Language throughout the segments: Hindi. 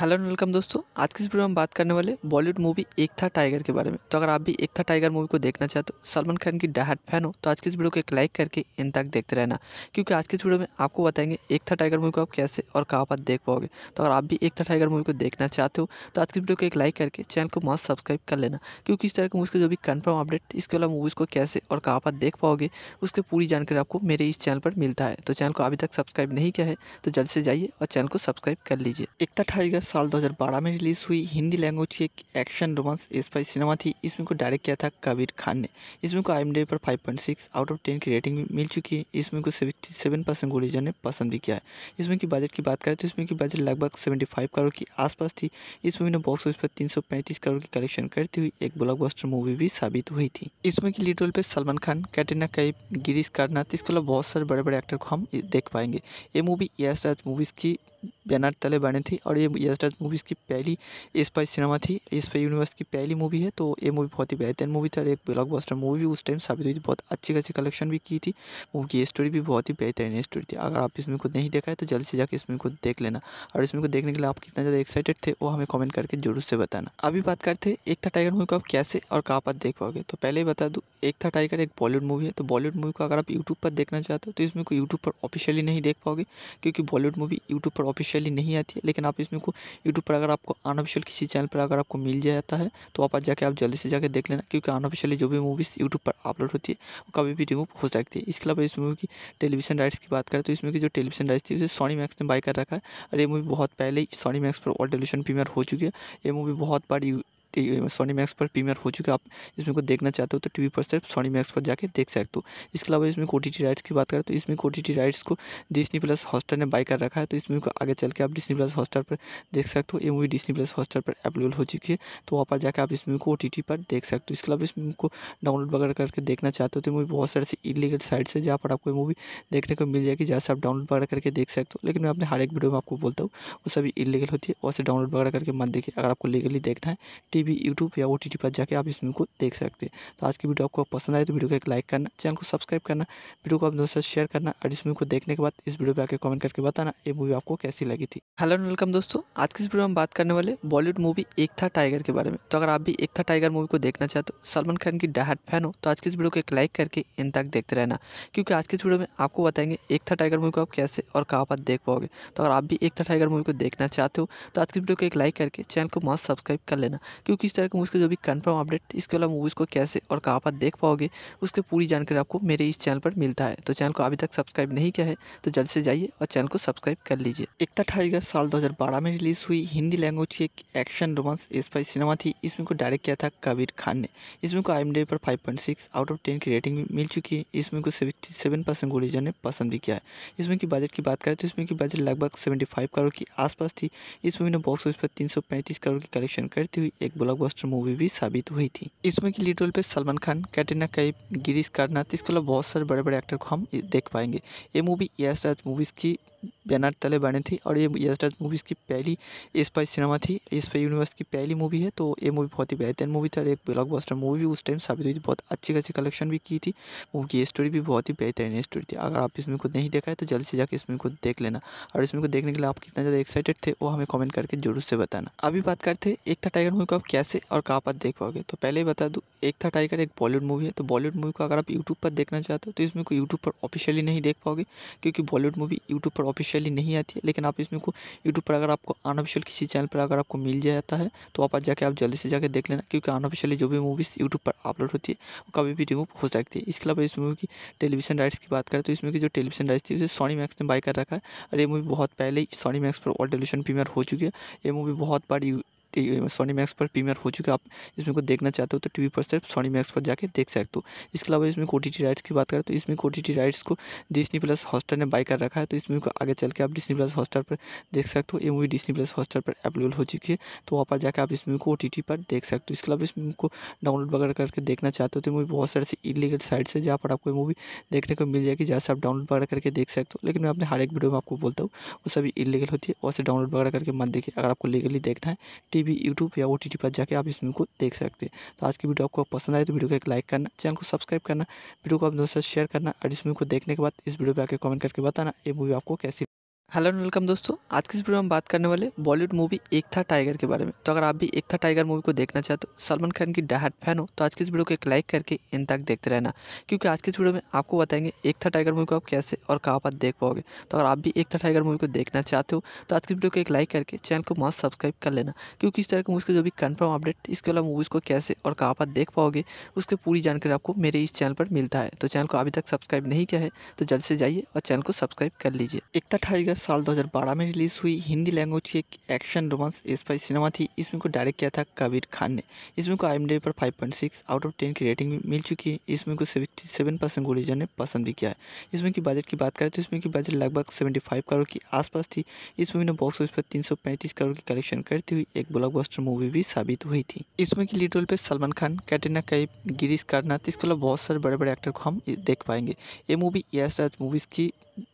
हेलो एंड वेलकम दोस्तों आज के इस वीडियो में हम बात करने वाले बॉलीवुड मूवी एक था टाइगर के बारे में तो अगर आप भी एक था टाइगर मूवी को देखना चाहते हो तो सलमान खान की डहाट फैन हो तो आज की इस वीडियो को एक लाइक करके इन तक देखते रहना क्योंकि आज की इस वीडियो में आपको बताएंगे एक था टाइगर मूवी को आप कैसे और कहाँ पर देख पाओगे तो अगर आप भी एक था टाइगर मूवी को देखना चाहते हो तो आज की वीडियो को एक लाइक करके चैनल को मस्त सब्सक्राइब कर लेना क्योंकि इस तरह की मूवी का जो भी कन्फर्म अपडेट इसके अलावा मूवीज़ को कैसे और कहाँ पर देख पाओगे उसकी पूरी जानकारी आपको मेरे इस चैनल पर मिलता है तो चैनल को अभी तक सब्सक्राइब नहीं किया है तो जल्द से जाइए और चैनल को सब्सक्राइब कर लीजिए एक था टाइगर साल 2012 में रिलीज़ हुई हिंदी लैंग्वेज की एक एक्शन रोमांस स्पाई सिनेमा थी इसमें को डायरेक्ट किया था कबीर खान ने इसमें को आई पर 5.6 आउट ऑफ 10 की रेटिंग भी मिल चुकी है इसमें को 77 परसेंट गुड़ीजन ने पसंद भी किया है इसमें की बजट की बात करें तो इसमें की बजट लगभग सेवेंटी करोड़ की आसपास थी इस मूवी ने बॉक्स ऑफिस पर तीन करोड़ की कलेक्शन करती हुई एक ब्लॉक मूवी भी साबित हुई थी इसमें की लीड रोल पर सलमान खान कैटरीना कैब गिरीश कारनाथ इसके अलावा बहुत सारे बड़े बड़े एक्टर को हम देख पाएंगे ये मूवी यश राज मूवीज़ की बैनर तले बने थे और ये यशराज मूवीज़ की पहली इस सिनेमा थी इस पर यूनिवर्स की पहली मूवी है तो ये मूवी बहुत ही बेहतरीन मूवी था एक ब्लॉकबस्टर मूवी भी उस टाइम साबित हुई थी बहुत अच्छी खासी कलेक्शन भी की थी मूवी की स्टोरी भी बहुत ही बेहतरीन स्टोरी थी अगर आप इसमें को नहीं देखा है तो जल्द से जाकर इसमें को देख लेना और इसमें को देखने के लिए आप कितना ज़्यादा एक्साइटेड थे वो हमें कॉमेंट करके जरूर से बताना अभी बात करते हैं एक था टाइगर मूवी को आप कैसे और कहाँ पर देख पाओगे तो पहले ही बता दूँ एक था टाइगर एक बॉलीवुड मूवी है तो बॉलीवुड मूवी को अगर आप यूट्यूब पर देखना चाहते हो तो इसमें को यूट्यूब पर ऑफिशियली नहीं देख पाओगे क्योंकि बॉलीवुड मूवी यूट्यूब पर ऑफिशियली नहीं आती है लेकिन आप इसमें को यूट्यूब पर अगर आपको अनऑफिशियल किसी चैनल पर अगर आपको मिल जाता है तो आप जाके आप जल्दी से जाकर देख लेना क्योंकि अनऑफिशियली जो भी मूवीज़ यूट्यूब पर अपलोड होती है वो कभी भी रिमूव हो सकती है इसके अलावा इस मूवी की टेलीविजन राइट्स की बात करें तो इसमें की जो टेलीविजन राइट्स थी उसे सोनी मैक्स ने बाई कर रखा है और ये मूवी बहुत पहले ही सोनी मैक्स पर ऑल टेलीविजन प्रीमियर हो चुकी है ये मूवी बहुत बड़ी सोनी मैक्स पर प्रीमियर हो चुके आप इसमें को देखना चाहते हो तो टी पर सिर्फ सोनी मैक्स पर जाके देख सकते हो इसके अलावा इसमें ओ राइट्स की बात करें तो इसमें ओ राइट्स को डिस्नी प्लस हॉस्टल ने बाई कर रखा है तो इसमें को आगे चल के आप डिस्नी प्लस हॉस्टल पर देख सकते हो ये मूवी डिस्नी प्लस हॉस्टल पर अवेलेबल हो चुकी है तो वहाँ पर जाकर आप इस मूवी को ओ पर देख सकते हो इसके अलावा इस मूवी को डाउनलोड वगैरह करके देखना चाहते हो तो मूवी बहुत सारे इलीगल साइट्स है जहाँ पर आपको मूवी देखने को मिल जाएगी जहाँ से आप डाउनलोड वगैरह करके देख सकते हो लेकिन मैं अपने हर एक वीडियो में आपको बोलता हूँ वो सभी इलीगल होती है वैसे डाउनलोड वगैरह करके मत देखिए अगर आपको लीगली देखना है टी भी यूट्यूब या ओ पर जाके आप इस वीडियो को देख सकते हैं तो आज की वीडियो आपको पसंद आए तो वीडियो को एक लाइक करना चैनल को सब्सक्राइब करना वीडियो को आप दोस्तों से शेयर करना और इस वीडियो को देखने के बाद इस वीडियो पर आकर कमेंट करके बताना ये मूवी आपको कैसी लगी थी हेलो वेलकम दोस्तों आज की इस वीडियो में बात करने वाले बॉलीवुड मूवी एक था टाइगर के बारे में तो अगर आप भी एक था टाइगर मूवी को देखना चाहते हो सलमान खान की डहाट फैन हो तो आज की इस वीडियो को एक लाइक करके इन तक देखते रहना क्योंकि आज की इस वीडियो में आपको बताएंगे एक था टाइगर मूवी को आप कैसे और कहाँ पर देख पाओगे तो अगर आप भी एक था टाइगर मूवी को देखना चाहते हो तो आज की वीडियो को एक लाइक करके चैनल को मास्क सब्सक्राइब कर लेना क्योंकि इस तरह के मूवीज़ का जो भी कन्फर्म अपडेट इसके अलावा मूवीज़ को कैसे और कहाँ पर देख पाओगे उसकी पूरी जानकारी आपको मेरे इस चैनल पर मिलता है तो चैनल को अभी तक सब्सक्राइब नहीं किया है तो जल्द से जाइए और चैनल को सब्सक्राइब कर लीजिए एकता ठाईगर साल दो में रिलीज़ हुई हिंदी लैंग्वेज की एक एक्शन रोमांस स्पाई सिनेमा थी इसमें को डायरेक्ट किया था कबीर खान ने इसमें को आई पर फाइव आउट ऑफ टेन की रेटिंग भी मिल चुकी है इसमें को सेवन परसेंट ने पसंद भी किया है इसमें की बजट की बात करें तो इसमें की बजट लगभग सेवेंटी करोड़ के आसपास थी इस मूवी ने बॉक्स ऑफिस पर तीन करोड़ की कलेक्शन करती हुई एक ब्लॉकबस्टर मूवी भी साबित हुई थी इसमें की लीड रोल पे सलमान खान कैटरीना कैप गिरीश कर्नाथ इसके अलावा बहुत सारे बड़े बड़े एक्टर को हम देख पाएंगे ये मूवी यश राज मूवीज़ की बैनर तले बने थे और ये यशराज मूवी इसकी पहली इस सिनेमा थी इस पर यूनिवर्स की पहली मूवी है तो ये मूवी बहुत ही बेहतरीन मूवी था एक ब्लॉकबस्टर मूवी भी उस टाइम साबित हुई थी बहुत अच्छी खासी कलेक्शन भी की थी मूवी की स्टोरी भी बहुत ही बेहतरीन स्टोरी थी अगर आप इसमें को नहीं देखा है तो जल्द से जाकर इसमें को देख लेना और इसमें को देखने के लिए आप कितना ज़्यादा एक्साइटेड थे वो हमें कॉमेंट करके जरूर से बताना अभी बात करते हैं एक था टाइगर मूवी को आप कैसे और कहाँ पर देख पाओगे तो पहले ही बता दूँ एक था टाइगर एक बॉलीवुड मूवी है तो बॉलीवुड मूवी को अगर आप यूट्यूब पर देखना चाहते हो तो इसमें को यूट्यूब पर ऑफिशियली नहीं देख पाओगे क्योंकि बॉलीवुड मूवी यूट्यूब पर ऑफिशियली नहीं आती है लेकिन आप इसमें को यूट्यूब पर अगर आपको अनऑफिशियल किसी चैनल पर अगर आपको मिल जाता है तो आप जाके आप जल्दी से जाकर देख लेना क्योंकि अनऑफिशियली जो भी मूवीज़ यूट्यूब पर अपलोड होती है वो कभी भी रिमूव हो सकती है इसके अलावा इस मूवी की टेलीविजन राइट्स की बात करें तो इसमें की जो टेलीविजन राइट्स थी उसे सोनी मैक्स ने बाई कर रखा है और ये मूवी बहुत पहले ही सोनी मैक्स पर ऑल टेलीविजन प्रीमियर हो चुकी है ये मूवी बहुत बड़ी सोनी मैक्स पर प्रीमियर हो चुका आप इसमें को देखना चाहते हो तो टी वी पर सिर्फ सोनी मैक्स पर जाके देख सकते हो इसके अलावा इसमें ओ राइट्स की बात करें तो इसमें टी राइट्स को डिस्नी प्लस हॉस्टर ने बाई कर रखा है तो इसमें को आगे चल के आप डिस्नी प्लस हॉस्टर पर देख सकते हो ये मूवी डिस्नी प्लस हॉस्टर पर अवेलेबल हो चुकी है तो वहाँ पर जाकर आप इस मूवी को ओ पर देख सकते हो इसके अलावा इस मूवी को डाउनलोड वगैरह करके देखना चाहते हो तो मूवी बहुत सारे इलीगल साइट्स है जहाँ पर आपको मूवी देखने को मिल जाएगी जहाँ से आप डाउनलोड वगैरह करके देख सकते हो लेकिन मैं अपने हर एक वीडियो में आपको बोलता हूँ वो सभी इलीगल होती है वैसे डाउनलोड वगैरह करके मत देखिए अगर आपको लीगली देखना है टी वी यूट्यूब या ओ टी टी पर जाकर आप इस वीडियो को देख सकते हैं तो आज की वीडियो आपको पसंद आए तो वीडियो को एक लाइक करना चैनल को सब्सक्राइब करना वीडियो को अपने दोस्तों शेयर करना और इस वीडियो को देखने के बाद इस वीडियो पर आकर कमेंट करके बताना ये मूवी आपको कैसी हेलो वेलकम दोस्तों आज की इस वीडियो में बात करने वाले बॉलीवुड मूवी एक था टाइगर के बारे में तो अगर आप भी एक था टाइगर मूवी को देखना चाहते हो सलमान खान की डाहट फैन हो तो आज की इस वीडियो को एक लाइक करके इन तक देखते रहना क्योंकि आज की इस वीडियो में आपको बताएंगे एक था टाइगर मूवी को आप कैसे और कहाँ पर देख पाओगे तो अगर आप भी एक था टाइगर मूवी को देखना चाहते हो तो आज की वीडियो को एक लाइक करके चैनल को मस्त सब्सक्राइब कर लेना क्योंकि इस तरह की मूवीज़ का जो भी कन्फर्म अपडेट इसके वाला मूवीज़ को कैसे और कहाँ पर देख पाओगे उसकी पूरी जानकारी आपको मेरे इस चैनल पर मिलता है तो चैनल को अभी तक सब्सक्राइब नहीं किया है तो जल्द से जाइए और चैनल को सब्सक्राइब कर लीजिए एक था टाइगर साल 2012 में रिलीज़ हुई हिंदी लैंग्वेज की एक एक्शन रोमांस स्पाई सिनेमा थी इसमें को डायरेक्ट किया था कबीर खान ने इसमें को आई एम पर 5.6 आउट ऑफ 10 की रेटिंग भी मिल चुकी है इसमें को को 77 परसेंट गुरीजर ने पसंद भी किया है इसमें की बजट की बात करें तो इसमें की बजट लगभग फाइव करोड़ के आसपास थी इस मूवी ने बॉक्स ऑफिस पर पैंतीस करोड़ की कलेक्शन करती हुई एक बस्टर मूवी भी साबित हुई थी इसमें की लीड रोल पर सलमान खान कैटरीना कैफ गिरीश कारनाथ इसके अलावा बहुत सारे बड़े बड़े एक्टर को हम देख पाएंगे ये मूवी यश राज मूवीज़ की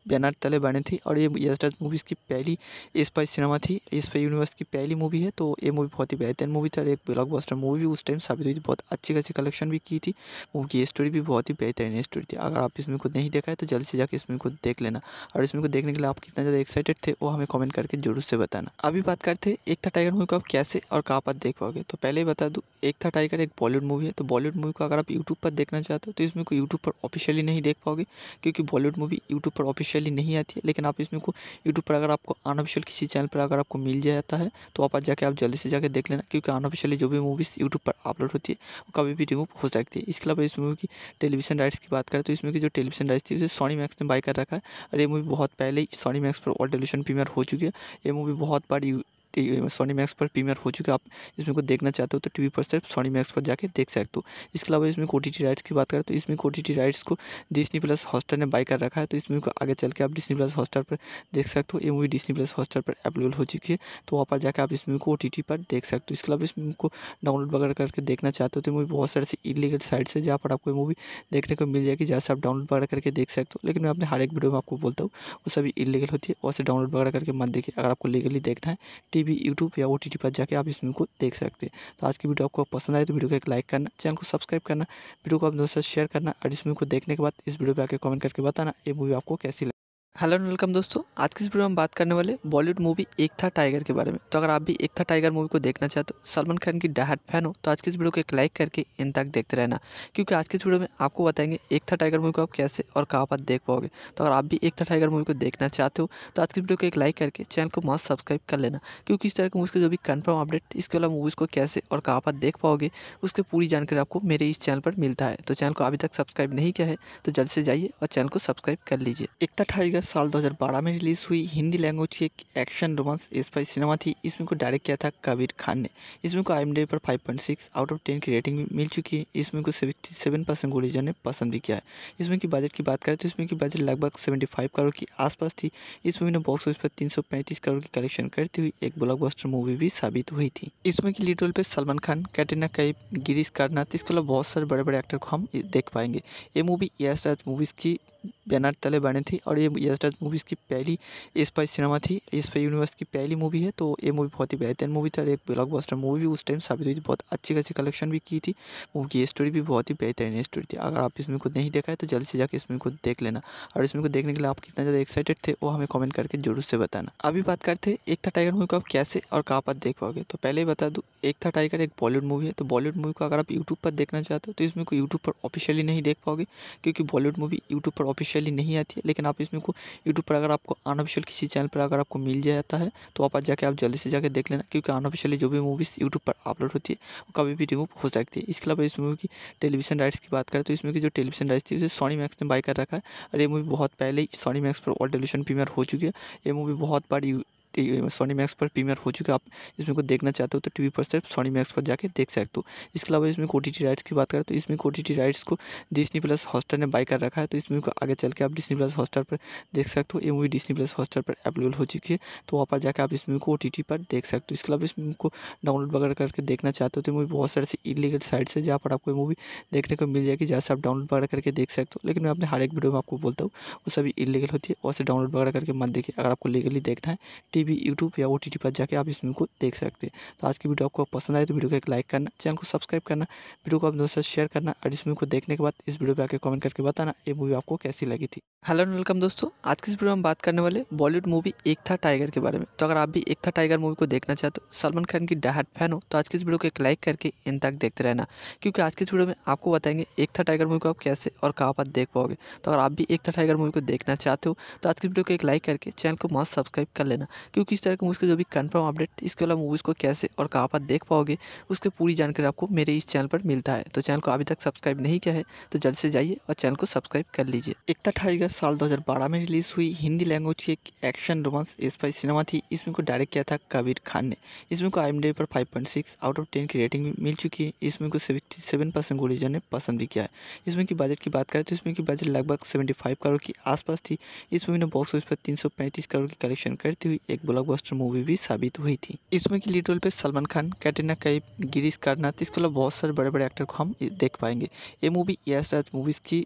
बैनर तले बने थी और ये यश मूवीज़ की पहली इस पर सिनेमा थी इस पर यूनिवर्स की पहली मूवी है तो ये मूवी बहुत ही बेहतरीन मूवी थी और एक ब्लॉकबस्टर मूवी भी उस टाइम साबित हुई थी बहुत अच्छी खासी कलेक्शन भी की थी मूवी की स्टोरी भी बहुत ही बेहतरीन स्टोरी थी अगर आप इसमें खुद नहीं देखा है तो जल्द से जाकर इसमें खुद देख लेना और इसमें को देखने के लिए आप कितना ज़्यादा एक्साइटेड थे वो हमें कॉमेंट करके जरूर से बताना अभी बात करते एक था टाइगर मूवी को आप कैसे और कहाँ पर देख पाओगे तो पहले ही बता दूँ एक था टाइगर एक बॉलीवुड मूवी है तो बॉलीवुड मूवी को अगर आप यूट्यूब पर देखना चाहते हो तो इसमें को यूट्यूब पर ऑफिशियली नहीं देख पाओगे क्योंकि बॉलीवुड मूवी यूट्यूब पर ऑफिशियली नहीं आती है लेकिन आप इसमें को यूट्यूब पर अगर आपको अनऑफिशियल किसी चैनल पर अगर आपको मिल जाता है तो आप जाके आप जल्दी से जाके देख लेना क्योंकि अनऑफिशियली जो भी मूवीज़ यूट्यूब पर अपलोड होती है वो कभी भी रिमूव हो सकती है इसके अलावा इस मूवी की टेलीविजन राइट्स की बात करें तो इसमें की जो टेलीविजन राइट्स थी उसे सोनी मैक्स ने बाई कर रखा है और ये मूवी बहुत पहले ही सोनी मैक्स पर और टेलीविजन प्रीमियर हो चुकी है ये मूवी बहुत बार सोनी मैक्स पर प्रीमियर हो चुके आप इसमें को देखना चाहते हो तो टी पर सिर्फ सोनी मैक्स पर जाके देख सकते हो इसके अलावा इसमें ओ राइट्स की बात करें तो इसमें ओ राइट्स को डिस्नी प्लस हॉस्टर ने बाई कर रखा है तो इसमें को आगे चल के आप डिस्नी प्लस हॉस्टर पर देख सकते हो ये मूवी डिस्नी प्लस हॉस्टर पर अवेलेबल हो चुकी है तो वहाँ पर जाकर आप इसमें को ओ पर देख सकते हो इसके अलावा इसमें को डाउनलोड वगैरह करके देखना चाहते हो तो मूवी बहुत सारे से इलीगल साइट्स है जहाँ पर आपको मूवी देखने को मिल जाएगी जहाँ से आप डाउनलोड वगैरह करके देख सकते हो लेकिन मैं अपने हर एक वीडियो में आपको बोलता हूँ वो सभी इलीगल होती है वैसे डाउनलोड वगैरह करके मत देखिए अगर आपको लीगली देखना है टी किसी भी यूट्यूब या ओ पर जाकर आप इस फिल्म को देख सकते हैं तो आज की वीडियो आपको पसंद आए तो वीडियो को एक लाइक करना चैनल को सब्सक्राइब करना वीडियो को आप दोस्तों शेयर करना और इस मूवी को देखने के बाद इस वीडियो पर आकर कमेंट करके बताना ये मूवी आपको कैसी हेलो एंड वेलकम दोस्तों आज की इस वीडियो में बात करने वाले बॉलीवुड मूवी एक था टाइगर के बारे में तो अगर आप भी एक था टाइगर मूवी को देखना चाहते हो सलमान खान की डाहट फैन हो तो आज की इस वीडियो को एक लाइक करके इन तक देखते रहना क्योंकि आज की इस वीडियो में आपको बताएंगे एक था टाइगर मूवी को आप कैसे और कहाँ पर देख पाओगे तो अगर आप भी एक था टाइगर मूवी को देखना चाहते हो तो आज की वीडियो को एक लाइक करके चैनल को मास्क सब्सक्राइब कर लेना क्योंकि इस तरह की मूवी जो भी कन्फर्म अपडेट इसके अलावा मूवीज़ को कैसे और कहाँ पर देख पाओगे उसकी पूरी जानकारी आपको मेरे इस चैनल पर मिलता है तो चैनल को अभी तक सब्सक्राइब नहीं किया है तो जल्द से जाइए और चैनल को सब्सक्राइब कर लीजिए एक था टाइगर साल 2012 में रिलीज़ हुई हिंदी लैंग्वेज की एक एक्शन रोमांस स्पाई सिनेमा थी इसमें को डायरेक्ट किया था कबीर खान ने इसमें को आई एम पर 5.6 आउट ऑफ 10 की रेटिंग भी मिल चुकी है इसमें को को 77 परसेंट गोलीजन ने पसंद भी किया है इसमें की बजट की बात करें तो इसमें की बजट लगभग फाइव करोड़ के आसपास थी इस मूवी ने बॉक्स ऑफिस पर पैंतीस करोड़ की कलेक्शन करती हुई एक बस्टर मूवी भी साबित हुई थी इसमें की लीड रोल पर सलमान खान कैटरीना कैफ गिरीश करनाथ इसके अलावा बहुत सारे बड़े बड़े एक्टर को हम देख पाएंगे ये मूवी यश राज मूवीज़ की बैनर तले बने थी और ये यशराज मूवीज़ की पहली इस पर सिनेमा थी इस पर यूनिवर्स की पहली मूवी है तो ये मूवी बहुत ही बेहतरीन मूवी था और एक ब्लॉकबस्टर मूवी भी उस टाइम साबित हुई थी बहुत अच्छी खासी कलेक्शन भी की थी मूवी की स्टोरी भी बहुत ही बेहतरीन स्टोरी थी अगर आप इस मूवी को नहीं देखा है तो जल्द से जाकर इस मूवी को देख लेना और इस मूवी को देखने के लिए आप कितना ज़्यादा एक्साइटेड थे वो हमें कॉमेंट करके जरूर से बताना अभी बात करते एक था टाइगर मूवी को आप कैसे और कहाँ पर देख पाओगे तो पहले ही बता दूँ एक था टाइगर एक बॉलीवुड मूवी है तो बॉलीवुड मूवी को अगर आप यूट्यूब पर देखना चाहते हो तो इस मूवी को यूट्यूब पर ऑफिशियली नहीं देख पाओगे क्योंकि बॉलीवुड मूवी यूट्यूब पर ऑफिशियली नहीं आती है लेकिन आप इसमें को यूट्यूब पर अगर आपको अनऑफिशियल किसी चैनल पर अगर आपको मिल जाता है तो आप जाके आप जल्दी से जाकर देख लेना क्योंकि अनऑफिशियली जो भी मूवीज़ यूट्यूब पर अपलोड होती है वो कभी भी रिमूव हो सकती है इसके अलावा इस मूवी की टेलीविजन राइट्स की बात करें तो इसमें की जो टेलीविजन राइट्स थी उसे सोनी मैक्स ने बाई कर रखा है और ये मूवी बहुत पहले ही सोनी मैक्स पर ऑल टेलीविजन प्रीमियर हो चुकी है ये मूवी बहुत बार सोनी मैक्स पर प्रीमियर हो चुका है आप इसमें को देखना चाहते हो तो टी पर सिर्फ सोनी मैक्स पर जाके देख सकते हो इसके अलावा इसमें ओ राइट्स की बात करें तो इसमें ओ राइट्स को डिस्नी प्लस हॉस्टर ने बाई कर रखा है तो इसमें को आगे चल के आप डिस्नी प्लस हॉस्टर पर देख सकते हो ये मूवी डिस्नी प्लस हॉस्टर पर अवेलेबल हो चुकी है तो वहाँ पर जाकर आप इस मूवी को ओ पर देख सकते हो इसके अलावा इस मूवी को डाउनलोड वगैरह करके देखना चाहते हो तो मूवी बहुत सारे इलीगल साइट्स है जहाँ पर आपको मूवी देखने को मिल जाएगी जहाँ से आप डाउनलोड वगैरह करके देख सकते हो लेकिन मैं अपने हर एक वीडियो में आपको बोलता हूँ वो सभी इलीगल होती है और से डाउनलोड वगैरह करके मत देखिए अगर आपको लीगली देखना है टी किसी भी यूट्यूब या ओ पर जाकर आप इस फिल्म को देख सकते हैं तो आज की वीडियो आपको पसंद आए तो वीडियो को एक लाइक करना चैनल को सब्सक्राइब करना वीडियो को अपने दोस्तों से शेयर करना और इस मूवी को देखने के बाद इस वीडियो पर आकर कमेंट करके बताना ये मूवी आपको कैसी लगी थी हेलो वेलकम दोस्तों आज की इस वीडियो में बात करने वाले बॉलीवुड मूवी एक था टाइगर के बारे में तो अगर आप भी एक था टाइगर मूवी को देखना चाहते हो सलमान खान की डहाट फैन हो तो आज की इस वीडियो को एक लाइक करके इन तक देखते रहना क्योंकि आज की इस वीडियो में आपको बताएंगे एक था टाइगर मूवी को आप कैसे और कहाँ पर देख पाओगे तो अगर आप भी एक था टाइगर मूवी को देखना चाहते हो तो आज की वीडियो को एक लाइक करके चैनल को मस्त सब्सक्राइब कर लेना क्योंकि इस तरह की मूवीज़ का जो भी कन्फर्म अपडेट इसके वाला मूवीज़ को कैसे और कहाँ पर देख पाओगे उसकी पूरी जानकारी आपको मेरे इस चैनल पर मिलता है तो चैनल को अभी तक सब्सक्राइब नहीं किया है तो जल्द से जाइए और चैनल को सब्सक्राइब कर लीजिए एकता ठाईगर साल दो में रिलीज़ हुई हिंदी लैंग्वेज की एक एक्शन रोमांस स्पाई सिनेमा थी इसमें को डायरेक्ट किया था कबीर खान ने इसमें को आई पर फाइव आउट ऑफ टेन की रेटिंग भी मिल चुकी है इसमें को सेवन परसेंट गुड़ीजन ने पसंद भी किया है इसमें की बजट की बात करें तो इसमें की बजट लगभग सेवेंटी फाइव करोड़ के आसपास थी इस मूवी ने बॉक्स ऑफिस पर पैंतीस करोड़ की कलेक्शन करती हुई एक ब्लॉकबस्टर मूवी भी साबित हुई थी इसमें की लीड रोल पे सलमान खान कैटरीना कैफ गिरीश कर्नाथ इसके अलावा बहुत सारे बड़े बड़े एक्टर को हम देख पाएंगे ये मूवी यश राज मूवीज़ की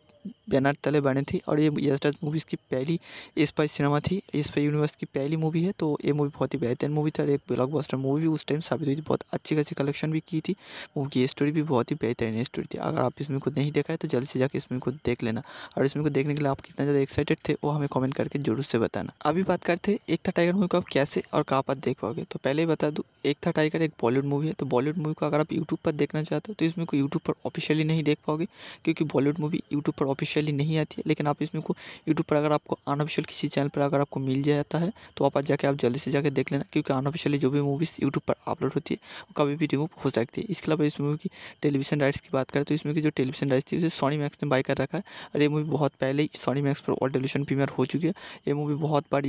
बैनर तले बने थी और ये यशराज मूवीज़ की पहली इस पर सिनेमा थी इस पर यूनिवर्स की पहली मूवी है तो ये मूवी बहुत ही बेहतरीन मूवी था और एक ब्लॉकबस्टर मूवी भी उस टाइम साबित हुई थी बहुत अच्छी खासी कलेक्शन भी की थी मूवी की स्टोरी भी बहुत ही बेहतरीन स्टोरी थी अगर आप इस मूवी को नहीं देखा है तो जल्दी से जाकर इस मूवी को देख लेना और इस मूवी को देखने के लिए आप कितना ज़्यादा एक्साइटेड थे वो हमें कॉमेंट करके जरूर से बताना अभी बात करते एक था टाइगर मूवी को आप कैसे और कहाँ पर देख पाओगे तो पहले ही बता दूँ एक था टाइगर एक बॉलीवुड मूवी है तो बॉलीवुड मूवी को अगर आप यूट्यूब पर देखना चाहते हो तो इसमें को यूट्यूब पर ऑफिशियली नहीं देख पाओगे क्योंकि बॉलीवुड मूवी यूट्यूब पर ऑफिशियली नहीं आती है लेकिन आप इसमें को यूट्यूब पर अगर आपको अनऑफिशियल किसी चैनल पर अगर आपको मिल जाता है तो आप जाके आप जल्दी से जाके देख लेना क्योंकि अनऑफिशियली जो भी मूवीज़ यूट्यूब पर अपलोड होती है वो कभी भी रिमूव हो सकती है इसके अलावा इस मूवी की टेलीविजन राइट्स की बात करें तो इसमें की जो टेलीविजन राइट्स थी उसे सोनी मैक्स ने बाई कर रखा है और ये मूवी बहुत पहले ही सोनी मैक्स पर और टेलीविजन प्रीमियर हो चुकी है ये मूवी बहुत बार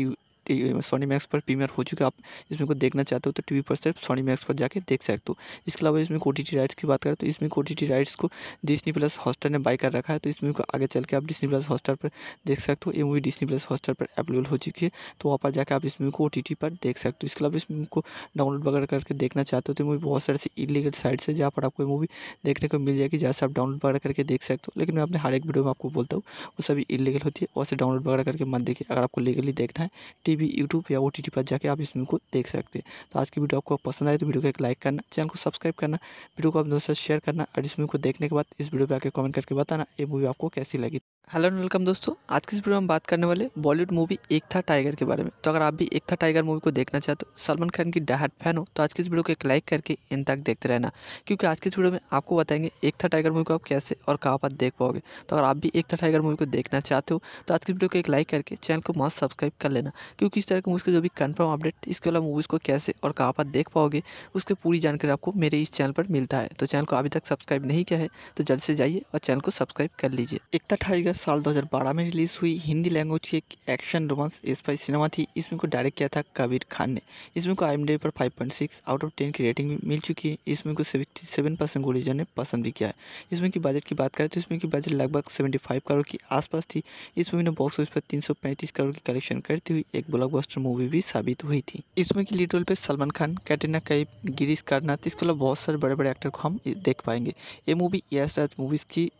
सोनी मैक्स पर प्रीमियर हो चुके आप इसमें को देखना चाहते हो तो टी पर सिर्फ सोनी मैक्स पर जाके देख सकते हो इसके अलावा इसमें ओ राइट्स की बात करें तो इसमें कोटी राइट्स को डिस्नी प्लस हॉस्टार ने बाई कर रखा है तो इसमें को आगे चल के आप डिस्नी प्लस हॉस्टार पर देख सकते हो ये मूवी डिस्नी प्लस हॉस्टार पर अवेलेबल हो चुकी है तो वहाँ पर जाकर आप इस मूवी को ओ पर देख सकते हो इसके अलावा इस मूवी को डाउनलोड वगैरह करके देखना चाहते हो तो मूवी बहुत सारे इलीगल साइट्स है जहाँ पर आपको मूवी देखने को मिल जाएगी जहाँ से आप डाउनलोड वगैरह करके देख सकते हो लेकिन मैं अपने हर एक वीडियो में आपको बोलता हूँ वो सभी इलीगल होती है वैसे डाउनलोड वगैरह करके मत देखिए अगर आपको लीगली देखना है टी भी यूट्यूब या ओ पर जाके आप इस फिल्म को देख सकते हैं तो आज की वीडियो आपको पसंद आए तो वीडियो को एक लाइक करना चैनल को सब्सक्राइब करना वीडियो को अपने दोस्तों से शेयर करना और इस मूवी को देखने के बाद इस वीडियो पर आकर कमेंट करके बताना ये मूवी आपको कैसी लगी हेलो एंड वेलकम दोस्तों आज की इस वीडियो में हम बात करने वाले बॉलीवुड मूवी एक था टाइगर के बारे में तो अगर आप भी एक था टाइगर मूवी को देखना चाहते हो सलमान खान की डहाट फैन हो तो आज की इस वीडियो को एक लाइक करके इन तक देखते रहना क्योंकि आज की इस वीडियो में आपको बताएंगे एक था टाइगर मूवी को आप कैसे और कहाँ पर देख पाओगे तो अगर आप भी एक था टाइगर मूवी को देखना चाहते हो तो आज की वीडियो को एक लाइक करके चैनल को मास्क सब्सक्राइब कर लेना क्योंकि इस तरह की मूवी जो भी कन्फर्म अपडेट इसके अलावा मूवीज़ को कैसे और कहाँ पर देख पाओगे उसकी पूरी जानकारी आपको मेरे इस चैनल पर मिलता है तो चैनल को अभी तक सब्सक्राइब नहीं किया है तो जल्द से जाइए और चैनल को सब्सक्राइब कर लीजिए एक था टाइगर साल 2012 में रिलीज़ हुई हिंदी लैंग्वेज की एक एक्शन रोमांस स्पाई सिनेमा थी इसमें को डायरेक्ट किया था कबीर खान ने इसमें को आई पर 5.6 आउट ऑफ 10 की रेटिंग भी मिल चुकी है इसमें को को 77 परसेंट गोलीजर ने पसंद भी किया है इसमें की बजट की बात करें तो इसमें की बजट लगभग सेवेंटी करोड़ के आसपास थी इस मूवी ने बॉक्स ऑफिस पर तीन करोड़ की कलेक्शन करती हुई एक ब्लॉक मूवी भी साबित हुई थी इसमें की लीड रोल पर सलमान खान कैटरीना कैब गिरीश कारनाथ इसके अलावा बहुत सारे बड़े बड़े एक्टर को हम देख पाएंगे ये मूवी यश राज मूवीज़ की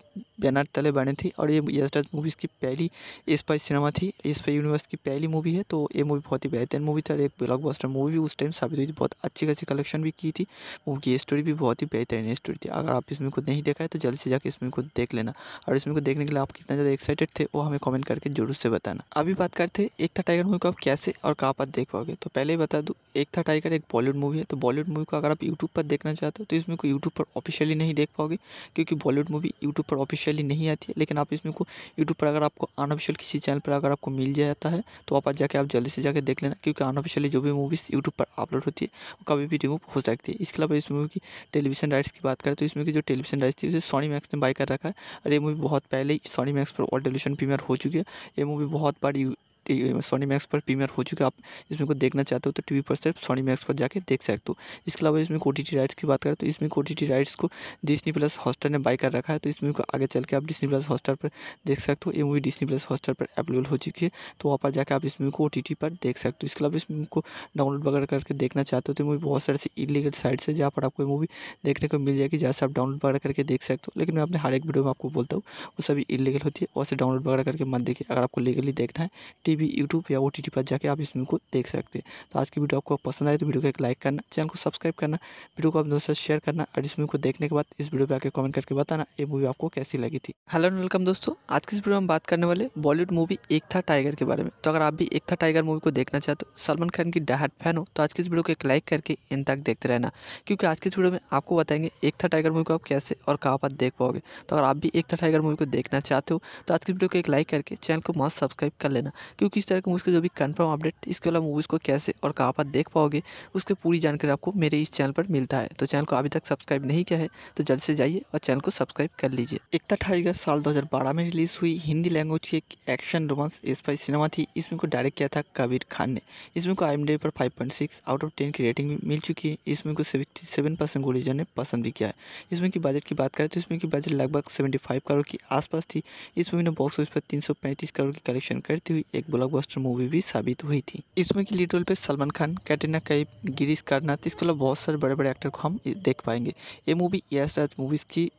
बैनर तले बने थी और ये यशराज मूवीज़ की पहली इस पर सिनेमा थी इस पर यूनिवर्स की पहली मूवी है तो ये मूवी बहुत ही बेहतरीन मूवी थी और एक ब्लॉकबस्टर मूवी भी उस टाइम साबित हुई थी बहुत अच्छी खासी कलेक्शन भी की थी मूवी की स्टोरी भी बहुत ही बेहतरीन स्टोरी थी अगर आप इस मूवी को नहीं देखा है तो जल्दी से जाकर इस मूवी को देख लेना और इस मूवी को देखने के लिए आप कितना ज़्यादा एक्साइटेड थे वो हमें कॉमेंट करके जरूर से बताना अभी बात करते एक था टाइगर मूवी को आप कैसे और कहाँ पर देख पाओगे तो पहले ही बता दूँ एक था टाइगर एक बॉलीवुड मूवी है तो बॉलीवुड मूवी को अगर आप यूट्यूब पर देखना चाहते हो तो इसमें को यूट्यूब पर ऑफिशियली नहीं देख पाओगे क्योंकि बॉलीवुड मूवी यूट्यूब पर ऑफिशियली नहीं आती है लेकिन आप इसमें को यूट्यूब पर अगर आपको अनऑफिशियल किसी चैनल पर अगर आपको मिल जाता है तो आप जाके आप जल्दी से जाके देख लेना क्योंकि अनऑफिशियली जो भी मूवीज़ यूट्यूब पर अपलोड होती है वो कभी भी रिमूव हो सकती है इसके अलावा इस मूवी की टेलीविजन राइट्स की बात करें तो इसमें की जो टेलीविजन राइट्स थी उसे सोनी मैक्स ने बाई कर रखा है और ये मूवी बहुत पहले ही सोनी मैक्स पर ऑल टेलीविजन प्रीमियर हो चुकी है ये मूवी बहुत बार सोनी मैक्स पर प्रीमियर हो चुके आप इसमें को देखना चाहते हो तो टी पर सिर्फ सोनी मैक्स पर जाके देख सकते हो इसके अलावा इसमें ओ राइट्स की बात करें तो इसमें टी राइट्स को डिस्नी प्लस हॉस्टार ने बाई कर रखा है तो इसमें को आगे चल के आप डिस्नी प्लस हॉस्टार पर देख सकते हो ये मूवी डिस्नी प्लस हॉस्टार पर अवेलेबल हो चुकी है तो वहाँ पर जाकर आप इसमें को ओ पर देख सकते हो इसके अलावा इसमें को डाउनलोड वगैरह करके देखना चाहते हो तो मूवी बहुत सारे इलीगल साइट्स है जहाँ पर आपको मूवी देखने को मिल जाएगी जहाँ से आप डाउनलोड वगैरह करके देख सकते हो लेकिन मैं अपने हर एक वीडियो में आपको बोलता हूँ वो सभी इलीगल होती है वैसे डाउनलोड वगैरह करके मत देखिए अगर आपको लीगली देखना है टी भी यूट्यूब या ओ पर जाके आप इस फिल्म को देख सकते हैं तो आज की वीडियो आपको पसंद आए तो वीडियो को एक लाइक करना चैनल को सब्सक्राइब करना वीडियो को आप दोस्तों से शेयर करना और इस मूवी को देखने के बाद इस वीडियो पर आकर कमेंट करके बताना ये मूवी आपको कैसी लगी थी हेलो वेलकम दोस्तों आज की इस वीडियो में बात करने वाले बॉलीवुड मूवी एक था टाइगर के बारे में तो अगर आप भी एक था टाइगर मूवी को देखना चाहते हो सलमान खान की डहाट फैन हो तो आज की इस वीडियो को एक लाइक करके इन तक देखते रहना क्योंकि आज की इस वीडियो में आपको बताएंगे एक था टाइगर मूवी को आप कैसे और कहाँ पर देख पाओगे तो अगर आप भी एक था टाइगर मूवी को देखना चाहते हो तो आज की वीडियो को एक लाइक करके चैनल को मस्त सब्सक्राइब कर लेना क्योंकि तो किस तरह के मूवीज़ का जो भी कन्फर्म अपडेट इसके अलावा मूवीज़ को कैसे और कहाँ पर देख पाओगे उसकी पूरी जानकारी आपको मेरे इस चैनल पर मिलता है तो चैनल को अभी तक सब्सक्राइब नहीं किया है तो जल्द से जाइए और चैनल को सब्सक्राइब कर लीजिए एकता टाइगर साल दो में रिलीज़ हुई हिंदी लैंग्वेज की एक एक्शन रोमांस स्पाई सिनेमा थी इसमें को डायरेक्ट किया था कबीर खान ने इसमें को आई पर फाइव आउट ऑफ टेन की रेटिंग मिल चुकी है इसमें को सेवन परसेंट ने पसंद भी किया है इसमें की बजट की बात करें तो इसमें की बजट लगभग सेवेंटी करोड़ के आसपास थी इस मूवी ने बॉक्स ऑफिस पर तीन करोड़ की कलेक्शन करती हुई एक ब्लॉकबस्टर मूवी भी साबित हुई थी इसमें की लीड रोल पे सलमान खान कैटरीना कैफ गिरीश कर्नाथ इसके अलावा बहुत सारे बड़े बड़े एक्टर को हम देख पाएंगे ये मूवी यश राज मूवीज़ की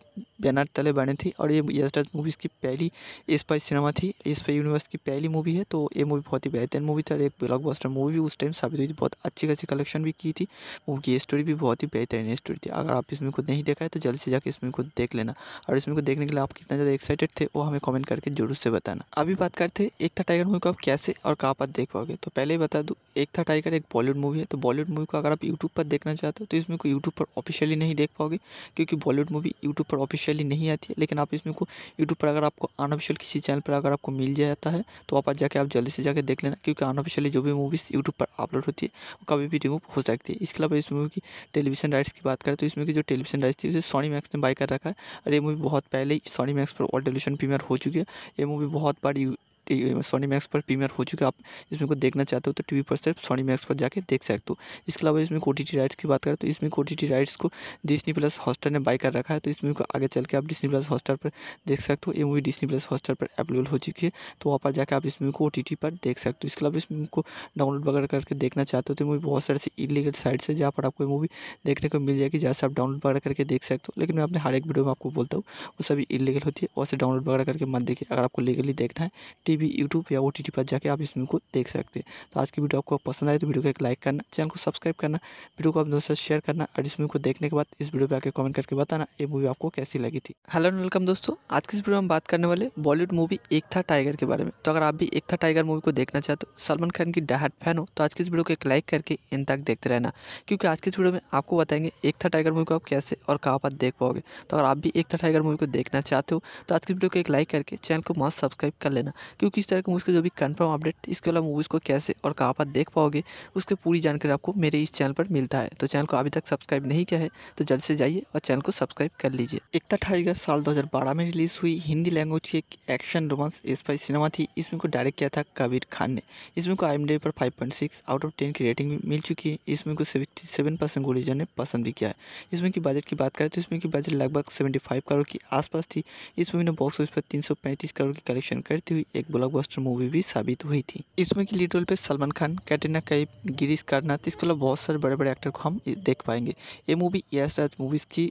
बैनर तले बने थी और ये यशराज मूवीज़ की पहली इस पर सिनेमा थी इस पर यूनिवर्स की पहली मूवी है तो ये मूवी बहुत ही बेहतरीन मूवी था और एक ब्लॉकबस्टर मूवी भी उस टाइम साबित हुई थी बहुत अच्छी खासी कलेक्शन भी की थी मूवी की स्टोरी भी बहुत ही बेहतरीन स्टोरी थी अगर आप इस मूवी को नहीं देखा है तो जल्दी से जाकर इस मूवी को देख लेना और इस मूवी को देखने के लिए आप कितना ज़्यादा एक्साइटेड थे वो हमें कमेंट करके जरूर से बताना अभी बात करते एक था टाइगर मूवी को आप कैसे और कहाँ पर देख पाओगे तो पहले ही बता दूँ एक था टाइगर एक बॉलीवुड मूवी है तो बॉलीवुड मूवी को अगर आप यूट्यूब पर देखना चाहते हो तो इसमें को यूट्यूब पर ऑफिशियली नहीं देख पाओगे क्योंकि बॉलीवुड मूवी यूट्यूब पर ऑफिशियली नहीं आती है लेकिन आप इसमें को यूट्यूब पर अगर आपको अनऑफिशियल किसी चैनल पर अगर आपको मिल जाता है तो आप जाके आप जल्दी से जाकर देख लेना क्योंकि अनऑफिशियली जो भी मूवीज़ यूट्यूब पर अपलोड होती है वो कभी भी रिमूव हो सकती है इसके अलावा इस मूवी की टेलीविजन राइट्स की बात करें तो इसमें की जो टेलीविजन राइट्स थी उसे सोनी मैक्स ने बाई कर रखा है और ये मूवी बहुत पहले ही सोनी मैक्स पर और टेलीविजन प्रीमियर हो चुकी है ये मूवी बहुत बार सोनी मैक्स पर प्रीमियर हो चुके आप इसमें को देखना चाहते हो तो टी पर सिर्फ सोनी मैक्स पर जाके देख सकते हो इसके अलावा इसमें ओ राइट्स की बात करें तो इसमें टी राइट्स को डिस्नी प्लस हॉस्टर ने बाई कर रखा है तो इसमें को आगे चल के आप डिस्नी प्लस हॉस्टर पर देख सकते हो ये मूवी डिस्नी प्लस हॉस्टर पर अवेलेबल हो चुकी है तो वहाँ पर जाकर आप इस मूवी को ओ पर देख सकते हो इसके अलावा इस मूवी को डाउनलोड वगैरह करके देखना चाहते हो तो मूवी बहुत सारे से इलीगल साइट्स है जहाँ पर आपको मूवी देखने को मिल जाएगी जहाँ से आप डाउनलोड वगैरह करके देख सकते हो लेकिन मैं अपने हर एक वीडियो में आपको बोलता हूँ वो सभी इलीगल होती है वैसे डाउनलोड वगैरह करके मत देखिए अगर आपको लीगली देखना है टी भी यूट्यूब या ओ पर जाके आप इस फिल्म को देख सकते हैं तो आज की वीडियो आपको पसंद आए तो वीडियो को एक लाइक करना चैनल को सब्सक्राइब करना वीडियो को अपने दोस्तों से शेयर करना और इस मूवी को देखने के बाद इस वीडियो पर आके कमेंट करके बताना ये मूवी आपको कैसी लगी थी हेलो वेलकम दोस्तों आज की इस वीडियो में बात करने वाले बॉलीवुड मूवी एक था टाइगर के बारे में तो अगर आप भी एक था टाइगर मूवी को देखना चाहते हो सलमान खान की डहाट फैन हो तो आज की इस वीडियो को एक लाइक करके इन तक देखते रहना क्योंकि आज की इस वीडियो में आपको बताएंगे एक था टाइगर मूवी को आप कैसे और कहाँ पर देख पाओगे तो अगर आप भी एक था टाइगर मूवी को देखना चाहते हो तो आज की वीडियो को एक लाइक करके चैनल को मस्त सब्सक्राइब कर लेना क्योंकि क्योंकि किस तरह के मूवीज़ का जो भी कन्फर्म अपडेट इसके अलावा मूवीज़ को कैसे और कहाँ पर देख पाओगे उसकी पूरी जानकारी आपको मेरे इस चैनल पर मिलता है तो चैनल को अभी तक सब्सक्राइब नहीं किया है तो जल्द से जाइए और चैनल को सब्सक्राइब कर लीजिए एकता ठाईगर साल दो में रिलीज़ हुई हिंदी लैंग्वेज की एक एक्शन रोमांस स्पाई सिनेमा थी इसमें को डायरेक्ट किया था कबीर खान ने इसमें को आई पर फाइव आउट ऑफ टेन की रेटिंग मिल चुकी है इसमें को 77 परसेंट ने पसंद भी किया है इसमें की बजट की बात करें तो इसमें की बजट लगभग 75 करोड़ के आसपास थी इस मूवी ने बॉक्स ऑफिस पर 335 करोड़ की कलेक्शन करती हुई एक ब्लॉकबस्टर मूवी भी साबित हुई थी इसमें की लीड रोल पे सलमान खान कैटरीना कैफ गिरीश कर्नाथ इसके अलावा बहुत सारे बड़े बड़े एक्टर को हम देख पाएंगे ये मूवी यश राज मूवीज़ की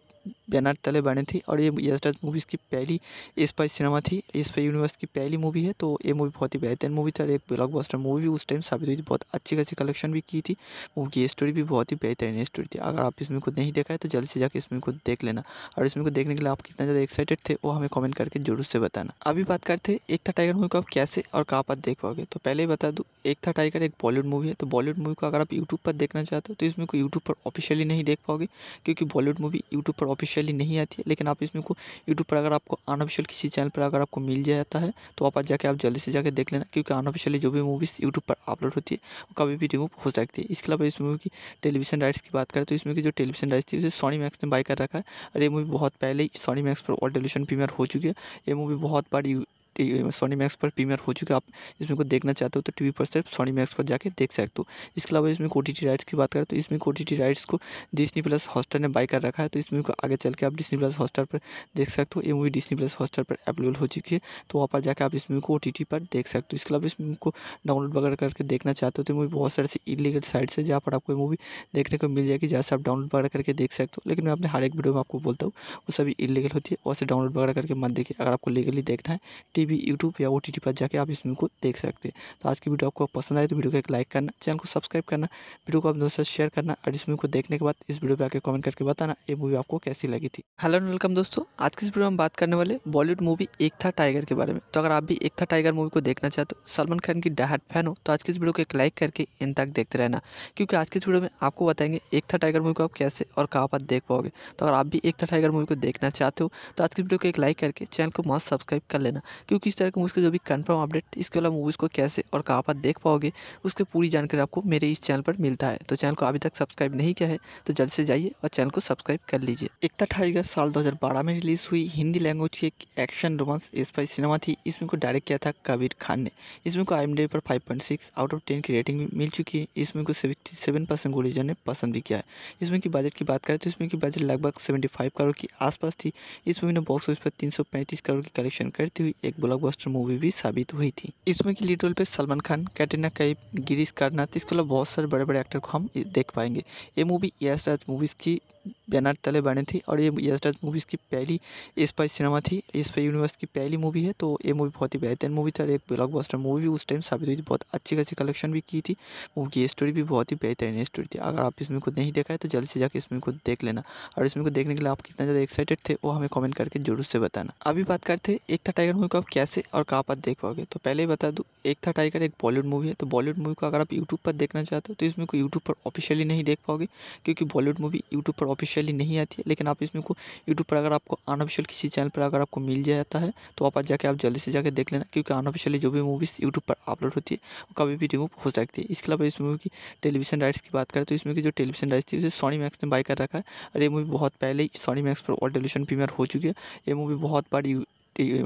बैनर तले बने थे और ये यशराज मूवीज़ की पहली इस पर सिनेमा थी इस पर यूनिवर्स की पहली मूवी है तो ये मूवी बहुत ही बेहतरीन मूवी थी और एक ब्लॉकबस्टर मूवी उस टाइम साबित हुई थी बहुत अच्छी खासी कलेक्शन भी की थी मूवी की स्टोरी भी बहुत ही बेहतरीन स्टोरी थी अगर आप इस मूवी को नहीं देखा है तो जल्द से जाकर इस मूवी को देख लेना और इस मूवी को देखने के लिए आप कितना ज़्यादा एक्साइटेड थे वो हमें कमेंट करके जरूर से बताना अभी बात करते हैं एक था टाइगर मूवी को आप कैसे और कहाँ पर देख पाओगे तो पहले ही बता दूँ एक था टाइगर एक बॉलीवुड मूवी है तो बॉलीवुड मूवी को अगर आप यूट्यूब पर देखना चाहते हो तो इसमें को यूट्यूब पर ऑफिशियली नहीं देख पाओगे क्योंकि बॉलीवुड मूवी यूट्यूब पर ऑफिशियली नहीं आती है लेकिन आप इसमें को यूट्यूब पर अगर आपको अनऑफिशियल किसी चैनल पर अगर आपको मिल जाता है तो आप जाके आप जल्दी से जाके देख लेना क्योंकि अनऑफिशियली जो भी मूवीज़ यूट्यूब पर अपलोड होती है वो कभी भी रिमूव हो सकती है इसके अलावा इस मूवी की टेलीविजन राइट्स की बात करें तो इसमें की जो टेलीविजन राइट्स थी उसे सोनी मैक्स ने बाई कर रखा है और ये मूवी बहुत पहले ही सोनी मैक्स पर ऑल टेलीविजन प्रीमियर हो चुकी है ये मूवी बहुत बार सोनी मैक्स पर प्रीमियर हो चुके आप इसमें को देखना चाहते हो तो टी पर सिर्फ सोनी मैक्स पर जाके देख सकते हो इसके अलावा इसमें ओ राइट्स की बात करें तो इसमें टी राइट्स को डिस्नी प्लस हॉस्टर ने बाई कर रखा है तो इसमें को आगे चल के आप डिस्नी प्लस हॉस्टर पर देख सकते हो ये मूवी डिस्नी प्लस हॉस्टर पर अवेलेबल हो चुकी है तो वहाँ पर जाकर आप इस मूवी को ओ पर देख सकते हो इसके अलावा इस मूवी को डाउनलोड वगैरह करके देखना चाहते हो तो मूवी बहुत सारे से इलीगल साइट्स है जहाँ पर आपको मूवी देखने को मिल जाएगी जहाँ से आप डाउनलोड वगैरह करके देख सकते हो लेकिन मैं अपने हर एक वीडियो में आपको बोलता हूँ वो सभी इलीगल होती है वैसे डाउनलोड वगैरह करके मत देखिए अगर आपको लीगली देखना है टी भी यूट्यूब या ओ पर जाके आप इस फिल्म को देख सकते हैं तो आज की वीडियो आपको पसंद आए तो वीडियो को एक लाइक करना चैनल को सब्सक्राइब करना वीडियो को अपने दोस्तों से शेयर करना और इस मूवी को देखने के बाद इस वीडियो पर आकर कमेंट करके बताना ये मूवी आपको कैसी लगी थी हेलो वेलकम दोस्तों आज की इस वीडियो में बात करने वाले बॉलीवुड मूवी एक था टाइगर के बारे में तो अगर आप भी एक था टाइगर मूवी को देखना चाहते हो सलमान खान की डहाट फैन हो तो आज की इस वीडियो को एक लाइक करके इन तक देखते रहना क्योंकि आज की इस वीडियो में आपको बताएंगे एक था टाइगर मूवी को आप कैसे और कहाँ पर देख पाओगे तो अगर आप भी एक था टाइगर मूवी को देखना चाहते हो तो आज की वीडियो को एक लाइक करके चैनल को मस्त सब्सक्राइब कर लेना क्योंकि क्योंकि किस तरह के मूवीज़ का जो भी कन्फर्म अपडेट इसके अलावा मूवीज़ को कैसे और कहाँ पर देख पाओगे उसकी पूरी जानकारी आपको मेरे इस चैनल पर मिलता है तो चैनल को अभी तक सब्सक्राइब नहीं किया है तो जल्द से जाइए और चैनल को सब्सक्राइब कर लीजिए एकता टाइगर साल दो में रिलीज़ हुई हिंदी लैंग्वेज की एक एक्शन रोमांस स्पाई सिनेमा थी इसमें को डायरेक्ट किया था कबीर खान ने इसमें को आई पर फाइव आउट ऑफ टेन की रेटिंग मिल चुकी है इसमें को सेवन परसेंट ने पसंद भी किया है इसमें की बजट की बात करें तो इसमें की बजट लगभग फाइव करोड़ के आसपास थी इस मूवी ने बॉक्स ऑफिस पर पैंतीस करोड़ की कलेक्शन करती हुई एक ब्लॉकबस्टर मूवी भी साबित हुई थी इसमें की लीड रोल पे सलमान खान कैटरीना कैफ गिरीश कर्नाथ इसके अलावा बहुत सारे बड़े बड़े एक्टर को हम देख पाएंगे ये मूवी यश राज मूवीज़ की बैनर तले बने थी और ये यशराज मूवीज़ की पहली इस पर सिनेमा थी इस पर यूनिवर्स की पहली मूवी है तो ये मूवी बहुत ही बेहतरीन मूवी था और एक ब्लॉकबस्टर मूवी उस टाइम साबित हुई थी बहुत अच्छी खासी कलेक्शन भी की थी मूवी की स्टोरी भी बहुत ही बेहतरीन स्टोरी थी अगर आप इसमें को नहीं देखा है तो जल्द से जाकर इसमें को देख लेना और इसमें को देखने के लिए आप कितना ज़्यादा एक्साइटेड थे वो हमें कॉमेंट करके जरूर से बताना अभी बात करते हैं एक था टाइगर मूवी को आप कैसे और कहाँ पर देख पाओगे तो पहले ही बता दूँ एक था टाइगर एक बॉलीवुड मूवी है तो बॉलीवुड मूवी को अगर आप यूट्यूब पर देखना चाहते हो तो इसमें को यूट्यूब पर ऑफिशियली नहीं देख पाओगे क्योंकि बॉलीवुड मूवी यूट्यूब पर ऑफिशियली नहीं आती है लेकिन आप इसमें को यूट्यूब पर अगर आपको अनऑफिशियल किसी चैनल पर अगर आपको मिल जाता है तो आप जाके आप जल्दी से जाके देख लेना क्योंकि अनऑफिशियली जो भी मूवीज़ यूट्यूब पर अपलोड होती है वो कभी भी रिमूव हो सकती है इसके अलावा इस मूवी की टेलीविजन राइट्स की बात करें तो इसमें की जो टेलीविजन राइट्स थी उसे सोनी मैक्स ने बाई कर रखा है और ये मूवी बहुत पहले ही सोनी मैक्स पर और टेलीविजन प्रीमियर हो चुकी है ये मूवी बहुत बार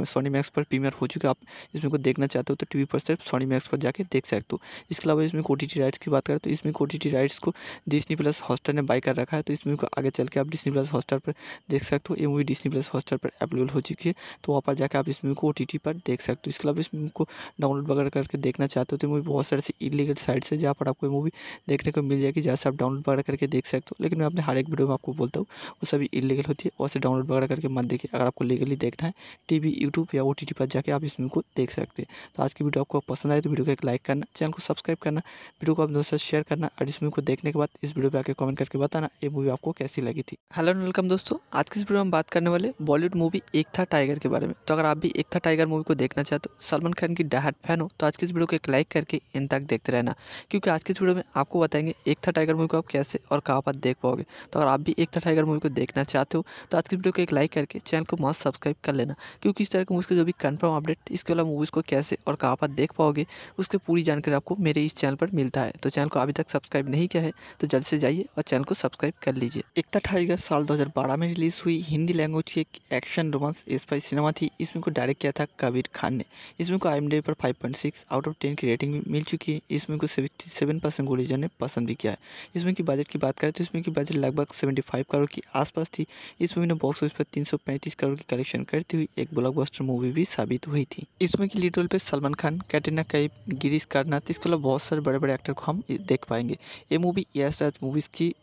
सोनी मैक्स पर प्रीमियर हो चुके आप इसमें को देखना चाहते हो तो टीवी पर सिर्फ सोनी मैक्स पर जाके देख सकते हो इसके अलावा इसमें टी राइट्स की बात करें तो इसमें ओ राइट्स को डिस्नी प्लस हॉस्टर ने बाई कर रखा है तो इसमें को आगे चल के आप डिस्नी प्लस हॉस्टर पर देख सकते हो ये मूवी डिस्नी प्लस हॉस्टर पर अवेलेबल हो चुकी है तो वहाँ पर जाकर आप इस मूवी को ओ पर देख सकते हो इसके अलावा इस मूवी को डाउनलोड वगैरह करके देखना चाहते हो तो मूवी बहुत सारे इलीगल साइट्स है जहाँ पर आपको मूवी देखने को मिल जाएगी जहाँ से आप डाउनलोड वगैरह करके देख सकते हो लेकिन मैं अपने हर एक वीडियो में आपको बोलता हूँ वो सभी इलीगल होती है वैसे डाउनलोड वगैरह करके मत देखिए अगर आपको लीगली देखना है टी भी यूट्यूब या ओ पर जाके आप इस मूवी को देख सकते हैं तो आज की वीडियो आपको पसंद आए तो वीडियो को एक लाइक करना चैनल को सब्सक्राइब करना वीडियो को अपने दोस्तों से शेयर करना और इस मूवी को देखने के बाद इस वीडियो पर आकर कमेंट करके बताना ये मूवी आपको कैसी लगी थी हेलो वेलकम दोस्तों आज की इस वीडियो में बात करने वाले बॉलीवुड मूवी एक था टाइगर के बारे में तो अगर आप भी एक था टाइगर मूवी को देखना चाहते हो सलमान खान की डहाट फैन हो तो आज की इस वीडियो को एक लाइक करके इन तक देखते रहना क्योंकि आज की इस वीडियो में आपको बताएंगे एक था टाइगर मूवी को आप कैसे और कहाँ पर देख पाओगे तो अगर आप भी एक था टाइगर मूवी को देखना चाहते हो तो आज की वीडियो को एक लाइक करके चैनल को मस्त सब्सक्राइब कर लेना क्योंकि इस तरह के मूवीज़ का जो भी कन्फर्म अपडेट इसके अलावा मूवीज़ को कैसे और कहाँ पर देख पाओगे उसकी पूरी जानकारी आपको मेरे इस चैनल पर मिलता है तो चैनल को अभी तक सब्सक्राइब नहीं किया है तो जल्द से जाइए और चैनल को सब्सक्राइब कर लीजिए एकता ठाईगर साल दो में रिलीज़ हुई हिंदी लैंग्वेज की एक एक्शन रोमांस स्पाई सिनेमा थी इसमें को डायरेक्ट किया था कबीर खान ने इसमें को आई पर फाइव आउट ऑफ टेन की रेटिंग मिल चुकी है इसमें को सेवन परसेंट ने पसंद भी किया है इसमें की बजट की बात करें तो इसमें की बजट लगभग फाइव करोड़ के आसपास थी इस मूवी ने बॉक्स ऑफिस पर पैंतीस करोड़ की कलेक्शन करती हुई एक ब्लॉकबस्टर मूवी भी साबित हुई थी इसमें की लीड रोल पे सलमान खान कैटरीना कैफ गिरीश कर्नाथ इसके अलावा बहुत सारे बड़े बड़े एक्टर को हम देख पाएंगे ये मूवी यश राज मूवीज़ की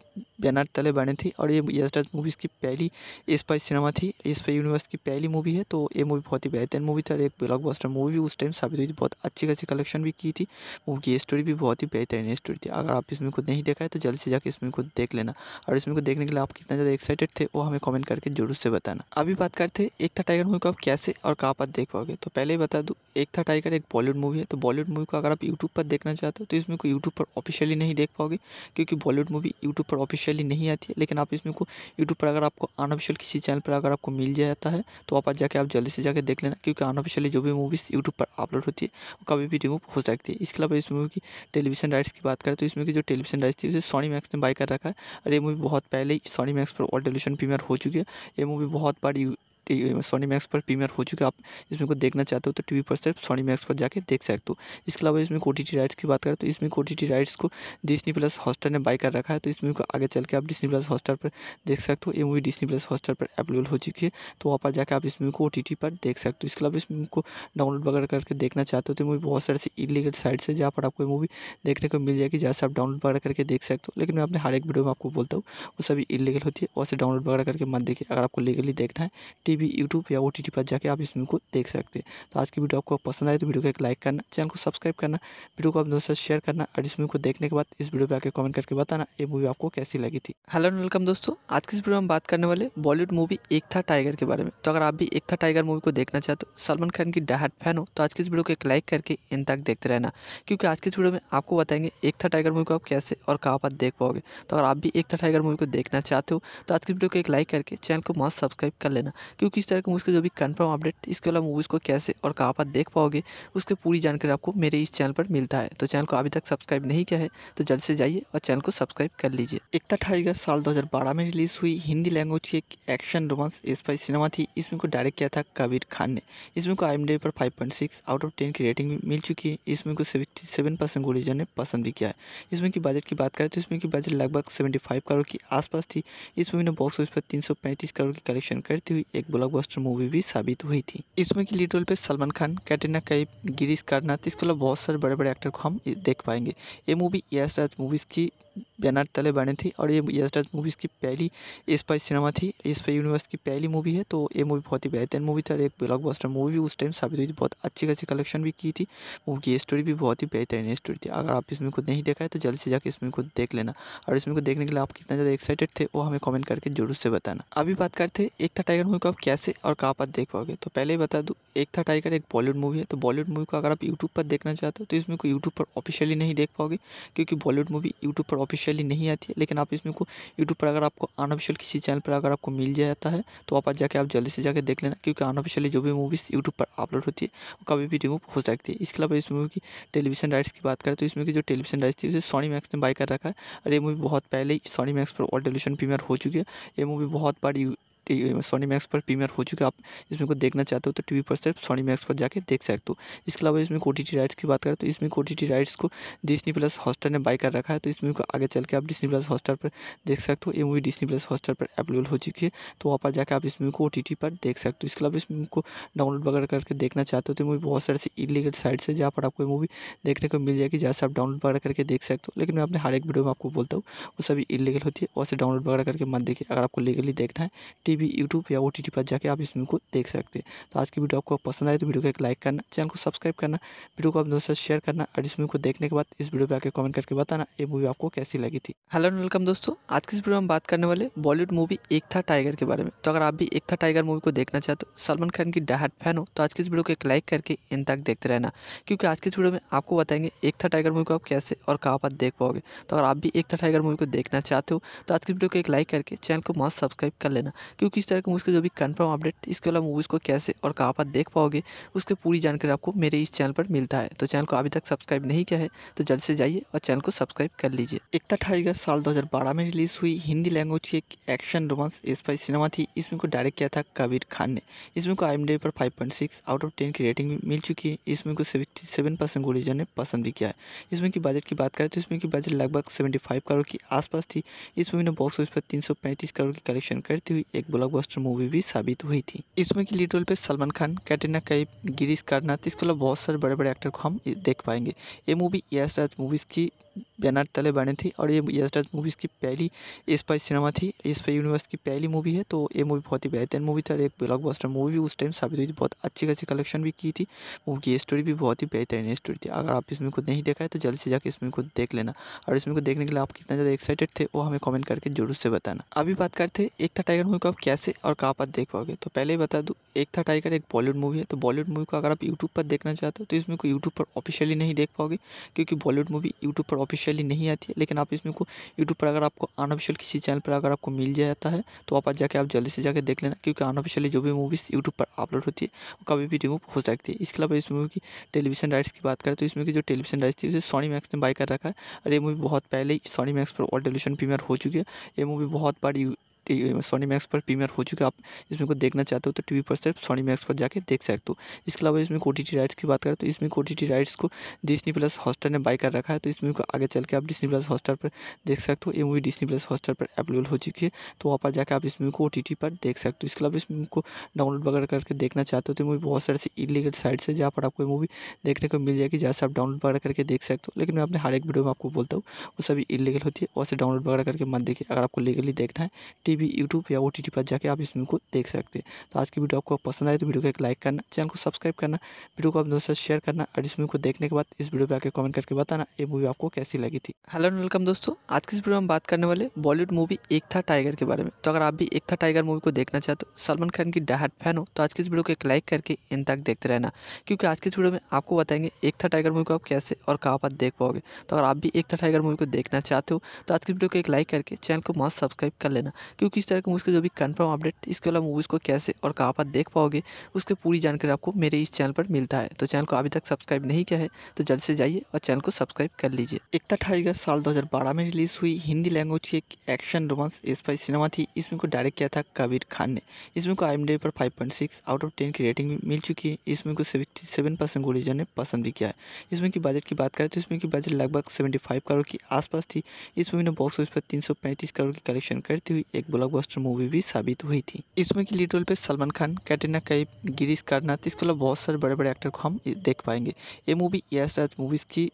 बैनर तले बने थी और ये यस्टर्स मूवीज़ की पहली इस पर सिनेमा थी इस पर यूनिवर्स की पहली मूवी है तो ये मूवी बहुत ही बेहतरीन मूवी था और एक ब्लॉकबस्टर मूवी भी उस टाइम साबित हुई थी बहुत अच्छी खासी कलेक्शन भी की थी मूवी की स्टोरी भी बहुत ही बेहतरीन स्टोरी थी अगर आप इसमें को नहीं देखा है तो जल्द से जाकर इसमें को देख लेना और इसमें को देखने के लिए आप कितना ज़्यादा एक्साइटेड थे वो हमें कॉमेंट करके जरूर से बताना अभी बात करते हैं एक था टाइगर मूवी को आप कैसे और कहाँ पर देख पाओगे तो पहले ही बता दूँ एक था टाइगर एक बॉलीवुड मूवी है तो बॉलीवुड मूवी को अगर आप यूट्यूब पर देखना चाहते हो तो इसमें को यूट्यूब पर ऑफिशियली नहीं देख पाओगे क्योंकि बॉलीवुड मूवी यूट्यूब पर ऑफिशियली नहीं आती है लेकिन आप इसमें को यूट्यूब पर अगर आपको अनऑफिशियल किसी चैनल पर अगर आपको मिल जाता है तो आप जाके आप जल्दी से जाके देख लेना क्योंकि अनऑफिशियली जो भी मूवीज़ यूट्यूब पर अपलोड होती है वो कभी भी रिमूव हो सकती है इसके अलावा इस मूवी की टेलीविजन राइट्स की बात करें तो इसमें की जो टेलीविजन राइट्स थी उसे सोनी मैक्स ने बाई कर रखा है और ये मूवी बहुत पहले ही सोनी मैक्स पर और टेलीविजन प्रीमियर हो चुकी है ये मूवी बहुत बार सोनी मैक्स पर प्रीमियर हो चुके आप इसमें को देखना चाहते हो तो टीवी पर सिर्फ सोनी मैक्स पर जाके देख सकते हो इसके अलावा इसमें ओ राइट्स की बात करें तो इसमें टी राइट्स को डिस्नी प्लस हॉस्टर ने बाई कर रखा है तो इसमें को आगे चल के आप डिस्नी प्लस हॉस्टर पर देख सकते हो ये मूवी डिस्नी प्लस हॉस्टर पर अवेलेबल हो चुकी है तो वहाँ पर जाकर आप इस मूवी को ओ पर देख सकते हो इसके अलावा इस मूवी को डाउनलोड वगैरह करके देखना चाहते हो तो मूवी बहुत सारे इलीगल साइट्स है जहाँ पर आपको मूवी देखने को मिल जाएगी जहाँ से आप डाउनलोड वगैरह करके देख सकते हो लेकिन मैं अपने हर एक वीडियो में आपको बोलता हूँ वो सभी इलीगल होती है वैसे डाउनलोड वगैरह करके मत देखिए अगर आपको लीगली देखना है टी भी यूट्यूब या ओ पर जाके आप इस मूवी को देख सकते हैं तो आज की वीडियो आपको पसंद आए तो वीडियो को एक लाइक करना चैनल को सब्सक्राइब करना वीडियो को आप दोस्तों शेयर करना और इस मूवी को देखने के बाद इस वीडियो पर आकर कमेंट करके बताना ये मूवी आपको कैसी लगी थी हेलो वेलकम दोस्तों आज की इस वीडियो में बात करने वाले बॉलीवुड मूवी एक था टाइगर के बारे में तो अगर आप भी एक था टाइगर मूवी को देखना चाहते हो सलमान खान की डहाट फैन हो तो आज की इस वीडियो को एक लाइक करके इन तक देखते रहना क्योंकि आज की इस वीडियो में आपको बताएंगे एक था टाइगर मूवी को आप कैसे और कहाँ पर देख पाओगे तो अगर आप भी एक था टाइगर मूवी को देखना चाहते हो तो आज की वीडियो को एक लाइक करके चैनल को मस्त सब्सक्राइब कर लेना क्योंकि क्योंकि किस तरह के मूवीज़ का जो भी कन्फर्म अपडेट इसके अलावा मूवीज़ को कैसे और कहाँ पर देख पाओगे उसकी पूरी जानकारी आपको मेरे इस चैनल पर मिलता है तो चैनल को अभी तक सब्सक्राइब नहीं किया है तो जल्द से जाइए और चैनल को सब्सक्राइब कर लीजिए एकता ठाईगर साल दो में रिलीज़ हुई हिंदी लैंग्वेज की एक एक्शन रोमांस स्पाई सिनेमा थी इसमें को डायरेक्ट किया था कबीर खान ने इसमें को आई पर फाइव आउट ऑफ टेन की रेटिंग मिल चुकी है इसमें को सेवन परसेंट गुड़ीजन ने पसंद भी किया है इसमें की बजट की बात करें तो इसमें की बजट लगभग फाइव करोड़ के आसपास थी इस मूवी ने बॉक्स ऑफिस पर पैंतीस करोड़ की कलेक्शन करती हुई एक ब्लॉकबस्टर मूवी भी साबित हुई थी इसमें की लीड रोल पे सलमान खान कैटरीना कैफ गिरीश कर्नाथ इसके अलावा बहुत सारे बड़े बड़े एक्टर को हम देख पाएंगे ये मूवी यश राज मूवीज़ की बैनर तले बने थी और ये राज मूवीज़ की पहली इस पर सिनेमा थी इस पर यूनिवर्स की पहली मूवी है तो ये मूवी बहुत ही बेहतरीन मूवी था और एक ब्लॉकबस्टर मूवी भी उस टाइम साबित हुई थी बहुत अच्छी खासी कलेक्शन भी की थी मूवी की स्टोरी भी बहुत ही बेहतरीन स्टोरी थी अगर आप इसमें को नहीं देखा है तो जल्द से जाकर इसमें को देख लेना और इसमें को देखने के लिए आप कितना ज़्यादा एक्साइटेड थे वो हमें कॉमेंट करके जरूर से बताना अभी बात करते हैं एक था टाइगर मूवी को आप कैसे और कहाँ पर देख पाओगे तो पहले ही बता दूँ एक था टाइगर एक बॉलीवुड मूवी है तो बॉलीवुड मूवी को अगर आप यूट्यूब पर देखना चाहते हो तो इसमें को यूट्यूब पर ऑफिशियली नहीं देख पाओगे क्योंकि बॉलीवुड मूवी यूट्यूब पर ऑफिशियली नहीं आती है लेकिन आप इसमें को यूट्यूब पर अगर आपको अनऑफिशियल किसी चैनल पर अगर आपको मिल जाता है तो आप जाके आप जल्दी से जाके देख लेना क्योंकि अनऑफिशियली जो भी मूवीज़ यूट्यूब पर अपलोड होती है वो कभी भी रिमूव हो सकती है इसके अलावा इस मूवी की टेलीविजन राइट्स की बात करें तो इसमें की जो टेलीविजन राइट्स थी उसे सोनी मैक्स ने बाई कर रखा है और ये मूवी बहुत पहले ही सोनी मैक्स पर ऑल टेलीविजन प्रीमियर हो चुकी है ये मूवी बहुत बार सोनी मैक्स पर प्रीमियर हो चुके आप इसमें को देखना चाहते हो तो टीवी पर सिर्फ सोनी मैक्स पर जाके देख सकते हो इसके अलावा इसमें ओ राइट्स की बात करें तो इसमें टी राइट्स को डिस्नी प्लस हॉस्टर ने बाई कर रखा है तो इसमें को आगे चल के आप डिस्नी प्लस हॉस्टर पर देख सकते हो ये मूवी डिस्नी प्लस हॉस्टर पर अवेलेबल हो चुकी है तो वहाँ पर जाकर आप इस मूवी को ओ पर देख सकते हो इसके अलावा इस मूवी को डाउनलोड वगैरह करके देखना चाहते हो तो मूवी बहुत सारे से इलीगल साइट्स है जहाँ पर आपको मूवी देखने को मिल जाएगी जहाँ से आप डाउनलोड वगैरह करके देख सकते हो लेकिन मैं अपने हर एक वीडियो में आपको बोलता हूँ वो सभी इलीगल होती है वैसे डाउनलोड वगैरह करके मत देखिए अगर आपको लीगली देखना है टी भी यूट्यूब या ओ पर जाके आप इस फिल्म को देख सकते हैं तो आज की वीडियो आपको पसंद आए तो वीडियो को एक लाइक करना चैनल को सब्सक्राइब करना वीडियो को अपने दोस्तों से शेयर करना और इस मूवी को देखने के बाद इस वीडियो पर आकर कमेंट करके बताना ये मूवी आपको कैसी लगी थी हेलो एंड वेलकम दोस्तों आज की इस वीडियो में बात करने वाले बॉलीवुड मूवी एक था टाइगर के बारे में तो अगर आप भी एक था टाइगर मूवी को देखना चाहते हो सलमान खान की डहाट फैन हो तो आज की इस वीडियो को एक लाइक करके इन तक देखते रहना क्योंकि आज की इस वीडियो में आपको बताएंगे एक था टाइगर मूवी को आप कैसे और कहाँ पर देख पाओगे तो अगर आप भी एक था टाइगर मूवी को देखना चाहते हो तो आज की वीडियो को एक लाइक करके चैनल को मस्त सब्सक्राइब कर लेना क्योंकि इस तरह के मूवीज़ का जो भी कन्फर्म अपडेट इसके अलावा मूवीज़ को कैसे और कहाँ पर देख पाओगे उसकी पूरी जानकारी आपको मेरे इस चैनल पर मिलता है तो चैनल को अभी तक सब्सक्राइब नहीं किया है तो जल्द से जाइए और चैनल को सब्सक्राइब कर लीजिए एकता ठाईगर साल दो में रिलीज़ हुई हिंदी लैंग्वेज की एक एक्शन रोमांस स्पाई सिनेमा थी इसमें को डायरेक्ट किया था कबीर खान ने इसमें को आई पर फाइव आउट ऑफ टेन की रेटिंग मिल चुकी है इसमें को सेवन परसेंट ने पसंद भी किया है इसमें की बजट की बात करें तो इसमें की बजट लगभग फाइव करोड़ के आसपास थी इस मूवी ने बॉक्स ऑफिस पर पैंतीस करोड़ की कलेक्शन करती हुई एक ब्लॉकबस्टर मूवी भी साबित हुई थी इसमें की लीड रोल पे सलमान खान कैटरीना कैफ गिरीश कर्नाथ इसके अलावा बहुत सारे बड़े बड़े एक्टर को हम देख पाएंगे ये मूवी यश राज मूवीज़ की बैनर तले बने थी और ये राज मूवीज़ की पहली इस पर सिनेमा थी इस पर यूनिवर्स की पहली मूवी है तो ये मूवी बहुत ही बेहतरीन मूवी था और एक ब्लॉकबस्टर मूवी भी उस टाइम साबित हुई थी बहुत अच्छी खासी कलेक्शन भी की थी मूवी की स्टोरी भी बहुत ही बेहतरीन स्टोरी थी अगर आप इस मूवी को नहीं देखा है तो जल्द से जाकर इस मूवी को देख लेना और इस मूवी को देखने के लिए आप कितना ज़्यादा एक्साइटेड थे वो हमें कॉमेंट करके जरूर से बताना अभी बात करते हैं एक था टाइगर मूवी को आप कैसे और कहाँ पर देख पाओगे तो पहले ही बता दूँ एक था टाइगर एक बॉलीवुड मूवी है तो बॉलीवुड मूवी को अगर आप यूट्यूब पर देखना चाहते हो तो इसमें को यूट्यूब पर ऑफिशियली नहीं देख पाओगे क्योंकि बॉलीवुड मूवी यूट्यूब पर ऑफिशियली नहीं आती है लेकिन आप इसमें को यूट्यूब पर अगर आपको अनऑफिशियल किसी चैनल पर अगर आपको मिल जाता है तो आप जाके आप जल्दी से जाके देख लेना क्योंकि अनऑफिशियली जो भी मूवीज़ यूट्यूब पर अपलोड होती है वो कभी भी रिमूव हो सकती है इसके अलावा इस मूवी की टेलीविजन राइट्स की बात करें तो इसमें की जो टेलीविजन राइट्स थी उसे सोनी मैक्स ने बाई कर रखा है और ये मूवी बहुत पहले ही सोनी मैक्स पर ऑल टेलीविजन प्रीमियर हो चुकी है ये मूवी बहुत बड़ी सोनी मैक्स पर प्रीमियर हो चुका आप इसमें को देखना चाहते हो तो टी पर सिर्फ सोनी मैक्स पर जाके देख सकते हो इसके अलावा इसमें ओ राइट्स की बात करें तो इसमें कोटी राइट्स को डिस्नी प्लस हॉस्टार ने बाई कर रखा है तो इसमें को आगे चल के आप डिस्नी प्लस हॉस्टार पर देख सकते हो ये मूवी डिस्नी प्लस हॉस्टार पर अवेलेबल हो चुकी है तो वहाँ पर जाकर आप इस मूवी को ओ पर देख सकते हो इसके अलावा इस मूवी को डाउनलोड वगैरह करके देखना चाहते हो तो मूवी बहुत सारे इलीगल साइट्स है जहाँ पर आपको मूवी देखने को मिल जाएगी जहाँ से आप डाउनलोड वगैरह करके देख सकते हो लेकिन मैं अपने हर एक वीडियो में आपको बोलता हूँ वो सभी इलीगल होती है वैसे डाउनलोड वगैरह करके मत देखिए अगर आपको लीगली देखना है टी भी यूट्यूब या ओ पर जाकर आप इस मूवी को देख सकते हैं तो आज की वीडियो आपको पसंद आए तो वीडियो को एक लाइक करना चैनल को सब्सक्राइब करना वीडियो को अपने दोस्तों से शेयर करना और इस मूवी को देखने के बाद इस वीडियो पर आकर कमेंट करके बताना ये मूवी आपको कैसी लगी थी हेलो वेलकम दोस्तों आज की इस वीडियो में बात करने वाले बॉलीवुड मूवी एक था टाइगर के बारे में तो अगर आप भी एक था टाइगर मूवी को देखना चाहते हो सलमान खान की डहाट फैन हो तो आज की इस वीडियो को एक लाइक करके इन तक देखते रहना क्योंकि आज की इस वीडियो में आपको बताएंगे एक था टाइगर मूवी को आप कैसे और कहाँ पर देख पाओगे तो अगर आप भी एक था टाइगर मूवी को देखना चाहते हो तो आज की वीडियो को एक लाइक करके चैनल को मस्त सब्सक्राइब कर लेना क्योंकि किस तरह के मूवीज़ का जो भी कन्फर्म अपडेट इसके अलावा मूवीज़ को कैसे और कहाँ पर देख पाओगे उसकी पूरी जानकारी आपको मेरे इस चैनल पर मिलता है तो चैनल को अभी तक सब्सक्राइब नहीं किया है तो जल्द से जाइए और चैनल को सब्सक्राइब कर लीजिए एकता ठाईगर साल दो में रिलीज़ हुई हिंदी लैंग्वेज की एक एक्शन रोमांस स्पाई सिनेमा थी इसमें को डायरेक्ट किया था कबीर खान ने इसमें को आई पर फाइव आउट ऑफ टेन की रेटिंग मिल चुकी है इसमें को सेवन परसेंट ने पसंद भी किया है इसमें की बजट की बात करें तो इसमें की बजट लगभग फाइव करोड़ के आसपास थी इस मूवी ने बॉक्स ऑफिस पर पैंतीस करोड़ की कलेक्शन करती हुई एक ब्लॉकबस्टर मूवी भी साबित हुई थी इसमें की लीड रोल पे सलमान खान कैटरीना कैफ गिरीश कर्नाथ इसके अलावा बहुत सारे बड़े बड़े एक्टर को हम देख पाएंगे ये मूवी यश राज मूवीज़ की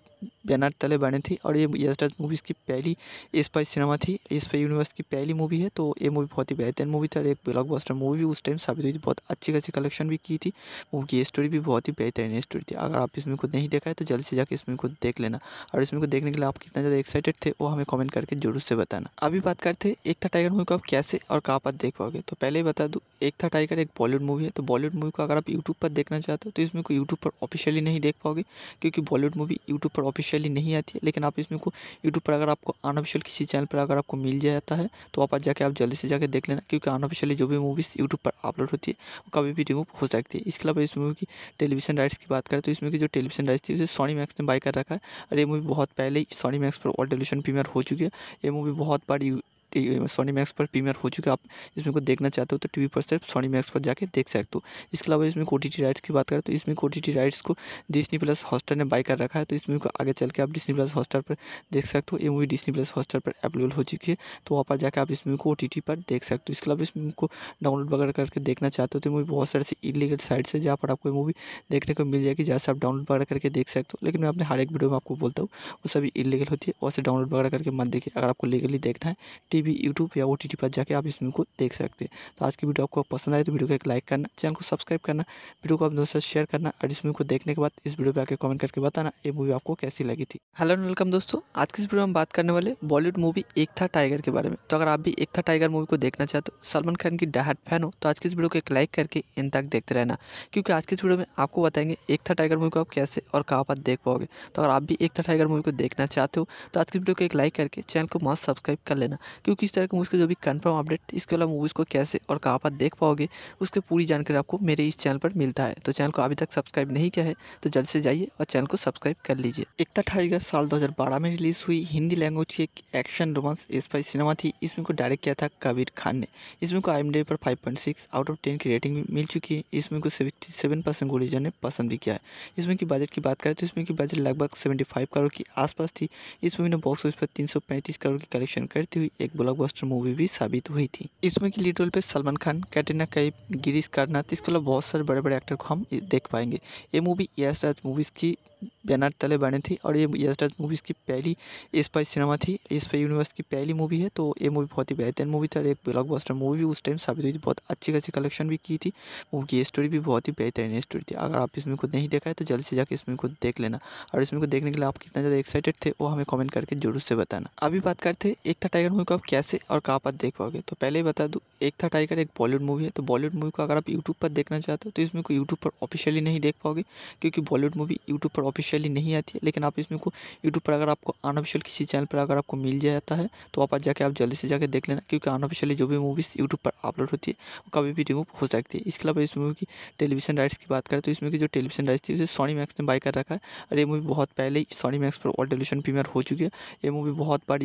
बैनर तले बने थे और ये राज मूवीज़ की पहली इस पर सिनेमा थी इस पर यूनिवर्स की पहली मूवी है तो ये मूवी बहुत ही बेहतरीन मूवी था एक ब्लॉकबस्टर मूवी भी उस टाइम साबित हुई थी बहुत अच्छी खासी कलेक्शन भी की थी मूवी की स्टोरी भी बहुत ही बेहतरीन स्टोरी थी अगर आप इसमें को नहीं देखा है तो जल्द से जाकर इसमें को देख लेना और इसमें को देखने के लिए आप कितना ज़्यादा एक्साइटेड थे वो हमें कॉमेंट करके जरूर से बताना अभी बात करते हैं एक था टाइगर मूवी को आप कैसे और कहाँ पर देख पाओगे तो पहले ही बता दूँ एक था टाइगर एक बॉलीवुड मूवी है तो बॉलीवुड मूवी को अगर आप यूट्यूब पर देखना चाहते हो तो इसमें को यूट्यूब पर ऑफिशियली नहीं देख पाओगे क्योंकि बॉलीवुड मूवी यूट्यूब पर ऑफिशियली नहीं आती है लेकिन आप इसमें को यूट्यूब पर अगर आपको अनऑफिशियल किसी चैनल पर अगर आपको मिल जाता है तो आप जाके आप जल्दी से जाके देख लेना क्योंकि अनऑफिशियली जो भी मूवीज़ यूट्यूब पर अपलोड होती है वो कभी भी रिमूव हो सकती है इसके अलावा इस मूवी की टेलीविजन राइट्स की बात करें तो इसमें की जो टेलीविजन राइट्स थी उसे सोनी मैक्स ने बाई कर रखा है और ये मूवी बहुत पहले ही सोनी मैक्स पर ऑल टेलीविजन प्रीमियर हो चुकी है ये मूवी बहुत बार सोनी मैक्स पर प्रीमियर हो चुके आप इसमें को देखना चाहते हो तो टीवी पर सिर्फ सोनी मैक्स पर जाके देख सकते हो इसके अलावा इसमें टी राइट्स की बात करें तो इसमें टी राइट्स को डिस्नी प्लस हॉस्टर ने बाई कर रखा है तो इसमें को आगे चल के आप डिस्नी प्लस हॉस्टर पर देख सकते हो ये मूवी डिस्नी प्लस हॉस्टर पर अवेलेबल हो चुकी है तो वहाँ पर जाकर आप इस मूवी को ओ पर देख सकते हो इसके अलावा इस मूवी को डाउनलोड वगैरह करके देखना चाहते हो तो मूवी बहुत सारे से इलीगल साइट्स है जहाँ पर आपको मूवी देखने को मिल जाएगी जहाँ से आप डाउनलोड वगैरह करके देख सकते हो लेकिन मैं अपने हर एक वीडियो में आपको बोलता हूँ वो सभी इलीगल होती है वैसे डाउनलोड वगैरह करके मत देखिए अगर आपको लीगली देखना है टी भी यूट्यूब या ओ टी पर जाके आप इस वीडियो को देख सकते हैं तो आज की वीडियो आपको पसंद आए तो वीडियो को एक लाइक करना चैनल को सब्सक्राइब करना वीडियो को अपने दोस्तों से शेयर करना और इस मूवी को देखने के बाद इस वीडियो पर आकर कमेंट करके बताना ये मूवी आपको कैसी लगी थी हेलो वेलकम दोस्तों आज की इस वीडियो में बात करने वाले बॉलीवुड मूवी एक था टाइगर के बारे में तो अगर आप भी एक था टाइगर मूवी को देखना चाहते हो सलमान खान की डहाट फैन हो तो आज की इस वीडियो को एक लाइक करके इन तक देखते रहना क्योंकि आज की इस वीडियो में आपको बताएंगे एक था टाइगर मूवी को आप कैसे और कहाँ पर देख पाओगे तो अगर आप भी एक था टाइगर मूवी को देखना चाहते हो तो आज की वीडियो को एक लाइक करके चैनल को मस्त सब्सक्राइब कर लेना क्योंकि इस तरह के मूवीज़ का जो भी कन्फर्म अपडेट इसके अलावा मूवीज़ को कैसे और कहाँ पर देख पाओगे उसकी पूरी जानकारी आपको मेरे इस चैनल पर मिलता है तो चैनल को अभी तक सब्सक्राइब नहीं किया है तो जल्द से जाइए और चैनल को सब्सक्राइब कर लीजिए एकता ठाईगर साल दो में रिलीज़ हुई हिंदी लैंग्वेज की एक एक्शन रोमांस स्पाई सिनेमा थी इसमें को डायरेक्ट किया था कबीर खान ने इसमें को आई पर फाइव आउट ऑफ टेन की रेटिंग मिल चुकी है इसमें को सेवन परसेंट ने पसंद भी किया है इसमें की बजट की बात करें तो इसमें की बजट लगभग फाइव करोड़ के आसपास थी इस मूवी ने बॉक्स ऑफिस पर पैंतीस करोड़ की कलेक्शन करती हुई एक ब्लॉकबस्टर मूवी भी साबित हुई थी इसमें की लीड रोल पे सलमान खान कैटरीना कैफ गिरीश कर्नाथ इसके अलावा बहुत सारे बड़े बड़े एक्टर को हम देख पाएंगे ये मूवी यश राज मूवीज़ की बैनर तले बने थे और ये यस्टर्स मूवीज़ की पहली इस पर सिनेमा थी इस पर यूनिवर्स की पहली मूवी है तो ये मूवी बहुत ही बेहतरीन मूवी था एक ब्लॉकबस्टर मूवी भी उस टाइम साबित हुई थी बहुत अच्छी खासी कलेक्शन भी की थी मूवी की स्टोरी भी बहुत ही बेहतरीन स्टोरी थी अगर आप इसमें खुद को नहीं देखा है तो जल्द से जाकर इसमें खुद को देख लेना और इसमें को देखने के लिए आप कितना ज़्यादा एक्साइटेड थे वो हमें कॉमेंट करके जरूर से बताना अभी बात करते एक था टाइगर मूवी को आप कैसे और कहाँ पर देख पाओगे तो पहले ही बता दूँ एक था टाइगर एक बॉलीवुड मूवी है तो बॉलीवुड मूवी को अगर आप यूट्यूब पर देखना चाहते हो तो इसमें को यूट्यूब पर ऑफिशियली नहीं देख पाओगे क्योंकि बॉलीवुड मूवी यूट्यूब पर ऑफिशियली नहीं आती है लेकिन आप इसमें को यूट्यूब पर अगर आपको अनऑफिशियल किसी चैनल पर अगर आपको मिल जाता है तो आप जाकर आप जल्दी से जाकर देख लेना क्योंकि अनऑफिशियली जो भी मूवीज़ यूट्यूब पर अपलोड होती है वो कभी भी रिमूव हो सकती है इसके अलावा इस मूवी की टेलीविजन राइट्स की बात करें तो इसमें की जो टेलीविजन राइट्स थी उसे सोनी मैक्स ने बाई कर रखा है और ये मूवी बहुत पहले ही सोनी मैक्स पर और टेलीविजन प्रीमियर हो चुकी है ये मूवी बहुत बार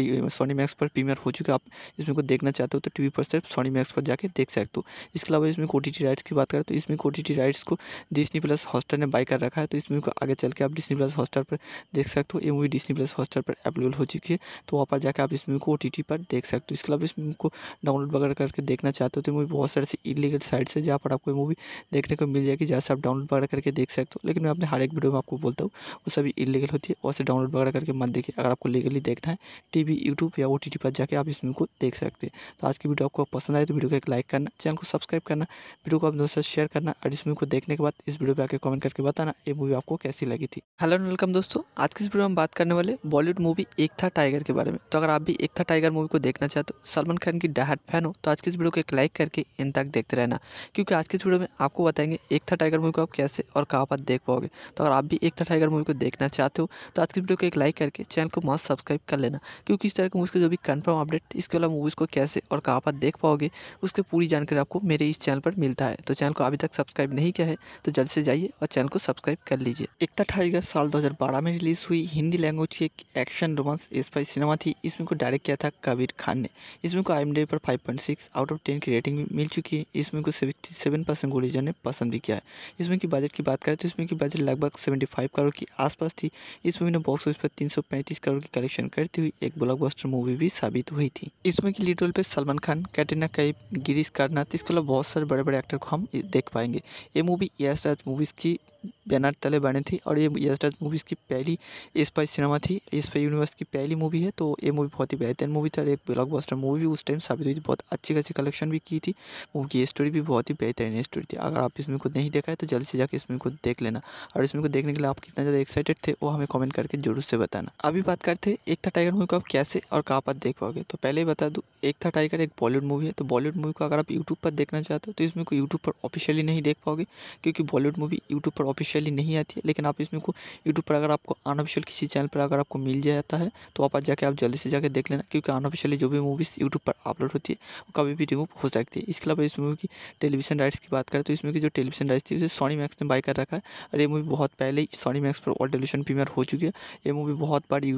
सोनी मैक्स पर प्रीमियर हो चुका आप इसमें को देखना चाहते हो तो टीवी पर सिर्फ सोनी मैक्स पर जाके देख सकते हो इसके अलावा इसमें ओ राइट्स की बात करें तो इसमें टी राइट्स को डिस्नी प्लस हॉस्टर ने बाई कर रखा है तो इसमें को आगे चल के आप डिस्नी प्लस हॉस्टर पर देख सकते हो ये मूवी डिस्नी प्लस हॉस्टर पर अवेलेबल हो चुकी है तो वहाँ पर जाकर आप इस मूवी को ओ पर देख सकते हो इसके अलावा इस मूवी को डाउनलोड वगैरह करके देखना चाहते हो तो मूवी बहुत सारे इलीगल साइट्स है जहाँ पर आपको मूवी देखने को मिल जाएगी जहाँ से आप डाउनलोड वगैरह करके देख सकते हो लेकिन मैं अपने हर एक वीडियो में आपको बोलता हूँ वो सभी इलीगल होती है वैसे डाउनलोड वगैरह करके मत देखिए अगर आपको लीगली देखना है टी भी यूट्यूब या ओ पर जाके आप इस वीडियो को देख सकते हैं तो आज की वीडियो आपको पसंद आए तो वीडियो को एक लाइक करना चैनल को सब्सक्राइब करना वीडियो को अपने दोस्तों से शेयर करना और इस वीडियो को देखने के बाद इस वीडियो पर आकर कमेंट करके बताना ये मूवी आपको कैसी लगी थी हेलो वेलकम दोस्तों आज की इस वीडियो में बात करने वाले बॉलीवुड मूवी एक था टाइगर के बारे में तो अगर आप भी एक था टाइगर मूवी को देखना चाहते हो सलमान खान की डहाट फैन हो तो आज की इस वीडियो को एक लाइक करके इन तक देखते रहना क्योंकि आज की इस वीडियो में आपको बताएंगे एक था टाइगर मूवी को आप कैसे और कहाँ पर देख पाओगे तो अगर आप भी एक था टाइगर मूवी को देखना चाहते हो तो आज की वीडियो को एक लाइक करके चैनल को मस्त सब्सक्राइब कर लेना क्योंकि किस तरह के मूवीज़ का जो भी कन्फर्म अपडेट इसके अलावा मूवीज़ को कैसे और कहाँ पर देख पाओगे उसकी पूरी जानकारी आपको मेरे इस चैनल पर मिलता है तो चैनल को अभी तक सब्सक्राइब नहीं किया है तो जल्द से जाइए और चैनल को सब्सक्राइब कर लीजिए एकता ठाईगर साल दो में रिलीज़ हुई हिंदी लैंग्वेज की एक एक्शन रोमांस स्पाई सिनेमा थी इसमें को डायरेक्ट किया था कबीर खान ने इसमें को आई पर फाइव आउट ऑफ टेन की रेटिंग मिल चुकी है इसमें को सेवन परसेंट ने पसंद भी किया है इसमें की बजट की बात करें तो इसमें की बजट लगभग फाइव करोड़ के आसपास थी इस मूवी ने बॉक्स ऑफिस पर पैंतीस करोड़ की कलेक्शन करती हुई एक ब्लॉकबस्टर मूवी भी साबित हुई थी इसमें की लीड रोल पे सलमान खान कैटरीना कैफ गिरीश कर्नाथ इसके अलावा बहुत सारे बड़े बड़े एक्टर को हम देख पाएंगे ये मूवी यश राज मूवीज़ की बैनर तले बने थे और ये यशराज मूवीज़ की पहली इस सिनेमा थी इस यूनिवर्स की पहली मूवी है तो ये मूवी बहुत ही बेहतरीन मूवी थी और एक ब्लॉकबस्टर मूवी भी उस टाइम साबित हुई थी बहुत अच्छी खासी कलेक्शन भी की थी मूवी की स्टोरी भी बहुत ही बेहतरीन स्टोरी थी अगर आप इस मूवी को नहीं देखा है तो जल्द से जाकर इस मूवी को देख लेना और इस मूवी को देखने के लिए आप कितना ज़्यादा एक्साइटेड थे वो हमें कॉमेंट करके जरूर से बताना अभी बात करते हैं एक था टाइगर मूवी को आप कैसे और कहाँ पर देख पाओगे तो पहले ही बता दूँ एक था टाइगर एक बॉलीवुड मूवी है तो बॉलीवुड मूवी को अगर आप यूट्यूब पर देखना चाहते हो तो इसमें को यूट्यूब पर ऑफिशियली नहीं देख पाओगे क्योंकि बॉलीवुड मूवी यूट्यूब पर ऑफिशियली नहीं आती है लेकिन आप इसमें को यूट्यूब पर अगर आपको अनऑफिशियल किसी चैनल पर अगर आपको मिल जाता है तो आप जाके आप जल्दी से जाके देख लेना क्योंकि अनऑफिशियली जो भी मूवीज़ यूट्यूब पर अपलोड होती है वो कभी भी रिमूव हो सकती है इसके अलावा इस मूवी की टेलीविजन राइट्स की बात करें तो इसमें की जो टेलीविजन राइट्स थी उसे सोनी मैक्स ने बाई कर रखा है और ये मूवी बहुत पहले ही सोनी मैक्स पर ऑल टेलीविजन प्रीमियर हो चुकी है ये मूवी बहुत बार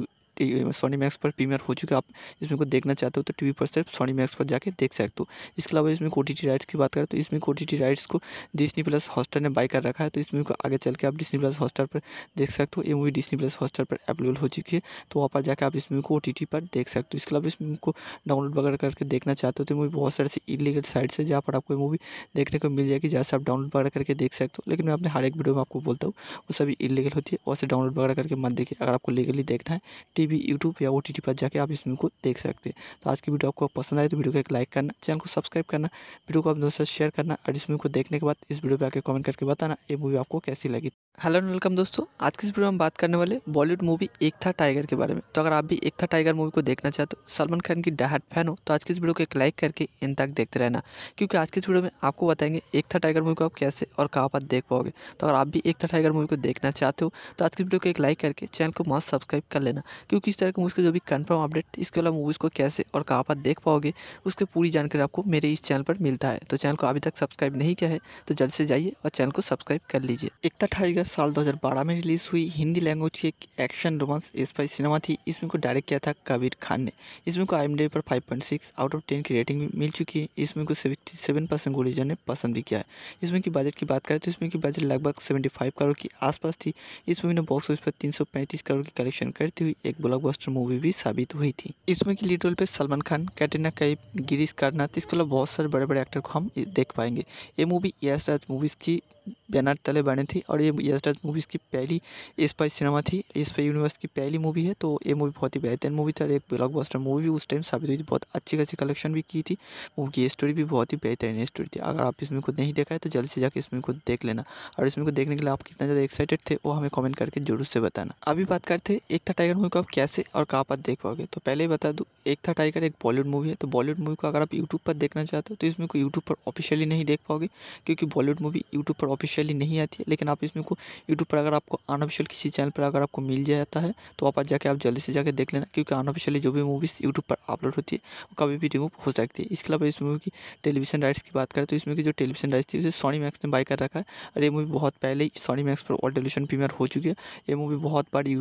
सोनी मैक्स पर प्रीमियर हो चुका आप इसमें को देखना चाहते हो तो टीवी पर सिर्फ सोनी मैक्स पर जाके देख सकते हो इसके अलावा इसमें ओ राइट्स की बात करें तो इसमें टी राइट्स को डिस्नी प्लस हॉस्टर ने बाई कर रखा है तो इसमें को आगे चल के आप डिस्नी प्लस हॉस्टर पर देख सकते हो ये मूवी डिस्नी प्लस हॉस्टर पर अवेलेबल हो चुकी है तो वहाँ पर जाकर आप इस मूवी को ओ पर देख सकते हो इसके अलावा इस मूवी को डाउनलोड वगैरह करके देखना चाहते हो तो मूवी बहुत सारे इलीगल साइट्स है जहाँ पर आपको मूवी देखने को मिल जाएगी जहाँ से आप डाउनलोड वगैरह करके देख सकते हो लेकिन मैं अपने हर एक वीडियो में आपको बोलता हूँ वो सभी इलीगल होती है वैसे डाउनलोड वगैरह करके मत देखिए अगर आपको लीगली देखना है टी भी यूट्यूब या ओ पर जाके आप इस फिल्म को देख सकते हैं तो आज की वीडियो आपको पसंद आए तो वीडियो को एक लाइक करना चैनल को सब्सक्राइब करना वीडियो को आप दोस्तों से शेयर करना और इस फिल्म को देखने के बाद इस वीडियो पर आकर कमेंट करके बताना ये मूवी आपको कैसी लगी हेलो वेलकम दोस्तों आज की इस वीडियो में बात करने वाले बॉलीवुड मूवी एक था टाइगर के बारे में तो अगर आप भी एक था टाइगर मूवी को देखना चाहते हो सलमान खान की डहाट फैन हो तो आज की इस वीडियो को एक लाइक करके इन तक देखते रहना क्योंकि आज की इस वीडियो में आपको बताएंगे एक था टाइगर मूवी को आप कैसे और कहाँ पर देख पाओगे तो अगर आप भी एक था टाइगर मूवी को देखना चाहते हो तो आज की वीडियो को एक लाइक करके चैनल को मस्त सब्सक्राइब कर लेना क्योंकि इस तरह के मुझके जो भी कन्फर्म अपडेट इसके अलावा मूवीज़ को कैसे और कहाँ पर देख पाओगे उसकी पूरी जानकारी आपको मेरे इस चैनल पर मिलता है तो चैनल को अभी तक सब्सक्राइब नहीं किया है तो जल्द से जाइए और चैनल को सब्सक्राइब कर लीजिए एकता ठाईगर साल दो में रिलीज़ हुई हिंदी लैंग्वेज की एक एक्शन रोमांस स्पाई सिनेमा थी इसमें को डायरेक्ट किया था कबीर खान ने इसमें को आई पर फाइव आउट ऑफ टेन की रेटिंग भी मिल चुकी है इसमें को सेवन परसेंट ने पसंद भी किया है इसमें की बजट की बात करें तो इसमें की बजट लगभग फाइव करोड़ के आसपास थी इस मूवी ने बॉक्स ऑफिस पर पैंतीस करोड़ की कलेक्शन करती हुई एक ब्लॉकबस्टर मूवी भी साबित हुई थी इसमें की लीड रोल पे सलमान खान कैटरीना कैफ गिरीश कर्नाथ इसके अलावा बहुत सारे बड़े बड़े एक्टर को हम देख पाएंगे ये मूवी यश राज मूवीज़ की बैनर तले बने थे और ये यशराज मूवीज़ की पहली इस पर सिनेमा थी इस पर यूनिवर्स की पहली मूवी है तो ये मूवी बहुत ही बेहतरीन मूवी थी और एक ब्लॉकबस्टर मूवी भी उस टाइम साबित हुई थी बहुत अच्छी खासी कलेक्शन भी की थी मूवी की स्टोरी भी बहुत ही बेहतरीन स्टोरी थी अगर आप इसमें खुद को नहीं देखा है तो जल्द से जाकर इस मूवी को देख लेना और इसमें को देखने के लिए आप कितना ज़्यादा एक्साइटेड थे वो हमें कॉमेंट करके जरूर से बताना अभी बात करते हैं एक था टाइगर मूवी को आप कैसे और कहाँ पर देख पाओगे तो पहले ही बता दूँ एक था टाइगर एक बॉलीवुड मूवी है तो बॉलीवुड मूवी को अगर आप यूट्यूब पर देखना चाहते हो तो इसमें को यूट्यूब पर ऑफिशियली नहीं देख पाओगे क्योंकि बॉलीवुड मूवी यूट्यूब पर ऑफिशियली नहीं आती है लेकिन आप इसमें को यूट्यूब पर अगर आपको अनऑफिशियल किसी चैनल पर अगर आपको मिल जाता है तो आप जाके आप जल्दी से जाकर देख लेना क्योंकि अनऑफिशियली जो भी मूवीज़ यूट्यूब पर अपलोड होती है वो कभी भी रिमूव हो सकती है इसके अलावा इस मूवी की टेलीविजन राइट्स की बात करें तो इसमें की जो टेलीविजन राइट्स थी उसे सोनी मैक्स ने बाई कर रखा है और ये मूवी बहुत पहले ही सोनी मैक्स पर ऑल टेलीविजन प्रीमियर हो चुकी है ये मूवी बहुत बार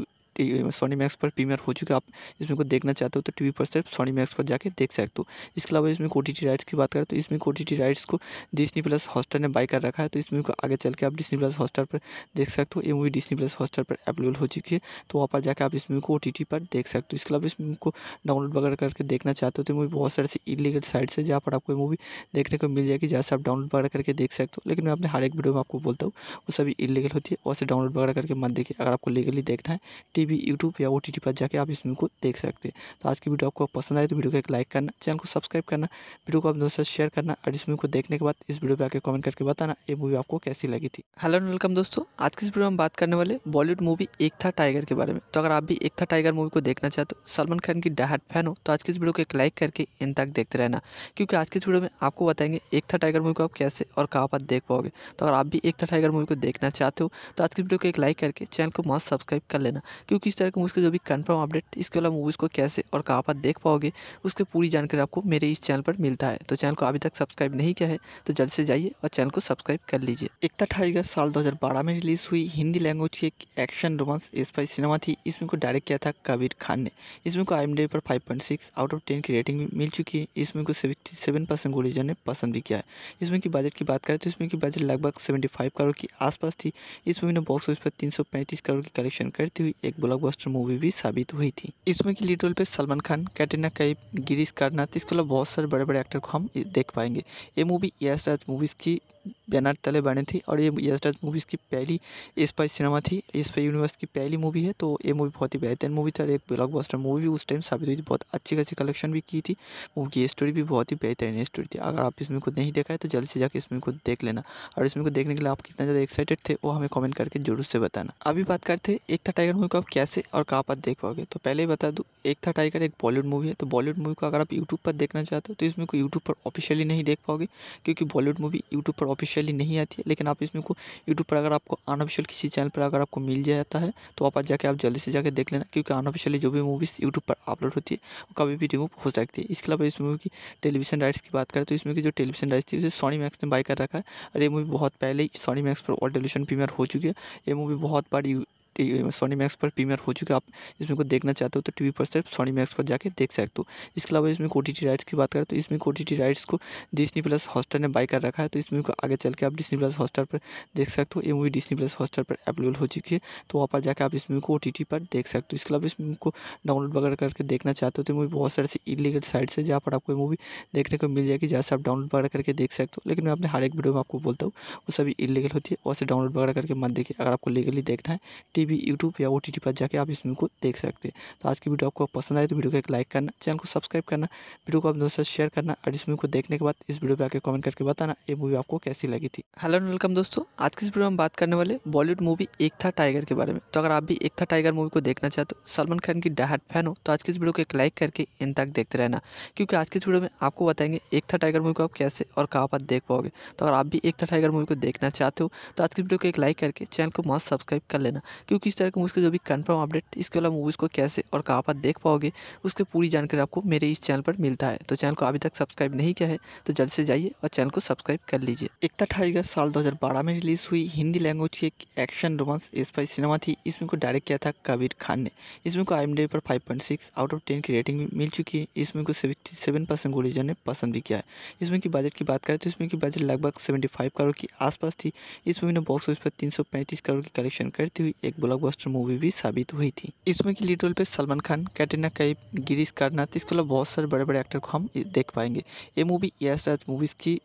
सोनी मैक्स पर प्रीमियर हो चुके आप इसमें को देखना चाहते हो तो टीवी पर सिर्फ सोनी मैक्स पर जाके देख सकते हो इसके अलावा इसमें ओ राइट्स की बात करें तो इसमें टी राइट्स को डिस्नी प्लस हॉस्टर ने बाई कर रखा है तो इसमें को आगे चल के आप डिस्नी प्लस हॉस्टर पर देख सकते हो ये मूवी डिस्नी प्लस हॉस्टर पर अवेलेबल हो चुकी है तो वहाँ पर जाकर आप इस मूवी को ओ पर देख सकते हो इसके अलावा इस मूव को डाउनलोड वगैरह करके देखना चाहते हो तो मूवी बहुत सारे इलीगल साइट्स है जहाँ पर आपको मूवी देखने को मिल जाएगी जहाँ से आप डाउनलोड वगैरह करके देख सकते हो लेकिन मैं अपने हर एक वीडियो में आपको बोलता हूँ वो सभी इलीगल होती है वैसे डाउनलोड वगैरह करके मत देखिए अगर आपको लीगली देखना है टी भी यूट्यूब या ओ पर जाके आप इस फिल्म को देख सकते हैं तो आज की वीडियो आपको पसंद आए तो वीडियो को एक लाइक करना चैनल को सब्सक्राइब करना वीडियो को आप दोस्तों से शेयर करना और इस फिल्म को देखने के बाद इस वीडियो पर आकर कमेंट करके बताना ये मूवी आपको कैसी लगी थी हेलो वेलकम दोस्तों आज की इस वीडियो में बात करने वाले बॉलीवुड मूवी एक था टाइगर के बारे में तो अगर आप भी एक था टाइगर मूवी को देखना चाहते हो सलमान खान की डहाट फैन हो तो आज की इस वीडियो को एक लाइक करके इन तक देखते रहना क्योंकि आज की इस वीडियो में आपको बताएंगे एक था टाइगर मूवी को आप कैसे और कहाँ पर देख पाओगे तो अगर आप भी एक था टाइगर मूवी को देखना चाहते हो तो आज की वीडियो को एक लाइक करके चैनल को मस्त सब्सक्राइब कर लेना क्योंकि किस तरह के मूवीज़ का जो भी कन्फर्म अपडेट इसके अलावा मूवीज़ को कैसे और कहाँ पर देख पाओगे उसकी पूरी जानकारी आपको मेरे इस चैनल पर मिलता है तो चैनल को अभी तक सब्सक्राइब नहीं किया है तो जल्द से जाइए और चैनल को सब्सक्राइब कर लीजिए एकता ठाईगर साल दो में रिलीज़ हुई हिंदी लैंग्वेज की एक एक्शन रोमांस स्पाई सिनेमा थी इसमें को डायरेक्ट किया था कबीर खान ने इसमें को आई पर फाइव आउट ऑफ टेन की रेटिंग भी मिल चुकी है इसमें को सेवन परसेंट ने पसंद भी किया है इसमें की बजट की बात करें तो इसमें की बजट लगभग फाइव करोड़ के आसपास थी इस मूवी ने बॉक्स ऑफिस पर पैंतीस करोड़ की कलेक्शन करती हुई एक ब्लॉकबस्टर मूवी भी साबित हुई थी इसमें की लीड रोल पे सलमान खान कैटरीना कैप गिरीश कर्नाथ इसके अलावा बहुत सारे बड़े बड़े एक्टर को हम देख पाएंगे ये मूवी यश राज मूवीज़ की बैनर तले बने थे और ये यशराज मूवीज़ की पहली इस सिनेमा थी इस पर यूनिवर्स की पहली मूवी है तो ये मूवी बहुत ही बेहतरीन मूवी था एक ब्लॉकबस्टर मूवी भी उस टाइम साबित हुई थी बहुत अच्छी खासी कलेक्शन भी की थी मूवी की स्टोरी भी बहुत ही बेहतरीन स्टोरी थी अगर आप इसमें को नहीं देखा है तो जल्द से जाकर इसमें को देख लेना और इसमें को देखने के लिए आप कितना ज़्यादा एक्साइटेड थे वो हमें कॉमेंट करके जरूर से बताना अभी बात करते हैं एक था टाइगर मूवी को आप कैसे और कहाँ पर देख पाओगे तो पहले ही बता दूँ एक था टाइगर एक बॉलीवुड मूवी है तो बॉलीवुड मूवी को अगर आप यूट्यूब पर देखना चाहते हो तो इसमें को यूट्यूब पर ऑफिशियली नहीं देख पाओगे क्योंकि बॉलीवुड मूवी यूट्यूब पर ऑफिशियल ऑफिशियली नहीं आती है लेकिन आप इसमें को यूट्यूब पर अगर आपको अनऑफिशियल किसी चैनल पर अगर आपको मिल जाता है तो आप जाके आप जल्दी से जाकर देख लेना क्योंकि अनऑफिशियली जो भी मूवीज़ यूट्यूब पर अपलोड होती है वो कभी भी रिमूव हो सकती है इसके अलावा इस मूवी की टेलीविजन राइट्स की बात करें तो इसमें की जो टेलीविजन राइट्स थी उसे सोनी मैक्स ने बाई कर रखा है और ये मूवी बहुत पहले ही सोनी मैक्स पर और टेलीविजन प्रीमियर हो चुकी है ये मूवी बहुत बड़ी सोनी मैक्स पर प्रीमियर हो चुके आप इसमें को देखना चाहते हो तो टीवी पर सिर्फ सोनी मैक्स पर जाके देख सकते हो इसके अलावा इसमें कोटीटी राइट्स की बात करें तो इसमें कोटीटी राइट्स को डिस्नी प्लस हॉस्टर ने बाई कर रखा है तो इसमें को आगे चल के आप डिस्नी प्लस हॉस्टर पर देख सकते हो ये मूवी डिस्नी प्लस हॉस्टर पर अवेलेबल हो चुकी है तो वहाँ पर जाकर आप इस मूवी को ओ पर देख सकते हो इसके अलावा इस मूवी को डाउनलोड वगैरह करके देखना चाहते हो तो मूवी बहुत सारे इलीगल साइट्स है जहाँ पर आपको मूवी देखने को मिल जाएगी जहाँ से आप डाउनलोड वगैरह करके देख सकते हो लेकिन मैं अपने हर एक वीडियो में आपको बोलता हूँ वो सभी इलीगल होती है वैसे डाउनलोड वगैरह करके मत देखिए अगर आपको लीगली देखना है टी भी यूट्यूब या ओ पर जाके आप इस मूवी को देख सकते हैं तो आज की वीडियो आपको पसंद आए तो वीडियो को एक लाइक करना चैनल को सब्सक्राइब करना वीडियो को अपने दोस्तों से शेयर करना और इस फिल्म को देखने के बाद इस वीडियो पर आकर कमेंट करके बताना ये मूवी आपको कैसी लगी थी हेलो वेलकम दोस्तों आज की इस वीडियो में बात करने वाले बॉलीवुड मूवी एक था टाइगर के बारे में तो अगर आप भी एक था टाइगर मूवी को देखना चाहते हो सलमान खान की डहाट फैन हो तो आज की इस वीडियो को एक लाइक करके इन तक देखते रहना क्योंकि आज की इस वीडियो में आपको बताएंगे एक था टाइगर मूवी को आप कैसे और कहाँ पर देख पाओगे तो अगर आप भी एक था टाइगर मूवी को देखना चाहते हो तो आज की वीडियो को एक लाइक करके चैनल को मस्त सब्सक्राइब कर लेना क्योंकि इस तरह के का जो भी कन्फर्म अपडेट इसके अलावा मूवीज़ को कैसे और कहाँ पर देख पाओगे उसकी पूरी जानकारी आपको मेरे इस चैनल पर मिलता है तो चैनल को अभी तक सब्सक्राइब नहीं किया है तो जल्द से जाइए और चैनल को सब्सक्राइब कर लीजिए एकता ठाईगर साल दो में रिलीज़ हुई हिंदी लैंग्वेज की एक एक्शन रोमांस स्पाई सिनेमा थी इसमें को डायरेक्ट किया था कबीर खान ने इसमें को आई पर फाइव आउट ऑफ टेन की रेटिंग भी मिल चुकी है इसमें को सेवन परसेंट ने पसंद भी किया है इसमें की बजट की बात करें तो इसमें की बजट लगभग सेवेंटी करोड़ के आसपास थी इस मूवी ने बॉक्स ऑफिस पर तीन करोड़ की कलेक्शन करती हुई एक ब्लॉकबस्टर मूवी भी साबित हुई थी इसमें की लीड रोल पे सलमान खान कैटरीना कैप गिरीश कर्नाथ इसके अलावा बहुत सारे बड़े बड़े एक्टर को हम देख पाएंगे ये मूवी यश राज मूवीज़ की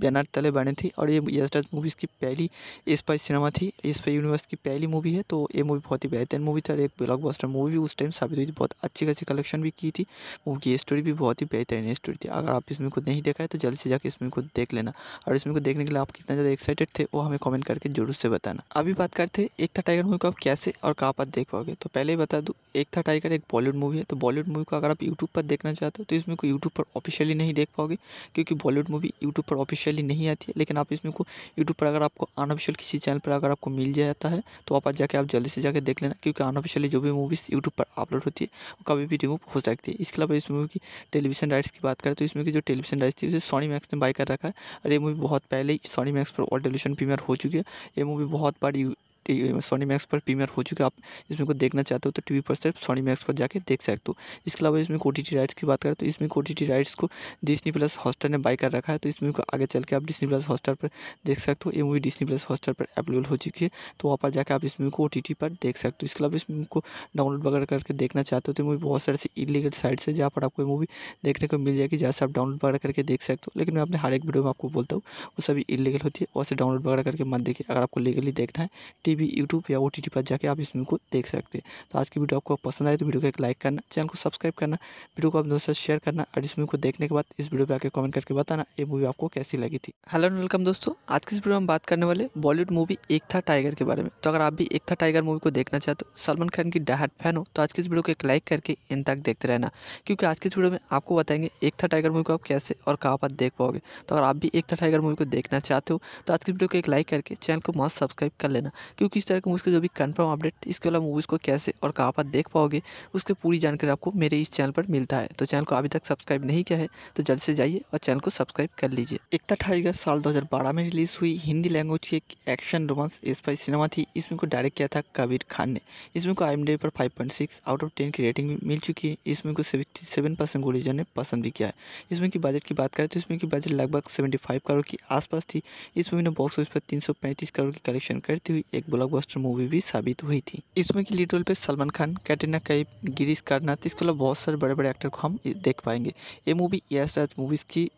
बैनर तले बने थे और ये यशराज मूवीज़ की पहली इस सिनेमा थी इस पर यूनिवर्स की पहली मूवी है तो ये मूवी बहुत ही बेहतरीन मूवी थी और एक ब्लॉकबस्टर मूवी भी उस टाइम साबित हुई थी बहुत अच्छी खासी कलेक्शन भी की थी मूवी की स्टोरी भी बहुत ही बेहतरीन स्टोरी थी अगर आप इसमें को नहीं देखा है तो जल्द से जाकर इसमें को देख लेना और इसमें को देखने के लिए आप कितना ज़्यादा एक्साइटेड थे वो हमें कॉमेंट करके जरूर से बताना अभी बात करते हैं एक था टाइगर मूवी को आप कैसे और कहाँ पर देख पाओगे तो पहले ही बता दूँ एक था टाइगर एक बॉलीवुड मूवी है तो बॉलीवुड मूवी को अगर आप यूट्यूब पर देखना चाहते हो तो इसमें को यूट्यूब पर ऑफिशियली नहीं देख पाओगे क्योंकि बॉलीवुड मूवी यूट्यूब पर ऑफिशियली नहीं आती है लेकिन आप इसमें को यूट्यूब पर अगर आपको अनऑफिशियल किसी चैनल पर अगर आपको मिल जाता है तो आप जाके आप जल्दी से जाके देख लेना क्योंकि अनऑफिशियली जो भी मूवीज़ यूट्यूब पर अपलोड होती है वो कभी भी रिमूव हो सकती है इसके अलावा इस मूवी की टेलीविजन राइट्स की बात करें तो इसमें की जो टेलीविजन राइट्स थी उसे सोनी मैक्स ने बाई कर रखा है और ये मूवी बहुत पहले ही सोनी मैक्स पर ऑल टेलीविजन प्रीमियर हो चुकी है ये मूवी बहुत बड़ी सोनी मैक्स पर प्रीमियर हो चुके आप इसमें को देखना चाहते हो तो टी पर सिर्फ सोनी मैक्स पर जाके देख सकते हो इसके अलावा इसमें ओ राइट्स की बात करें तो इसमें ओ राइट्स को डिस्नी प्लस हॉस्टार ने बाई कर रखा है तो इसमें को आगे चल के आप डिस्नी प्लस हॉस्टार पर देख सकते हो ये मूवी डिस्नी प्लस हॉस्टार पर अवेलेबल हो चुकी है तो वहाँ पर जाकर आप इस मूवी को ओ पर देख सकते हो इसके अलावा इस मूवी को डाउनलोड वगैरह करके देखना चाहते हो तो मूवी बहुत सारे इलीगल साइट्स है जहाँ पर आपको मूवी देखने को मिल जाएगी जहाँ से आप डाउनलोड वगैरह करके देख सकते हो लेकिन मैं अपने हर एक वीडियो में आपको बोलता हूँ वो सभी इलीगल होती है वैसे डाउनलोड वगैरह करके मत देखिए अगर आपको लीगली देखना है टी भी यूट्यूब या ओ पर जाके आप इस वीडियो को देख सकते हैं तो आज की वीडियो आपको पसंद आए तो वीडियो को एक लाइक करना चैनल को सब्सक्राइब करना वीडियो को आप दोस्तों शेयर करना और इस वीडियो को देखने के बाद इस वीडियो पर आकर कमेंट करके बताना ये मूवी आपको कैसी लगी थी हेलो वेलकम दोस्तों आज की इस वीडियो में बात करने वाले बॉलीवुड मूवी एक था टाइगर के बारे में तो अगर आप भी एक था टाइगर मूवी को देखना चाहते हो सलमान खान की डहाट फैन हो तो आज की इस वीडियो को एक लाइक करके इन तक देखते रहना क्योंकि आज की इस वीडियो में आपको बताएंगे एक था टाइगर मूवी को आप कैसे और कहाँ पर देख पाओगे तो अगर आप भी एक था टाइगर मूवी को देखना चाहते हो तो आज की वीडियो को एक लाइक करके चैनल को मस्त सब्सक्राइब कर लेना क्योंकि लोग किस तरह के मूवीज़ का जो भी कन्फर्म अपडेट इसके अलावा मूवीज़ को कैसे और कहाँ पर देख पाओगे उसकी पूरी जानकारी आपको मेरे इस चैनल पर मिलता है तो चैनल को अभी तक सब्सक्राइब नहीं किया है तो जल्द से जाइए और चैनल को सब्सक्राइब कर लीजिए एकता ठाईगर साल दो में रिलीज़ हुई हिंदी लैंग्वेज की एक एक्शन रोमांस स्पाई सिनेमा थी इसमें को डायरेक्ट किया था कबीर खान ने इसमें को आई पर फाइव आउट ऑफ टेन की रेटिंग भी मिल चुकी है इसमें को सेवन परसेंट ने पसंद भी किया है इसमें की बजट की बात करें तो इसमें की बजट लगभग सेवेंटी करोड़ के आसपास थी इस मूवी ने बॉक्स ऑफिस पर तीन करोड़ की कलेक्शन करती हुई एक ब्लॉकबस्टर मूवी भी साबित हुई थी इसमें की लीड रोल पे सलमान खान कैटरीना कैप गिरीश कर्नाथ इसके अलावा बहुत सारे बड़े बड़े एक्टर को हम देख पाएंगे ये मूवी यश राज मूवीज़ की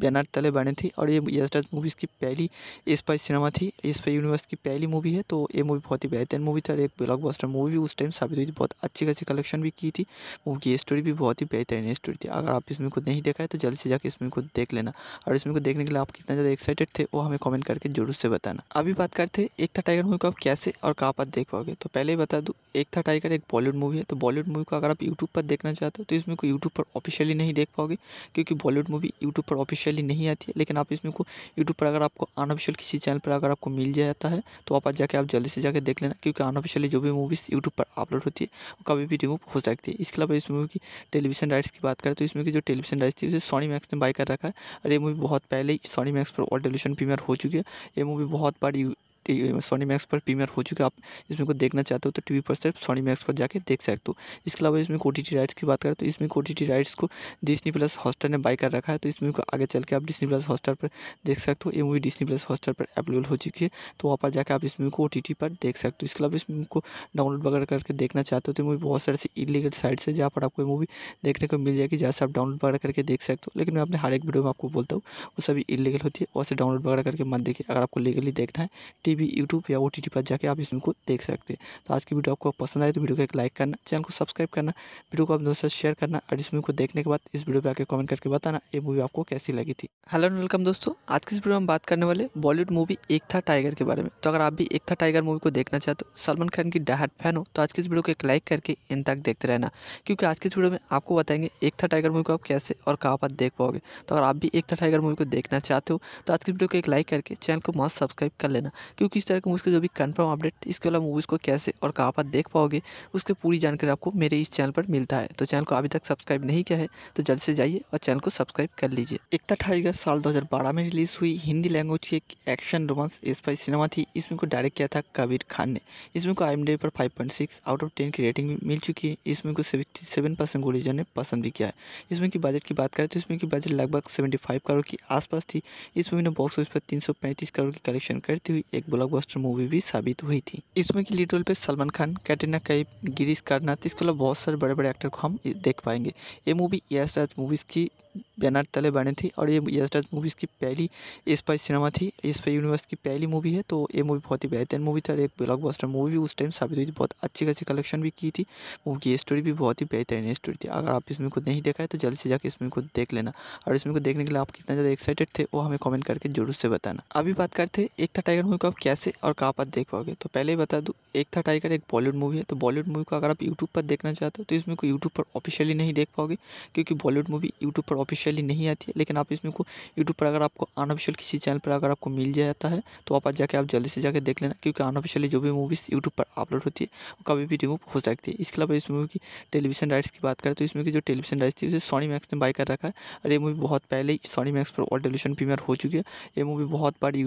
बैनर तले बने थे और ये यशराज मूवीज़ की पहली इस सिनेमा थी इस पर यूनिवर्स की पहली मूवी है तो ये मूवी बहुत ही बेहतरीन मूवी था एक ब्लॉकबस्टर मूवी भी उस टाइम साबित हुई थी बहुत अच्छी खासी कलेक्शन भी की थी मूवी की स्टोरी भी बहुत ही बेहतरीन स्टोरी थी अगर आप इसमें को नहीं देखा है तो जल्द से जाकर इसमें को देख लेना और इसमें को देखने के लिए आप कितना ज़्यादा एक्साइटेड थे वो हमें कॉमेंट करके जरूर से बताना अभी बात करते हैं एक था टाइगर मूवी को आप कैसे और कहाँ पर देख पाओगे तो पहले ही बता दूँ एक था टाइगर एक बॉलीवुड मूवी है तो बॉलीवुड मूवी को अगर आप यूट्यूब पर देखना चाहते हो तो इसमें को यूट्यूब पर ऑफिशियली नहीं देख पाओगे क्योंकि बॉलीवुड मूवी यूट्यूब पर ऑफिशियली नहीं आती है लेकिन आप इसमें को यूट्यूब पर अगर आपको अनऑफिशियल किसी चैनल पर अगर आपको मिल जाता है तो आप जाके आप जल्दी से जाकर देख लेना क्योंकि अनऑफिशियली जो भी मूवीज़ यूट्यूब पर अपलोड होती है वो कभी भी रिमूव हो सकती है इसके अलावा इस मूवी की टेलीविजन राइट्स की बात करें तो इसमें की जो टेलीविजन राइट्स थी उसे सोनी मैक्स ने बाई कर रखा है और ये मूवी बहुत पहले ही सोनी मैक्स पर ऑल टेलीविजन प्रीमियर हो चुकी है ये मूवी बहुत बड़ी सोनी मैक्स पर प्रीमियर हो चुके आप इसमें को देखना चाहते हो तो टी वी पर सिर्फ सोनी मैक्स पर जाके देख सकते हो इसके अलावा इसमें ओ राइट्स की बात करें तो इसमें कोटीटी राइट्स को डिस्नी प्लस हॉस्टर ने बाई कर रखा है तो इसमें को आगे चल के आप डिस्नी प्लस हॉस्टर पर देख सकते हो ये मूवी डिस्नी प्लस हॉस्टर पर अवेलेबल हो चुकी है तो वहाँ पर जाकर आप इस मूवी को ओ पर देख सकते हो इसके अलावा इस मूव को डाउनलोड वगैरह करके देखना चाहते हो तो मूवी बहुत सारे इलीगल साइट्स है जहाँ पर आपको मूवी देखने को मिल जाएगी जहाँ से आप डाउनलोड वगैरह करके देख सकते हो लेकिन मैं अपने हर एक वीडियो में आपको बोलता हूँ वो सभी इलीगल होती है वैसे डाउनलोड वगैरह करके मत देखिए अगर आपको लीगली देखना है टी भी यूट्यूब या ओ पर जाके आप इसमें को देख सकते हैं तो आज की वीडियो आपको पसंद आए तो वीडियो को एक लाइक करना चैनल को सब्सक्राइब करना वीडियो को आप दोस्तों शेयर करना और इस मूवी को देखने के बाद इस वीडियो पर आकर कमेंट करके बताना ये मूवी आपको कैसी लगी थी हेलो वेलकम दोस्तों आज की इस वीडियो में बात करने वाले बॉलीवुड मूवी एक था टाइगर के बारे में तो अगर आप भी एक था टाइगर मूवी को देखना चाहते हो सलमान खान की डहाट फैन हो तो आज की इस वीडियो को एक लाइक करके इन तक देखते रहना क्योंकि आज की इस वीडियो में आपको बताएंगे एक था टाइगर मूवी को आप कैसे और कहाँ पर देख पाओगे तो अगर आप भी एक था टाइगर मूवी को देखना चाहते हो तो आज की वीडियो को एक लाइक करके चैनल को मस्त सब्सक्राइब कर लेना क्योंकि इस तरह के मूवीज़ का जो भी कन्फर्म अपडेट इसके अलावा मूवीज़ को कैसे और कहाँ पर देख पाओगे उसकी पूरी जानकारी आपको मेरे इस चैनल पर मिलता है तो चैनल को अभी तक सब्सक्राइब नहीं किया है तो जल्द से जाइए और चैनल को सब्सक्राइब कर लीजिए एकता ठाईगर साल दो में रिलीज़ हुई हिंदी लैंग्वेज की एक एक्शन रोमांस स्पाई सिनेमा थी इसमें को डायरेक्ट किया था कबीर खान ने इसमें को आई पर फाइव आउट ऑफ टेन की रेटिंग भी मिल चुकी है इसमें को सेवन परसेंट ने पसंद भी किया है इसमें की बजट की बात करें तो इसमें की बजट लगभग सेवेंटी करोड़ के आसपास थी इस मूवी ने बॉक्स ऑफिस पर तीन करोड़ की कलेक्शन करती हुई एक ब्लॉकबस्टर मूवी भी साबित हुई थी इसमें की लीड रोल पे सलमान खान कैटरीना कैप गिरीश कर्नाथ इसके अलावा बहुत सारे बड़े बड़े एक्टर को हम देख पाएंगे ये मूवी यश राज मूवीज़ की बैनर तले बने थे और ये यशराज मूवी इसकी पहली इस सिनेमा थी इस पर यूनिवर्स की पहली मूवी है तो ये मूवी बहुत ही बेहतरीन मूवी था एक ब्लॉकबस्टर मूवी भी उस टाइम साबित हुई थी बहुत अच्छी खासी कलेक्शन भी की थी मूवी की स्टोरी भी बहुत ही बेहतरीन स्टोरी थी अगर आप इसमें को नहीं देखा है तो जल्द से जाकर इसमें को देख लेना और इसमें को देखने के लिए आप कितना ज़्यादा एक्साइटेड थे वो हमें कॉमेंट करके जरूर से बताना अभी बात करते हैं एक था टाइगर मूवी को आप कैसे और कहाँ पर देख पाओगे तो पहले ही बता दूँ एक था टाइगर एक बॉलीवुड मूवी है तो बॉलीवुड मूवी को अगर आप यूट्यूब पर देखना चाहते हो तो इसमें को यूट्यूब पर ऑफिशियली नहीं देख पाओगे क्योंकि बॉलीवुड मूवी यूट्यूब पर ऑफिशियली नहीं आती है लेकिन आप इसमें को यूट्यूब पर अगर आपको अनऑफिशियल किसी चैनल पर अगर आपको मिल जाता है तो आप जाके आप जल्दी से जाके देख लेना क्योंकि अनऑफिशियली जो भी मूवीज़ यूट्यूब पर अपलोड होती है वो कभी भी रिमूव हो सकती है इसके अलावा इस मूवी की टेलीविजन राइट्स की बात करें तो इसमें की जो टेलीविजन राइट्स थी उसे सोनी मैक्स ने बाई कर रखा है और ये मूवी बहुत पहले ही सोनी मैक्स पर ऑल टेलीविजन प्रीमियर हो चुकी है ये मूवी बहुत बड़ी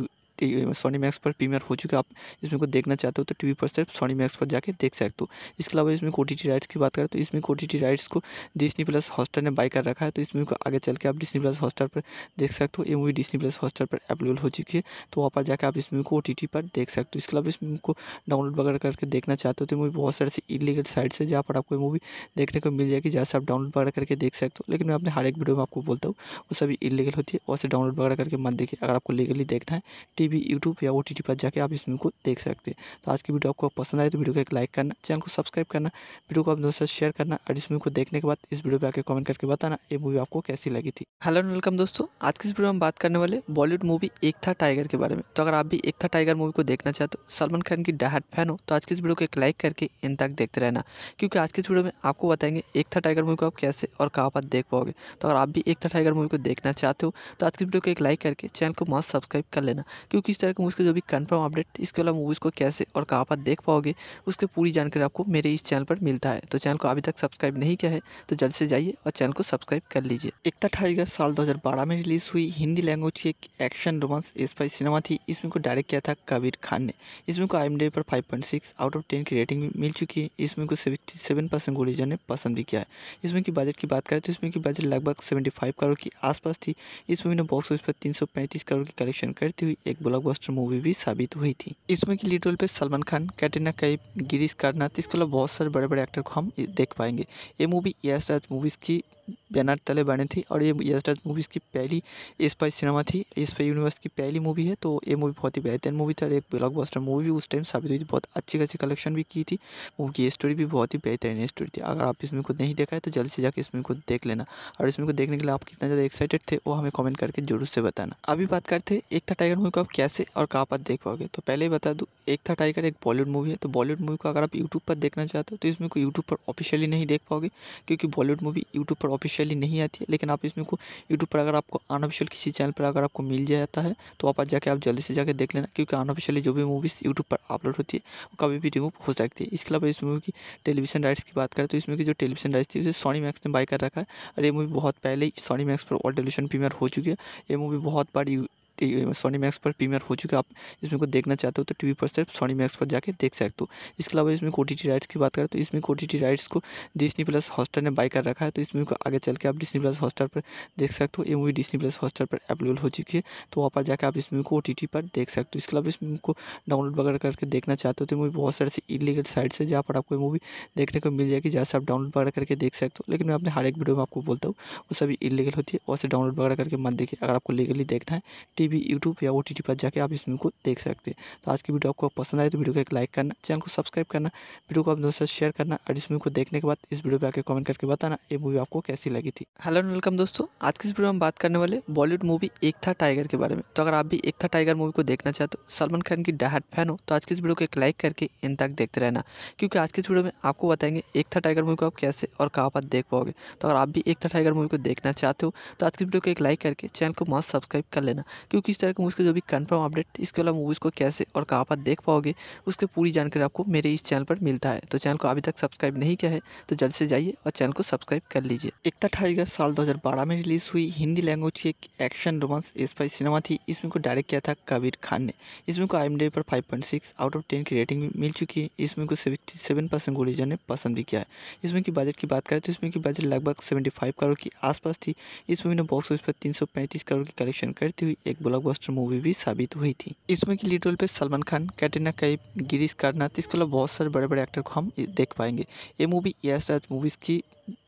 सोनी मैक्स पर प्रीमियर हो चुका आप इसमें को देखना चाहते हो तो टी पर सिर्फ सोनी मैक्स पर जाके देख सकते हो इसके अलावा इसमें ओ राइट्स की बात करें तो इसमें ओ राइट्स को डिस्नी प्लस हॉस्टल ने बाई कर रखा है तो इसमें को आगे चल के आप डिस्नी प्लस हॉस्टल पर देख सकते हो ये मूवी डिस्नी प्लस हॉस्टल पर अवेलेबल हो चुकी है तो वहाँ पर जाकर आप इस मूवी को ओ पर देख सकते हो इसके अलावा इस मूवी को डाउनलोड वगैरह करके देखना चाहते हो तो मूवी बहुत सारे इलीगल साइट्स है जहाँ पर आपको मूवी देखने को मिल जाएगी जहाँ से आप डाउनलोड वगैरह करके देख सकते हो लेकिन मैं अपने हर एक वीडियो में आपको बोलता हूँ वो सभी इलीगल होती है वैसे डाउनलोड वगैरह करके मत देखिए अगर आपको लीगली देखना है टी भी यूट्यूब या ओ पर जाके आप इस वीडियो को देख सकते हैं तो आज की वीडियो आपको पसंद आए तो वीडियो को एक लाइक करना चैनल को सब्सक्राइब करना वीडियो को आप दोस्तों शेयर करना और इस वीडियो को देखने के बाद इस वीडियो पर आकर कमेंट करके बताना ये मूवी आपको कैसी लगी थी हेलो वेलकम दोस्तों आज की इस वीडियो में बात करने वाले बॉलीवुड मूवी एक था टाइगर के बारे में तो अगर आप भी एक था टाइगर मूवी को देखना चाहते हो सलमान खान की डहाट फैन हो तो आज की इस वीडियो को एक लाइक करके इन तक देखते रहना क्योंकि आज की इस वीडियो में आपको बताएंगे एक था टाइगर मूवी को आप कैसे और कहाँ पर देख पाओगे तो अगर आप भी एक था टाइगर मूवी को देखना चाहते हो तो आज की वीडियो को एक लाइक करके चैनल को मास्क सब्सक्राइब कर लेना क्योंकि किस तरह के मूवीज़ का जो भी कन्फर्म अपडेट इसके अलावा मूवीज़ को कैसे और कहाँ पर देख पाओगे उसकी पूरी जानकारी आपको मेरे इस चैनल पर मिलता है तो चैनल को अभी तक सब्सक्राइब नहीं किया है तो जल्द से जाइए और चैनल को सब्सक्राइब कर लीजिए एकता ठाईगर साल दो में रिलीज़ हुई हिंदी लैंग्वेज की एक एक्शन रोमांस स्पाई सिनेमा थी इसमें को डायरेक्ट किया था कबीर खान ने इसमें को आई पर फाइव आउट ऑफ टेन की रेटिंग भी मिल चुकी है इसमें को सेवन परसेंट ने पसंद भी किया है इसमें की बजट की बात करें तो इसमें की बजट लगभग सेवेंटी करोड़ के आसपास थी इस मूवी ने बॉक्स ऑफिस पर तीन करोड़ की कलेक्शन करती हुई एक ब्लॉकबस्टर मूवी भी साबित हुई थी इसमें की लीड पे सलमान खान कैटरीना कैफ गिरीश कर्नाथ इसके अलावा बहुत सारे बड़े बड़े एक्टर को हम देख पाएंगे ये मूवी यश राज मूवीज़ की बैनर तले बने थे और ये यशराज मूवी इसकी पहली इस सिनेमा थी इस पर यूनिवर्स की पहली मूवी है तो ये मूवी बहुत ही बेहतरीन मूवी था एक ब्लॉकबस्टर मूवी भी उस टाइम साबित हुई थी बहुत अच्छी खासी कलेक्शन भी की थी मूवी की स्टोरी भी बहुत ही बेहतरीन स्टोरी थी अगर आप इसमें को नहीं देखा है तो जल्द से जाकर इसमें को देख लेना और इसमें को देखने के लिए आप कितना ज़्यादा एक्साइटेड थे वो हमें कॉमेंट करके जरूर से बताना अभी बात करते हैं एक था टाइगर मूवी को आप कैसे और कहाँ पर देख पाओगे तो पहले ही बता दूँ एक था टाइगर एक बॉलीवुड मूवी है तो बॉलीवुड मूवी को अगर आप यूट्यूब पर देखना चाहते हो तो इसमें को यूट्यूब पर ऑफिशियली नहीं देख पाओगे क्योंकि बॉलीवुड मूवी यूट्यूब पर ऑफिशियली नहीं आती है लेकिन आप इसमें को यूट्यूब पर अगर आपको अनऑफिशियल किसी चैनल पर अगर आपको मिल जाता है तो आप जाके आप जल्दी से जाके देख लेना क्योंकि अनऑफिशियली जो भी मूवीज़ यूट्यूब पर अपलोड होती है वो कभी भी रिमूव हो सकती है इसके अलावा इस मूवी की टेलीविजन राइट्स की बात करें तो इसमें की जो टेलीविजन राइट्स थी उसे सोनी मैक्स ने बाई कर रखा है और ये मूवी बहुत पहले ही सोनी मैक्स पर ऑल टेलीविजन प्रीमियर हो चुकी है ये मूवी बहुत बड़ी सोनी मैक्स पर प्रीमियर हो चुका आप इसमें को देखना चाहते हो तो टी पर सिर्फ सोनी मैक्स पर जाके देख सकते हो इसके अलावा इसमें ओ राइट्स की बात करें तो इसमें ओ राइट्स को डिस्नी प्लस हॉस्टल ने बाई कर रखा है तो इसमें को आगे चल के आप डिस्नी प्लस हॉस्टल पर देख सकते हो ये मूवी डिस्नी प्लस हॉस्टल पर अवेलेबल हो चुकी है तो वहाँ पर जाकर आप इस मूवी को ओ पर देख सकते हो इसके अलावा इस मूवी को डाउनलोड वगैरह करके देखना चाहते हो तो मूवी बहुत सारे इलीगल साइट्स है जहाँ पर आपको मूवी देखने को मिल जाएगी जहाँ से आप डाउनलोड वगैरह करके देख सकते हो लेकिन मैं अपने हर एक वीडियो में आपको बोलता हूँ वो सभी इलीगल होती है वैसे डाउनलोड वगैरह करके मत देखिए अगर आपको लीगली देखना है टी भी यूट्यूब या ओ पर जाके आप इस वीडियो को देख सकते हैं तो आज की वीडियो आपको पसंद आए तो वीडियो को एक लाइक करना चैनल को सब्सक्राइब करना वीडियो को आप दोस्तों शेयर करना और इस वीडियो को देखने के बाद इस वीडियो पर आकर कमेंट करके बताना ये मूवी आपको कैसी लगी थी हेलो वेलकम दोस्तों आज की इस वीडियो में बात करने वाले बॉलीवुड मूवी एक था टाइगर के बारे में तो अगर आप भी एक था टाइगर मूवी को देखना चाहते हो सलमान खान की डहाट फैन हो तो आज की इस वीडियो को एक लाइक करके इन तक देखते रहना क्योंकि आज की इस वीडियो में आपको बताएंगे एक था टाइगर मूवी को आप कैसे और कहाँ पर देख पाओगे तो अगर आप भी एक था टाइगर मूवी को देखना चाहते हो तो आज की वीडियो को एक लाइक करके चैनल को मास्क सब्सक्राइब कर लेना क्योंकि इस तरह के मूवीज़ का जो भी कन्फर्म अपडेट इसके अलावा मूवीज़ को कैसे और कहाँ पर देख पाओगे उसकी पूरी जानकारी आपको मेरे इस चैनल पर मिलता है तो चैनल को अभी तक सब्सक्राइब नहीं किया है तो जल्द से जाइए और चैनल को सब्सक्राइब कर लीजिए एकता ठाईगर साल दो में रिलीज़ हुई हिंदी लैंग्वेज की एक एक्शन रोमांस स्पाई सिनेमा थी इसमें को डायरेक्ट किया था कबीर खान ने इसमें को आई पर फाइव आउट ऑफ टेन की रेटिंग भी मिल चुकी है इसमें को सेवन परसेंट ने पसंद भी किया है इसमें की बजट की बात करें तो इसमें की बजट लगभग फाइव करोड़ के आसपास थी इस मूवी ने बॉक्स ऑफिस पर 335 करोड़ की कलेक्शन करती हुई एक ब्लॉकबस्टर मूवी भी साबित हुई थी इसमें की लीड रोल पे सलमान खान कैटरीना कैफ गिरीश कार्नाथ इसके अलावा बहुत सारे बड़े बड़े एक्टर को हम देख पाएंगे ये मूवी यश राज मूवीज़ की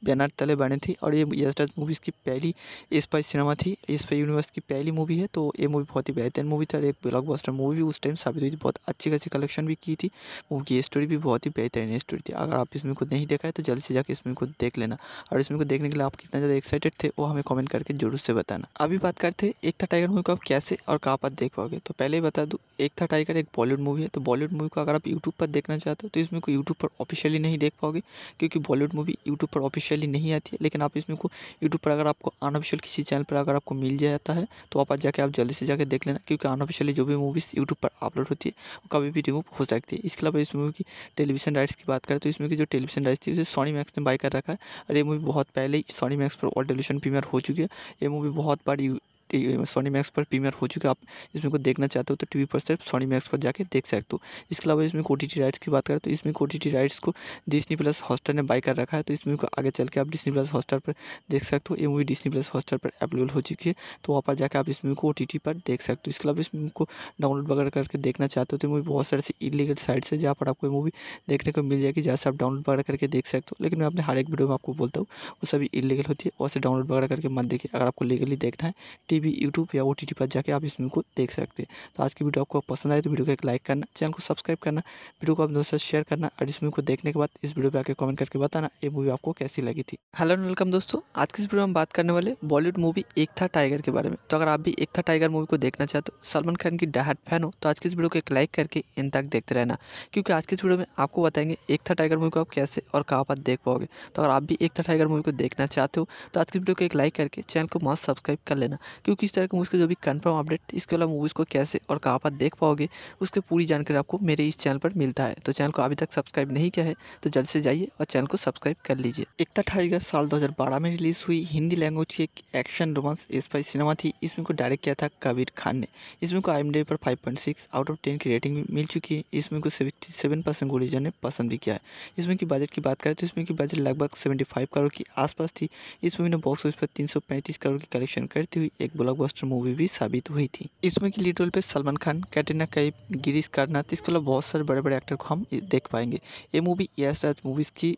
बैनर तले बने थे और ये यशराज मूवीज की पहली इस सिनेमा थी इस पर यूनिवर्स की पहली मूवी है तो ये मूवी बहुत ही बेहतरीन मूवी थी और एक ब्लॉकबस्टर मूवी भी उस टाइम साबित हुई थी बहुत अच्छी खासी कलेक्शन भी की थी मूवी की स्टोरी भी बहुत ही बेहतरीन स्टोरी थी अगर आप इसमें को नहीं देखा है तो जल्द से जाकर इसमें को देख लेना और इसमें को देखने के लिए आप कितना ज़्यादा एक्साइटेड थे वो हमें कॉमेंट करके जरूर से बताना अभी बात करते हैं एक था टाइगर मूवी को आप कैसे और कहाँ पर देख पाओगे तो पहले ही बता दूँ एक था टाइगर एक बॉलीवुड मूवी है तो बॉलीवुड मूवी को अगर आप यूट्यूब पर देखना चाहते हो तो इसमें को यूट्यूब पर ऑफिशियली नहीं देख पाओगे क्योंकि बॉलीवुड मूवी यूट्यूब पर ऑफिशियली नहीं आती है लेकिन आप इसमें को यूट्यूब पर अगर आपको अनऑफिशियल किसी चैनल पर अगर आपको मिल जाता है तो आप जाके आप जल्दी से जाकर देख लेना क्योंकि अनऑफिशियली जो भी मूवीज़ यूट्यूब पर अपलोड होती है वो कभी भी रिमूव हो सकती है इसके अलावा इस मूवी की टेलीविजन राइट्स की बात करें तो इसमें की जो टेलीविजन राइट्स थी उसे सोनी मैक्स ने बाई कर रखा है और ये मूवी बहुत पहले ही सोनी मैक्स पर ऑल टेलीविजन प्रीमियर हो चुकी है ये मूवी बहुत बड़ी सोनी मैक्स पर प्रीमियर हो चुका आप इसमें को देखना चाहते हो तो टीवी पर सिर्फ सोनी मैक्स पर जाके देख सकते हो इसके अलावा इसमें ओ राइट्स की बात करें तो इसमें टी राइट्स को डिस्नी प्लस हॉस्टर ने बाई कर रखा है तो इसमें को आगे चल के आप डिस्नी प्लस हॉस्टर पर देख सकते हो ये मूवी डिस्नी प्लस हॉस्टर पर अवेलेबल हो चुकी है तो वहाँ पर जाकर आप इस मूवी को ओ पर देख सकते हो इसके अलावा इस मूव को डाउनलोड वगैरह करके देखना चाहते हो तो मूवी बहुत सारे इलीगल साइट्स है जहाँ पर आपको मूवी देखने को मिल जाएगी जहाँ से आप डाउनलोड वगैरह करके देख सकते हो लेकिन मैं अपने हर एक वीडियो में आपको बोलता हूँ वो सभी इलीगल होती है वैसे डाउनलोड वगैरह करके मत देखिए अगर आपको लीगली देखना है टी वी यूट्यूब या ओ टी टी पर जाकर आप इस वीडियो को देख सकते हैं तो आज की वीडियो आपको पसंद आए तो वीडियो को एक लाइक करना चैनल को सब्सक्राइब करना वीडियो को आप दोस्तों शेयर करना और इस वीडियो को देखने के बाद इस वीडियो पर आकर कमेंट करके बताना ये मूवी आपको कैसी लगी थी हेलो एंड वेलकम दोस्तों आज की इस वीडियो में बात करने वाले बॉलीवुड मूवी एक था टाइगर के बारे में तो अगर आप भी एक था टाइगर मूवी को देखना चाहते हो सलमान खान की डहाट फैन हो तो आज की इस वीडियो को एक लाइक करके इन तक देखते रहना क्योंकि आज की इस वीडियो में आपको बताएंगे एक था टाइगर मूवी को आप कैसे और कहाँ पर देख पाओगे तो अगर आप भी एक था टाइगर मूवी को देखना चाहते हो तो आज की वीडियो को एक लाइक करके चैनल को मस्त सब्सक्राइब कर लेना क्योंकि इस तरह के मूवीज़ का जो भी कन्फर्म अपडेट इसके वाला मूवीज़ को कैसे और कहाँ पर देख पाओगे उसकी पूरी जानकारी आपको मेरे इस चैनल पर मिलता है तो चैनल को अभी तक सब्सक्राइब नहीं किया है तो जल्द से जाइए और चैनल को सब्सक्राइब कर लीजिए एकता ठाईगर साल दो में रिलीज़ हुई हिंदी लैंग्वेज की एक एक्शन रोमांस स्पाई सिनेमा थी इसमें को डायरेक्ट किया था कबीर खान ने इसमें को आई पर फाइव आउट ऑफ टेन की रेटिंग भी मिल चुकी है इसमें को सेवन परसेंट गोलीजन ने पसंद भी किया है इसमें की बजट की बात करें तो इसमें की बजट लगभग सेवेंटी फाइव करोड़ के आसपास थी इस मूवी ने बॉक्स ऑफिस पर तीन सौ पैंतीस करोड़ की कलेक्शन करती हुई एक एक ब्लॉकबस्टर मूवी भी साबित हुई थी इसमें की लीड रोल पे सलमान खान कैटरीना कैफ गिरीश कार्नाथ इसके अलावा बहुत सारे बड़े बड़े एक्टर को हम देख पाएंगे ये मूवी यश राज मूवीज़ की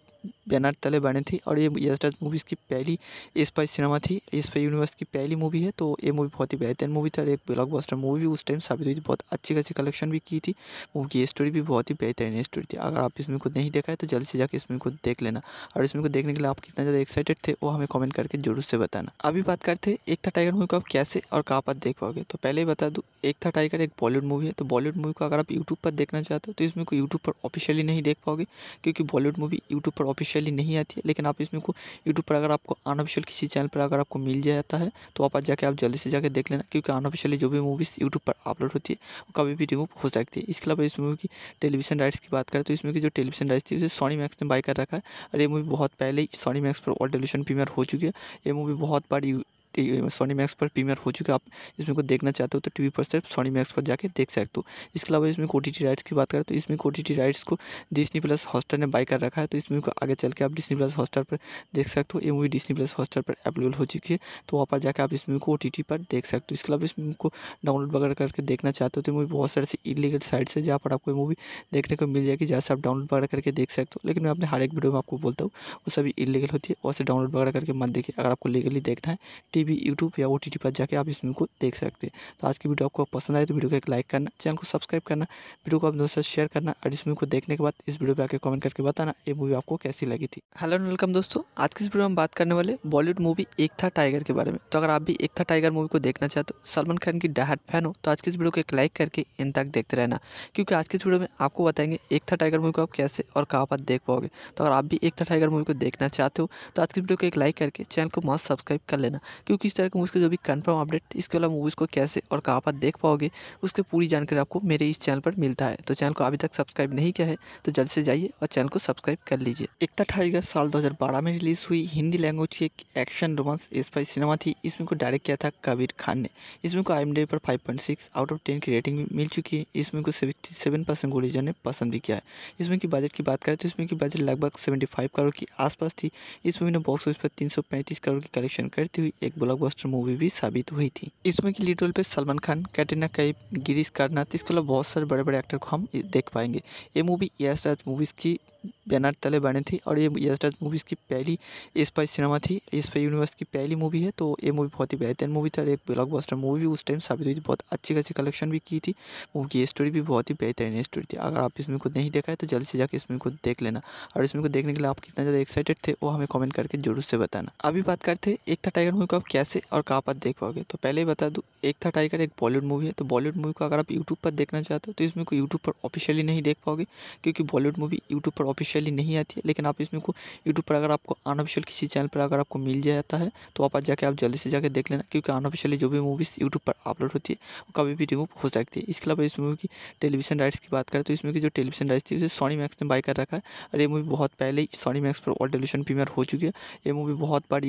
बैनर तले बने थी और ये यशराज मूवीज़ की पहली इस पर सिनेमा थी इस पर यूनिवर्स की पहली मूवी है तो ये मूवी बहुत ही बेहतरीन मूवी था और एक ब्लॉकबस्टर मूवी भी उस टाइम साबित हुई थी बहुत अच्छी खासी कलेक्शन भी की थी मूवी की स्टोरी भी बहुत ही बेहतरीन स्टोरी थी अगर आप इसमें को नहीं देखा है तो जल्दी से जाकर इसमें को देख लेना और इसमें को देखने के लिए आप कितना ज़्यादा एक्साइटेड थे वो हमें कॉमेंट करके जरूर से बताना अभी बात करते एक था टाइगर मूवी को आप कैसे और कहाँ पर देख पाओगे तो पहले ही बता दूँ एक था टाइगर एक बॉलीवुड मूवी है तो बॉलीवुड मूवी को अगर आप यूट्यूब पर देखना चाहते हो तो इसमें को यूट्यूब पर ऑफिशियली नहीं देख पाओगे क्योंकि बॉलीवुड मूवी यूट्यूब पर ऑफिशियली नहीं आती है लेकिन आप इसमें को यूट्यूब पर अगर आपको अनऑफिशियल किसी चैनल पर अगर आपको मिल जाता है तो आप जाके आप जल्दी से जाके देख लेना क्योंकि अनऑफिशियली जो भी मूवीज़ यूट्यूब पर अपलोड होती है वो कभी भी रिमूव हो सकती है इसके अलावा इस मूवी की टेलीविजन राइट्स की बात करें तो इसमें की जो टेलीविजन राइट्स थी उसे सोनी मैक्स ने बाई कर रखा है और ये मूवी बहुत पहले ही सोनी मैक्स पर और टेलीविजन प्रीमियर हो चुकी है ये मूवी बहुत बार सोनी मैक्स पर प्रीमियर हो चुके आप इसमें को देखना चाहते हो तो टी पर सिर्फ सोनी मैक्स पर जाके देख सकते हो इसके अलावा इसमें ओ राइट्स की बात करें तो इसमें कोटी राइट्स को डिस्नी प्लस हॉस्टार ने बाई कर रखा है तो इसमें को आगे चल के आप डिस्नी प्लस हॉस्टार पर देख सकते हो ये मूवी डिस्नी प्लस हॉस्टार पर अवेलेबल हो चुकी है तो वहाँ पर जाकर आप इसमें को ओ पर देख सकते हो इसके अलावा इसमें को डाउनलोड वगैरह करके देखना चाहते हो तो मूवी बहुत सारे इलीगल साइट्स है जहाँ पर आपको मूवी देखने को मिल जाएगी जहाँ से आप डाउनलोड वगैरह करके देख सकते हो लेकिन मैं अपने हर एक वीडियो में आपको बोलता हूँ वो सभी इलीगल होती है वैसे डाउनलोड वगैरह करके मत देखिए अगर आपको लीगली देखना है टी भी यूट्यूब या ओ पर जाके आप इस फिल्म को देख सकते हैं तो आज की वीडियो आपको पसंद आए तो वीडियो को एक लाइक करना चैनल को सब्सक्राइब करना वीडियो को आप दोस्तों से शेयर करना और इस मूवी को देखने के बाद इस वीडियो पर आके कमेंट करके बताना ये मूवी आपको कैसी लगी थी हेलो वेलकम दोस्तों आज की इस वीडियो में बात करने वाले बॉलीवुड मूवी एक था टाइगर के बारे में तो अगर आप भी एक था टाइगर मूवी को देखना चाहते हो सलमान खान की डहाट फैन हो तो आज की इस वीडियो को एक लाइक करके इन तक देखते रहना क्योंकि आज की इस वीडियो में आपको बताएंगे एक था टाइगर मूवी को आप कैसे और कहाँ पर देख पाओगे तो अगर आप भी एक था टाइगर मूवी को देखना चाहते हो तो आज की वीडियो को एक लाइक करके चैनल को मस्त सब्सक्राइब कर लेना क्योंकि किस तरह के मूवीज़ का जो भी कन्फर्म अपडेट इसके वाला मूवीज़ को कैसे और कहाँ पर देख पाओगे उसकी पूरी जानकारी आपको मेरे इस चैनल पर मिलता है तो चैनल को अभी तक सब्सक्राइब नहीं किया है तो जल्द से जाइए और चैनल को सब्सक्राइब कर लीजिए एकता टाइगर साल दो में रिलीज़ हुई हिंदी लैंग्वेज की एक एक्शन रोमांस स्पाई सिनेमा थी इसमें को डायरेक्ट किया था कबीर खान ने इसमें को आई पर फाइव आउट ऑफ टेन की रेटिंग मिल चुकी है इसमें को सेवन परसेंट ने पसंद भी किया है इसमें की बजट की बात करें तो इसमें की बजट लगभग सेवेंटी करोड़ के आसपास थी इस मूवी ने बॉक्स ऑफिस पर तीन करोड़ की कलेक्शन करती हुई एक ब्लॉकबस्टर मूवी भी साबित हुई थी इसमें की लीड रोल पे सलमान खान कैटरीना कैफ गिरीश कर्नाथ इसके अलावा बहुत सारे बड़े बड़े एक्टर को हम देख पाएंगे ये मूवी यश राज मूवीज़ की बैनर तले बने थी और ये यशराज मूवीज़ की पहली इस पर सिनेमा थी इस पर यूनिवर्स की पहली मूवी है तो ये मूवी बहुत ही बेहतरीन मूवी थी और एक ब्लॉकबस्टर मूवी भी उस टाइम साबित हुई थी बहुत अच्छी खासी कलेक्शन भी की थी मूवी की स्टोरी भी बहुत ही बेहतरीन स्टोरी थी अगर आप इसमें खुद को नहीं देखा है तो जल्द से जाकर इस मूवी को देख लेना और इसमें को देखने के लिए आप कितना ज़्यादा एक्साइटेड थे वो हमें कॉमेंट करके जरूर से बताना अभी बात करते हैं एक था टाइगर मूवी को आप कैसे और कहाँ पर देख पाओगे तो पहले ही बता दूँ एक था टाइगर एक बॉलीवुड मूवी है तो बॉलीवुड मूवी को अगर आप यूट्यूब पर देखना चाहते हो तो इसमें को यूट्यूब पर ऑफिशियली नहीं देख पाओगे क्योंकि बॉलीवुड मूवी यूट्यूब पर ऑफिशियली नहीं आती है लेकिन आप इसमें को यूट्यूब पर अगर आपको अनऑफिशियल किसी चैनल पर अगर आपको मिल जाता है तो आप जाके आप जल्दी से जाके देख लेना क्योंकि अनऑफिशियली जो भी मूवीज़ यूट्यूब पर अपलोड होती है वो कभी भी रिमूव हो सकती है इसके अलावा इस मूवी की टेलीविजन राइट्स की बात करें तो इसमें की जो टेलीविजन राइट्स थी उसे सोनी मैक्स ने बाई कर रखा है और ये मूवी बहुत पहले ही सोनी मैक्स पर ऑल टेलीविजन प्रीमियर हो चुकी है ये मूवी बहुत बार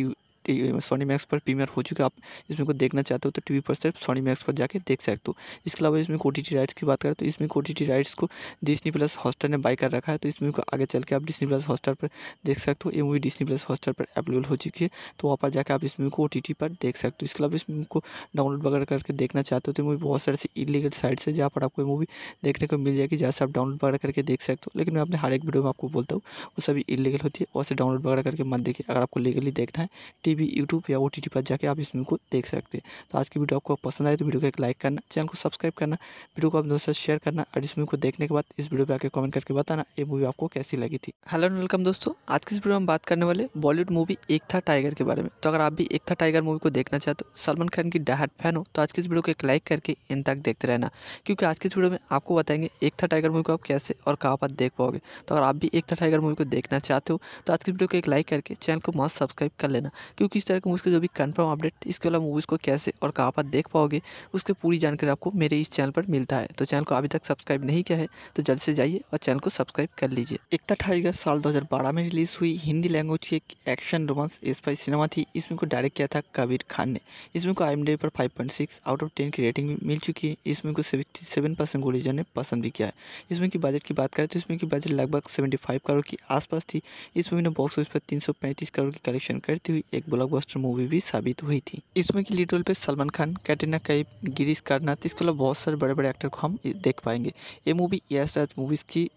सोनी मैक्स पर प्रीमियर हो चुके आप इसमें को देखना चाहते हो तो टी पर सिर्फ सोनी मैक्स पर जाके देख सकते हो इसके अलावा इसमें ओ राइट्स की बात करें तो इसमें कोटी राइट्स को डिस्नी प्लस हॉस्टर ने बाई कर रखा है तो इसमें को आगे चल के आप डिस्नी प्लस हॉस्टर पर देख सकते हो ये मूवी डिस्नी प्लस हॉस्टर पर अवेलेबल हो चुकी है तो वहाँ पर जाकर आप इस मूवी को ओ पर देख सकते हो इसके अलावा इस मूवी को डाउनलोड वगैरह करके देखना चाहते हो तो मूवी बहुत सारे इलीगल साइट्स है जहाँ पर आपको मूवी देखने को मिल जाएगी जहाँ से आप डाउनलोड वगैरह करके देख सकते हो लेकिन मैं अपने हर एक वीडियो में आपको बोलता हूँ वो सभी इलीगल होती है वैसे डाउनलोड वगैरह करके मत देखिए अगर आपको लीगली देखना है टी भी यूट्यूब या ओ पर जाके आप इस फिल्म को देख सकते हैं तो आज की वीडियो आपको पसंद आए तो वीडियो को एक लाइक करना चैनल को सब्सक्राइब करना वीडियो को आप दोस्तों से शेयर करना और इस मूवी को देखने के बाद इस वीडियो पर आकर कमेंट करके बताना ये मूवी आपको कैसी लगी थी हेलो वेलकम दोस्तों आज की इस वीडियो में बात करने वाले बॉलीवुड मूवी एक था टाइगर के बारे में तो अगर आप भी एक था टाइगर मूवी को देखना चाहते हो सलमान खान की डहाट फैन हो तो आज की इस वीडियो को एक लाइक करके इन तक देखते रहना क्योंकि आज की इस वीडियो में आपको बताएंगे एक था टाइगर मूवी को आप कैसे और कहाँ पर देख पाओगे तो अगर आप भी एक था टाइगर मूवी को देखना चाहते हो तो आज की वीडियो को एक लाइक करके चैनल को मस्त सब्सक्राइब कर लेना क्योंकि तो किस तरह के मूवीज़ का जो भी कन्फर्म अपडेट इसके अलावा मूवीज़ को कैसे और कहाँ पर देख पाओगे उसकी पूरी जानकारी आपको मेरे इस चैनल पर मिलता है तो चैनल को अभी तक सब्सक्राइब नहीं किया है तो जल्द से जाइए और चैनल को सब्सक्राइब कर लीजिए एकता टाइगर साल दो में रिलीज़ हुई हिंदी लैंग्वेज की एक एक्शन रोमांस स्पाई सिनेमा थी इसमें को डायरेक्ट किया था कबीर खान ने इसमें को आई पर फाइव आउट ऑफ टेन की रेटिंग मिल चुकी है इसमें को सेवन परसेंट ने पसंद भी किया है इसमें की बजट की बात करें तो इसमें की बजट लगभग सेवेंटी करोड़ के आसपास थी इस मूवी ने बॉक्स ऑफिस पर तीन करोड़ की कलेक्शन करती हुई एक ब्लॉकबस्टर मूवी भी साबित हुई थी इसमें की लीड रोल पे सलमान खान कैटरीना कैफ गिरीश कर्नाथ इसके अलावा बहुत सारे बड़े बड़े एक्टर को हम देख पाएंगे ये मूवी यश राज मूवीज़ की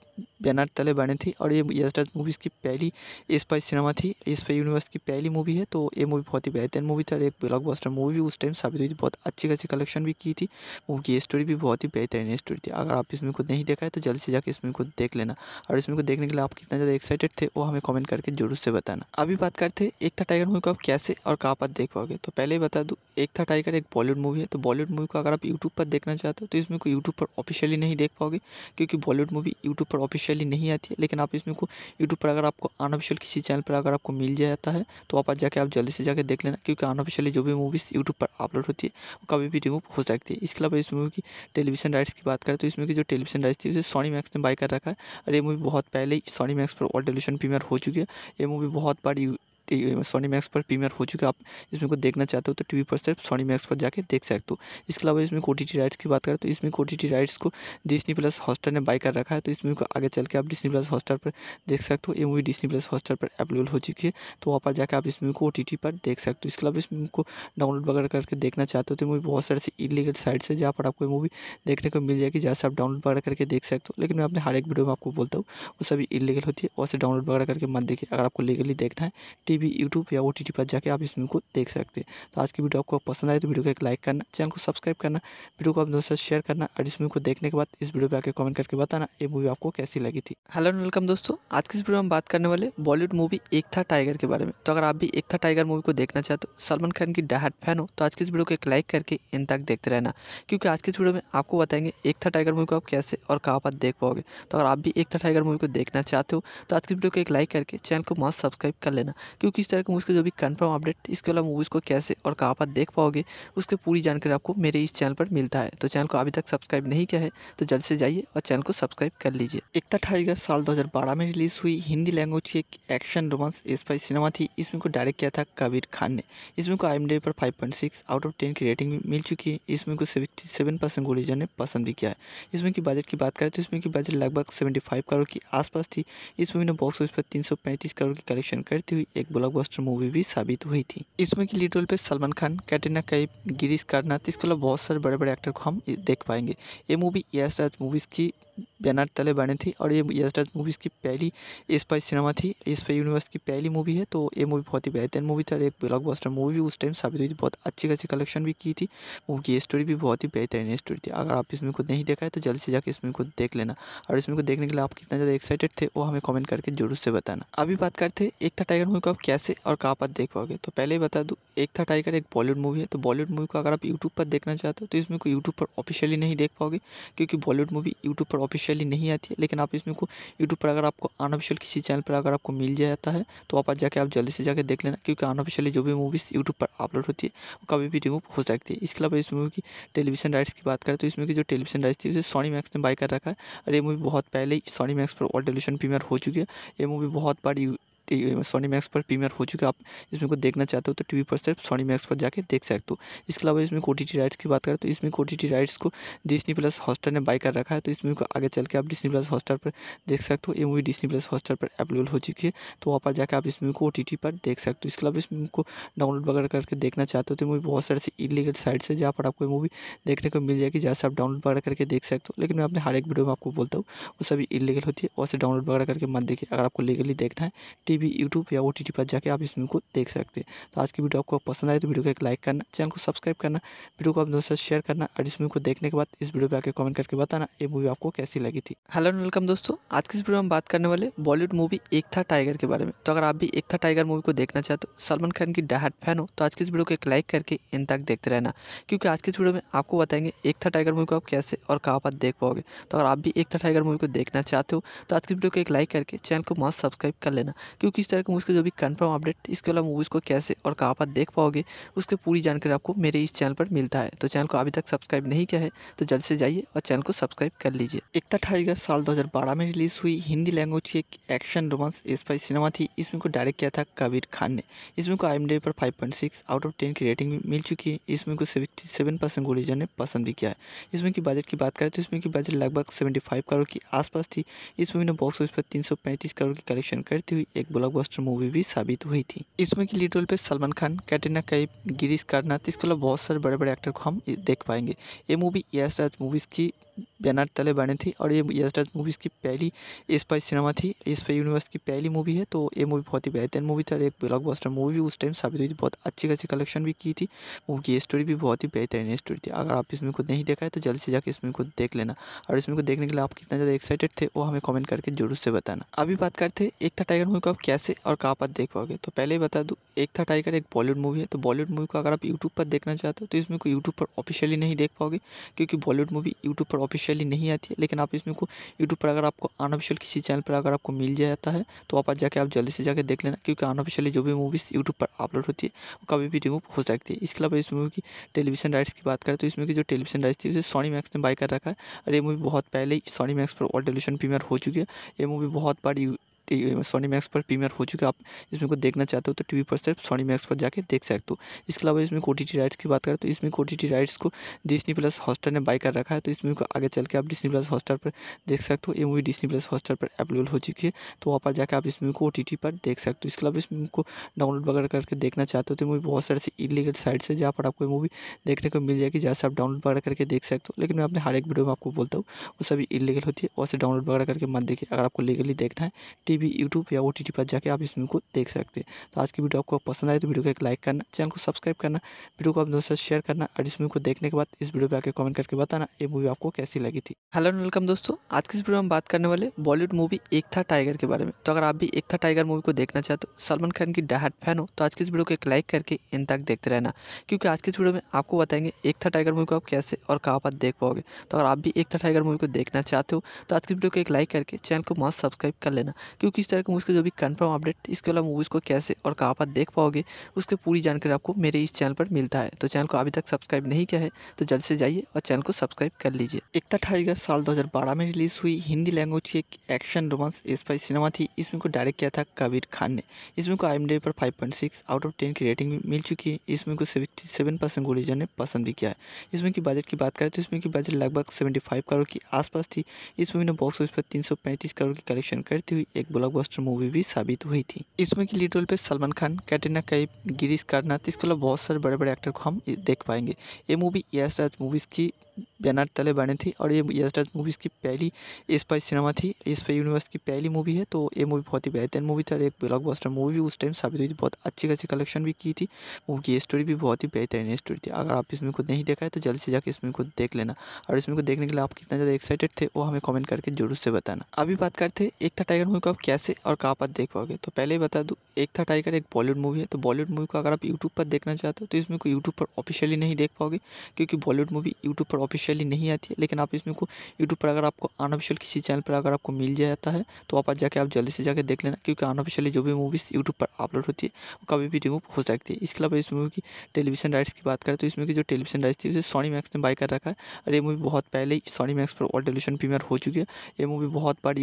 बैनर तले बने थी और ये यशराज मूवीज़ की पहली इस पर सिनेमा थी इस पर यूनिवर्स की पहली मूवी है तो ये मूवी बहुत ही बेहतरीन मूवी था और एक ब्लॉकबस्टर मूवी भी उस टाइम साबित हुई थी बहुत अच्छी खासी कलेक्शन भी की थी मूवी की स्टोरी भी बहुत ही बेहतरीन स्टोरी थी अगर आप इस मूवी को नहीं देखा है तो जल्दी से जाकर इस मूवी को देख लेना और इस मूवी को देखने के लिए आप कितना ज़्यादा एक्साइटेड थे वो हमें कमेंट करके जरूर से बताना अभी बात करते एक था टाइगर मूवी को आप कैसे और कहाँ पर देख पाओगे तो पहले ही बता दूँ एक था टाइगर एक बॉलीवुड मूवी है तो बॉलीवुड मूवी को अगर आप यूट्यूब पर देखना चाहते हो तो इसमें को यूट्यूब पर ऑफिशियली नहीं देख पाओगे क्योंकि बॉलीवुड मूवी यूट्यूब पर ऑफिशियली नहीं आती है लेकिन आप इसमें को यूट्यूब पर अगर आपको अनऑफिशियल किसी चैनल पर अगर आपको मिल जाता है तो आप जाके आप जल्दी से जाकर देख लेना क्योंकि अनऑफिशियली जो भी मूवीज़ यूट्यूब पर अपलोड होती है वो कभी भी रिमूव हो सकती है इसके अलावा इस मूवी की टेलीविजन राइट्स की बात करें तो इसमें की जो टेलीविजन राइट्स थी उसे सोनी मैक्स ने बाई कर रखा है और ये मूवी बहुत पहले ही सोनी मैक्स पर और टेलीविजन प्रीमियर हो चुकी है ये मूवी बहुत बार सोनी मैक्स पर प्रीमियर हो चुके आप इसमें को देखना चाहते हो तो टी पर सिर्फ सोनी मैक्स पर जाके देख सकते हो इसके अलावा इसमें ओ राइट्स की बात करें तो इसमें टी राइट्स को डिस्नी प्लस हॉस्टर ने बाई कर रखा है तो इसमें को आगे चल के आप डिस्नी प्लस हॉस्टर पर देख सकते हो ये मूवी डिस्नी प्लस हॉस्टर पर अवेलेबल हो चुकी है तो वहाँ पर जाकर आप इस मूवी को ओ पर देख सकते हो इसके अलावा इस मूवी को डाउनलोड वगैरह करके देखना चाहते हो तो मूवी बहुत सारे से इलीगल साइट्स है जहाँ पर आपको मूवी देखने को मिल जाएगी जहाँ से आप डाउनलोड वगैरह करके देख सकते हो लेकिन मैं अपने हर एक वीडियो में आपको बोलता हूँ वो सभी इलीगल होती है वैसे डाउनलोड वगैरह करके मत देखिए अगर आपको लीगली देखना है टी भी यूट्यूब या ओ पर जाके आप इस फिल्म को देख सकते हैं तो आज की वीडियो आपको पसंद आए तो वीडियो को एक लाइक करना चैनल को सब्सक्राइब करना वीडियो को अपने दोस्तों से शेयर करना और इस मूवी को देखने के बाद इस वीडियो पर आके कमेंट करके बताना ये मूवी आपको कैसी लगी थी हेलो वेलकम दोस्तों आज की इस वीडियो में बात करने वाले बॉलीवुड मूवी एक था टाइगर के बारे में तो अगर आप भी एक था टाइगर मूवी को देखना चाहते हो सलमान खान की डहाट फैन हो तो आज की इस वीडियो को एक लाइक करके इन तक देखते रहना क्योंकि आज की इस वीडियो में आपको बताएंगे एक था टाइगर मूवी को आप कैसे और कहाँ पर देख पाओगे तो अगर आप भी एक था टाइगर मूवी को देखना चाहते हो तो आज की वीडियो को एक लाइक करके चैनल को मस्त सब्सक्राइब कर लेना क्योंकि क्यों किस तरह के मूवीज़ का जो भी कन्फर्म अपडेट इसके अलावा मूवीज़ को कैसे और कहाँ पर देख पाओगे उसकी पूरी जानकारी आपको मेरे इस चैनल पर मिलता है तो चैनल को अभी तक सब्सक्राइब नहीं किया है तो जल्द से जाइए और चैनल को सब्सक्राइब कर लीजिए एकता ठाईगर साल दो में रिलीज़ हुई हिंदी लैंग्वेज की एक एक्शन रोमांस स्पाई सिनेमा थी इसमें को डायरेक्ट किया था कबीर खान ने इसमें को आई पर फाइव आउट ऑफ टेन की रेटिंग मिल चुकी है इसमें को सेवन परसेंट ने पसंद भी किया है इसमें की बजट की बात करें तो इसमें की बजट लगभग फाइव करोड़ के आसपास थी इस मूवी ने बॉक्स ऑफिस पर 335 करोड़ की कलेक्शन करती हुई एक ब्लॉकबस्टर मूवी भी साबित हुई थी इसमें की लीड रोल पे सलमान खान कैटरीना कैफ गिरीश कर्नाथ इसके अलावा बहुत सारे बड़े बड़े एक्टर को हम देख पाएंगे ये मूवी यश राज मूवीज़ की बैनर तले बने थी और ये यशराज मूवीज़ की पहली इस पर सिनेमा थी इस पर यूनिवर्स की पहली मूवी है तो ये मूवी बहुत ही बेहतरीन मूवी थी और एक ब्लॉकबस्टर मूवी भी उस टाइम साबित हुई थी बहुत अच्छी खासी कलेक्शन भी की थी मूवी की स्टोरी भी बहुत ही बेहतरीन स्टोरी थी अगर आप इस मूवी को नहीं देखा है तो जल्दी से जाकर इस मूवी को देख लेना और इस मूवी को देखने के लिए आप कितना ज़्यादा एक्साइटेड थे वो हमें कॉमेंट करके जरूर से बताना अभी बात करते एक था टाइगर मूवी को आप कैसे और कहाँ पर देख पाओगे तो पहले ही बता दूँ एक था टाइगर एक बॉलीवुड मूवी है तो बॉलीवुड मूवी को अगर आप यूट्यूब पर देखना चाहते हो तो इसमें को यूट्यूब पर ऑफिशियली नहीं देख पाओगे क्योंकि बॉलीवुड मूवी यूट्यूब पर ऑफिशियली नहीं आती है लेकिन आप इसमें को यूट्यूब पर अगर आपको अनऑफिशियल किसी चैनल पर अगर आपको मिल जाता है तो आप जाके आप जल्दी से जाके देख लेना क्योंकि अनऑफिशियली जो भी मूवीज़ यूट्यूब पर अपलोड होती है वो कभी भी रिमूव हो सकती है इसके अलावा इस मूवी की टेलीविजन राइट्स की बात करें तो इसमें की जो टेलीविजन राइट्स थी उसे सोनी मैक्स ने बाई कर रखा है और ये मूवी बहुत पहले ही सोनी मैक्स पर ऑल टेलीविजन प्रीमियर हो चुकी है ये मूवी बहुत बार सोनी मैक्स पर प्रीमियर हो चुके आप इसमें को देखना चाहते हो तो टीवी पर सिर्फ सोनी मैक्स पर जाके देख सकते हो इसके अलावा इसमें ओ राइट्स की बात करें तो इसमें टी राइट्स को डिस्नी प्लस हॉस्टर ने बाई कर रखा है तो इसमें को आगे चल के आप डिस्नी प्लस हॉस्टर पर देख सकते हो ये मूवी डिस्नी प्लस हॉस्टर पर अवेलेबल हो चुकी है तो वहाँ पर जाकर आप इस मूवी को ओ पर देख सकते हो इसके अलावा इस मूवी को डाउनलोड वगैरह करके देखना चाहते हो तो मूवी बहुत सारे से इलीगल साइट्स है जहाँ पर आपको मूवी देखने को मिल जाएगी जहाँ से आप डाउनलोड वगैरह करके देख सकते हो लेकिन मैं अपने हर एक वीडियो में आपको बोलता हूँ वो सभी इलीगल होती है वैसे डाउनलोड वगैरह करके मत देखिए अगर आपको लीगली देखना है टी भी यूट्यूब या ओ पर जाके आप इस फिल्म को देख सकते हैं तो आज की वीडियो आपको पसंद आए तो वीडियो को एक लाइक करना चैनल को सब्सक्राइब करना वीडियो को अपने दोस्तों से शेयर करना और इस मूवी को देखने के बाद इस वीडियो पर आकर कमेंट करके बताना ये मूवी आपको कैसी लगी थी हेलो वेलकम दोस्तों आज की इस वीडियो में बात करने वाले बॉलीवुड मूवी एक था टाइगर के बारे में तो अगर आप भी एक था टाइगर मूवी को देखना चाहते हो सलमान खान की डहाट फैन हो तो आज की इस वीडियो को एक लाइक करके इन तक देखते रहना क्योंकि आज की इस वीडियो में आपको बताएंगे एक था टाइगर मूवी को आप कैसे और कहाँ पर देख पाओगे तो अगर आप भी एक था टाइगर मूवी को देखना चाहते हो तो आज की वीडियो को एक लाइक करके चैनल को मस्त सब्सक्राइब कर लेना क्योंकि क्यों किस तरह के मूवीज़ का जो भी कन्फर्म अपडेट इसके अलावा मूवीज़ को कैसे और कहाँ पर देख पाओगे उसकी पूरी जानकारी आपको मेरे इस चैनल पर मिलता है तो चैनल को अभी तक सब्सक्राइब नहीं किया है तो जल्द से जाइए और चैनल को सब्सक्राइब कर लीजिए एकता ठाईगर साल दो में रिलीज़ हुई हिंदी लैंग्वेज की एक एक्शन रोमांस स्पाई सिनेमा थी इसमें को डायरेक्ट किया था कबीर खान ने इसमें को आई पर फाइव आउट ऑफ टेन की रेटिंग मिल चुकी है इसमें को सेवन परसेंट ने पसंद भी किया है इसमें की बजट की बात करें तो इसमें की बजट लगभग फाइव करोड़ के आसपास थी इस मूवी ने बॉक्स ऑफिस पर पैंतीस करोड़ की कलेक्शन करती हुई एक ब्लॉकबस्टर मूवी भी साबित हुई थी इसमें की लीड रोल पे सलमान खान कैटरीना कैफ गिरीश कर्नाथ इसके अलावा बहुत सारे बड़े बड़े एक्टर को हम देख पाएंगे ये मूवी यश राज मूवीज़ की बैनर तले बने थी और ये यशराज मूवीज़ की पहली इस पर सिनेमा थी इस पर यूनिवर्स की पहली मूवी है तो ये मूवी बहुत ही बेहतरीन मूवी था और एक ब्लॉकबस्टर मूवी उस टाइम साबित हुई थी बहुत अच्छी खासी कलेक्शन भी की थी मूवी की स्टोरी भी बहुत ही बेहतरीन स्टोरी थी अगर आप इसमें को नहीं देखा है तो जल्द से जाकर इसमें को देख लेना और इसमें को देखने के लिए आप कितना ज़्यादा एक्साइटेड थे वो हमें कॉमेंट करके जरूर से बताना अभी बात करते एक था टाइगर मूवी को आप कैसे और कहाँ पर देख पाओगे तो पहले ही बता दूँ एक था टाइगर एक बॉलीवुड मूवी है तो बॉलीवुड मूवी को अगर आप यूट्यूब पर देखना चाहते हो तो इसमें को यूट्यूब पर ऑफिशियली नहीं देख पाओगे क्योंकि बॉलीवुड मूवी यूट्यूब पर ऑफिशियली नहीं आती है लेकिन आप इसमें को यूट्यूब पर अगर आपको अनऑफिशियल किसी चैनल पर अगर आपको मिल जाता है तो आप जाके आप जल्दी से जाके देख लेना क्योंकि अनऑफिशियली जो भी मूवीज़ यूट्यूब पर अपलोड होती है वो कभी भी रिमूव हो सकती है इसके अलावा इस मूवी की टेलीविजन राइट्स की बात करें तो इसमें की जो टेलीविजन राइट्स थी उसे सोनी मैक्स ने बाई कर रखा है और ये मूवी बहुत पहले ही सोनी मैक्स पर और टेलीविजन प्रीमियर हो चुकी है ये मूवी बहुत बार सोनी मैक्स पर प्रीमियर हो चुके आप इसमें को देखना चाहते हो तो टीवी पर सिर्फ सोनी मैक्स पर जाके देख सकते हो इसके अलावा इसमें टी राइट्स की बात करें तो इसमें ओ राइट्स को डिस्नी प्लस हॉस्टर ने बाय कर रखा है तो इसमें को आगे चल के आप डिस्नी प्लस हॉस्टर पर देख सकते हो ये मूवी डिस्नी प्लस हॉस्टर पर अवेलेबल हो चुकी है तो वहाँ पर जाकर आप इस मूवी को ओ पर देख सकते हो इसके अलावा इस मूवी को डाउनलोड वगैरह करके देखना चाहते हो तो मूवी बहुत सारे इलीगल साइट्स है जहाँ पर आपको मूवी देखने को मिल जाएगी जहाँ से आप डाउनलोड वगैरह करके देख सकते हो लेकिन मैं अपने हर एक वीडियो में आपको बोलता हूँ वो सभी इलीगल होती है वैसे डाउनलोड वगैरह करके मत देखिए अगर आपको लीगली देखना है टी भी यूट्यूब या ओ पर जाके आप इस फिल्म को देख सकते हैं तो आज की वीडियो आपको पसंद आए तो वीडियो को एक लाइक करना चैनल को सब्सक्राइब करना वीडियो को अपने दोस्तों से शेयर करना और इस मूवी को देखने के बाद इस वीडियो पर आकर कमेंट करके बताना ये मूवी आपको कैसी लगी थी हेलो वेलकम दोस्तों आज की इस वीडियो में बात करने वाले बॉलीवुड मूवी एक था टाइगर के बारे में तो अगर आप भी एक था टाइगर मूवी को देखना चाहते हो सलमान खान की डहाट फैन हो तो आज की इस वीडियो को एक लाइक करके इन तक देखते रहना क्योंकि आज की इस वीडियो में आपको बताएंगे एक था टाइगर मूवी को आप कैसे और कहाँ पर देख पाओगे तो अगर आप भी एक था टाइगर मूवी को देखना चाहते हो तो आज की वीडियो को एक लाइक करके चैनल को मस्त सब्सक्राइब कर लेना क्योंकि इस तरह के मूवीज़ का जो भी कन्फर्म अपडेट इसके अलावा मूवीज़ को कैसे और कहाँ पर देख पाओगे उसकी पूरी जानकारी आपको मेरे इस चैनल पर मिलता है तो चैनल को अभी तक सब्सक्राइब नहीं किया है तो जल्द से जाइए और चैनल को सब्सक्राइब कर लीजिए एकता ठाईगर साल दो में रिलीज़ हुई हिंदी लैंग्वेज की एक एक्शन रोमांस स्पाई सिनेमा थी इसमें को डायरेक्ट किया था कबीर खान ने इसमें को आई पर फाइव आउट ऑफ टेन की रेटिंग मिल चुकी है इसमें को सेवन परसेंट ने पसंद भी किया है इसमें की बजट की बात करें तो इसमें की बजट लगभग फाइव करोड़ के आसपास थी इस मूवी ने बॉक्स ऑफिस पर पैंतीस करोड़ की कलेक्शन करती हुई एक ब्लॉकबस्टर मूवी भी साबित हुई थी इसमें की लीड रोल पे सलमान खान कैटरीना कैफ गिरीश कर्नाथ इसके अलावा बहुत सारे बड़े बड़े एक्टर को हम देख पाएंगे ये मूवी यश राज मूवीज़ की बैनर तले बने थी और ये राज मूवीज़ की पहली स्पाई सिनेमा थी इस यूनिवर्स की पहली मूवी है तो ये मूवी बहुत ही बेहतरीन मूवी था और एक ब्लॉकबस्टर मूवी भी उस टाइम साबित हुई थी बहुत अच्छी खासी कलेक्शन भी की थी मूवी की स्टोरी भी बहुत ही बेहतरीन स्टोरी थी अगर आप इसमें को नहीं देखा है तो जल्द से जाकर इसमें को देख लेना और इसमें को देखने के लिए आप कितना ज़्यादा एक्साइटेड थे वो हमें कॉमेंट करके जरूर से बताना अभी बात करते हैं एक था टाइगर मूवी को आप कैसे और कहाँ पर देख पाओगे तो पहले ही बता दूँ एक था टाइगर एक बॉलीवुड मूवी है तो बॉलीवुड मूवी को अगर आप यूट्यूब पर देखना चाहते हो तो इसमें को यूट्यूब पर ऑफिशियली नहीं देख पाओगे क्योंकि बॉलीवुड मूवी यूट्यूब पर ऑफिशियल ऑफिशियली नहीं आती है लेकिन आप इसमें को यूट्यूब पर अगर आपको अनऑफिशियल किसी चैनल पर अगर आपको मिल जाता है तो आप जाके आप जल्दी से जाके देख लेना क्योंकि अनऑफिशियली जो भी मूवीज़ यूट्यूब पर अपलोड होती है वो कभी भी रिमूव हो सकती है इसके अलावा इस मूवी की टेलीविजन राइट्स की बात करें तो इसमें की जो टेलीविजन राइट्स थी उसे सोनी मैक्स ने बाई कर रखा है और ये मूवी बहुत पहले ही सोनी मैक्स पर और टेलीविजन प्रीमियर हो चुकी है ये मूवी बहुत बार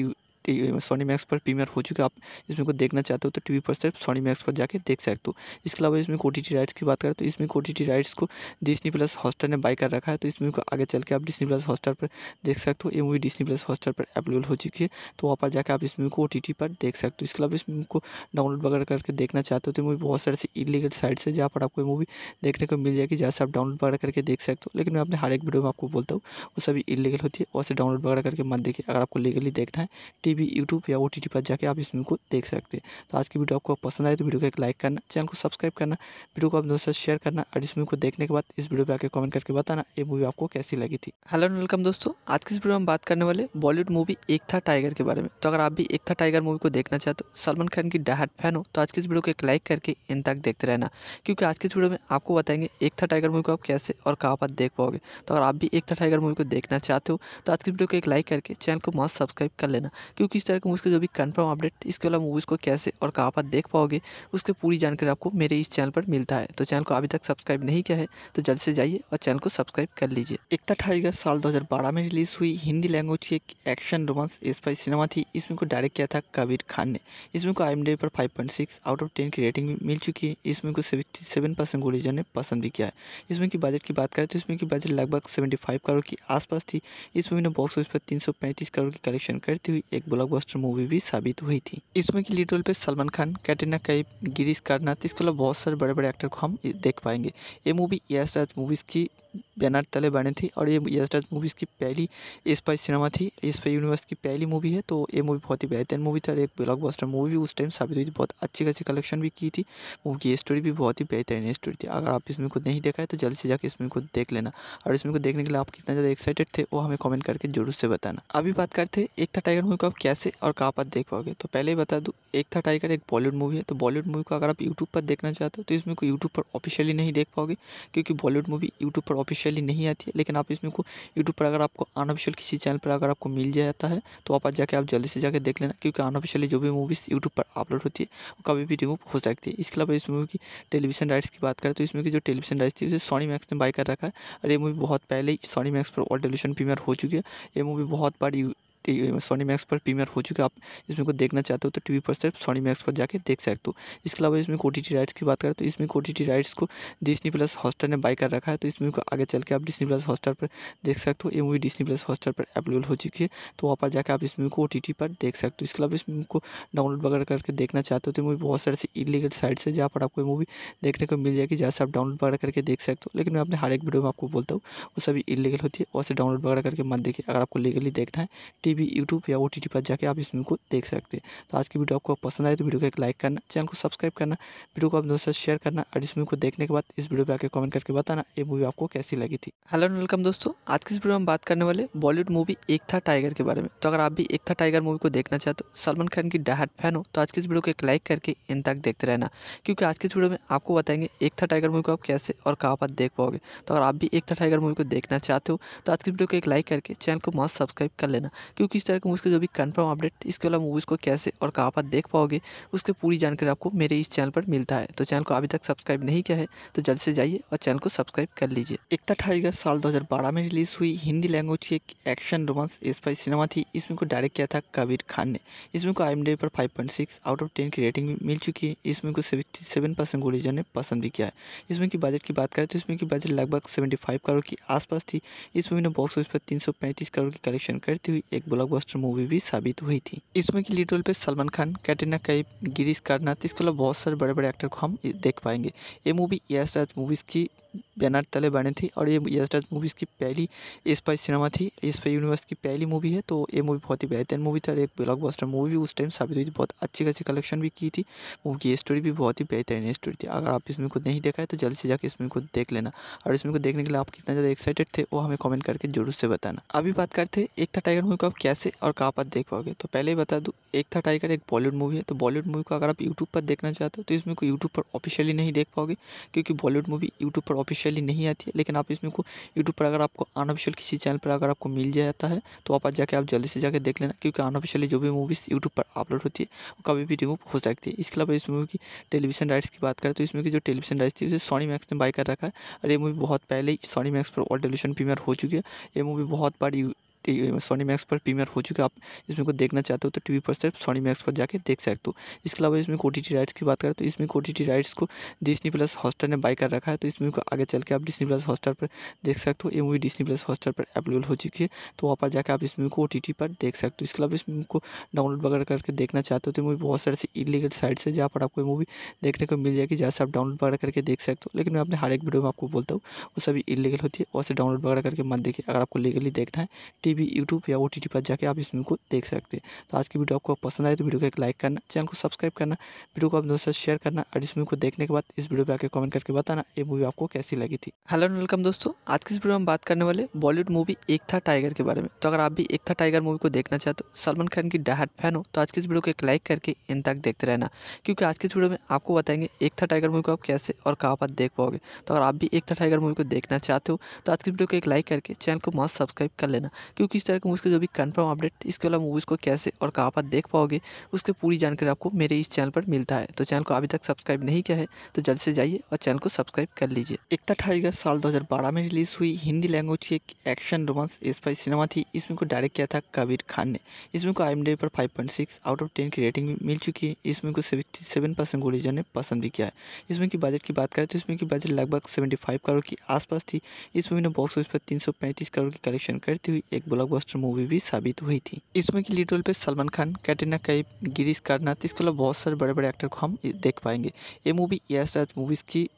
सोनी मैक्स पर प्रीमियर हो चुके आप इसमें को देखना चाहते हो तो टी पर सिर्फ सोनी मैक्स पर जाके देख सकते हो इसके अलावा इसमें ओ राइट्स की बात करें तो इसमें टी राइट्स को डिस्नी प्लस हॉस्टर ने बाई कर रखा है तो इसमें को आगे चल के आप डिस्नी प्लस हॉस्टर पर देख सकते हो ये मूवी डिस्नी प्लस हॉस्टर पर अवेलेबल हो चुकी है तो वहाँ पर जाकर आप इस मूवी को ओ पर देख सकते हो इसके अलावा इस मूवी को डाउनलोड वगैरह करके देखना चाहते हो तो मूवी बहुत सारे इलीगल साइट्स है जहाँ पर आपको मूवी देखने को मिल जाएगी जहाँ से आप डाउनलोड वगैरह करके देख सकते हो लेकिन मैं अपने हर एक वीडियो में आपको बोलता हूँ वो सभी इलीगल होती है वैसे डाउनलोड वगैरह करके मत देखिए अगर आपको लीगली देखना है टी भी यूट्यूब या ओ पर जाके आप इस फिल्म को देख सकते हैं तो आज की वीडियो आपको पसंद आए तो वीडियो को एक लाइक करना चैनल को सब्सक्राइब करना वीडियो को आप दोस्तों शेयर करना और इस मूवी को देखने के बाद इस वीडियो पर आकर कमेंट करके बताना ये मूवी आपको कैसी लगी थी हेलो वेलकम दोस्तों आज की इस वीडियो में बात करने वाले बॉलीवुड मूवी एक था टाइगर के बारे में तो अगर आप भी एक था टाइगर मूवी को देखना चाहते हो सलमान खान की डहाट फैन हो तो आज की इस वीडियो को एक लाइक करके इन तक देखते रहना क्योंकि आज की इस वीडियो में आपको बताएंगे एक था टाइगर मूवी को आप कैसे और कहाँ पर देख पाओगे तो अगर आप भी एक था टाइगर मूवी को देखना चाहते हो तो आज की वीडियो को एक लाइक करके चैनल को मस्त सब्सक्राइब कर लेना क्योंकि क्यों किस तरह के मूवीज़ का जो भी कन्फर्म अपडेट इसके अलावा मूवीज़ को कैसे और कहाँ पर देख पाओगे उसकी पूरी जानकारी आपको मेरे इस चैनल पर मिलता है तो चैनल को अभी तक सब्सक्राइब नहीं किया है तो जल्द से जाइए और चैनल को सब्सक्राइब कर लीजिए एकता ठाईगर साल दो में रिलीज़ हुई हिंदी लैंग्वेज की एक एक्शन रोमांस स्पाई सिनेमा थी इसमें को डायरेक्ट किया था कबीर खान ने इसमें को आई पर फाइव आउट ऑफ टेन की रेटिंग मिल चुकी है इसमें को सेवन परसेंट गुड़ीजन ने पसंद भी किया है इसमें की बजट की बात करें तो इसमें की बजट लगभग फाइव करोड़ के आसपास थी इस मूवी ने बॉक्स ऑफिस पर पैंतीस करोड़ की कलेक्शन करती हुई एक ब्लॉकबस्टर मूवी भी साबित हुई थी इसमें की लीड रोल पे सलमान खान कैटरीना कैफ गिरीश कर्नाथ इसके अलावा बहुत सारे बड़े बड़े एक्टर को हम देख पाएंगे ये मूवी यश राज मूवीज़ की बैनर तले बने थी और ये राज मूवीज़ की पहली इस पर सिनेमा थी इस पर यूनिवर्स की पहली मूवी है तो ये मूवी बहुत ही बेहतरीन मूवी था और एक ब्लॉकबस्टर मूवी भी उस टाइम साबित हुई थी बहुत अच्छी खासी कलेक्शन भी की थी मूवी की स्टोरी भी बहुत ही बेहतरीन स्टोरी थी अगर आप इसमें को नहीं देखा है तो जल्द से जाकर इसमें को देख लेना और इसमें को देखने के लिए आप कितना ज़्यादा एक्साइटेड थे वो हमें कॉमेंट करके जरूर से बताना अभी बात करते हैं एक था टाइगर मूवी को आप कैसे और कहाँ पर देख पाओगे तो पहले ही बता दूँ एक था टाइगर एक बॉलीवुड मूवी है तो बॉलीवुड मूवी को अगर आप यूट्यूब पर देखना चाहते हो तो इसमें को यूट्यूब पर ऑफिशियली नहीं देख पाओगे क्योंकि बॉलीवुड मूवी यूट्यूब पर ऑफिशियली नहीं आती है लेकिन आप इसमें को यूट्यूब पर अगर आपको अनऑफिशियल किसी चैनल पर अगर आपको मिल जाता है तो आप जाके आप जल्दी से जाके देख लेना क्योंकि अनऑफिशियली जो भी मूवीज़ यूट्यूब पर अपलोड होती है वो कभी भी रिमूव हो सकती है इसके अलावा इस मूवी की टेलीविजन राइट्स की बात करें तो इसमें की जो टेलीविजन राइट्स थी उसे सोनी मैक्स ने बाई कर रखा है और ये मूवी बहुत पहले ही सोनी मैक्स पर ऑल टेलीविजन प्रीमियर हो चुकी है ये मूवी बहुत बार सोनी मैक्स पर प्रीमियर हो चुके आप इसमें को देखना चाहते हो तो टीवी पर सिर्फ सोनी मैक्स पर जाके देख सकते हो इसके अलावा इसमें ओ राइट्स की बात करें तो इसमें टी राइट्स को डिस्नी प्लस हॉस्टर ने बाई कर रखा है तो इसमें को आगे चल के आप डिस्नी प्लस हॉस्टर पर देख सकते हो ये मूवी डिस्नी प्लस हॉस्टर पर अवेलेबल हो चुकी है तो वहाँ पर जाकर आप इस मूवी को ओ पर देख सकते हो इसके अलावा इस मूवी को डाउनलोड वगैरह करके देखना चाहते हो तो मूवी बहुत सारे से इलीगल साइट्स है जहाँ पर आपको मूवी देखने को मिल जाएगी जहाँ से आप डाउनलोड वगैरह करके देख सकते हो लेकिन मैं अपने हर एक वीडियो में आपको बोलता हूँ वो सभी इलीगल होती है वैसे डाउनलोड वगैरह करके मत देखिए अगर आपको लीगली देखना है टी भी यूट्यूब या ओ पर जाके आप इस मूवी को देख सकते हैं तो आज की वीडियो आपको पसंद आए तो वीडियो को एक लाइक करना चैनल को सब्सक्राइब करना वीडियो को अपने दोस्तों से शेयर करना और इस मूवी को देखने के बाद इस वीडियो पर आकर कमेंट करके बताना ये मूवी आपको कैसी लगी थी हेलो वेलकम दोस्तों आज की इस वीडियो में बात करने वाले बॉलीवुड मूवी एक था टाइगर के बारे में तो अगर आप भी एक था टाइगर मूवी को देखना चाहते हो सलमान खान की डहाट फैन हो तो आज की इस वीडियो को एक लाइक करके इन तक देखते रहना क्योंकि आज की इस वीडियो में आपको बताएंगे एक था टाइगर मूवी को आप कैसे और कहाँ पर देख पाओगे तो अगर आप भी एक था टाइगर मूवी को देखना चाहते हो तो आज की वीडियो को एक लाइक करके चैनल को मस्त सब्सक्राइब कर लेना क्योंकि इस तरह के मूवीज़ का जो भी कन्फर्म अपडेट इसके अलावा मूवीज़ को कैसे और कहाँ पर देख पाओगे उसकी पूरी जानकारी आपको मेरे इस चैनल पर मिलता है तो चैनल को अभी तक सब्सक्राइब नहीं किया है तो जल्द से जाइए और चैनल को सब्सक्राइब कर लीजिए एकता ठाईगर साल दो में रिलीज़ हुई हिंदी लैंग्वेज की एक एक्शन रोमांस स्पाई सिनेमा थी इसमें को डायरेक्ट किया था कबीर खान ने इसमें को आई पर फाइव आउट ऑफ टेन की रेटिंग मिल चुकी है इसमें को सेवन परसेंट ने पसंद भी किया है इसमें की बजट की बात करें तो इसमें की बजट लगभग फाइव करोड़ के आसपास थी इस मूवी ने बॉक्स ऑफिस पर 335 करोड़ की कलेक्शन करती हुई एक ब्लॉकबस्टर मूवी भी साबित हुई थी इसमें की लीड रोल पे सलमान खान कैटरीना कैफ गिरीश कर्नाथ इसके अलावा बहुत सारे बड़े बड़े एक्टर को हम देख पाएंगे ये मूवी यश राज मूवीज़ की बैनर तले बने थी और ये राज मूवीज़ की पहली इस पर सिनेमा थी इस पर यूनिवर्स की पहली मूवी है तो ये मूवी बहुत ही बेहतरीन मूवी था और एक ब्लॉकबस्टर मूवी भी उस टाइम साबित हुई थी बहुत अच्छी खासी कलेक्शन भी की थी मूवी की स्टोरी भी बहुत ही बेहतरीन स्टोरी थी अगर आप इसमें को नहीं देखा है तो जल्द से जाकर इसमें को देख लेना और इसमें को देखने के लिए आप कितना ज़्यादा एक्साइटेड थे वो हमें कॉमेंट करके जरूर से बताना अभी बात करते हैं एक था टाइगर मूवी को आप कैसे और कहाँ पर देख पाओगे तो पहले ही बता दूँ एक था टाइगर एक बॉलीवुड मूवी है तो बॉलीवुड मूवी को अगर आप यूट्यूब पर देखना चाहते हो तो इसमें को यूट्यूब पर ऑफिशियली नहीं देख पाओगे क्योंकि बॉलीवुड मूवी यूट्यूब पर ऑफिशियली नहीं आती है लेकिन आप इसमें को यूट्यूब पर अगर आपको अनऑफिशियल किसी चैनल पर अगर आपको मिल जाता है तो आप जाके आप जल्दी से जाके देख लेना क्योंकि अनऑफिशियली जो भी मूवीज़ यूट्यूब पर अपलोड होती है वो कभी भी रिमूव हो सकती है इसके अलावा इस मूवी की टेलीविजन राइट्स की बात करें तो इसमें की जो टेलीविजन राइट्स थी उसे सोनी मैक्स ने बाई कर रखा है और ये मूवी बहुत पहले ही सोनी मैक्स पर ऑल टेलीविजन प्रीमियर हो चुकी है ये मूवी बहुत बड़ी आपके सोनी मैक्स पर प्रीमियर हो चुके आप इसमें को देखना चाहते हो तो टी पर सिर्फ सोनी मैक्स पर जाके देख सकते हो इसके अलावा इसमें ओ राइट्स की बात करें तो इसमें कोटी राइट्स को डिस्नी प्लस हॉस्टार ने बाई कर रखा है तो इसमें को आगे चल के आप डिस्नी प्लस हॉस्टार पर देख सकते हो ये मूवी डिस्नी प्लस हॉस्टार पर अवेलेबल हो चुकी है तो वहाँ पर जाकर आप इस मूवी को ओ पर देख सकते हो इसके अलावा इस मूवी को डाउनलोड वगैरह करके देखना चाहते हो तो मूवी बहुत सारे इलीगल साइट्स है जहाँ पर आपको मूवी देखने को मिल जाएगी जहाँ से आप डाउनलोड वगैरह करके देख सकते हो लेकिन मैं अपने हर एक वीडियो में आपको बोलता हूँ वो सभी इलीगल होती है वैसे डाउनलोड वगैरह करके मत देखिए अगर आपको लीगली देखना है टी भी यूट्यूब या ओ पर जाके आप इस वीडियो को देख सकते हैं तो आज की वीडियो आपको पसंद आए तो वीडियो को एक लाइक करना चैनल को सब्सक्राइब करना वीडियो को अपने दोस्तों से शेयर करना और इस मूवी को देखने के बाद इस वीडियो पर आकर कमेंट करके बताना ये मूवी आपको कैसी लगी थी हेलो वेलकम दोस्तों आज की इस वीडियो में बात करने वाले बॉलीवुड मूवी एक था टाइगर के बारे में तो अगर आप भी एक था टाइगर मूवी को देखना चाहते हो सलमान खान की डहाट फैन हो तो आज की इस वीडियो को एक लाइक करके इन तक देखते रहना क्योंकि आज की इस वीडियो में आपको बताएंगे एक था टाइगर मूवी को आप कैसे और कहाँ पर देख पाओगे तो अगर आप भी एक था टाइगर मूवी को देखना चाहते हो तो आज की वीडियो को एक लाइक करके चैनल को मस्त सब्सक्राइब कर लेना क्योंकि किस तरह के मूवीज़ का जो भी कन्फर्म अपडेट इसके अलावा मूवीज़ को कैसे और कहाँ पर देख पाओगे उसकी पूरी जानकारी आपको मेरे इस चैनल पर मिलता है तो चैनल को अभी तक सब्सक्राइब नहीं किया है तो जल्द से जाइए और चैनल को सब्सक्राइब कर लीजिए एकता ठाईगर साल दो में रिलीज़ हुई हिंदी लैंग्वेज की एक एक्शन रोमांस स्पाई सिनेमा थी इसमें को डायरेक्ट किया था कबीर खान ने इसमें को आई पर फाइव आउट ऑफ टेन की रेटिंग मिल चुकी है इसमें को सेवन परसेंट ने पसंद भी किया है इसमें की बजट की बात करें तो इसमें की बजट लगभग फाइव करोड़ के आसपास थी इस मूवी ने बॉक्स ऑफिस पर पैंतीस करोड़ की कलेक्शन करती हुई एक ब्लॉकबस्टर मूवी भी साबित हुई थी इसमें की लीड रोल पे सलमान खान कैटरीना कैफ गिरीश कर्नाथ इसके अलावा बहुत सारे बड़े बड़े एक्टर को हम देख पाएंगे ये मूवी यश राज मूवीज़ की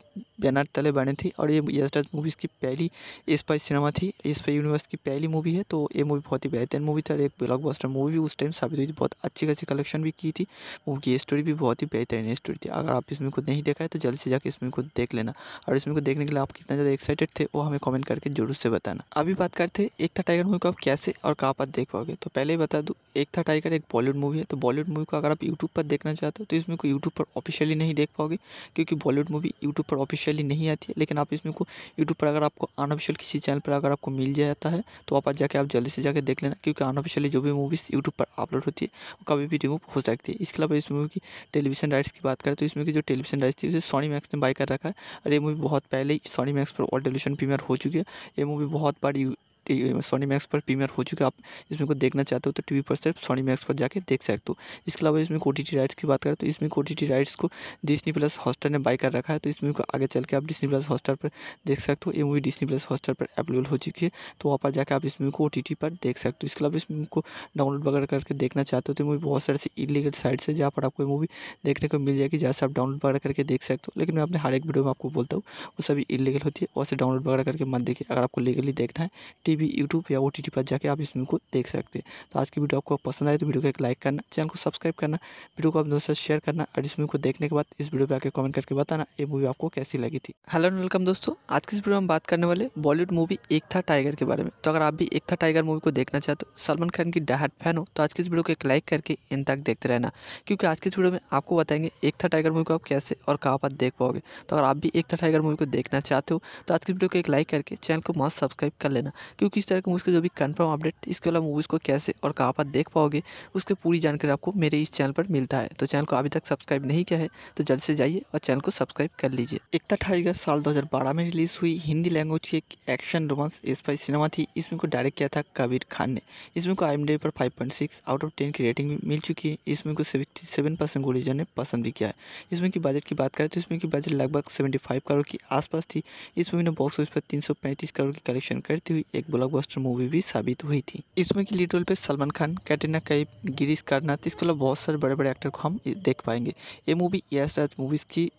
बैनर तले बने थे और ये राज मूवीज़ की पहली इस पर सिनेमा थी इस पर यूनिवर्स की पहली मूवी है तो ये मूवी बहुत ही बेहतरीन मूवी था एक ब्लॉकबस्टर मूवी भी उस टाइम साबित हुई थी बहुत अच्छी खासी कलेक्शन भी की थी मूवी की स्टोरी भी बहुत ही बेहतरीन स्टोरी थी अगर आप इस मूवी को नहीं देखा है तो जल्द से जाकर इस मूवी को देख लेना और इस मूवी को देखने के लिए आप कितना ज़्यादा एक्साइटेड थे वो हमें कॉमेंट करके जरूर से बताना अभी बात करते हैं एक था टाइगर मूवी को आप कैसे और कहाँ पर देख पाओगे तो पहले ही बता दूँ एक था टाइगर एक बॉलीवुड मूवी है तो बॉलीवुड मूवी को अगर आप यूट्यूब पर देखना चाहते हो तो इसमें को यूट्यूब पर ऑफिशियली नहीं देख पाओगे क्योंकि बॉलीवुड मूवी यूट्यूब पर ऑफिशियली नहीं आती है लेकिन आप इसमें को यूट्यूब पर अगर आपको अनऑफिशियल किसी चैनल पर अगर आपको मिल जाता है तो आप जाके आप जल्दी से जाके देख लेना क्योंकि अनऑफिशियली जो भी मूवीज़ यूट्यूब पर अपलोड होती है वो कभी भी रिमूव हो सकती है इसके अलावा इस मूवी की टेलीविजन राइट्स की बात करें तो इसमें की जो टेलीविजन राइट्स थी उसे सोनी मैक्स ने बाई कर रखा है और ये मूवी बहुत पहले ही सोनी मैक्स पर ऑल टेलीविजन प्रीमियर हो चुकी है ये मूवी बहुत बार सोनी मैक्स पर प्रीमियर हो चुका आप इसमें को देखना चाहते हो तो टीवी पर सिर्फ सोनी मैक्स पर जाके देख सकते हो इसके अलावा इसमें ओ राइट्स की बात करें तो इसमें टी राइट्स को डिस्नी प्लस हॉस्टर ने बाई कर रखा है तो इसमें को आगे चल के आप डिस्नी प्लस हॉस्टर पर देख सकते हो ये मूवी डिस्नी प्लस हॉस्टर पर अवेलेबल हो चुकी है तो वहाँ पर जाकर आप इस मूवी को ओ पर देख सकते हो इसके अलावा इस मूवी को डाउनलोड वगैरह करके देखना चाहते हो तो मूवी बहुत सारे इलीगल साइट्स है जहाँ पर आपको मूवी देखने को मिल जाएगी जहाँ से आप डाउनलोड वगैरह करके देख सकते हो लेकिन मैं अपने हर एक वीडियो में आपको बोलता हूँ वो सभी इलीगल होती है वैसे डाउनलोड वगैरह करके मत देखिए अगर आपको लीगली देखना है टी भी यूट्यूब या ओ टी पर जाके आप इस वीडियो को देख सकते हैं तो आज की वीडियो आपको पसंद आए तो वीडियो को एक लाइक करना चैनल को सब्सक्राइब करना वीडियो को अपने दोस्तों से शेयर करना और इस मूवी को देखने के बाद इस वीडियो पर आकर कमेंट करके बताना ये मूवी आपको कैसी लगी थी हेलो वेलकम दोस्तों आज की इस वीडियो में बात करने वाले बॉलीवुड मूवी एक था टाइगर के बारे में तो अगर आप भी एक था टाइगर मूवी को देखना चाहते हो सलमान खान की डहाट फैन हो तो आज की इस वीडियो को एक लाइक करके इन तक देखते रहना क्योंकि आज की इस वीडियो में आपको बताएंगे एक था टाइगर मूवी को आप कैसे और कहाँ पर देख पाओगे तो अगर आप भी एक था टाइगर मूवी को देखना चाहते हो तो आज की वीडियो को एक लाइक करके चैनल को मस्त सब्सक्राइब कर लेना क्योंकि इस तरह के मूवीज़ का जो भी कन्फर्म अपडेट इसके अलावा मूवीज़ को कैसे और कहाँ पर देख पाओगे उसकी पूरी जानकारी आपको मेरे इस चैनल पर मिलता है तो चैनल को अभी तक सब्सक्राइब नहीं किया है तो जल्द से जाइए और चैनल को सब्सक्राइब कर लीजिए एकता ठाईगर साल दो में रिलीज़ हुई हिंदी लैंग्वेज की एक एक्शन रोमांस स्पाई सिनेमा थी इसमें को डायरेक्ट किया था कबीर खान ने इसमें को आई पर फाइव आउट ऑफ टेन की रेटिंग मिल चुकी है इसमें को सेवन परसेंट ने पसंद भी किया है इसमें की बजट की बात करें तो इसमें की बजट लगभग फाइव करोड़ के आसपास थी इस मूवी ने बॉक्स ऑफिस पर पैंतीस करोड़ की कलेक्शन करती हुई एक ब्लॉकबस्टर मूवी भी साबित हुई थी इसमें की लीड रोल पे सलमान खान कैटरीना कैफ गिरीश कर्नाथ इसके अलावा बहुत सारे बड़े बड़े एक्टर को हम देख पाएंगे ये मूवी यश राज मूवीज़ की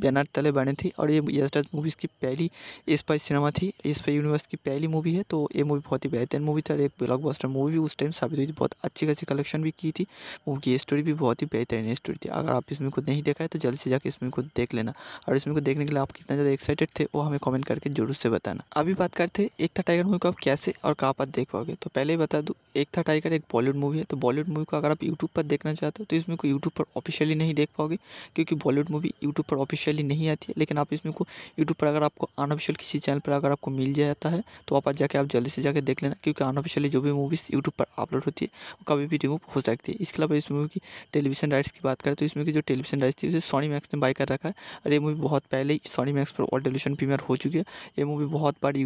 बैनर तले बने थे और ये यस्टर्स मूवीज़ की पहली इस पर सिनेमा थी इस पर यूनिवर्स की पहली मूवी है तो ये मूवी बहुत ही बेहतरीन मूवी था एक ब्लॉकबस्टर मूवी भी उस टाइम साबित हुई थी बहुत अच्छी खासी कलेक्शन भी की थी मूवी की स्टोरी भी बहुत ही बेहतरीन स्टोरी थी अगर आप इसमें खुद को नहीं देखा है तो जल्द से जाकर इसमें खुद को देख लेना और इसमें को देखने के लिए आप कितना ज़्यादा एक्साइटेड थे वो हमें कॉमेंट करके जरूर से बताना अभी बात करते एक था टाइगर मूवी को आप कैसे और कहाँ पर देख पाओगे तो पहले ही बता दूँ एक था टाइगर एक बॉलीवुड मूवी है तो बॉलीवुड मूवी को अगर आप यूट्यूब पर देखना चाहते हो तो इसमें को यूट्यूब पर ऑफिशियली नहीं देख पाओगे क्योंकि बॉलीवुड मूवी यूट्यूब पर ऑफिशियली नहीं आती है लेकिन आप इसमें को यूट्यूब पर अगर आपको अनऑफिशियल किसी चैनल पर अगर आपको मिल जाता है तो आप जाके आप जल्दी से जाकर देख लेना क्योंकि अनऑफिशियली जो भी मूवीज़ यूट्यूब पर अपलोड होती है वो कभी भी रिमूव हो सकती है इसके अलावा इस मूवी की टेलीविजन राइट्स की बात करें तो इसमें की जो टेलीविजन राइट्स थी उसे सोनी मैक्स ने बाई कर रखा है और ये मूवी बहुत पहले ही सोनी मैक्स पर और टेलीविजन प्रीमियर हो चुकी है ये मूवी बहुत बार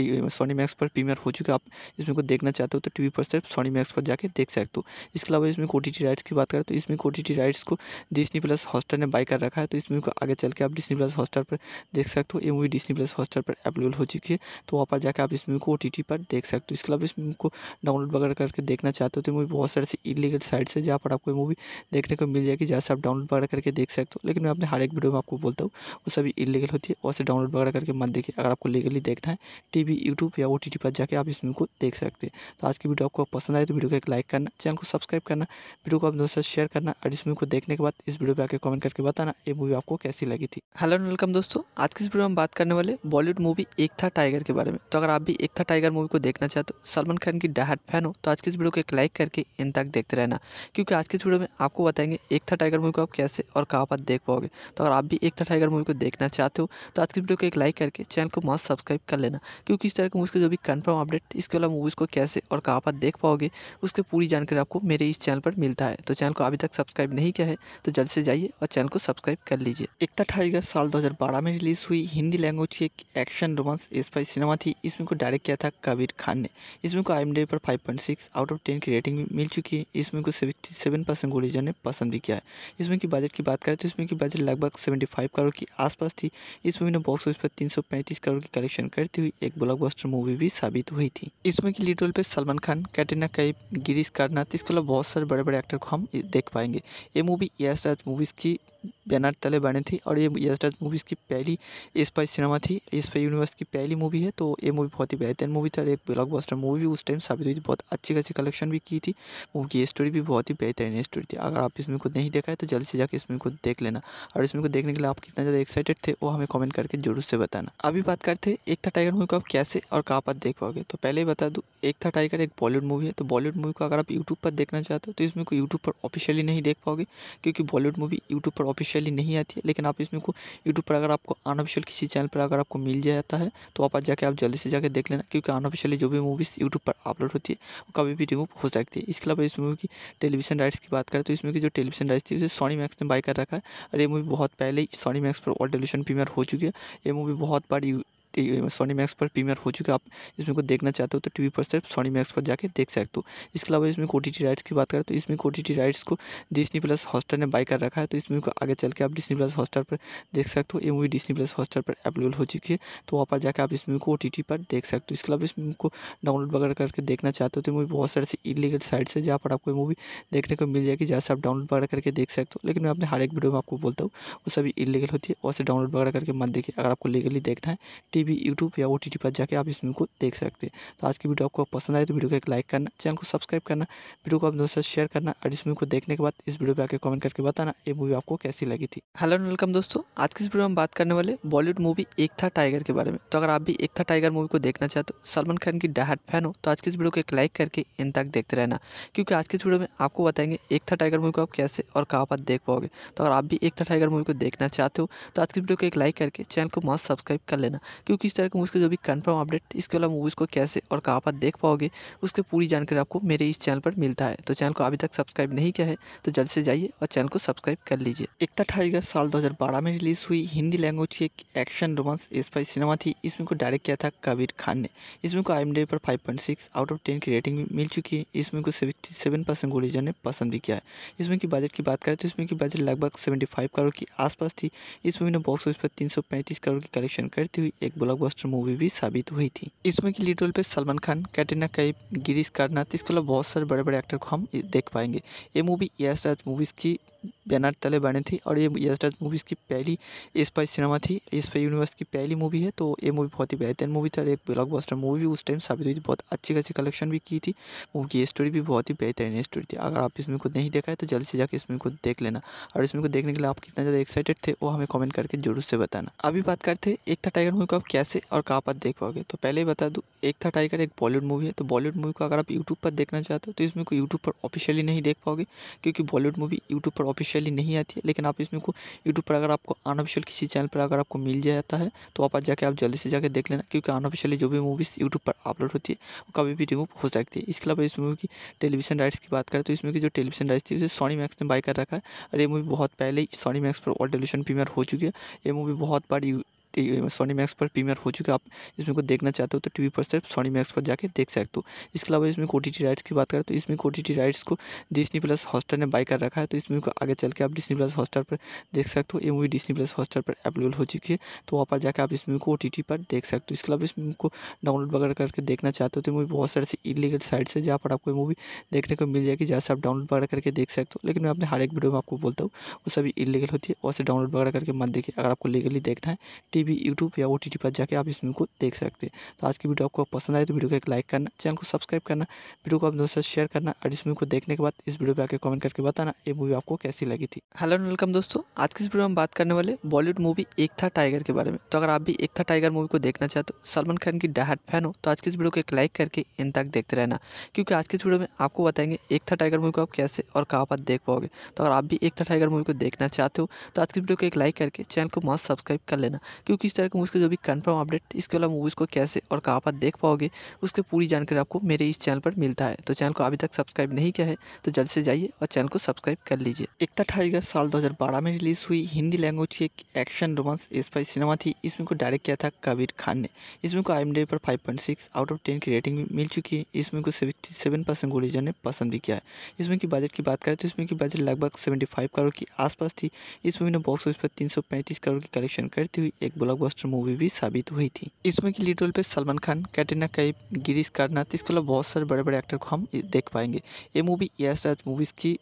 सोनी मैक्स पर प्रीमियर हो चुका आप इसमें को देखना चाहते हो तो टीवी पर सिर्फ सोनी मैक्स पर जाके देख सकते हो इसके अलावा इसमें ओ राइट्स की बात करें तो इसमें टी राइट्स को डिस्नी प्लस हॉस्टर ने बाई कर रखा है तो इसमें को आगे चल के आप डिस्नी प्लस हॉस्टर पर देख सकते हो ये मूवी डिस्नी प्लस हॉस्टर पर अवेलेबल हो चुकी है तो वहाँ पर जाकर आप इस मूवी को ओ पर देख सकते हो इसके अलावा इस मूवी को डाउनलोड वगैरह करके देखना चाहते हो तो मूवी बहुत सारे इलीगल साइट्स है जहाँ पर आपको मूवी देखने को मिल जाएगी जहाँ से आप डाउनलोड वगैरह करके देख सकते हो लेकिन मैं अपने हर एक वीडियो में आपको बोलता हूँ वो सभी इलीगल होती है वैसे डाउनलोड वगैरह करके मत देखिए अगर आपको लीगली देखना है टी भी यूट्यूब या ओ पर जाके आप इस वीडियो को देख सकते हैं तो आज की वीडियो आपको पसंद आए तो वीडियो को एक लाइक करना चैनल को सब्सक्राइब करना वीडियो को अपने दोस्तों से शेयर करना और इस वीडियो को देखने के बाद इस वीडियो पर आकर कमेंट करके बताना ये मूवी आपको कैसी लगी थी हेलो वेलकम दोस्तों आज की इस वीडियो में बात करने वाले बॉलीवुड मूवी एक था टाइगर के बारे में तो अगर आप भी एक था टाइगर मूवी को देखना चाहते हो सलमान खान की डहाट फैन हो तो आज की इस वीडियो को एक लाइक करके इन तक देखते रहना क्योंकि आज की इस वीडियो में आपको बताएंगे एक था टाइगर मूवी को आप कैसे और कहाँ पर देख पाओगे तो अगर आप भी एक था टाइगर मूवी को देखना चाहते हो तो आज की वीडियो को एक लाइक करके चैनल को मस्त सब्सक्राइब कर लेना क्योंकि क्योंकि इस तरह के मूवीज़ का जो भी कन्फर्म अपडेट इसके अलावा मूवीज़ को कैसे और कहाँ पर देख पाओगे उसकी पूरी जानकारी आपको मेरे इस चैनल पर मिलता है तो चैनल को अभी तक सब्सक्राइब नहीं किया है तो जल्द से जाइए और चैनल को सब्सक्राइब कर लीजिए एकता ठाईगर साल दो में रिलीज़ हुई हिंदी लैंग्वेज की एक एक्शन रोमांस स्पाई सिनेमा थी इसमें को डायरेक्ट किया था कबीर खान ने इसमें को आई पर फाइव आउट ऑफ टेन की रेटिंग मिल चुकी है इसमें को सेवन परसेंट ने पसंद भी किया है इसमें की बजट की बात करें तो इसमें की बजट लगभग फाइव करोड़ के आसपास थी इस मूवी ने बॉक्स ऑफिस पर 335 करोड़ की कलेक्शन करती हुई एक ब्लॉकबस्टर मूवी भी साबित हुई थी इसमें की लीड रोल पे सलमान खान कैटरीना कैफ गिरीश कर्नाथ इसके अलावा बहुत सारे बड़े बड़े एक्टर को हम देख पाएंगे ये मूवी यश राज मूवीज़ की बैनर तले बने थे और ये यशराज मूवीज़ की पहली इस सिनेमा थी इस यूनिवर्स की पहली मूवी है तो ये मूवी बहुत ही बेहतरीन मूवी थी और एक ब्लॉकबस्टर मूवी भी उस टाइम साबित हुई थी बहुत अच्छी खासी कलेक्शन भी की थी मूवी की स्टोरी भी बहुत ही बेहतरीन स्टोरी थी अगर आप इस मूवी को नहीं देखा है तो जल्द से जाकर इस मूवी को देख लेना और इस मूवी को देखने के लिए आप कितना ज़्यादा एक्साइटेड थे वो हमें कॉमेंट करके जरूर से बताना अभी बात करते हैं एक था टाइगर मूवी को आप कैसे और कहाँ पर देख पाओगे तो पहले ही बता दूँ एक था टाइगर एक बॉलीवुड मूवी है तो बॉलीवुड मूवी को अगर आप यूट्यूब पर देखना चाहते हो तो इसमें को यूट्यूब पर ऑफिशियली नहीं देख पाओगे क्योंकि बॉलीवुड मूवी यूट्यूब पर ऑफिशियली नहीं आती है लेकिन आप इसमें को यूट्यूब पर अगर आपको अनऑफिशियल किसी चैनल पर अगर आपको मिल जाता है तो आप जाके आप जल्दी से जाकर देख लेना क्योंकि अनऑफिशियली जो भी मूवीज़ यूट्यूब पर अपलोड होती है वो कभी भी रिमूव हो सकती है इसके अलावा इस मूवी की टेलीविजन राइट्स की बात करें तो इसमें की जो टेलीविजन राइट्स थी उसे सोनी मैक्स ने बाई कर रखा है और ये मूवी बहुत पहले ही सोनी मैक्स पर ऑल टेलीविजन प्रीमियर हो चुकी है ये मूवी बहुत बार सोनी मैक्स पर प्रीमियर हो चुका आप इसमें को देखना चाहते हो तो टीवी पर सिर्फ सोनी मैक्स पर जाके देख सकते हो इसके अलावा इसमें ओ राइट्स की बात करें तो इसमें टी राइट्स को डिस्नी प्लस हॉस्टर ने बाई कर रखा है तो इसमें को आगे चल के आप डिस्नी प्लस हॉस्टर पर देख सकते हो ये मूवी डिस्नी प्लस हॉस्टर पर अवेलेबल हो चुकी है तो वहाँ पर जाकर आप इस मूवी को ओ पर देख सकते हो इसके अलावा इस मूवी को डाउनलोड वगैरह करके देखना चाहते हो तो मूवी बहुत सारे इलीगल साइट्स है जहाँ पर आपको मूवी देखने को मिल जाएगी जहाँ से आप डाउनलोड वगैरह करके देख सकते हो लेकिन मैं अपने हर एक वीडियो में आपको बोलता हूँ वो सभी इलीगल होती है वैसे डाउनलोड वगैरह करके मत देखिए अगर आपको लीगली देखना है टी भी यूट्यूब या ओ पर जाकर आप इस वीडियो को देख सकते हैं तो आज की वीडियो आपको पसंद आए तो वीडियो को एक लाइक करना चैनल को सब्सक्राइब करना वीडियो को आप दोस्तों से शेयर करना और इस वीडियो को देखने के बाद इस वीडियो पर आकर कमेंट करके बताना ये मूवी आपको कैसी लगी थी हेलो वेलकम दोस्तों आज की इस वीडियो में बात करने वाले बॉलीवुड मूवी एक था टाइगर के बारे में तो अगर आप भी एक था टाइगर मूवी को देखना चाहते हो सलमान खान की डहाट फैन हो तो आज की इस वीडियो को एक लाइक करके इन तक देखते रहना क्योंकि आज की इस वीडियो में आपको बताएंगे एक था टाइगर मूवी को आप कैसे और कहाँ पर देख पाओगे तो अगर आप भी एक था टाइगर मूवी को देखना चाहते हो तो आज की वीडियो को एक लाइक करके चैनल को मस्त सब्सक्राइब कर लेना क्योंकि इस तरह के मूवीज़ का जो भी कन्फर्म अपडेट इसके अलावा मूवीज़ को कैसे और कहाँ पर देख पाओगे उसकी पूरी जानकारी आपको मेरे इस चैनल पर मिलता है तो चैनल को अभी तक सब्सक्राइब नहीं किया है तो जल्द से जाइए और चैनल को सब्सक्राइब कर लीजिए एकता ठाईगर साल दो में रिलीज़ हुई हिंदी लैंग्वेज की एक एक्शन रोमांस स्पाई सिनेमा थी इसमें को डायरेक्ट किया था कबीर खान ने इसमें को आई पर फाइव आउट ऑफ टेन की रेटिंग भी मिल चुकी है इसमें को सेवन परसेंट ने पसंद भी किया है इसमें की बजट की बात करें तो इसमें की बजट लगभग फाइव करोड़ के आसपास थी इस मूवी ने बॉक्स ऑफिस पर पैंतीस करोड़ की कलेक्शन करती हुई एक ब्लॉकबस्टर मूवी भी साबित हुई थी इसमें की लीड रोल पे सलमान खान कैटरीना कैफ गिरीश कर्नाथ इसके अलावा बहुत सारे बड़े बड़े एक्टर को हम देख पाएंगे ये मूवी यश राज मूवीज़ की बैनर तले बने थे और ये यशराज मूवीज़ की पहली इस पर सिनेमा थी इस पर यूनिवर्स की पहली मूवी है तो ये मूवी बहुत ही बेहतरीन मूवी थी और एक ब्लॉकबस्टर मूवी भी उस टाइम साबित हुई थी बहुत अच्छी खासी कलेक्शन भी की थी मूवी की स्टोरी भी बहुत ही बेहतरीन स्टोरी थी अगर आप इसमें खुद को नहीं देखा है तो जल्द से जाकर इस मूवी को देख लेना और इसमें को देखने के लिए आप कितना ज़्यादा एक्साइटेड थे वो हमें कॉमेंट करके जरूर से बताना अभी बात करते हैं एक था टाइगर मूवी को आप कैसे और कहाँ पर देख पाओगे तो पहले ही बता दूँ एक था टाइगर एक बॉलीवुड मूवी है तो बॉलीवुड मूवी को अगर आप यूट्यूब पर देखना चाहते हो तो इसमें को यूट्यूब पर ऑफिशियली नहीं देख पाओगे क्योंकि बॉलीवुड मूवी यूट्यूब पर ऑफिशियली नहीं आती है लेकिन आप इसमें को यूट्यूब पर अगर आपको अनऑफिशियल किसी चैनल पर अगर आपको मिल जाता है तो आप जाके आप जल्दी से जाके देख लेना क्योंकि अनऑफिशियली जो भी मूवीज़ यूट्यूब पर अपलोड होती है वो कभी भी रिमूव हो सकती है इसके अलावा इस मूवी की टेलीविजन राइट्स की बात करें तो इसमें की जो टेलीविजन राइट्स थी उसे सोनी मैक्स ने बाई कर रखा है और ये मूवी बहुत पहले ही सोनी मैक्स पर ऑल टेलीविजन प्रीमियर हो चुकी है ये मूवी बहुत बार सोनी मैक्स पर प्रीमियर हो चुके आप इसमें को देखना चाहते हो तो टीवी पर सिर्फ सोनी मैक्स पर जाके देख सकते हो इसके अलावा इसमें ओ राइट्स की बात करें तो इसमें कोटी राइट्स को डिस्नी प्लस हॉस्टार ने बाई कर रखा है तो इसमें को आगे चल के आप डिस्नी प्लस हॉस्टार पर देख सकते हो ये मूवी डिस्नी प्लस हॉस्टार पर अवेलेबल हो चुकी है तो वहाँ पर जाकर आप इस मूवी को ओ पर देख सकते हो इसके अलावा इस मूवी को डाउनलोड वगैरह करके देखना चाहते हो तो मूवी बहुत सारे इलीगल साइट्स है जहाँ पर आपको मूवी देखने को मिल जाएगी जहाँ से आप डाउनलोड वगैरह करके देख सकते हो लेकिन मैं अपने हर एक वीडियो में आपको बोलता हूँ वो सभी इलीगल होती है वैसे डाउनलोड वगैरह करके मत देखिए अगर आपको लीगली देखना है टी भी यूट्यूब या ओ पर जाके आप इस फिल्म को देख सकते हैं तो आज की वीडियो आपको पसंद आए तो वीडियो को एक लाइक करना चैनल को सब्सक्राइब करना वीडियो को आप दोस्तों से शेयर करना और इस फिल्म को देखने के बाद इस वीडियो पर आकर कमेंट करके बताना ये मूवी आपको कैसी लगी थी हेलो वेलकम दोस्तों आज की इस वीडियो में बात करने वाले बॉलीवुड मूवी एक था टाइगर के बारे में तो अगर आप भी एक था टाइगर मूवी को देखना चाहते हो सलमान खान की डहाट फैन हो तो आज की इस वीडियो को एक लाइक करके इन तक देखते रहना क्योंकि आज की इस वीडियो में आपको बताएंगे एक था टाइगर मूवी को आप कैसे और कहाँ पर देख पाओगे तो अगर आप भी एक था टाइगर मूवी को देखना चाहते हो तो आज की वीडियो को एक लाइक करके चैनल को मस्त सब्सक्राइब कर लेना क्योंकि क्योंकि इस तरह के मूवीज़ का जो भी कन्फर्म अपडेट इसके अलावा मूवीज़ को कैसे और कहाँ पर देख पाओगे उसकी पूरी जानकारी आपको मेरे इस चैनल पर मिलता है तो चैनल को अभी तक सब्सक्राइब नहीं किया है तो जल्द से जाइए और चैनल को सब्सक्राइब कर लीजिए एकता ठाईगर साल दो में रिलीज़ हुई हिंदी लैंग्वेज की एक एक्शन रोमांस स्पाई सिनेमा थी इसमें को डायरेक्ट किया था कबीर खान ने इसमें को आई पर फाइव आउट ऑफ टेन की रेटिंग भी मिल चुकी है इसमें को सेवन परसेंट ने पसंद भी किया है इसमें की बजट की बात करें तो इसमें की बजट लगभग फाइव करोड़ के आसपास थी इस मूवी ने बॉक्स ऑफिस पर पैंतीस करोड़ की कलेक्शन करती हुई एक ब्लॉकबस्टर मूवी भी साबित हुई थी इसमें की लीड रोल पे सलमान खान कैटरीना कैफ गिरीश कर्नाथ इसके अलावा बहुत सारे बड़े बड़े एक्टर को हम देख पाएंगे ये मूवी यश राज मूवीज़ की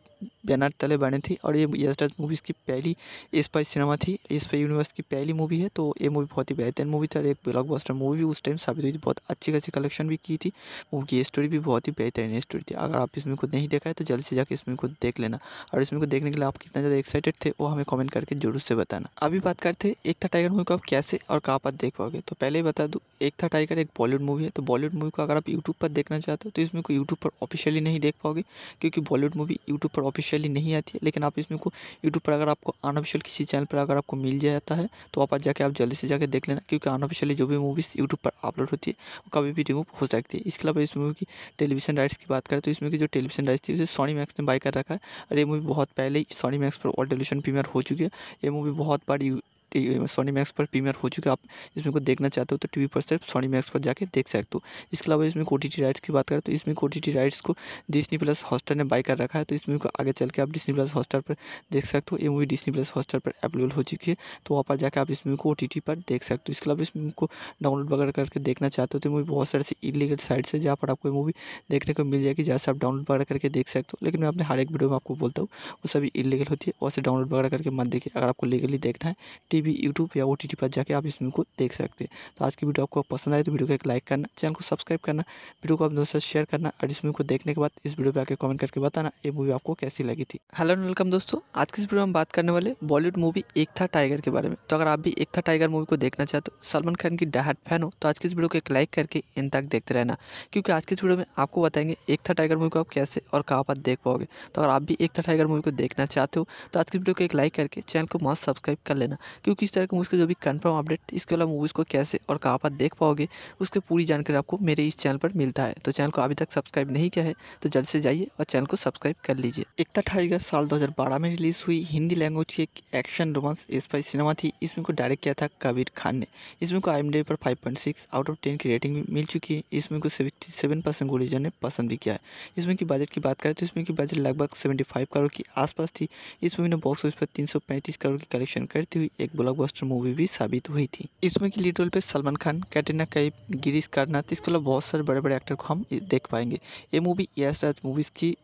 बैनर तले बने थे और ये यशराज मूवीज़ की पहली इस सिनेमा थी इस पर यूनिवर्स की पहली मूवी है तो ये मूवी बहुत ही बेहतरीन मूवी थी और एक ब्लॉकबस्टर मूवी भी उस टाइम साबित हुई थी बहुत अच्छी खासी कलेक्शन भी की थी मूवी की स्टोरी भी बहुत ही बेहतरीन स्टोरी थी अगर आप इसमें खुद को नहीं देखा है तो जल्द से जाकर इस मूवी को देख लेना और इसमें को देखने के लिए आप कितना ज़्यादा एक्साइटेड थे वो हमें कॉमेंट करके जरूर से बताना अभी बात करते हैं एक था टाइगर मूवी को आप कैसे और कहाँ पर देख पाओगे तो पहले ही बता दूँ एक था टाइगर एक बॉलीवुड मूवी है तो बॉलीवुड मूवी को अगर आप यूट्यूब पर देखना चाहते हो तो इसमें को यूट्यूब पर ऑफिशियली नहीं देख पाओगे क्योंकि बॉलीवुड मूवी यूट्यूब पर ऑफिशियली नहीं आती है लेकिन आप इसमें को यूट्यूब पर अगर आपको अनऑफिशियल किसी चैनल पर अगर आपको मिल जाता है तो आप जाके आप जल्दी से जाके देख लेना क्योंकि अनऑफिशियली जो भी मूवीज़ यूट्यूब पर अपलोड होती है वो कभी भी रिमूव हो सकती है इसके अलावा इस मूवी की टेलीविजन राइट्स की बात करें तो इसमें की जो टेलीविजन राइट्स थी उसे सोनी मैक्स ने बाई कर रखा है और ये मूवी बहुत पहले ही सोनी मैक्स पर ऑल टेलीविजन प्रीमियर हो चुकी है ये मूवी बहुत बड़ी सोनी मैक्स पर प्रीमियर हो चुके आप इसमें को देखना चाहते हो तो टीवी पर सिर्फ सोनी मैक्स पर जाके देख सकते हो इसके अलावा इसमें टी राइट्स की बात करें तो इसमें टी राइट्स को डिस्नी प्लस हॉस्टर ने बाई कर रखा है तो इसमें को आगे चल के आप डिस्नी प्लस हॉस्टर पर देख सकते हो ये मूवी डिस्नी प्लस हॉस्टर पर अवेलेबल हो चुकी है तो वहाँ पर जाकर आप इस मूवी को ओ पर देख सकते हो इसके अलावा इस मूवी को डाउनलोड वगैरह करके देखना चाहते हो तो मूवी बहुत सारे इलीगल साइट्स है जहाँ पर आपको मूवी देखने को मिल जाएगी जहाँ से आप डाउनलोड वगैरह करके देख सकते हो लेकिन मैं अपने हर एक वीडियो में आपको बोलता हूँ वो सभी इलीगल होती है वैसे डाउनलोड वगैरह करके मत देखिए अगर आपको लीगली देखना है टी भी यूट्यूब या ओ पर जाके आप इस फिल्म को देख सकते हैं तो आज की वीडियो आपको पसंद आए तो वीडियो को एक लाइक करना चैनल को सब्सक्राइब करना वीडियो को आप दोस्तों से शेयर करना और इस फिल्म को देखने के बाद इस वीडियो पर आकर कमेंट करके बताना ये मूवी आपको कैसी लगी थी हेलो वेलकम दोस्तों आज की इस वीडियो में बात करने वाले बॉलीवुड मूवी एक था टाइगर के बारे में तो अगर आप भी एक था टाइगर मूवी को देखना चाहते हो सलमान खान की डहाट फैन हो तो आज की इस वीडियो को एक लाइक करके इन तक देखते रहना क्योंकि आज की इस वीडियो में आपको बताएंगे एक था टाइगर मूवी को आप कैसे और कहाँ पर देख पाओगे तो अगर आप भी एक था टाइगर मूवी को देखना चाहते हो तो आज की वीडियो को एक लाइक करके चैनल को मस्त सब्सक्राइब कर लेना क्योंकि इस तरह के का जो भी कन्फर्म अपडेट इसके अलावा मूवीज़ को कैसे और कहाँ पर देख पाओगे उसकी पूरी जानकारी आपको मेरे इस चैनल पर मिलता है तो चैनल को अभी तक सब्सक्राइब नहीं किया है तो जल्द से जाइए और चैनल को सब्सक्राइब कर लीजिए एकता ठाईगर साल दो में रिलीज़ हुई हिंदी लैंग्वेज की एक एक्शन रोमांस स्पाई सिनेमा थी इसमें को डायरेक्ट किया था कबीर खान ने इसमें को आई पर फाइव आउट ऑफ टेन की रेटिंग भी मिल चुकी है इसमें को सेवन परसेंट ने पसंद भी किया है इसमें की बजट की बात करें तो इसमें की बजट लगभग सेवेंटी करोड़ के आसपास थी इस मूवी ने बॉक्स ऑफिस पर तीन करोड़ की कलेक्शन करती हुई एक ब्लॉकबस्टर मूवी भी साबित हुई थी इसमें की लीड रोल पे सलमान खान कैटरीना कैप गिरीश कर्नाथ इसके अलावा बहुत सारे बड़े बड़े एक्टर को हम देख पाएंगे ये मूवी यश राज मूवीज़ की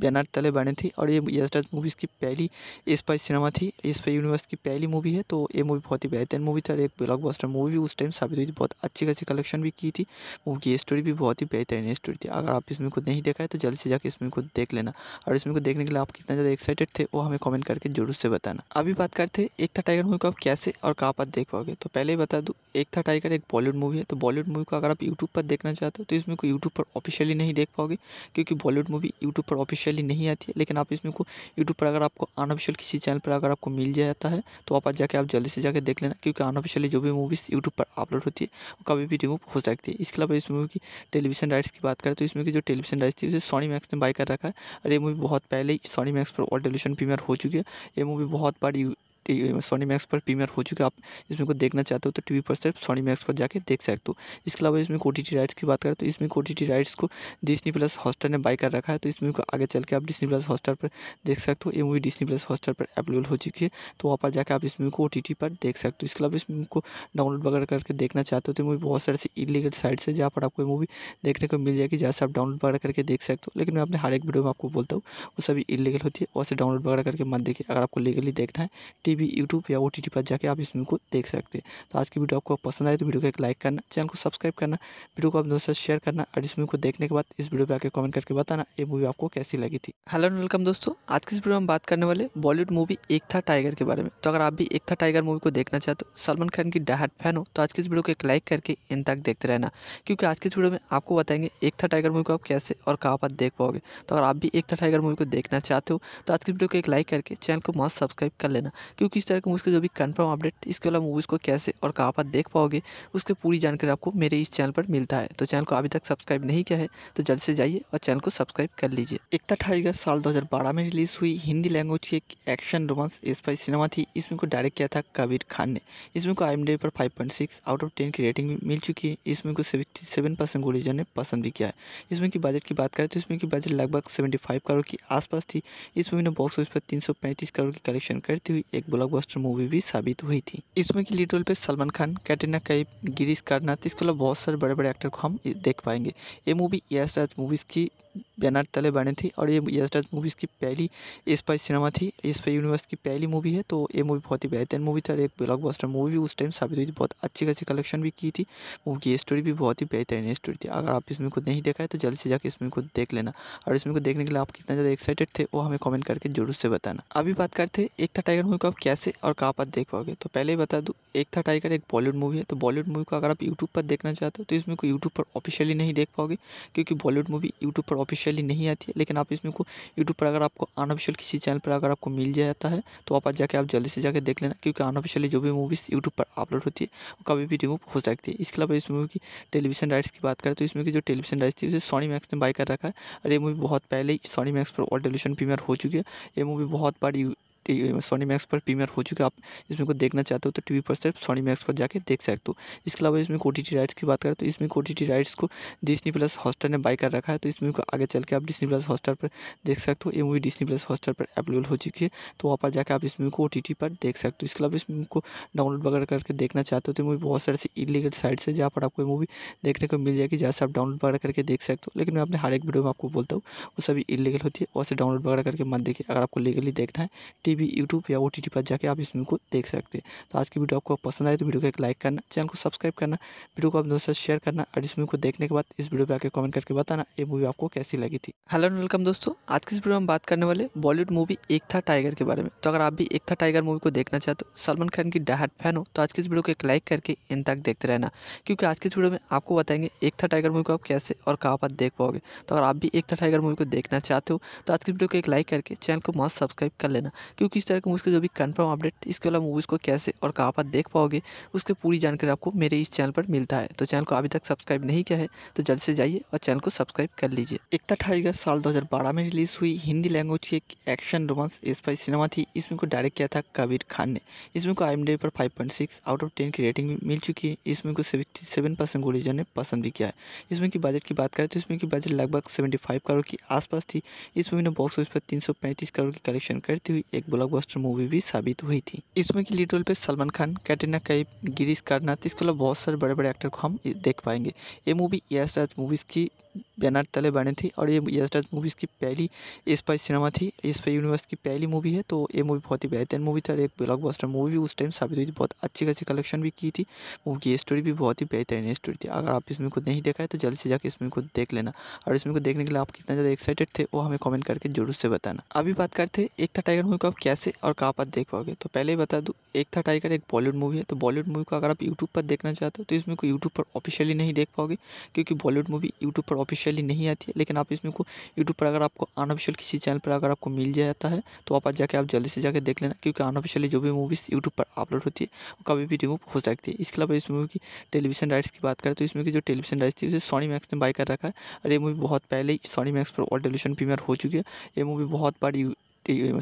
बैनर तले बने थे और ये यशराज मूवीज़ की पहली इस सिनेमा थी इस पर यूनिवर्स की पहली मूवी है तो ये मूवी बहुत ही बेहतरीन मूवी थी और एक ब्लॉकबस्टर मूवी भी उस टाइम साबित हुई थी बहुत अच्छी खासी कलेक्शन भी की थी मूवी की स्टोरी भी बहुत ही बेहतरीन स्टोरी थी अगर आप इसमें को नहीं देखा है तो जल्द से जाकर इसमें को देख लेना और इसमें को देखने के लिए आप कितना ज़्यादा एक्साइटेड थे वो हमें कॉमेंट करके जरूर से बताना अभी बात करते हैं एक था टाइगर मूवी को आप कैसे और कहाँ पर देख पाओगे तो पहले ही बता दूँ एक था टाइगर एक बॉलीवुड मूवी है तो बॉलीवुड मूवी को अगर आप यूट्यूब पर देखना चाहते हो तो इसमें को यूट्यूब पर ऑफिशियली नहीं देख पाओगे क्योंकि बॉलीवुड मूवी यूट्यूब पर ऑफिशियली नहीं आती है लेकिन आप इसमें को यूट्यूब पर अगर आपको अनऑफिशियल किसी चैनल पर अगर आपको मिल जाता है तो आप जाके आप जल्दी से जाके देख लेना क्योंकि अनऑफिशियली जो भी मूवीज़ यूट्यूब पर अपलोड होती है वो कभी भी रिमूव हो सकती है इसके अलावा इस मूवी की टेलीविजन राइट्स की बात करें तो इसमें की जो टेलीविजन राइट्स थी उसे सोनी मैक्स ने बाई कर रखा है और ये मूवी बहुत पहले ही सोनी मैक्स पर ऑल टेलीविजन प्रीमियर हो चुकी है ये मूवी बहुत बड़ी सोनी मैक्स पर प्रीमियर हो चुके आप इसमें को देखना चाहते हो तो टी पर सिर्फ सोनी मैक्स पर जाके देख सकते हो इसके अलावा इसमें ओ राइट्स की बात करें तो इसमें ओ राइट्स को डिस्नी प्लस हॉस्टार ने बाई कर रखा है तो इसमें को आगे चल के आप डिस्नी प्लस हॉस्टार पर देख सकते हो ये मूवी डिस्नी प्लस हॉस्टार पर अवेलेबल हो चुकी है तो वहाँ पर जाकर आप इस मूवी को ओ पर देख सकते हो इसके अलावा इस मूव को डाउनलोड वगैरह करके देखना चाहते हो तो मूवी बहुत सारे इलीगल साइट्स है जहाँ पर आपको मूवी देखने को मिल जाएगी जहाँ से आप डाउनलोड वगैरह करके देख सकते हो लेकिन मैं अपने हर एक वीडियो में आपको बोलता हूँ वो सभी इलीगल होती है वैसे डाउनलोड वगैरह करके मत देखिए अगर आपको लीगली देखना है टी भी यूट्यूब या ओ पर जाके आप इस मूवी को देख सकते हैं तो आज की वीडियो आपको पसंद आए तो वीडियो को एक लाइक करना चैनल को सब्सक्राइब करना वीडियो को आप दोस्तों से शेयर करना और इस फिल्म को देखने के बाद इस वीडियो पर आकर कमेंट करके बताना ये मूवी आपको कैसी लगी थी हेलो वेलकम दोस्तों आज की इस वीडियो में बात करने वाले बॉलीवुड मूवी एक था टाइगर के बारे में तो अगर आप भी एक था टाइगर मूवी को देखना चाहते हो सलमान खान की डहाट फैन हो तो आज की इस वीडियो को एक लाइक करके इन तक देखते रहना क्योंकि आज की इस वीडियो में आपको बताएंगे एक था टाइगर मूवी को आप कैसे और कहाँ पर देख पाओगे तो अगर आप भी एक था टाइगर मूवी को देखना चाहते हो तो आज की वीडियो को एक लाइक करके चैनल को मस्त सब्सक्राइब कर लेना क्योंकि किस तरह के मूवीज़ का जो भी कन्फर्म अपडेट इसके अलावा मूवीज़ को कैसे और कहाँ पर देख पाओगे उसकी पूरी जानकारी आपको मेरे इस चैनल पर मिलता है तो चैनल को अभी तक सब्सक्राइब नहीं किया है तो जल्द से जाइए और चैनल को सब्सक्राइब कर लीजिए एकता ठाईगर साल दो में रिलीज़ हुई हिंदी लैंग्वेज की एक एक्शन रोमांस स्पाई सिनेमा थी इसमें को डायरेक्ट किया था कबीर खान ने इसमें को आई पर फाइव आउट ऑफ टेन की रेटिंग भी मिल चुकी है इसमें को सेवन परसेंट ने पसंद भी किया है इसमें की बजट की बात करें तो इसमें की बजट लगभग सेवेंटी करोड़ के आसपास थी इस मूवी ने बॉक्स ऑफिस पर तीन करोड़ की कलेक्शन करती हुई एक ब्लॉकबस्टर मूवी भी साबित हुई थी इसमें की लीड रोल पे सलमान खान कैटरीना कैप गिरीश कर्नाथ इसके अलावा बहुत सारे बड़े बड़े एक्टर को हम देख पाएंगे ये मूवी यश राज मूवीज़ की बैनर तले बने थे और ये यशराज मूवीज़ की पहली इस सिनेमा थी इस पर यूनिवर्स की पहली मूवी है तो ये मूवी बहुत ही बेहतरीन मूवी था एक ब्लॉकबस्टर मूवी भी उस टाइम साबित हुई थी बहुत अच्छी खासी कलेक्शन भी की थी मूवी की स्टोरी भी बहुत ही बेहतरीन स्टोरी थी अगर आप इसमें को नहीं देखा है तो जल्द से जाकर इसमें को देख लेना और इसमें को देखने के लिए आप कितना ज़्यादा एक्साइटेड थे वो हमें कॉमेंट करके जरूर से बताना अभी बात करते हैं एक था टाइगर मूवी को आप कैसे और कहाँ पर देख पाओगे तो पहले ही बता दूँ एक था टाइगर एक बॉलीवुड मूवी है तो बॉलीवुड मूवी को अगर आप यूट्यूब पर देखना चाहते हो तो इसमें को यूट्यूब पर ऑफिशियली नहीं देख पाओगे क्योंकि बॉलीवुड मूवी यूट्यूब पर ऑफिशियली नहीं आती है लेकिन आप इसमें को यूट्यूब पर अगर आपको अनऑफिशियल किसी चैनल पर अगर आपको मिल जाता है तो आप जाके आप जल्दी से जाकर देख लेना क्योंकि अनऑफिशियली जो भी मूवीज़ यूट्यूब पर अपलोड होती है वो कभी भी रिमूव हो सकती है इसके अलावा इस मूवी की टेलीविजन राइट्स की बात करें तो इसमें की जो टेलीविजन राइट्स थी उसे सोनी मैक्स ने बाई कर रखा है और ये मूवी बहुत पहले ही सोनी मैक्स पर ऑल टेलीविजन प्रीमियर हो चुकी है ये मूवी बहुत बड़ी सोनी मैक्स पर प्रीमियर हो चुके आप इसमें को देखना चाहते हो तो टीवी पर सिर्फ सोनी मैक्स पर जाके देख सकते हो इसके अलावा इसमें ओ राइट्स की बात करें तो इसमें कोटीटी राइट्स को डिस्नी प्लस हॉस्टर ने बाई कर रखा है तो इसमें को आगे चल के आप डिस्नी प्लस हॉस्टर पर देख सकते हो ये मूवी डिस्नी प्लस हॉस्टर पर अवेलेबल हो चुकी है तो वहाँ पर जाकर आप इस मूवी को ओ पर देख सकते हो इसके अलावा इस मूव को डाउनलोड वगैरह करके देखना चाहते हो तो मूवी बहुत सारे इलीगल साइट्स है जहाँ पर आपको मूवी देखने को मिल जाएगी जहाँ से आप डाउनलोड वगैरह करके देख सकते हो लेकिन मैं अपने हर एक वीडियो में आपको बोलता हूँ वो सभी इलीगल होती है वैसे डाउनलोड वगैरह करके मत देखिए अगर आपको लीगली देखना है टी भी यूट्यूब या ओ पर जाके आप इस वीडियो को देख सकते हैं तो आज की वीडियो आपको पसंद आए तो वीडियो को एक लाइक करना चैनल को सब्सक्राइब करना वीडियो को आप दोस्तों शेयर करना और इस वीडियो को देखने के बाद इस वीडियो पर आकर कमेंट करके बताना ये मूवी आपको कैसी लगी थी हेलो वेलकम दोस्तों आज की इस वीडियो में बात करने वाले बॉलीवुड मूवी एक था टाइगर के बारे में तो अगर आप भी एक था टाइगर मूवी को देखना चाहते हो सलमान खान की डहाट फैन हो तो आज की इस वीडियो को एक लाइक करके इन तक देखते रहना क्योंकि आज की इस वीडियो में आपको बताएंगे एक था टाइगर मूवी को आप कैसे और कहाँ पर देख पाओगे तो अगर आप भी एक था टाइगर मूवी को देखना चाहते हो तो आज की वीडियो को एक लाइक करके चैनल को मस्त सब्सक्राइब कर लेना क्योंकि इस तरह के मूवीज़ का जो भी कन्फर्म अपडेट इसके अलावा मूवीज़ को कैसे और कहाँ पर देख पाओगे उसकी पूरी जानकारी आपको मेरे इस चैनल पर मिलता है तो चैनल को अभी तक सब्सक्राइब नहीं किया है तो जल्द से जाइए और चैनल को सब्सक्राइब कर लीजिए एकता ठाईगर साल दो में रिलीज़ हुई हिंदी लैंग्वेज की एक एक्शन रोमांस स्पाई सिनेमा थी इसमें को डायरेक्ट किया था कबीर खान ने इसमें को आई पर फाइव आउट ऑफ टेन की रेटिंग भी मिल चुकी है इसमें को सेवन परसेंट ने पसंद भी किया है इसमें की बजट की बात करें तो इसमें की बजट लगभग सेवेंटी करोड़ के आसपास थी इस मूवी ने बॉक्स ऑफिस पर तीन करोड़ की कलेक्शन करती हुई एक ब्लॉकबस्टर मूवी भी साबित हुई थी इसमें की लीड पे सलमान खान कैटरीना कैप गिरीश कर्नाथ इसके अलावा बहुत सारे बड़े बड़े एक्टर को हम देख पाएंगे ये मूवी यश राज मूवीज़ की बैनर तले बने थे और ये यशराज मूवीज़ की पहली इस सिनेमा थी इस पर यूनिवर्स की पहली मूवी है तो ये मूवी बहुत ही बेहतरीन मूवी था एक ब्लॉकबस्टर मूवी भी उस टाइम साबित हुई थी बहुत अच्छी खासी कलेक्शन भी की थी मूवी की स्टोरी भी बहुत ही बेहतरीन स्टोरी थी अगर आप इसमें खुद नहीं देखा है तो जल्द से जाकर इसमें खुद देख लेना और इसमें को देखने के लिए आप कितना ज़्यादा एक्साइटेड थे वो हमें कॉमेंट करके जरूर से बताना अभी बात करते हैं एक था टाइगर मूवी को आप कैसे और कहाँ पर देख पाओगे तो पहले ही बता दूँ एक था टाइगर एक बॉलीवुड मूवी है तो बॉलीवुड मूवी को अगर आप यूट्यूब पर देखना चाहते हो तो इसमें को यूट्यूब पर ऑफिशियली नहीं देख पाओगे क्योंकि बॉलीवुड मूवी यूट्यूब पर ऑफिशियली नहीं आती है लेकिन आप इसमें को यूट्यूब पर अगर आपको अनऑफिशियल किसी चैनल पर अगर आपको मिल जाता है तो आप जाके आप जल्दी से जाकर देख लेना क्योंकि अनऑफिशियली जो भी मूवीज़ यूट्यूब पर अपलोड होती है वो कभी भी रिमूव हो सकती है इसके अलावा इस मूवी की टेलीविजन राइट्स की बात करें तो इसमें की जो टेलीविजन राइट्स थी उसे सोनी मैक्स ने बाई कर रखा है और ये मूवी बहुत पहले ही सोनी मैक्स पर ऑल टेलीविजन प्रीमियर हो चुकी है ये मूवी बहुत बड़ी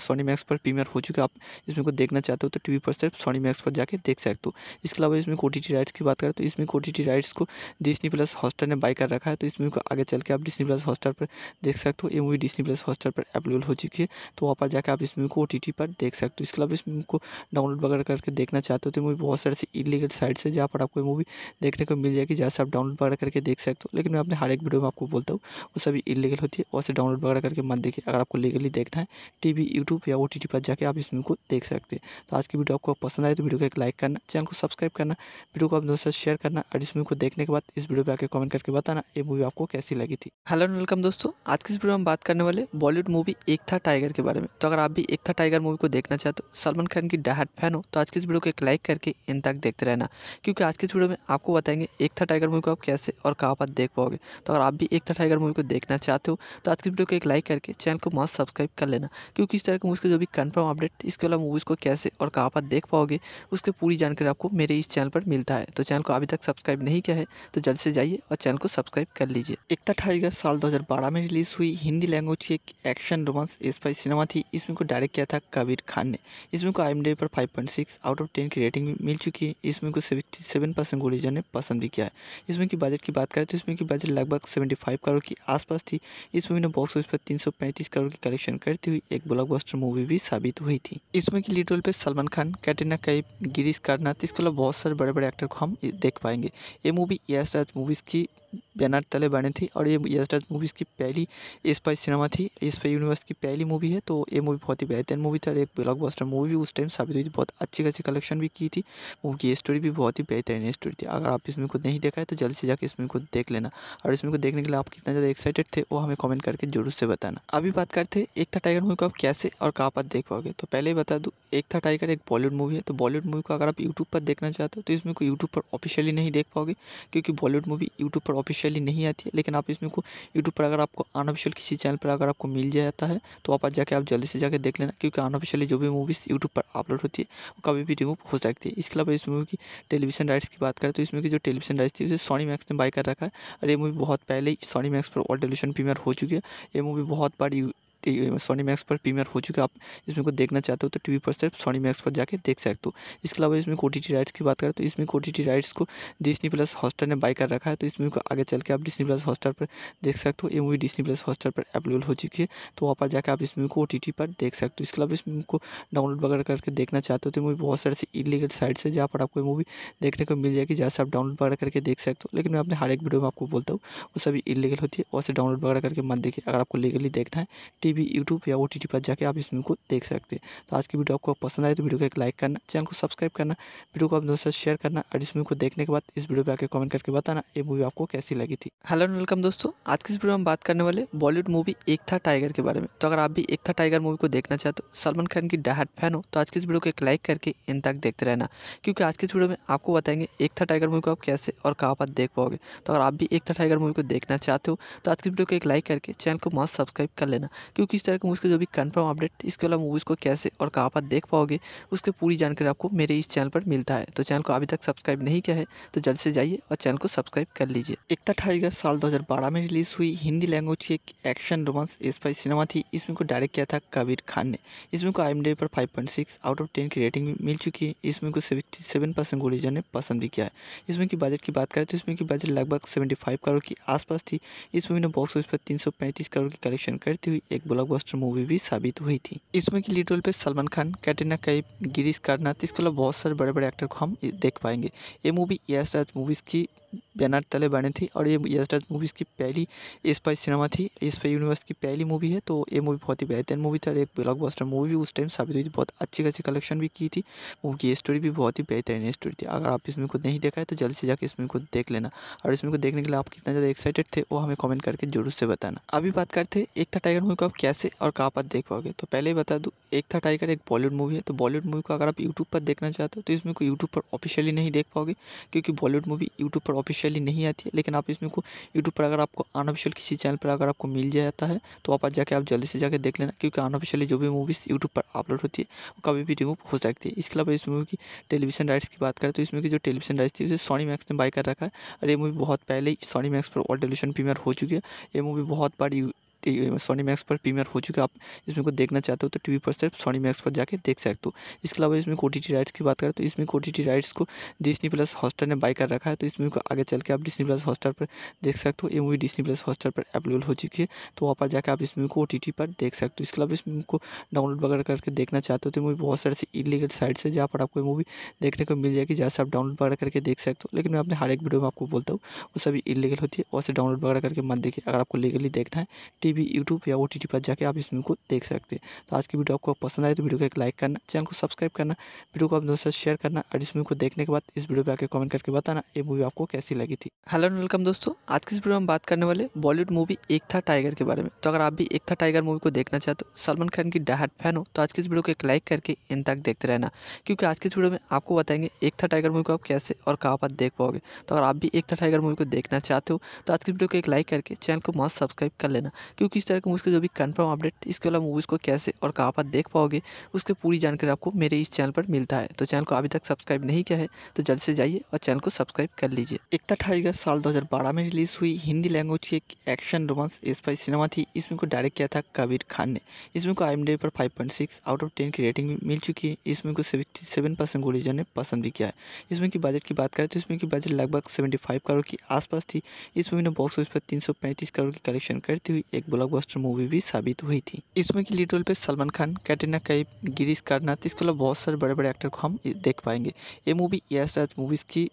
सोनी मैक्स पर प्रीमियर हो चुका आप इसमें को देखना चाहते हो तो टी पर सिर्फ सोनी मैक्स पर जाके देख सकते हो इसके अलावा इसमें ओ राइट्स की बात करें तो इसमें ओ राइट्स को डिस्नी प्लस हॉस्टार ने बाई कर रखा है तो इसमें को आगे चल के आप डिस्नी प्लस हॉस्टार पर देख सकते हो ये मूवी डिस्नी प्लस हॉस्टार पर अवेलेबल हो चुकी है तो वहाँ पर जाकर आप इस मूवी को ओ पर देख सकते हो इसके अलावा इस मूवी को डाउनलोड वगैरह करके देखना चाहते हो तो मूवी बहुत सारे इलीगल साइट्स है जहाँ पर आपको मूवी देखने को मिल जाएगी जहाँ से आप डाउनलोड वगैरह करके देख सकते हो लेकिन मैं अपने हर एक वीडियो में आपको बोलता हूँ वो सभी इलीगल होती है वैसे डाउनलोड वगैरह करके मत देखिए अगर आपको लीगली देखना है टी भी यूट्यूब या ओ पर जाके आप इस वीडियो को देख सकते हैं तो आज की वीडियो आपको पसंद आए तो वीडियो को एक लाइक करना चैनल को सब्सक्राइब करना वीडियो को आप दोस्तों शेयर करना और इस वीडियो को देखने के बाद इस वीडियो पर आकर कमेंट करके बताना ये मूवी आपको कैसी लगी थी हेलो वेलकम दोस्तों आज की इस वीडियो में बात करने वाले बॉलीवुड मूवी एक था टाइगर के बारे में तो अगर आप भी एक था टाइगर मूवी को देखना चाहते हो सलमान खान की डहाट फैन हो तो आज की इस वीडियो को एक लाइक करके इन तक देखते रहना क्योंकि आज की इस वीडियो में आपको बताएंगे एक था टाइगर मूवी को आप कैसे और कहाँ पर देख पाओगे तो अगर आप भी एक था टाइगर मूवी को देखना चाहते हो तो आज की वीडियो को एक लाइक करके चैनल को मास्क सब्सक्राइब कर लेना क्योंकि किस तरह के मूवीज़ का जो भी कन्फर्म अपडेट इसके अलावा मूवीज़ को कैसे और कहाँ पर देख पाओगे उसकी पूरी जानकारी आपको मेरे इस चैनल पर मिलता है तो चैनल को अभी तक सब्सक्राइब नहीं किया है तो जल्द से जाइए और चैनल को सब्सक्राइब कर लीजिए एकता ठाईगर साल दो में रिलीज़ हुई हिंदी लैंग्वेज की एक एक्शन रोमांस स्पाई सिनेमा थी इसमें को डायरेक्ट किया था कबीर खान ने इसमें को आई पर फाइव आउट ऑफ टेन की रेटिंग मिल चुकी है इसमें को सभी सिक्सटी सेवन परसेंट गोलीजा ने पसंद भी किया है इस मूवी की बजट की बात करें तो इस मूवी की बजट लगभग सेवेंटी फाइव करोड़ के आसपास थी इस मूवी ने बॉक्स ऑफिस पर तीन सौ पैंतीस करोड़ की कलेक्शन करती हुई एक ब्लॉकबस्टर मूवी भी साबित हुई थी इस मूवी की लीड रोल पर सलमान खान कैटरीना कैफ गिरीश कर्नाथ इसके अलावा बहुत सारे बड़े बड़े एक्टर को हम देख पाएंगे ये मूवी यश राज मूवीज़ की बैनर तले बने थे और ये यशराज मूवी इसकी पहली इस सिनेमा थी इस पर यूनिवर्स की पहली मूवी है तो ये मूवी बहुत ही बेहतरीन मूवी था एक ब्लॉकबस्टर मूवी भी उस टाइम साबित हुई थी बहुत अच्छी खासी कलेक्शन भी की थी मूवी की स्टोरी भी बहुत ही बेहतरीन स्टोरी थी अगर आप इसमें को नहीं देखा है तो जल्द से जाकर इसमें को देख लेना और इसमें को देखने के लिए आप कितना ज़्यादा एक्साइटेड थे वो हमें कॉमेंट करके जरूर से बताना अभी बात करते हैं एक था टाइगर मूवी को आप कैसे और कहाँ पर देख पाओगे तो पहले ही बता दूँ एक था टाइगर एक बॉलीवुड मूवी है तो बॉलीवुड मूवी को अगर आप यूट्यूब पर देखना चाहते हो तो इसमें को यूट्यूब पर ऑफिशियली नहीं देख पाओगे क्योंकि बॉलीवुड मूवी यूट्यूब पर ऑफिशियली नहीं आती है लेकिन आप इसमें को यूट्यूब पर अगर आपको अनऑफिशियल किसी चैनल पर अगर आपको मिल जाता है तो आप जाके आप जल्दी से जाके देख लेना क्योंकि अनऑफिशियली जो भी मूवीज़ यूट्यूब पर अपलोड होती है वो कभी भी रिमूव हो सकती है इसके अलावा इस मूवी की टेलीविजन राइट्स की बात करें तो इसमें की जो टेलीविजन राइट्स थी उसे सोनी मैक्स ने बाई कर रखा है और ये मूवी बहुत पहले ही सोनी मैक्स पर ऑल टेलीविजन प्रीमियर हो चुकी है ये मूवी बहुत बड़ी सोनी मैक्स पर प्रीमियर हो चुका आप इसमें को देखना चाहते हो तो टीवी पर सिर्फ सोनी मैक्स पर जाके देख सकते हो इसके अलावा इसमें ओ राइट्स की बात करें तो इसमें टी राइट्स को डिस्नी प्लस हॉस्टर ने बाई कर रखा है तो इसमें को आगे चल के आप डिस्नी प्लस हॉस्टर पर देख सकते हो ये मूवी डिस्नी प्लस हॉस्टर पर अवेलेबल हो चुकी है तो वहाँ पर जाकर आप इस मूवी को ओ पर देख सकते हो इसके अलावा इस मूवी को डाउनलोड वगैरह करके देखना चाहते हो तो मूवी बहुत सारे इलीगल साइट्स है जहाँ पर आपको मूवी देखने को मिल जाएगी जहाँ से आप डाउनलोड वगैरह करके देख सकते हो लेकिन मैं अपने हर एक वीडियो में आपको बोलता हूँ वो सभी इलीगल होती है वैसे डाउनलोड वगैरह करके मत देखिए अगर आपको लीगली देखना है टी भी यूट्यूब या ओ पर जाके आप इस वीडियो को देख सकते हैं तो आज की वीडियो आपको पसंद आए तो वीडियो को एक लाइक करना चैनल को सब्सक्राइब करना वीडियो को अपने दोस्तों शेयर करना और इस वीडियो को देखने के बाद इस वीडियो पर आकर कमेंट करके बताना ये मूवी आपको कैसी लगी थी हेलो वेलकम दोस्तों आज की इस वीडियो में बात करने वाले बॉलीवुड मूवी एक था टाइगर के बारे में तो अगर आप भी एक था टाइगर मूवी को देखना चाहते हो सलमान खान की डहाट फैन हो तो आज की इस वीडियो को एक लाइक करके इन तक देखते रहना क्योंकि आज की इस वीडियो में आपको बताएंगे एक था टाइगर मूवी को आप कैसे और कहाँ पर देख पाओगे तो अगर आप भी एक था टाइगर मूवी को देखना चाहते हो तो आज की वीडियो को एक लाइक करके चैनल को मास्क सब्सक्राइब कर लेना क्योंकि इस तरह के मूवीज़ का जो भी कन्फर्म अपडेट इसके अलावा मूवीज़ को कैसे और कहाँ पर देख पाओगे उसकी पूरी जानकारी आपको मेरे इस चैनल पर मिलता है तो चैनल को अभी तक सब्सक्राइब नहीं किया है तो जल्द से जाइए और चैनल को सब्सक्राइब कर लीजिए एकता ठाईगर साल दो में रिलीज़ हुई हिंदी लैंग्वेज की एक एक्शन रोमांस स्पाई सिनेमा थी इसमें को डायरेक्ट किया था कबीर खान ने इसमें को आई पर फाइव आउट ऑफ टेन की रेटिंग भी मिल चुकी है इसमें को सेवन परसेंट ने पसंद भी किया है इसमें की बजट की बात करें तो इसमें की बजट लगभग फाइव करोड़ के आसपास थी इस मूवी ने बॉक्स ऑफिस पर 335 करोड़ की कलेक्शन करती हुई एक ब्लॉकबस्टर मूवी भी साबित हुई थी इसमें की लीड रोल पे सलमान खान कैटरीना कैफ गिरीश कर्नाथ इसके अलावा बहुत सारे बड़े बड़े एक्टर को हम देख पाएंगे ये मूवी यश राज मूवीज़ की बैनर तले बने थे और ये यशराज मूवी इसकी पहली इस सिनेमा थी इस पर यूनिवर्स की पहली मूवी है तो ये मूवी बहुत ही बेहतरीन मूवी थी और एक ब्लॉकबस्टर मूवी भी उस टाइम साबित हुई थी बहुत अच्छी खासी कलेक्शन भी की थी मूवी की स्टोरी भी बहुत ही बेहतरीन स्टोरी थी अगर आप इसमें को नहीं देखा है तो जल्दी से जाकर इसमें को देख लेना और इसमें को देखने के लिए आप कितना ज़्यादा एक्साइटेड थे वो हमें कॉमेंट करके जरूर से बताना अभी बात करते हैं एक था टाइगर मूवी को आप कैसे और कहाँ पर देख पाओगे तो पहले ही बता दूँ एक था टाइगर एक बॉलीवुड मूवी है तो बॉलीवुड मूवी को अगर आप यूट्यूब पर देखना चाहते हो तो इसमें को यूट्यूब पर ऑफिशियली नहीं देख पाओगे क्योंकि बॉलीवुड मूवी यूट्यूब पर ऑफिशियली नहीं आती है लेकिन आप इसमें को यूट्यूब पर अगर आपको अनऑफिशियल किसी चैनल पर अगर आपको मिल जाता है तो आप जाके आप जल्दी से जाकर देख लेना क्योंकि अनऑफिशियली जो भी मूवीज़ यूट्यूब पर अपलोड होती है वो कभी भी रिमूव हो सकती है इसके अलावा इस मूवी की टेलीविजन राइट्स की बात करें तो इसमें की जो टेलीविजन राइट्स थी उसे सोनी मैक्स ने बाई कर रखा है और ये मूवी बहुत पहले ही सोनी मैक्स पर ऑल टेलीविजन प्रीमियर हो चुकी है ये मूवी बहुत बड़ी सोनी मैक्स पर प्रीमियर हो चुका आप इसमें को देखना चाहते हो तो टीवी पर सिर्फ सोनी मैक्स पर जाके देख सकते हो इसके अलावा इसमें ओ राइट्स की बात करें तो इसमें टी राइट्स को डिस्नी प्लस हॉस्टर ने बाई कर रखा है तो इसमें को आगे चल के आप डिस्नी प्लस हॉस्टर पर देख सकते हो ये मूवी डिस्नी प्लस हॉस्टर पर अवेलेबल हो चुकी है तो वहाँ पर जाकर आप इस मूवी को ओ पर देख सकते हो इसके अलावा इस मूव को डाउनलोड वगैरह करके देखना चाहते हो तो मूवी बहुत सारे इलीगल साइट्स है जहाँ पर आपको मूवी देखने को मिल जाएगी जहाँ से आप डाउनलोड वगैरह करके देख सकते हो लेकिन मैं अपने हर एक वीडियो में आपको बोलता हूँ वो सभी इलीगल होती है वैसे डाउनलोड वगैरह करके मत देखिए अगर आपको लीगली देखना है टी वी यूट्यूब या ओ टी टी पर जाकर आप इस वीडियो को देख सकते हैं तो आज की वीडियो आपको पसंद आए तो वीडियो को एक लाइक करना चैनल को सब्सक्राइब करना वीडियो को आप दोस्तों शेयर करना और इस वीडियो को देखने के बाद इस वीडियो पर आकर कमेंट करके बताना ये मूवी आपको कैसी लगी थी हेलो वेलकम दोस्तों आज की इस वीडियो में बात करने वाले बॉलीवुड मूवी एक था टाइगर के बारे में तो अगर आप भी एक था टाइगर मूवी को देखना चाहते हो सलमान खान की डहाट फैन हो तो आज की इस वीडियो को एक लाइक करके इन तक देखते रहना क्योंकि आज की इस वीडियो में आपको बताएंगे एक था टाइगर मूवी को आप कैसे और कहाँ पर देख पाओगे तो अगर आप भी एक था टाइगर मूवी को देखना चाहते हो तो आज की वीडियो को एक लाइक करके चैनल को मस्त सब्सक्राइब कर लेना क्योंकि इस तरह की मूवीज़ का जो भी कन्फर्म अपडेट इसके वाला मूवीज़ को कैसे और कहाँ पर देख पाओगे उसके पूरी जानकारी आपको मेरे इस चैनल पर मिलता है तो चैनल को अभी तक सब्सक्राइब नहीं किया है तो जल्द से जाइए और चैनल को सब्सक्राइब कर लीजिए एकता ठाईगर साल दो में रिलीज़ हुई हिंदी लैंग्वेज की एक एक्शन रोमांस स्पाई सिनेमा थी इसमें को डायरेक्ट किया था कबीर खान ने इसमें को आई पर फाइव आउट ऑफ टेन की रेटिंग भी मिल चुकी है इसमें को सेवन परसेंट गोलीजन ने पसंद भी किया है इसमें की बजट की बात करें तो इसमें की बजट लगभग सेवेंटी फाइव करोड़ के आसपास थी इस मूवी ने बॉक्स ऑफिस पर तीन सौ पैंतीस करोड़ की कलेक्शन करती हुई एक एक ब्लॉकबस्टर मूवी भी साबित हुई थी इसमें की लीड रोल पे सलमान खान कैटरीना कैफ गिरीश कर्नाथ इसके अलावा बहुत सारे बड़े बड़े एक्टर को हम देख पाएंगे ये मूवी यश राज मूवीज़ की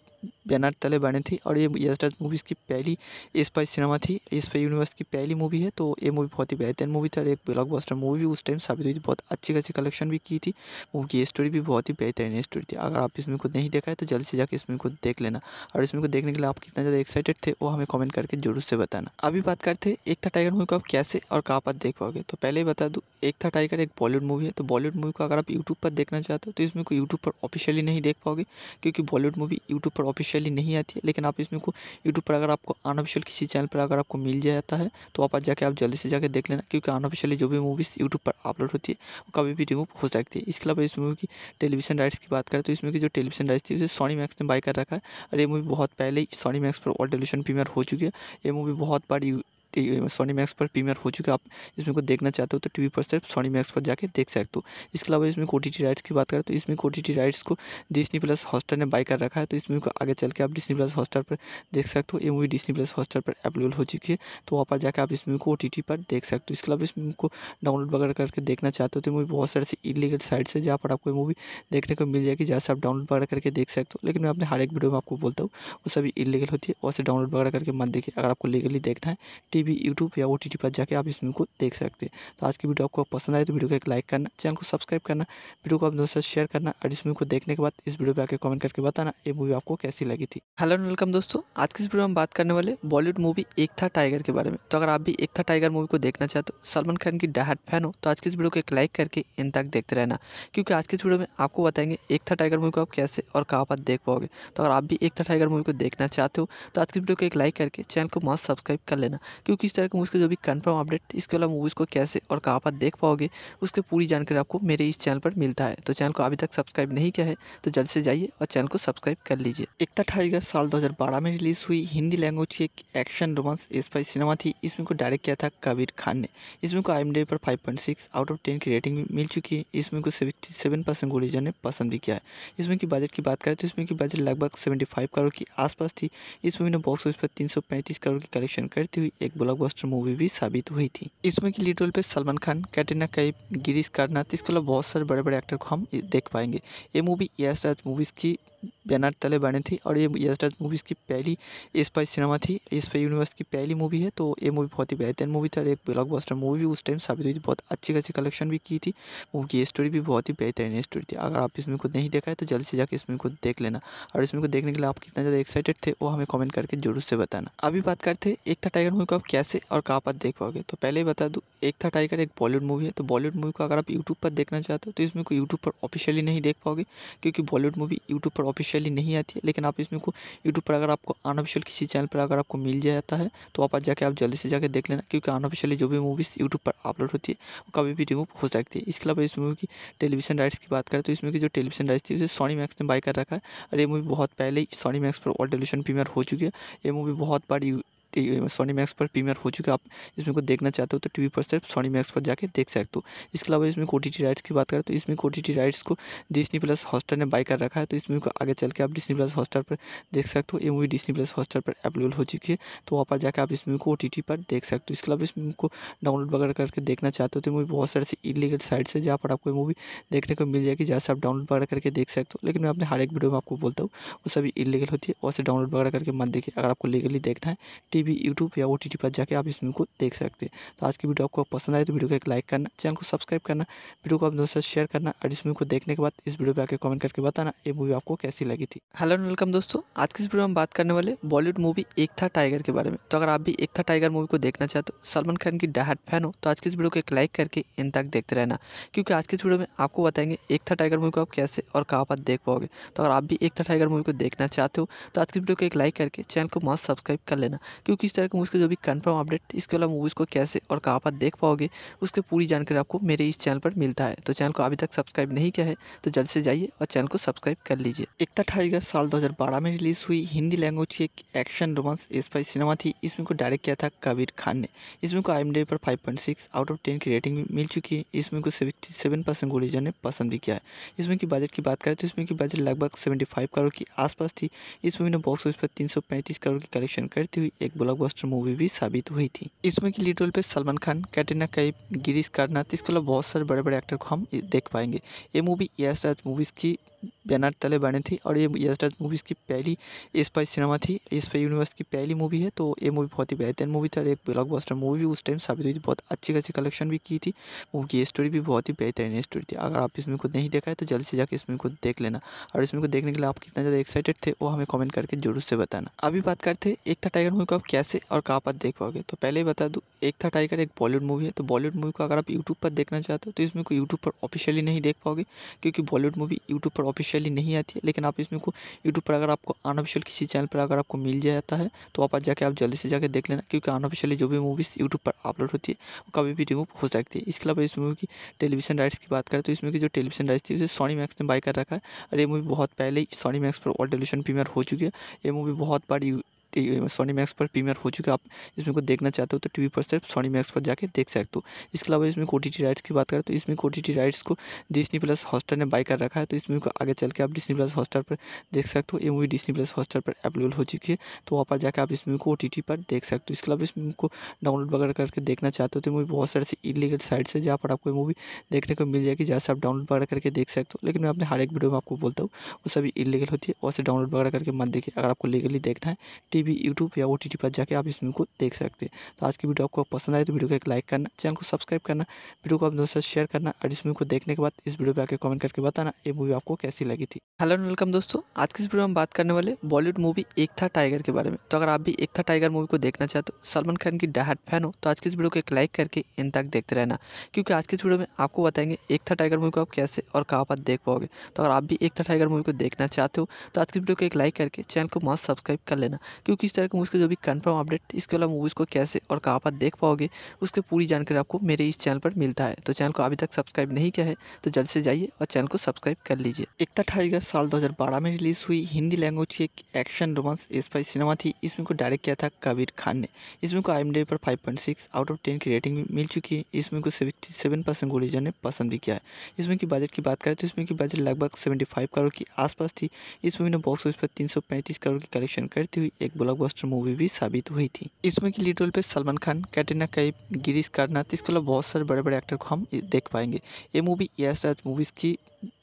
बैनर तले बने थी और ये यशराज मूवीज़ की पहली इस पर सिनेमा थी इस पर यूनिवर्स की पहली मूवी है तो ये मूवी बहुत ही बेहतरीन मूवी थी और एक ब्लॉकबस्टर मूवी भी उस टाइम साबित हुई थी बहुत अच्छी खासी कलेक्शन भी की थी मूवी की स्टोरी भी बहुत ही बेहतरीन स्टोरी थी अगर आप इसमें को नहीं देखा है तो जल्द से जाकर इसमें को देख लेना और इसमें को देखने के लिए आप कितना ज़्यादा एक्साइटेड थे वो हमें कॉमेंट करके जरूर से बताना अभी बात करते हैं एक था टाइगर मूवी को आप कैसे और कहाँ पर देख पाओगे तो पहले ही बता दूँ एक था टाइगर एक बॉलीवुड मूवी है तो बॉलीवुड मूवी को अगर आप यूट्यूब पर देखना चाहते हो तो इसमें को यूट्यूब पर ऑफिशियली नहीं देख पाओगे क्योंकि बॉलीवुड मूवी यूट्यूब पर ऑफिशियली नहीं आती है लेकिन आप इसमें को यूट्यूब पर अगर आपको अनऑफिशियल किसी चैनल पर अगर आपको मिल जाता है तो आप जाके आप जल्दी से जाके देख लेना क्योंकि अनऑफिशियली जो भी मूवीज़ यूट्यूब पर अपलोड होती है वो कभी भी रिमूव हो सकती है इसके अलावा इस मूवी की टेलीविजन राइट्स की बात करें तो इसमें की जो टेलीविजन राइट्स थी उसे सोनी मैक्स ने बाई कर रखा है और ये मूवी बहुत पहले ही सोनी मैक्स पर और टेलीविजन प्रीमियर हो चुकी है ये मूवी बहुत बार सोनी मैक्स पर प्रीमियर हो चुके आप इसमें को देखना चाहते हो तो टी पर सिर्फ सोनी मैक्स पर जाके देख सकते हो इसके अलावा इसमें ओ राइट्स की बात करें तो इसमें टी राइट्स को डिस्नी प्लस हॉस्टार ने बाई कर रखा है तो इसमें को आगे चल के आप डिस्नी प्लस हॉस्टार पर देख सकते हो ये मूवी डिस्नी प्लस हॉस्टार पर अवेलेबल हो चुकी है तो वहाँ पर जाकर आप इसमें को ओ पर देख सकते हो इसके अलावा इसमें को डाउनलोड वगैरह करके देखना चाहते हो तो मूवी बहुत सारे इलीगल साइट्स है जहाँ पर आपको मूवी देखने को मिल जाएगी जहाँ से आप डाउनलोड वगैरह करके देख सकते हो लेकिन मैं अपने हर एक वीडियो में आपको बोलता हूँ वो सभी इलीगल होती है वैसे डाउनलोड वगैरह करके मत देखिए अगर आपको लीगली देखना है टी भी यूट्यूब या ओ पर जाके आप इस फिल्म को देख सकते हैं तो आज की वीडियो आपको पसंद आए तो वीडियो को एक लाइक करना चैनल को सब्सक्राइब करना वीडियो को आप दोस्तों से शेयर करना और इस मूवी को देखने के बाद इस वीडियो पर आकर कमेंट करके बताना ये मूवी आपको कैसी लगी थी हेलो एंड वेलकम दोस्तों आज की इस वीडियो में बात करने वाले बॉलीवुड मूवी एक था टाइगर के बारे में तो अगर आप भी एक था टाइगर मूवी को देखना चाहते हो सलमान खान की डहाट फैन हो तो आज की इस वीडियो को एक लाइक करके इन तक देखते रहना क्योंकि आज की इस वीडियो में आपको बताएंगे एक था टाइगर मूवी को आप कैसे और कहाँ पर देख पाओगे तो अगर आप भी एक था टाइगर मूवी को देखना चाहते हो तो आज की वीडियो को एक लाइक करके चैनल को मस्त सब्सक्राइब कर लेना क्योंकि किस तरह के मूवीज़ का जो भी कन्फर्म अपडेट इसके अलावा मूवीज़ को कैसे और कहाँ पर देख पाओगे उसकी पूरी जानकारी आपको मेरे इस चैनल पर मिलता है तो चैनल को अभी तक सब्सक्राइब नहीं किया है तो जल्द से जाइए और चैनल को सब्सक्राइब कर लीजिए एकता टाइगर साल दो में रिलीज़ हुई हिंदी लैंग्वेज की एक एक्शन रोमांस स्पाई सिनेमा थी इसमें को डायरेक्ट किया था कबीर खान ने इसमें को आई पर फाइव आउट ऑफ टेन की रेटिंग मिल चुकी है इसमें को सेवन परसेंट ने पसंद भी किया है इसमें की बजट की बात करें तो इसमें की बजट लगभग फाइव करोड़ के आसपास थी इस मूवी ने बॉक्स ऑफिस पर पैंतीस करोड़ की कलेक्शन करती हुई एक ब्लॉकबस्टर मूवी भी साबित हुई थी इसमें की लीड रोल पे सलमान खान कैटरीना कैफ गिरीश कर्नाथ इसके अलावा बहुत सारे बड़े बड़े एक्टर को हम देख पाएंगे ये मूवी यश राज मूवीज़ की बैनर तले बने थी और ये यशराज मूवीज़ की पहली इस पर सिनेमा थी इस पर यूनिवर्स की पहली मूवी है तो ये मूवी बहुत ही बेहतरीन मूवी थी और एक ब्लॉकबस्टर मूवी भी उस टाइम साबित हुई थी बहुत अच्छी खासी कलेक्शन भी की थी मूवी की स्टोरी भी बहुत ही बेहतरीन स्टोरी थी अगर आप इसमें खुद को नहीं देखा है तो जल्द से जाकर इस मूवी को देख लेना और इसमें को देखने के लिए आप कितना ज़्यादा एक्साइटेड थे वो हमें कॉमेंट करके जरूर से बताना अभी बात करते हैं एक था टाइगर मूवी को आप कैसे और कहाँ पर देख पाओगे तो पहले ही बता दूँ एक था टाइगर एक बॉलीवुड मूवी है तो बॉलीवुड मूवी को अगर आप यूट्यूब पर देखना चाहते हो तो इसमें को यूट्यूब पर ऑफिशियली नहीं देख पाओगे क्योंकि बॉलीवुड मूवी यूट्यूब पर ऑफिशियली नहीं आती है लेकिन आप इसमें को यूट्यूब पर अगर आपको अनऑफिशियल किसी चैनल पर अगर आपको मिल जाता है तो आप जाके आप जल्दी से जाके देख लेना क्योंकि अनऑफिशियली जो भी मूवीज़ यूट्यूब पर अपलोड होती है वो कभी भी रिमूव हो सकती है इसके अलावा इस मूवी की टेलीविजन राइट्स की बात करें तो इसमें की जो टेलीविजन राइट्स थी उसे सोनी मैक्स ने बाई कर रखा है और ये मूवी बहुत पहले ही सोनी मैक्स पर ऑल टेलीविजन प्रीमियर हो चुकी है ये मूवी बहुत बार सोनी मैक्स पर प्रीमियर हो चुका आप इसमें को देखना चाहते हो तो टी पर सिर्फ सोनी मैक्स पर जाके देख सकते हो इसके अलावा इसमें ओ राइट्स की बात करें तो इसमें ओ राइट्स को डिस्नी प्लस हॉस्टार ने बाई कर रखा है तो इसमें को आगे चल के आप डिस्नी प्लस हॉस्टार पर देख सकते हो ये मूवी डिस्नी प्लस हॉस्टार पर अवेलेबल हो चुकी है तो वहाँ पर जाकर आप इसमें को ओ पर देख सकते हो इसके अलावा इसमें को डाउनलोड वगैरह करके देखना चाहते हो तो मूवी बहुत सारे इलीगल साइट्स है जहाँ पर आपको मूवी देखने को मिल जाएगी जहाँ से आप डाउनलोड वगैरह करके देख सकते हो लेकिन मैं अपने हर एक वीडियो में आपको बोलता हूँ वो सभी इलीगल होती है वैसे डाउनलोड वगैरह करके मत देखिए अगर आपको लीगली देखना है टी भी यूट्यूब या ओ पर जाके आप इस फिल्म को देख सकते हैं तो आज की वीडियो आपको पसंद आए तो वीडियो को एक लाइक करना चैनल को सब्सक्राइब करना वीडियो को आप दोस्तों से शेयर करना और इस मूवी को देखने के बाद इस वीडियो पर आकर कमेंट करके बताना ये मूवी आपको कैसी लगी थी हेलो वेलकम दोस्तों आज की इस वीडियो में बात करने वाले बॉलीवुड मूवी एक था टाइगर के बारे में तो अगर आप भी एक था टाइगर मूवी को देखना चाहते हो सलमान खान की डहाट फैन हो तो आज की इस वीडियो को एक लाइक करके इन तक देखते रहना क्योंकि आज की इस वीडियो में आपको बताएंगे एक था टाइगर मूवी को आप कैसे और कहाँ पर देख पाओगे तो अगर आप भी एक था टाइगर मूवी को देखना चाहते हो तो आज की वीडियो को एक लाइक करके चैनल को मस्त सब्सक्राइब कर लेना क्योंकि तो किस तरह के मूवीज़ का जो भी कन्फर्म अपडेट इसके अलावा मूवीज़ को कैसे और कहाँ पर देख पाओगे उसकी पूरी जानकारी आपको मेरे इस चैनल पर मिलता है तो चैनल को अभी तक सब्सक्राइब नहीं किया है तो जल्द से जाइए और चैनल को सब्सक्राइब कर लीजिए एकता टाइगर साल दो में रिलीज़ हुई हिंदी लैंग्वेज की एक एक्शन रोमांस स्पाई सिनेमा थी इसमें को डायरेक्ट किया था कबीर खान ने इसमें को आई पर फाइव आउट ऑफ टेन की रेटिंग मिल चुकी है इसमें को सेवन परसेंट ने पसंद भी किया है इसमें की बजट की बात करें तो इसमें की बजट लगभग सेवेंटी करोड़ के आसपास थी इस मूवी ने बॉक्स ऑफिस पर तीन करोड़ की कलेक्शन करती हुई एक ब्लॉकबस्टर मूवी भी साबित हुई थी इसमें की लीड रोल पे सलमान खान कैटरीना कैफ गिरीश कर्नाथ इसके अलावा बहुत सारे बड़े बड़े एक्टर को हम देख पाएंगे ये मूवी यश राज मूवीज़ की बैनर तले बने थी और ये यशराज मूवीज़ की पहली इस पर सिनेमा थी इस पर यूनिवर्स की पहली मूवी है तो ये मूवी बहुत ही बेहतरीन मूवी था और एक ब्लॉकबस्टर मूवी भी उस टाइम साबित हुई थी बहुत अच्छी खासी कलेक्शन भी की थी मूवी की स्टोरी भी बहुत ही बेहतरीन स्टोरी थी अगर आप इस मूवी को नहीं देखा है तो जल्दी से जाकर इस मूवी को देख लेना और इस मूवी को देखने के लिए आप कितना ज़्यादा एक्साइटेड थे वो हमें कॉमेंट करके जरूर से बताना अभी बात करते एक था टाइगर मूवी को आप कैसे और कहाँ पर देख पाओगे तो पहले ही बता दूँ एक था टाइगर एक बॉलीवुड मूवी है तो बॉलीवुड मूवी को अगर आप यूट्यूब पर देखना चाहते हो तो इसमें को यूट्यूब पर ऑफिशियली नहीं देख पाओगे क्योंकि बॉलीवुड मूवी यूट्यूब पर ऑफिशियली नहीं आती है लेकिन आप इसमें को यूट्यूब पर अगर आपको अनऑफिशियल किसी चैनल पर अगर आपको मिल जाता है तो आप जाके आप जल्दी से जाकर देख लेना क्योंकि अनऑफिशियली जो भी मूवीज़ यूट्यूब पर अपलोड होती है वो कभी भी रिमूव हो सकती है इसके अलावा इस मूवी की टेलीविजन राइट्स की बात करें तो इसमें की जो टेलीविजन राइट्स थी उसे सोनी मैक्स ने बाई कर रखा है और ये मूवी बहुत पहले ही सोनी मैक्स पर और टेलीविजन प्रीमियर हो चुकी है ये मूवी बहुत बार सोनी मैक्स पर प्रीमियर हो चुके आप इसमें को देखना चाहते हो तो टी पर सिर्फ सोनी मैक्स पर जाके देख सकते हो इसके अलावा इसमें ओ राइट्स की बात करें तो इसमें टी राइट्स को डिस्नी प्लस हॉस्टर ने बाई कर रखा है तो इसमें को आगे चल के आप डिस्नी प्लस हॉस्टर पर देख सकते हो ये मूवी डिस्नी प्लस हॉस्टर पर अवेलेबल हो चुकी है तो वहाँ पर जाकर आप इसमें को ओ पर देख सकते हो इसके अलावा इसमें को डाउनलोड वगैरह करके देखना चाहते हो तो मूवी बहुत सारे इलीगल साइट्स है जहाँ पर आपको मूवी देखने को मिल जाएगी जहाँ से आप डाउनलोड वगैरह करके देख सकते हो लेकिन मैं अपने हर एक वीडियो में आपको बोलता हूँ वो सभी इलीगल होती है वैसे डाउनलोड वगैरह करके मत देखिए अगर आपको लीगली देखना है टी भी यूट्यूब या ओ पर जाके आप इस फिल्म को देख सकते हैं तो आज की वीडियो आपको पसंद आए तो वीडियो को एक लाइक करना चैनल को सब्सक्राइब करना वीडियो को अपने दोस्तों से शेयर करना और इस मूवी को देखने के बाद इस वीडियो पर आके कमेंट करके बताना ये मूवी आपको कैसी लगी थी हेलो वेलकम दोस्तों आज की इस वीडियो में बात करने वाले बॉलीवुड मूवी एक था टाइगर के बारे में तो अगर आप भी एक था टाइगर मूवी को देखना चाहते हो सलमान खान की डहाट फैन हो तो आज की इस वीडियो को एक लाइक करके इन तक देखते रहना क्योंकि आज की इस वीडियो में आपको बताएंगे एक था टाइगर मूवी को आप कैसे और कहाँ पर देख पाओगे तो अगर आप भी एक था टाइगर मूवी को देखना चाहते हो तो आज की वीडियो को एक लाइक करके चैनल को मस्त सब्सक्राइब कर लेना क्योंकि क्यों किस तरह के मूवीज़ का जो भी कन्फर्म अपडेट इसके अलावा मूवीज़ को कैसे और कहाँ पर देख पाओगे उसकी पूरी जानकारी आपको मेरे इस चैनल पर मिलता है तो चैनल को अभी तक सब्सक्राइब नहीं किया है तो जल्द से जाइए और चैनल को सब्सक्राइब कर लीजिए एकता ठाईगर साल दो में रिलीज़ हुई हिंदी लैंग्वेज की एक एक्शन रोमांस स्पाई सिनेमा थी इसमें को डायरेक्ट किया था कबीर खान ने इसमें को आई पर फाइव आउट ऑफ टेन की रेटिंग मिल चुकी है इसमें को सेवन परसेंट ने पसंद भी किया है इसमें की बजट की बात करें तो इसमें की बजट लगभग सेवेंटी करोड़ के आसपास थी इस मूवी ने बॉक्स ऑफिस पर तीन करोड़ की कलेक्शन करती हुई एक ब्लॉकबस्टर मूवी भी साबित हुई थी इसमें की लीड रोल पे सलमान खान कैटरीना कैफ गिरीश कर्नाथ इसके अलावा बहुत सारे बड़े बड़े एक्टर को हम देख पाएंगे ये मूवी यश राज मूवीज़ की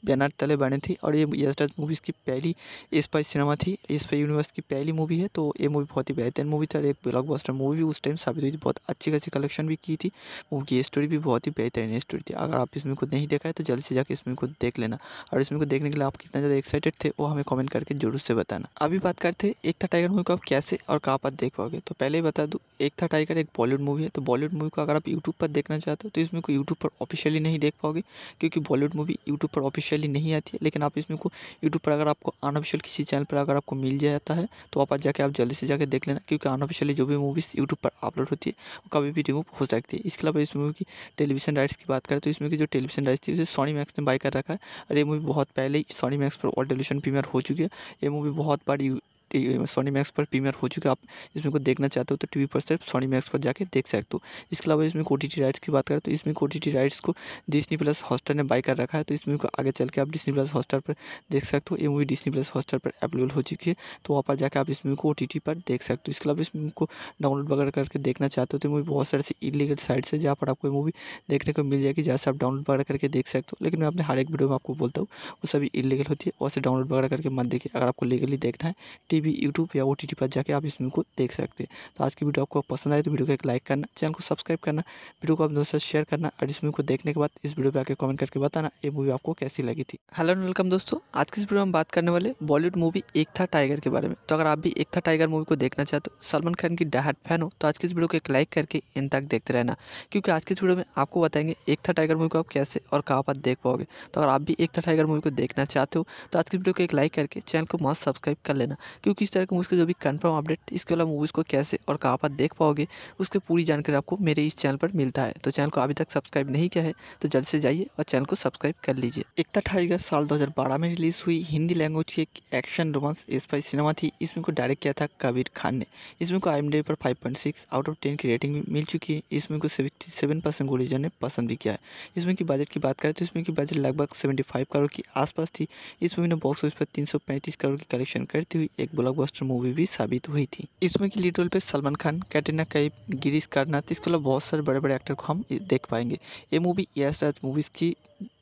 बैनर तले बने थी और ये यशराज मूवीज़ की पहली इस पर सिनेमा थी इस पर यूनिवर्स की पहली मूवी है तो ये मूवी बहुत ही बेहतरीन मूवी थी और एक ब्लॉकबस्टर मूवी भी उस टाइम साबित हुई थी बहुत अच्छी खासी कलेक्शन भी की थी मूवी की स्टोरी भी बहुत ही बेहतरीन स्टोरी थी अगर आप इस मूवी को नहीं देखा है तो जल्दी से जाकर इस मूवी को देख लेना और इस मूवी को देखने के लिए आप कितना ज़्यादा एक्साइटेड थे वो हमें कॉमेंट करके जरूर से बताना अभी बात करते एक था टाइगर मूवी को आप कैसे और कहाँ पर देख पाओगे तो पहले ही बता दूँ एक था टाइगर एक बॉलीवुड मूवी है तो बॉलीवुड मूवी को अगर आप यूट्यूब पर देखना चाहते हो तो इसमें को यूट्यूब पर ऑफिशियली नहीं देख पाओगे क्योंकि बॉलीवुड मूवी यूट्यूब पर ऑफिशियली नहीं आती है लेकिन आप इसमें को यूट्यूब पर अगर आपको अनऑफिशियल किसी चैनल पर अगर आपको मिल जाता है तो आप जाके आप जल्दी से जाकर देख लेना क्योंकि अनऑफिशियली जो भी मूवीज़ यूट्यूब पर अपलोड होती है वो कभी भी रिमूव हो सकती है इसके अलावा इस मूवी की टेलीविजन राइट्स की बात करें तो इसमें की जो टेलीविजन राइट्स थी उसे सोनी मैक्स ने बाई कर रखा है और ये मूवी बहुत पहले ही सोनी मैक्स पर ऑल टेलीविजन प्रीमियर हो चुकी है ये मूवी बहुत बार सोनी मैक्स पर प्रीमियर हो चुके आप इसमें को देखना चाहते हो तो टी पर सिर्फ सोनी मैक्स पर जाके देख सकते हो इसके अलावा इसमें ओ राइट्स की बात करें तो इसमें टी राइट्स को डिस्नी प्लस हॉस्टर ने बाई कर रखा है तो इसमें को आगे चल के आप डिस्नी प्लस हॉस्टर पर देख सकते हो ये मूवी डिस्नी प्लस हॉस्टर पर अवेलेबल हो चुकी है तो वहाँ पर जाकर आप इस मूवी को ओ पर देख सकते हो इसके अलावा इस मूवी को डाउनलोड वगैरह करके देखना चाहते हो तो मूवी बहुत सारे से इलीगल साइट्स है जहाँ पर आपको मूवी देखने को मिल जाएगी जहाँ से आप डाउनलोड वगैरह करके देख सकते हो लेकिन मैं अपने हर एक वीडियो में आपको बोलता हूँ वो सभी इलीगल होती है वैसे डाउनलोड वगैरह करके मत देखिए अगर आपको लीगली देखना है टी भी यूट्यूब या ओ पर जाके आप इस फिल्म को देख सकते हैं तो आज की वीडियो आपको पसंद आए तो वीडियो को एक लाइक करना चैनल को सब्सक्राइब करना वीडियो को अपने दोस्तों से शेयर करना और इस मूवी को देखने के बाद इस वीडियो पर आकर कमेंट करके बताना ये मूवी आपको कैसी लगी थी हेलो एंड वेलकम दोस्तों आज की इस वीडियो में बात करने वाले बॉलीवुड मूवी एक था टाइगर के बारे में तो अगर आप भी एक था टाइगर मूवी को देखना चाहते हो सलमान खान की डहाट फैन हो तो आज की इस वीडियो को एक लाइक करके इन तक देखते रहना क्योंकि आज की इस वीडियो में आपको बताएंगे एक था टाइगर मूवी को आप कैसे और कहाँ पर देख पाओगे तो अगर आप भी एक था टाइगर मूवी को देखना चाहते हो तो आज की वीडियो को एक लाइक करके चैनल को मस्त सब्सक्राइब कर लेना क्योंकि क्यों किस तरह के मूवीज़ का जो भी कन्फर्म अपडेट इसके अलावा मूवीज़ को कैसे और कहाँ पर देख पाओगे उसकी पूरी जानकारी आपको मेरे इस चैनल पर मिलता है तो चैनल को अभी तक सब्सक्राइब नहीं किया है तो जल्द से जाइए और चैनल को सब्सक्राइब कर लीजिए एकता ठाईगर साल दो में रिलीज़ हुई हिंदी लैंग्वेज की एक एक्शन रोमांस स्पाई सिनेमा थी इसमें को डायरेक्ट किया था कबीर खान ने इसमें को आई पर फाइव आउट ऑफ टेन की रेटिंग मिल चुकी है इसमें को सेवन परसेंट ने पसंद भी किया है इसमें की बजट की बात करें तो इसमें की बजट लगभग फाइव करोड़ के आसपास थी इस मूवी ने बॉक्स ऑफिस पर पैंतीस करोड़ की कलेक्शन करती हुई एक ब्लॉकबस्टर मूवी भी साबित हुई थी इसमें की लीड रोल पे सलमान खान कैटरीना कैफ गिरीश कर्नाथ इसके अलावा बहुत सारे बड़े बड़े एक्टर को हम देख पाएंगे ये मूवी यश राज मूवीज़ की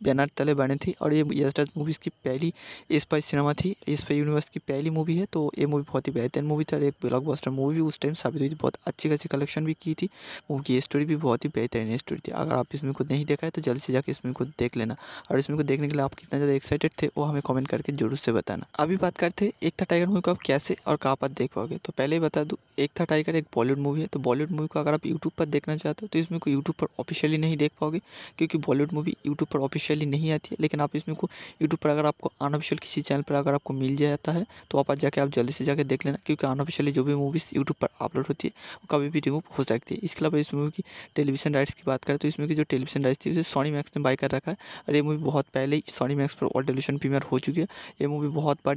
बैनर तले बने थी और ये यशराज मूवीज़ की पहली इस पर सिनेमा थी इस पर यूनिवर्स की पहली मूवी है तो ये मूवी बहुत ही बेहतरीन मूवी था और एक ब्लॉकबस्टर मूवी उस टाइम साबित हुई थी बहुत अच्छी खासी कलेक्शन भी की थी मूवी की स्टोरी भी बहुत ही बेहतरीन स्टोरी थी अगर आप इसमें को नहीं देखा है तो जल्द से जाकर इसमें को देख लेना और इसमें को देखने के लिए आप कितना ज़्यादा एक्साइटेड थे वो हमें कॉमेंट करके जरूर से बताना अभी बात करते एक था टाइगर मूवी को आप कैसे और कहाँ पर देख पाओगे तो पहले ही बता दूँ एक था टाइगर एक बॉलीवुड मूवी है तो बॉलीवुड मूवी को अगर आप यूट्यूब पर देखना चाहते हो तो इसमें को यूट्यूब पर ऑफिशियली नहीं देख पाओगे क्योंकि बॉलीवुड मूवी यूट्यूब पर ऑफिशियली नहीं आती है लेकिन आप इसमें को यूट्यूब पर अगर आपको अनऑफिशियल किसी चैनल पर अगर आपको मिल जाता है तो आप जाके आप जल्दी से जाके देख लेना क्योंकि अनऑफिशियली जो भी मूवीज़ यूट्यूब पर अपलोड होती है वो कभी भी रिमूव हो सकती है इसके अलावा इस मूवी की टेलीविजन राइट्स की बात करें तो इसमें की जो टेलीविजन राइट्स थी उसे सोनी मैक्स ने बाई कर रखा है और ये मूवी बहुत पहले ही सोनी मैक्स पर और टेलीविजन प्रीमियर हो चुकी है ये मूवी बहुत बार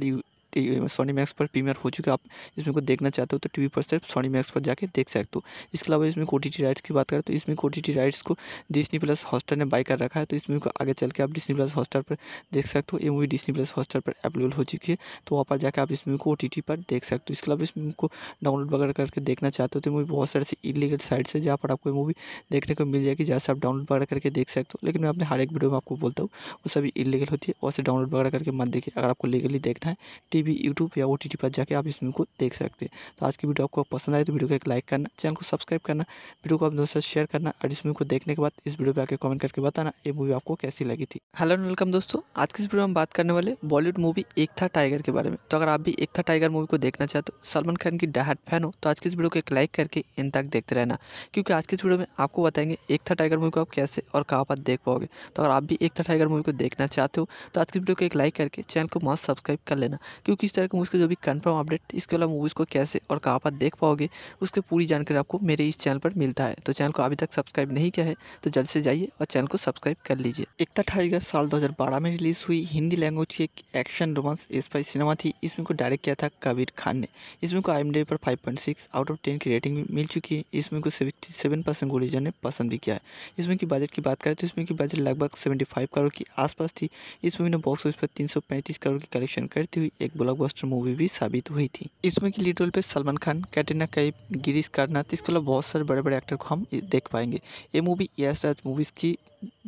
सोनी मैक्स पर प्रीमियर हो चुके आप इसमें को देखना चाहते हो तो टीवी पर सिर्फ सोनी मैक्स पर जाके देख सकते हो इसके अलावा इसमें टी राइट्स की बात करें तो इसमें ओ राइट्स को डिस्नी प्लस हॉस्टर ने बाई कर रखा है तो इसमें को आगे चल के आप डिस्नी प्लस हॉस्टर पर देख सकते हो ये मूवी डिस्नी प्लस हॉस्टर पर अवेलेबल हो चुकी है तो वहाँ पर जाकर आप इस मूवी को ओ पर देख सकते हो इसके अलावा इस मूवी को डाउनलोड वगैरह करके देखना चाहते हो तो मूवी बहुत सारे से इलीगल साइट्स है जहाँ पर आपको मूवी देखने को मिल जाएगी जहाँ से आप डाउनलोड वगैरह करके देख सकते हो लेकिन मैं अपने हर एक वीडियो में आपको बोलता हूँ वो सभी इलीगल होती है वैसे डाउनलोड वगैरह करके मत देखिए अगर आपको लीगली देखना है टी भी यूट्यूब या ओ पर जाके आप इस फिल्म को देख सकते हैं तो आज की वीडियो आपको पसंद आए तो वीडियो को एक लाइक करना चैनल को सब्सक्राइब करना वीडियो को आप दोस्तों से शेयर करना और इस मूवी को देखने के बाद इस वीडियो पर आकर कमेंट करके बताना ये मूवी आपको कैसी लगी थी हेलो वेलकम दोस्तों आज की इस वीडियो में बात करने वाले बॉलीवुड मूवी एक था टाइगर के बारे में तो अगर आप भी एक था टाइगर मूवी को देखना चाहते हो सलमान खान की डहाट फैन हो तो आज की इस वीडियो को एक लाइक करके इन तक देखते रहना क्योंकि आज की इस वीडियो में आपको बताएंगे एक था टाइगर मूवी को आप कैसे और कहाँ पर देख पाओगे तो अगर आप भी एक था टाइगर मूवी को देखना चाहते हो तो आज की वीडियो को एक लाइक करके चैनल को मस्त सब्सक्राइब कर लेना क्योंकि इस तरह के मूवीज़ का जो भी कन्फर्म अपडेट इसके अलावा मूवीज़ को कैसे और कहाँ पर देख पाओगे उसकी पूरी जानकारी आपको मेरे इस चैनल पर मिलता है तो चैनल को अभी तक सब्सक्राइब नहीं किया है तो जल्द से जाइए और चैनल को सब्सक्राइब कर लीजिए एकता टाइगर साल दो में रिलीज़ हुई हिंदी लैंग्वेज की एक एक्शन रोमांस स्पाई सिनेमा थी इसमें को डायरेक्ट किया था कबीर खान ने इसमें को आई पर फाइव आउट ऑफ टेन की रेटिंग मिल चुकी है इसमें को सेवन परसेंट ने पसंद भी किया है इसमें की बजट की बात करें तो इसमें की बजट लगभग फाइव करोड़ के आसपास थी इस मूवी ने बॉक्स ऑफिस पर पैंतीस करोड़ की कलेक्शन करती हुई एक ब्लॉकबस्टर मूवी भी साबित हुई थी इसमें की लीड रोल पे सलमान खान कैटरीना कैफ गिरीश कर्नाथ इसके अलावा बहुत सारे बड़े बड़े एक्टर को हम देख पाएंगे ये मूवी यश राज मूवीज़ की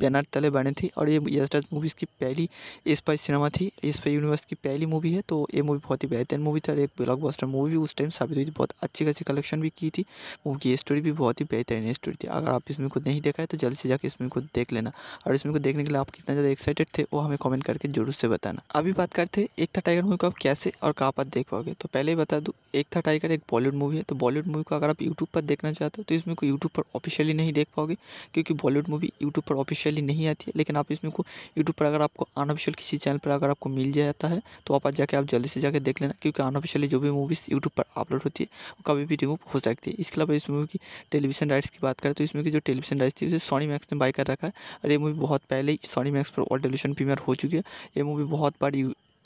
बैनर तले बने थी और ये राज मूवीज़ की पहली इस पर सिनेमा थी इस पर यूनिवर्स की पहली मूवी है तो ये मूवी बहुत ही बेहतरीन मूवी थी और एक ब्लॉकबस्टर मूवी भी उस टाइम साबित हुई थी बहुत अच्छी खासी कलेक्शन भी की थी मूवी की स्टोरी भी बहुत ही बेहतरीन स्टोरी थी अगर आप इसमें को नहीं देखा है तो जल्द से जाकर इसमें को देख लेना और इसमें को देखने के लिए आप कितना ज़्यादा एक्साइटेड थे वो हमें कॉमेंट करके जरूर से बताना अभी बात करते हैं एक था टाइगर मूवी को आप कैसे और कहाँ पर देख पाओगे तो पहले ही बता दूँ एक था टाइगर एक बॉलीवुड मूवी है तो बॉलीवुड मूवी को अगर आप यूट्यूब पर देखना चाहते हो तो इसमें को यूट्यूब पर ऑफिशियली नहीं देख पाओगे क्योंकि बॉलीवुड मूवी यूट्यूब पर ऑफिशियली नहीं आती है लेकिन आप इसमें को यूट्यूब पर अगर आपको अनऑफिशियल किसी चैनल पर अगर आपको मिल जाता है तो आप जाके आप जल्दी से जाके देख लेना क्योंकि अनऑफिशियली जो भी मूवीज़ यूट्यूब पर अपलोड होती है वो कभी भी रिमूव हो सकती है इसके अलावा इस मूवी की टेलीविजन राइट्स की बात करें तो इसमें की जो टेलीविजन राइट्स थी उसे सोनी मैक्स ने बाई कर रखा है और ये मूवी बहुत पहले ही सोनी मैक्स पर और टेलीविजन प्रीमियर हो चुकी है ये मूवी बहुत बार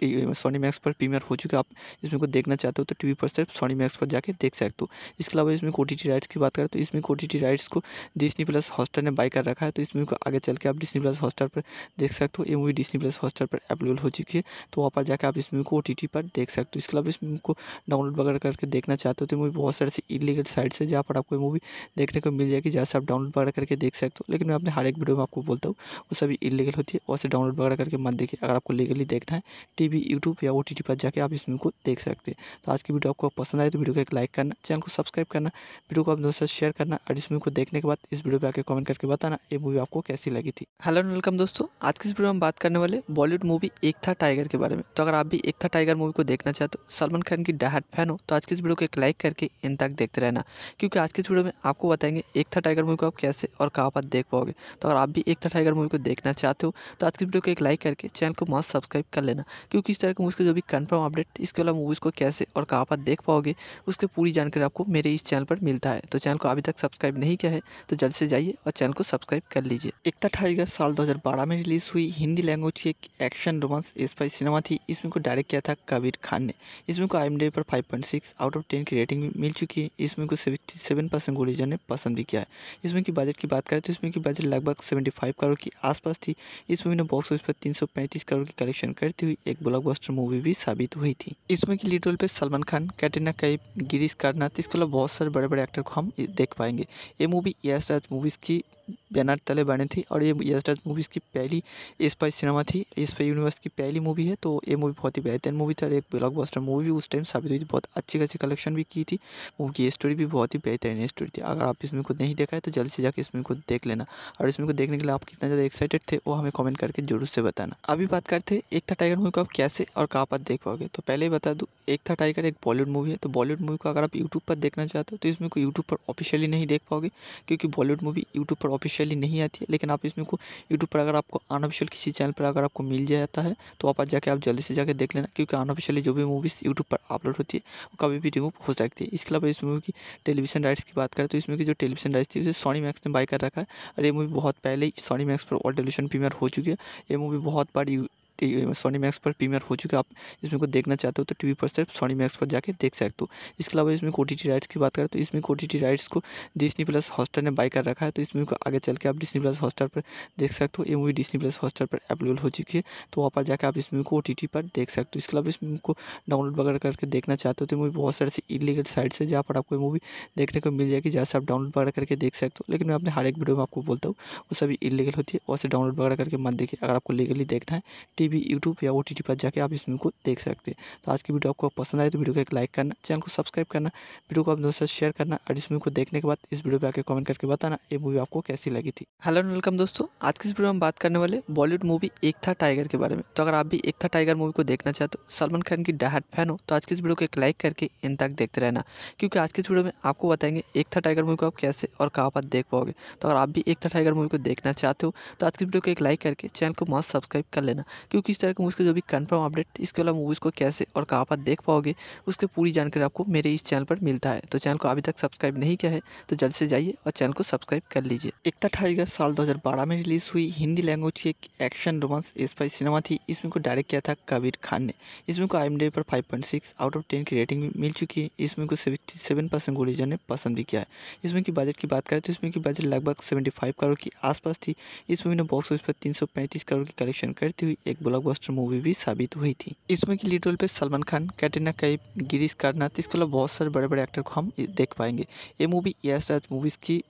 सोनी मैक्स पर प्रीमियर हो चुके आप इसमें को देखना चाहते हो तो टी पर सिर्फ सोनी मैक्स पर जाके देख सकते हो इसके अलावा इसमें ओ राइट्स की बात करें तो इसमें टी राइट्स को डिस्नी प्लस हॉस्टर ने बाई कर रखा है तो इसमें को आगे चल के आप डिस्नी प्लस हॉस्टर पर देख सकते हो ये मूवी डिस्नी प्लस हॉस्टर पर अवेलेबल हो चुकी है तो वहाँ पर जाकर आप इस मूवी को ओ पर देख सकते हो इसके अलावा इस मूवी को डाउनलोड वगैरह करके देखना चाहते हो तो मूवी बहुत सारे इलीगल साइट्स है जहाँ पर आपको मूवी देखने को मिल जाएगी जहाँ से आप डाउनलोड वगैरह करके देख सकते हो लेकिन मैं अपने हर एक वीडियो में आपको बोलता हूँ वो सभी इलीगल होती है वैसे डाउनलोड वगैरह करके मत देखिए अगर आपको लीगली देखना है टी भी यूट्यूब या ओ पर जाके आप इस मूवी को देख सकते हैं तो आज की वीडियो आपको पसंद आए तो वीडियो को एक लाइक करना चैनल को सब्सक्राइब करना वीडियो को अपने दोस्तों से शेयर करना और इस मूवी को देखने के बाद इस वीडियो पर आकर कमेंट करके बताना ये मूवी आपको कैसी लगी थी हेलो वेलकम दोस्तों आज की इस वीडियो में बात करने वाले बॉलीवुड मूवी एक था टाइगर के बारे में तो अगर आप भी एक था टाइगर मूवी को देखना चाहते हो सलमान खान की डहाट फैन हो तो आज की इस वीडियो को एक लाइक करके इन तक देखते रहना क्योंकि आज की इस वीडियो में आपको बताएंगे एक था टाइगर मूवी को आप कैसे और कहाँ पर देख पाओगे तो अगर आप भी एक था टाइगर मूवी को देखना चाहते हो तो आज की वीडियो को एक लाइक करके चैनल को मस्त सब्सक्राइब कर लेना क्योंकि क्यों किस तरह के मूवीज़ का जो भी कन्फर्म अपडेट इसके अलावा मूवीज़ को कैसे और कहाँ पर देख पाओगे उसकी पूरी जानकारी आपको मेरे इस चैनल पर मिलता है तो चैनल को अभी तक सब्सक्राइब नहीं किया है तो जल्द से जाइए और चैनल को सब्सक्राइब कर लीजिए एकता टाइगर साल दो में रिलीज़ हुई हिंदी लैंग्वेज की एक एक्शन रोमांस स्पाई सिनेमा थी इसमें को डायरेक्ट किया था कबीर खान ने इसमें को आई पर फाइव आउट ऑफ टेन की रेटिंग मिल चुकी है इसमें को सेवन परसेंट ने पसंद भी किया है इसमें की बजट की बात करें तो इसमें की बजट लगभग फाइव करोड़ के आसपास थी इस मूवी ने बॉक्स ऑफिस पर पैंतीस करोड़ की कलेक्शन करती हुई एक ब्लॉकबस्टर मूवी भी साबित हुई थी इसमें की लीड रोल पे सलमान खान कैटरीना कैफ गिरीश कर्नाथ इसके अलावा बहुत सारे बड़े बड़े एक्टर को हम देख पाएंगे ये मूवी यश राज मूवीज़ की बैनर तले बने थी और ये यस्टर्स मूवीज़ की पहली इस पर सिनेमा थी इस पर यूनिवर्स की पहली मूवी है तो ये मूवी बहुत ही बेहतरीन मूवी था और एक ब्लॉकबस्टर मूवी भी उस टाइम साबित हुई थी बहुत अच्छी खासी कलेक्शन भी की थी मूवी की स्टोरी भी बहुत ही बेहतरीन स्टोरी थी अगर आप इसमें को नहीं देखा है तो जल्द से जाकर इसमें को देख लेना और इसमें को देखने के लिए आप कितना ज़्यादा एक्साइटेड थे वो हमें कॉमेंट करके जरूर से बताना अभी बात करते हैं एक था टाइगर मूवी को आप कैसे और कहाँ पर देख पाओगे तो पहले ही बता दूँ एक था टाइगर एक बॉलीवुड मूवी है तो बॉलीवुड मूवी को अगर आप यूट्यूब पर देखना चाहते हो तो इसमें को यूट्यूब पर ऑफिशियली नहीं देख पाओगे क्योंकि बॉलीवुड मूवी यूट्यूब पर ऑफिशियली नहीं आती है लेकिन आप इसमें को यूट्यूब पर अगर आपको अनऑफिशियल किसी चैनल पर अगर आपको मिल जाता है तो आप जाके आप जल्दी से जाके देख लेना क्योंकि अनऑफिशियली जो भी मूवीज़ यूट्यूब पर अपलोड होती है वो कभी भी रिमूव हो सकती है इसके अलावा इस मूवी की टेलीविजन राइट्स की बात करें तो इसमें की जो टेलीविजन राइट्स थी उसे सोनी मैक्स ने बाई कर रखा है और ये मूवी बहुत पहले ही सोनी मैक्स पर ऑल टेलीविजन प्रीमियर हो चुकी है ये मूवी बहुत बार सोनी मैक्स पर प्रीमियर हो चुके आप इसमें को देखना चाहते हो तो टीवी पर सिर्फ सोनी मैक्स पर जाके देख सकते हो इसके अलावा इसमें टी राइट्स की बात करें तो इसमें टी राइट्स को डिस्नी प्लस हॉस्टर ने बाई कर रखा है तो इसमें को आगे चल के आप डिस्नी प्लस हॉस्टर पर देख सकते हो ये मूवी डिस्नी प्लस हॉस्टर पर अवेलेबल हो चुकी है तो वहाँ पर जाकर आप इस मूवी को ओ पर देख सकते हो इसके अलावा इस मूव को डाउनलोड वगैरह करके देखना चाहते हो तो मूवी बहुत सारे से इलीगल साइट्स है जहाँ पर आपको मूवी देखने को मिल जाएगी जहाँ से आप डाउनलोड वगैरह करके देख सकते हो लेकिन मैं अपने हर एक वीडियो में आपको बोलता हूँ वो सभी इलीगल होती है वैसे डाउनलोड वगैरह करके मत देखिए अगर आपको लीगली देखना है टी भी यूट्यूब या ओ पर जाके आप इस मूवी को देख सकते हैं तो आज की वीडियो आपको पसंद आए तो वीडियो को एक लाइक करना चैनल को सब्सक्राइब करना वीडियो को अपने दोस्तों से शेयर करना और इस मूवी को देखने के बाद इस वीडियो पर आकर कमेंट करके बताना ये मूवी आपको कैसी लगी थी हेलो एंड वेलकम दोस्तों आज की इस वीडियो में बात करने वाले बॉलीवुड मूवी एक था टाइगर के बारे में तो अगर आप भी एक था टाइगर मूवी को देखना चाहते हो सलमान खान की डहाट फैन हो तो आज की इस वीडियो को एक लाइक करके इन तक देखते रहना क्योंकि आज की इस वीडियो में आपको बताएंगे एक था टाइगर मूवी को आप कैसे और कहाँ पर देख पाओगे तो अगर आप भी एक था टाइगर मूवी को देखना चाहते हो तो आज की वीडियो को एक लाइक करके चैनल को मस्त सब्सक्राइब कर लेना क्योंकि इस तरह के मूवीज़ का जो भी कन्फर्म अपडेट इसके अलावा मूवीज़ को कैसे और कहाँ पर देख पाओगे उसकी पूरी जानकारी आपको मेरे इस चैनल पर मिलता है तो चैनल को अभी तक सब्सक्राइब नहीं किया है तो जल्द से जाइए और चैनल को सब्सक्राइब कर लीजिए एकता ठाईगर साल दो में रिलीज़ हुई हिंदी लैंग्वेज की एक एक्शन रोमांस स्पाई सिनेमा थी इसमें को डायरेक्ट किया था कबीर खान ने इसमें को आई पर फाइव आउट ऑफ टेन की रेटिंग मिल चुकी है इसमें को सेवन परसेंट ने पसंद भी किया है इसमें की बजट की बात करें तो इसमें की बजट लगभग फाइव करोड़ के आसपास थी इस मूवी ने बॉक्स ऑफिस पर पैंतीस करोड़ की कलेक्शन करती हुई एक ब्लॉकबस्टर मूवी भी साबित हुई थी इसमें की लीड रोल पे सलमान खान कैटरीना कैफ गिरीश कर्नाथ इसके अलावा बहुत सारे बड़े बड़े एक्टर को हम देख पाएंगे ये मूवी यश राज मूवीज़ की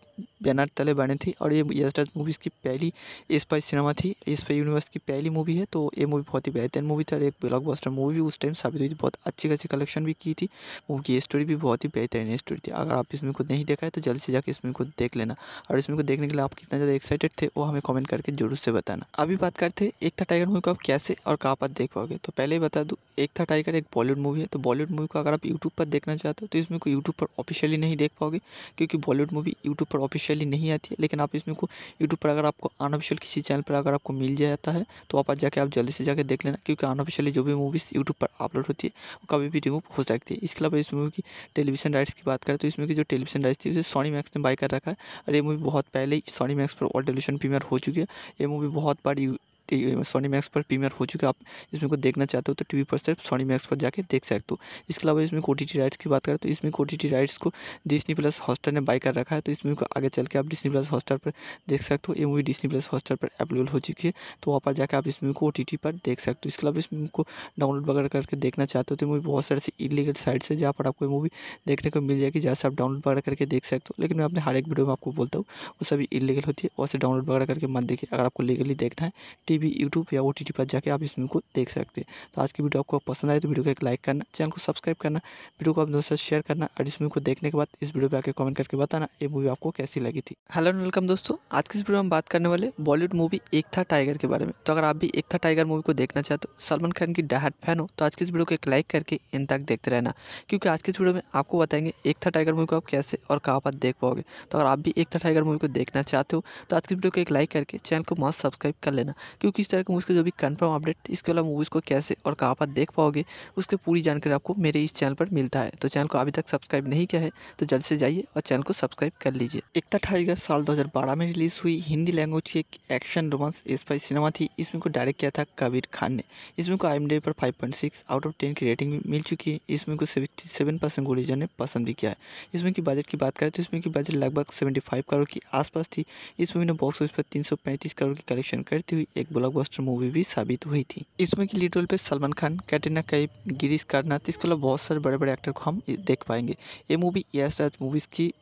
बैनर तले बने थी और ये यस्टर्स मूवीज़ की पहली इस पर सिनेमा थी इस पर यूनिवर्स की पहली मूवी है तो ये मूवी बहुत ही बेहतरीन मूवी था और एक ब्लॉकबस्टर मूवी भी उस टाइम साबित हुई थी बहुत अच्छी खासी कलेक्शन भी की थी मूवी की स्टोरी भी बहुत ही बेहतरीन स्टोरी थी अगर आप इसमें को नहीं देखा है तो जल्द से जाकर इसमें को देख लेना और इसमें को देखने के लिए आप कितना ज़्यादा एक्साइटेड थे वो हमें कॉमेंट करके जरूर से बताना अभी बात करते हैं एक था टाइगर मूवी को आप कैसे और कहाँ पर देख पाओगे तो पहले ही बता दूँ एक था टाइगर एक बॉलीवुड मूवी है तो बॉलीवुड मूवी को अगर आप यूट्यूब पर देखना चाहते हो तो इसमें को यूट्यूब पर ऑफिशियली नहीं देख पाओगे क्योंकि बॉलीवुड मूवी यूट्यूब पर ऑफिशियली नहीं आती है लेकिन आप इसमें को यूट्यूब पर अगर आपको अनऑफिशियल किसी चैनल पर अगर आपको मिल जाता है तो आप जाके आप जल्दी से जाके देख लेना क्योंकि अनऑफिशियली जो भी मूवीज़ यूट्यूब पर अपलोड होती है वो कभी भी रिमूव हो सकती है इसके अलावा इस मूवी की टेलीविजन राइट्स की बात करें तो इसमें की जो टेलीविजन राइट्स थी उसे सोनी मैक्स ने बाई कर रखा है और ये मूवी बहुत पहले ही सोनी मैक्स पर ऑल टेलीविजन प्रीमियर हो चुकी है ये मूवी बहुत बार आपके सोनी मैक्स पर प्रीमियर हो चुके आप इसमें को देखना चाहते हो तो टी पर सिर्फ सोनी मैक्स पर जाके देख सकते हो इसके अलावा इसमें ओ राइट्स की बात करें तो इसमें कोटी राइट्स को डिस्नी प्लस हॉस्टार ने बाई कर रखा है तो इसमें को आगे चल के आप डिस्नी प्लस हॉस्टार पर देख सकते हो ये मूवी डिस्नी प्लस हॉस्टार पर अवेलेबल हो चुकी है तो वहाँ पर जाकर आप इस मूवी को ओ पर देख सकते हो इसके अलावा इस मूवी को डाउनलोड वगैरह करके देखना चाहते हो तो मूवी बहुत सारे इलीगल साइट्स है जहाँ पर आपको मूवी देखने को मिल जाएगी जहाँ से आप डाउनलोड वगैरह करके देख सकते हो लेकिन मैं अपने हर एक वीडियो में आपको बोलता हूँ वो सभी इलीगल होती है वैसे डाउनलोड वगैरह करके मत देखिए अगर आपको लीगली देखना है टी भी यूट्यूब या ओ पर जाके आप इस मूवी को देख सकते हैं तो आज की वीडियो आपको पसंद आए तो वीडियो को एक लाइक करना चैनल को सब्सक्राइब करना वीडियो को अपने दोस्तों से शेयर करना और इस मूवी को देखने के बाद इस वीडियो पर आकर कमेंट करके बताना ये मूवी आपको कैसी लगी थी हेलो वेलकम दोस्तों आज की इस वीडियो में बात करने वाले बॉलीवुड मूवी एक था टाइगर के बारे में तो अगर आप भी एक था टाइगर मूवी को देखना चाहते हो सलमान खान की डहाट फैन हो तो आज की इस वीडियो को एक लाइक करके इन तक देखते रहना क्योंकि आज की इस वीडियो में आपको बताएंगे एक था टाइगर मूवी को आप कैसे और कहाँ पर देख पाओगे तो अगर आप भी एक था टाइगर मूवी को देखना चाहते हो तो आज की वीडियो को एक लाइक करके चैनल को मस्त सब्सक्राइब कर लेना क्योंकि किस तरह की मूवीज़ का जो भी कन्फर्म अपडेट इसके अलावा मूवीज़ को कैसे और कहाँ पर देख पाओगे उसकी पूरी जानकारी आपको मेरे इस चैनल पर मिलता है तो चैनल को अभी तक सब्सक्राइब नहीं किया है तो जल्द से जाइए और चैनल को सब्सक्राइब कर लीजिए एकता ठाईगर साल दो में रिलीज़ हुई हिंदी लैंग्वेज की एक एक्शन रोमांस स्पाई सिनेमा थी इसमें को डायरेक्ट किया था कबीर खान ने इसमें को आई पर फाइव आउट ऑफ टेन की रेटिंग मिल चुकी है इसमें को सेवन परसेंट ने पसंद भी किया है इसमें की बजट की बात करें तो इसमें की बजट लगभग फाइव करोड़ के आसपास थी इस मूवी ने बॉक्स ऑफिस पर पैंतीस करोड़ की कलेक्शन करती हुई एक ब्लॉकबस्टर मूवी भी साबित हुई थी इसमें की लीड रोल पे सलमान खान कैटरीना कैफ गिरीश कर्नाथ इसके अलावा बहुत सारे बड़े बड़े एक्टर को हम देख पाएंगे ये मूवी यश राज मूवीज़ की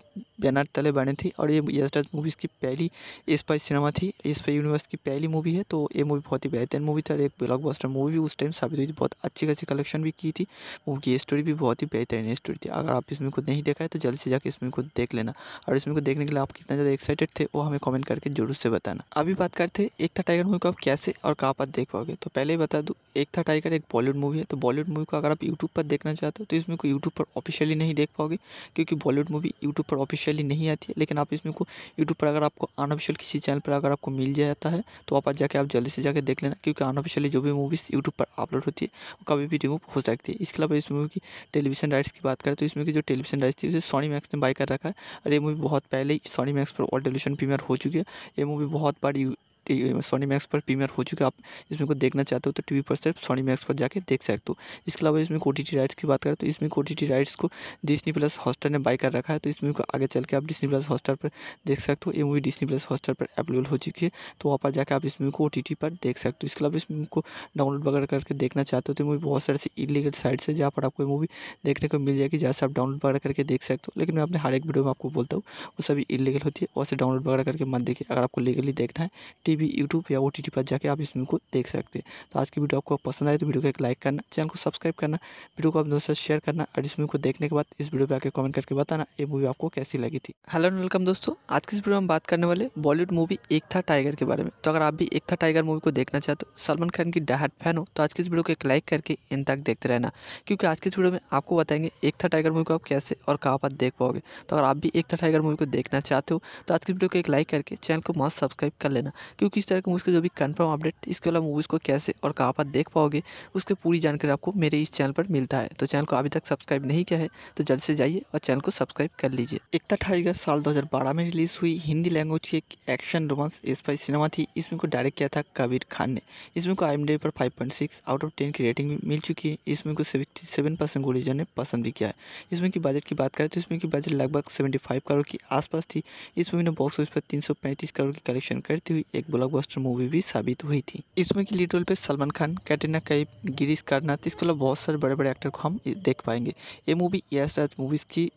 बैनर तले बने थी और ये राज मूवीज़ की पहली इस पर सिनेमा थी इस पर यूनिवर्स की पहली मूवी है तो ये मूवी बहुत ही बेहतरीन मूवी थी और एक ब्लॉकबस्टर मूवी भी उस टाइम साबित हुई थी बहुत अच्छी खासी कलेक्शन भी की थी मूवी की स्टोरी भी बहुत ही बेहतरीन स्टोरी थी अगर आप इस मूवी को नहीं देखा है तो जल्द से जाकर इस मूवी को देख लेना और इस मूवी को देखने के लिए आप कितना ज़्यादा एक्साइटेड थे वो हमें कॉमेंट करके जरूर से बताना अभी बात करते हैं एक था टाइगर मूवी को आप कैसे और कहाँ पर देख पाओगे तो पहले ही बता दूँ एक था टाइगर एक बॉलीवुड मूवी है तो बॉलीवुड मूवी को अगर आप यूट्यूब पर देखना चाहते हो तो इसमें को यूट्यूब पर ऑफिशियली नहीं देख पाओगे क्योंकि बॉलीवुड मूवी यूट्यूब पर ऑफिशियली नहीं आती है लेकिन आप इसमें को यूट्यूब पर अगर आपको अनऑफिशियल किसी चैनल पर अगर आपको मिल जाता है तो आप जाके आप जल्दी से जाके देख लेना क्योंकि अनऑफिशियली जो भी मूवीज़ यूट्यूब पर अपलोड होती है वो कभी भी रिमूव हो सकती है इसके अलावा इस मूवी की टेलीविजन राइट्स की बात करें तो इसमें की जो टेलीविजन राइट्स थी उसे सोनी मैक्स ने बाई कर रखा है और ये मूवी बहुत पहले ही सोनी मैक्स पर ऑल टेलीविजन प्रीमियर हो चुकी है ये मूवी बहुत बड़ी सोनी मैक्स पर प्रीमियर हो चुके आप इसमें को देखना चाहते हो तो टीवी पर सिर्फ सोनी मैक्स पर जाके देख सकते हो इसके अलावा इसमें टी राइट्स की बात करें तो इसमें टी राइट्स को डिस्नी प्लस हॉस्टर ने बाई कर रखा है तो इसमें को आगे चल के आप डिस्नी प्लस हॉस्टर पर देख सकते हो ये मूवी डिस्नी प्लस हॉस्टर पर अवेलेबल हो चुकी है तो वहाँ पर जाकर आप इस मूवी को ओ पर देख सकते हो इसके अलावा इस मूवी को डाउनलोड वगैरह करके देखना चाहते हो तो मूवी बहुत सारे से इलीगल साइट्स है जहाँ पर आपको मूवी देखने को मिल जाएगी जहाँ से आप डाउनलोड वगैरह करके देख सकते हो लेकिन मैं अपने हर एक वीडियो में आपको बोलता हूँ वो सभी इलीगल होती है वैसे डाउनलोड वगैरह करके मत देखिए अगर आपको लीगली देखना है टी भी यूट्यूब या ओ टी पर जाके आप इस वीडियो को देख सकते हैं तो आज की वीडियो आपको पसंद आए तो वीडियो को एक लाइक करना चैनल को सब्सक्राइब करना वीडियो को अपने दोस्तों से शेयर करना और इस मूवी को देखने के बाद इस वीडियो पर आकर कमेंट करके बताना ये मूवी आपको कैसी लगी थी हेलो वेलकम दोस्तों आज की इस वीडियो में बात करने वाले बॉलीवुड मूवी एक था टाइगर के बारे में तो अगर आप भी एक था टाइगर मूवी को देखना चाहते हो सलमान खान की डहाट फैन हो तो आज की इस वीडियो को एक लाइक करके इन तक देखते रहना क्योंकि आज की इस वीडियो में आपको बताएंगे एक था टाइगर मूवी को आप कैसे और कहाँ पर देख पाओगे तो अगर आप भी एक था टाइगर मूवी को देखना चाहते हो तो आज की वीडियो को एक लाइक करके चैनल को मस्त सब्सक्राइब कर लेना क्योंकि इस तरह के मूवीज़ का जो भी कन्फर्म अपडेट इसके अलावा मूवीज़ को कैसे और कहाँ पर देख पाओगे उसकी पूरी जानकारी आपको मेरे इस चैनल पर मिलता है तो चैनल को अभी तक सब्सक्राइब नहीं किया है तो जल्द से जाइए और चैनल को सब्सक्राइब कर लीजिए एकता ठाईगर साल दो में रिलीज़ हुई हिंदी लैंग्वेज की एक एक्शन रोमांस स्पाई सिनेमा थी इसमें को डायरेक्ट किया था कबीर खान ने इसमें को आई पर फाइव आउट ऑफ टेन की रेटिंग मिल चुकी है इसमें को सेवन परसेंट ने पसंद भी किया है इसमें की बजट की बात करें तो इसमें की बजट लगभग फाइव करोड़ के आसपास थी इस मूवी ने बॉक्स ऑफिस पर पैंतीस करोड़ की कलेक्शन करती हुई एक ब्लॉकबस्टर मूवी भी साबित हुई थी इसमें की लीड रोल पे सलमान खान कैटरीना कैफ गिरीश कर्नाथ इसके अलावा बहुत सारे बड़े बड़े एक्टर को हम देख पाएंगे ये मूवी यश राज मूवीज़ की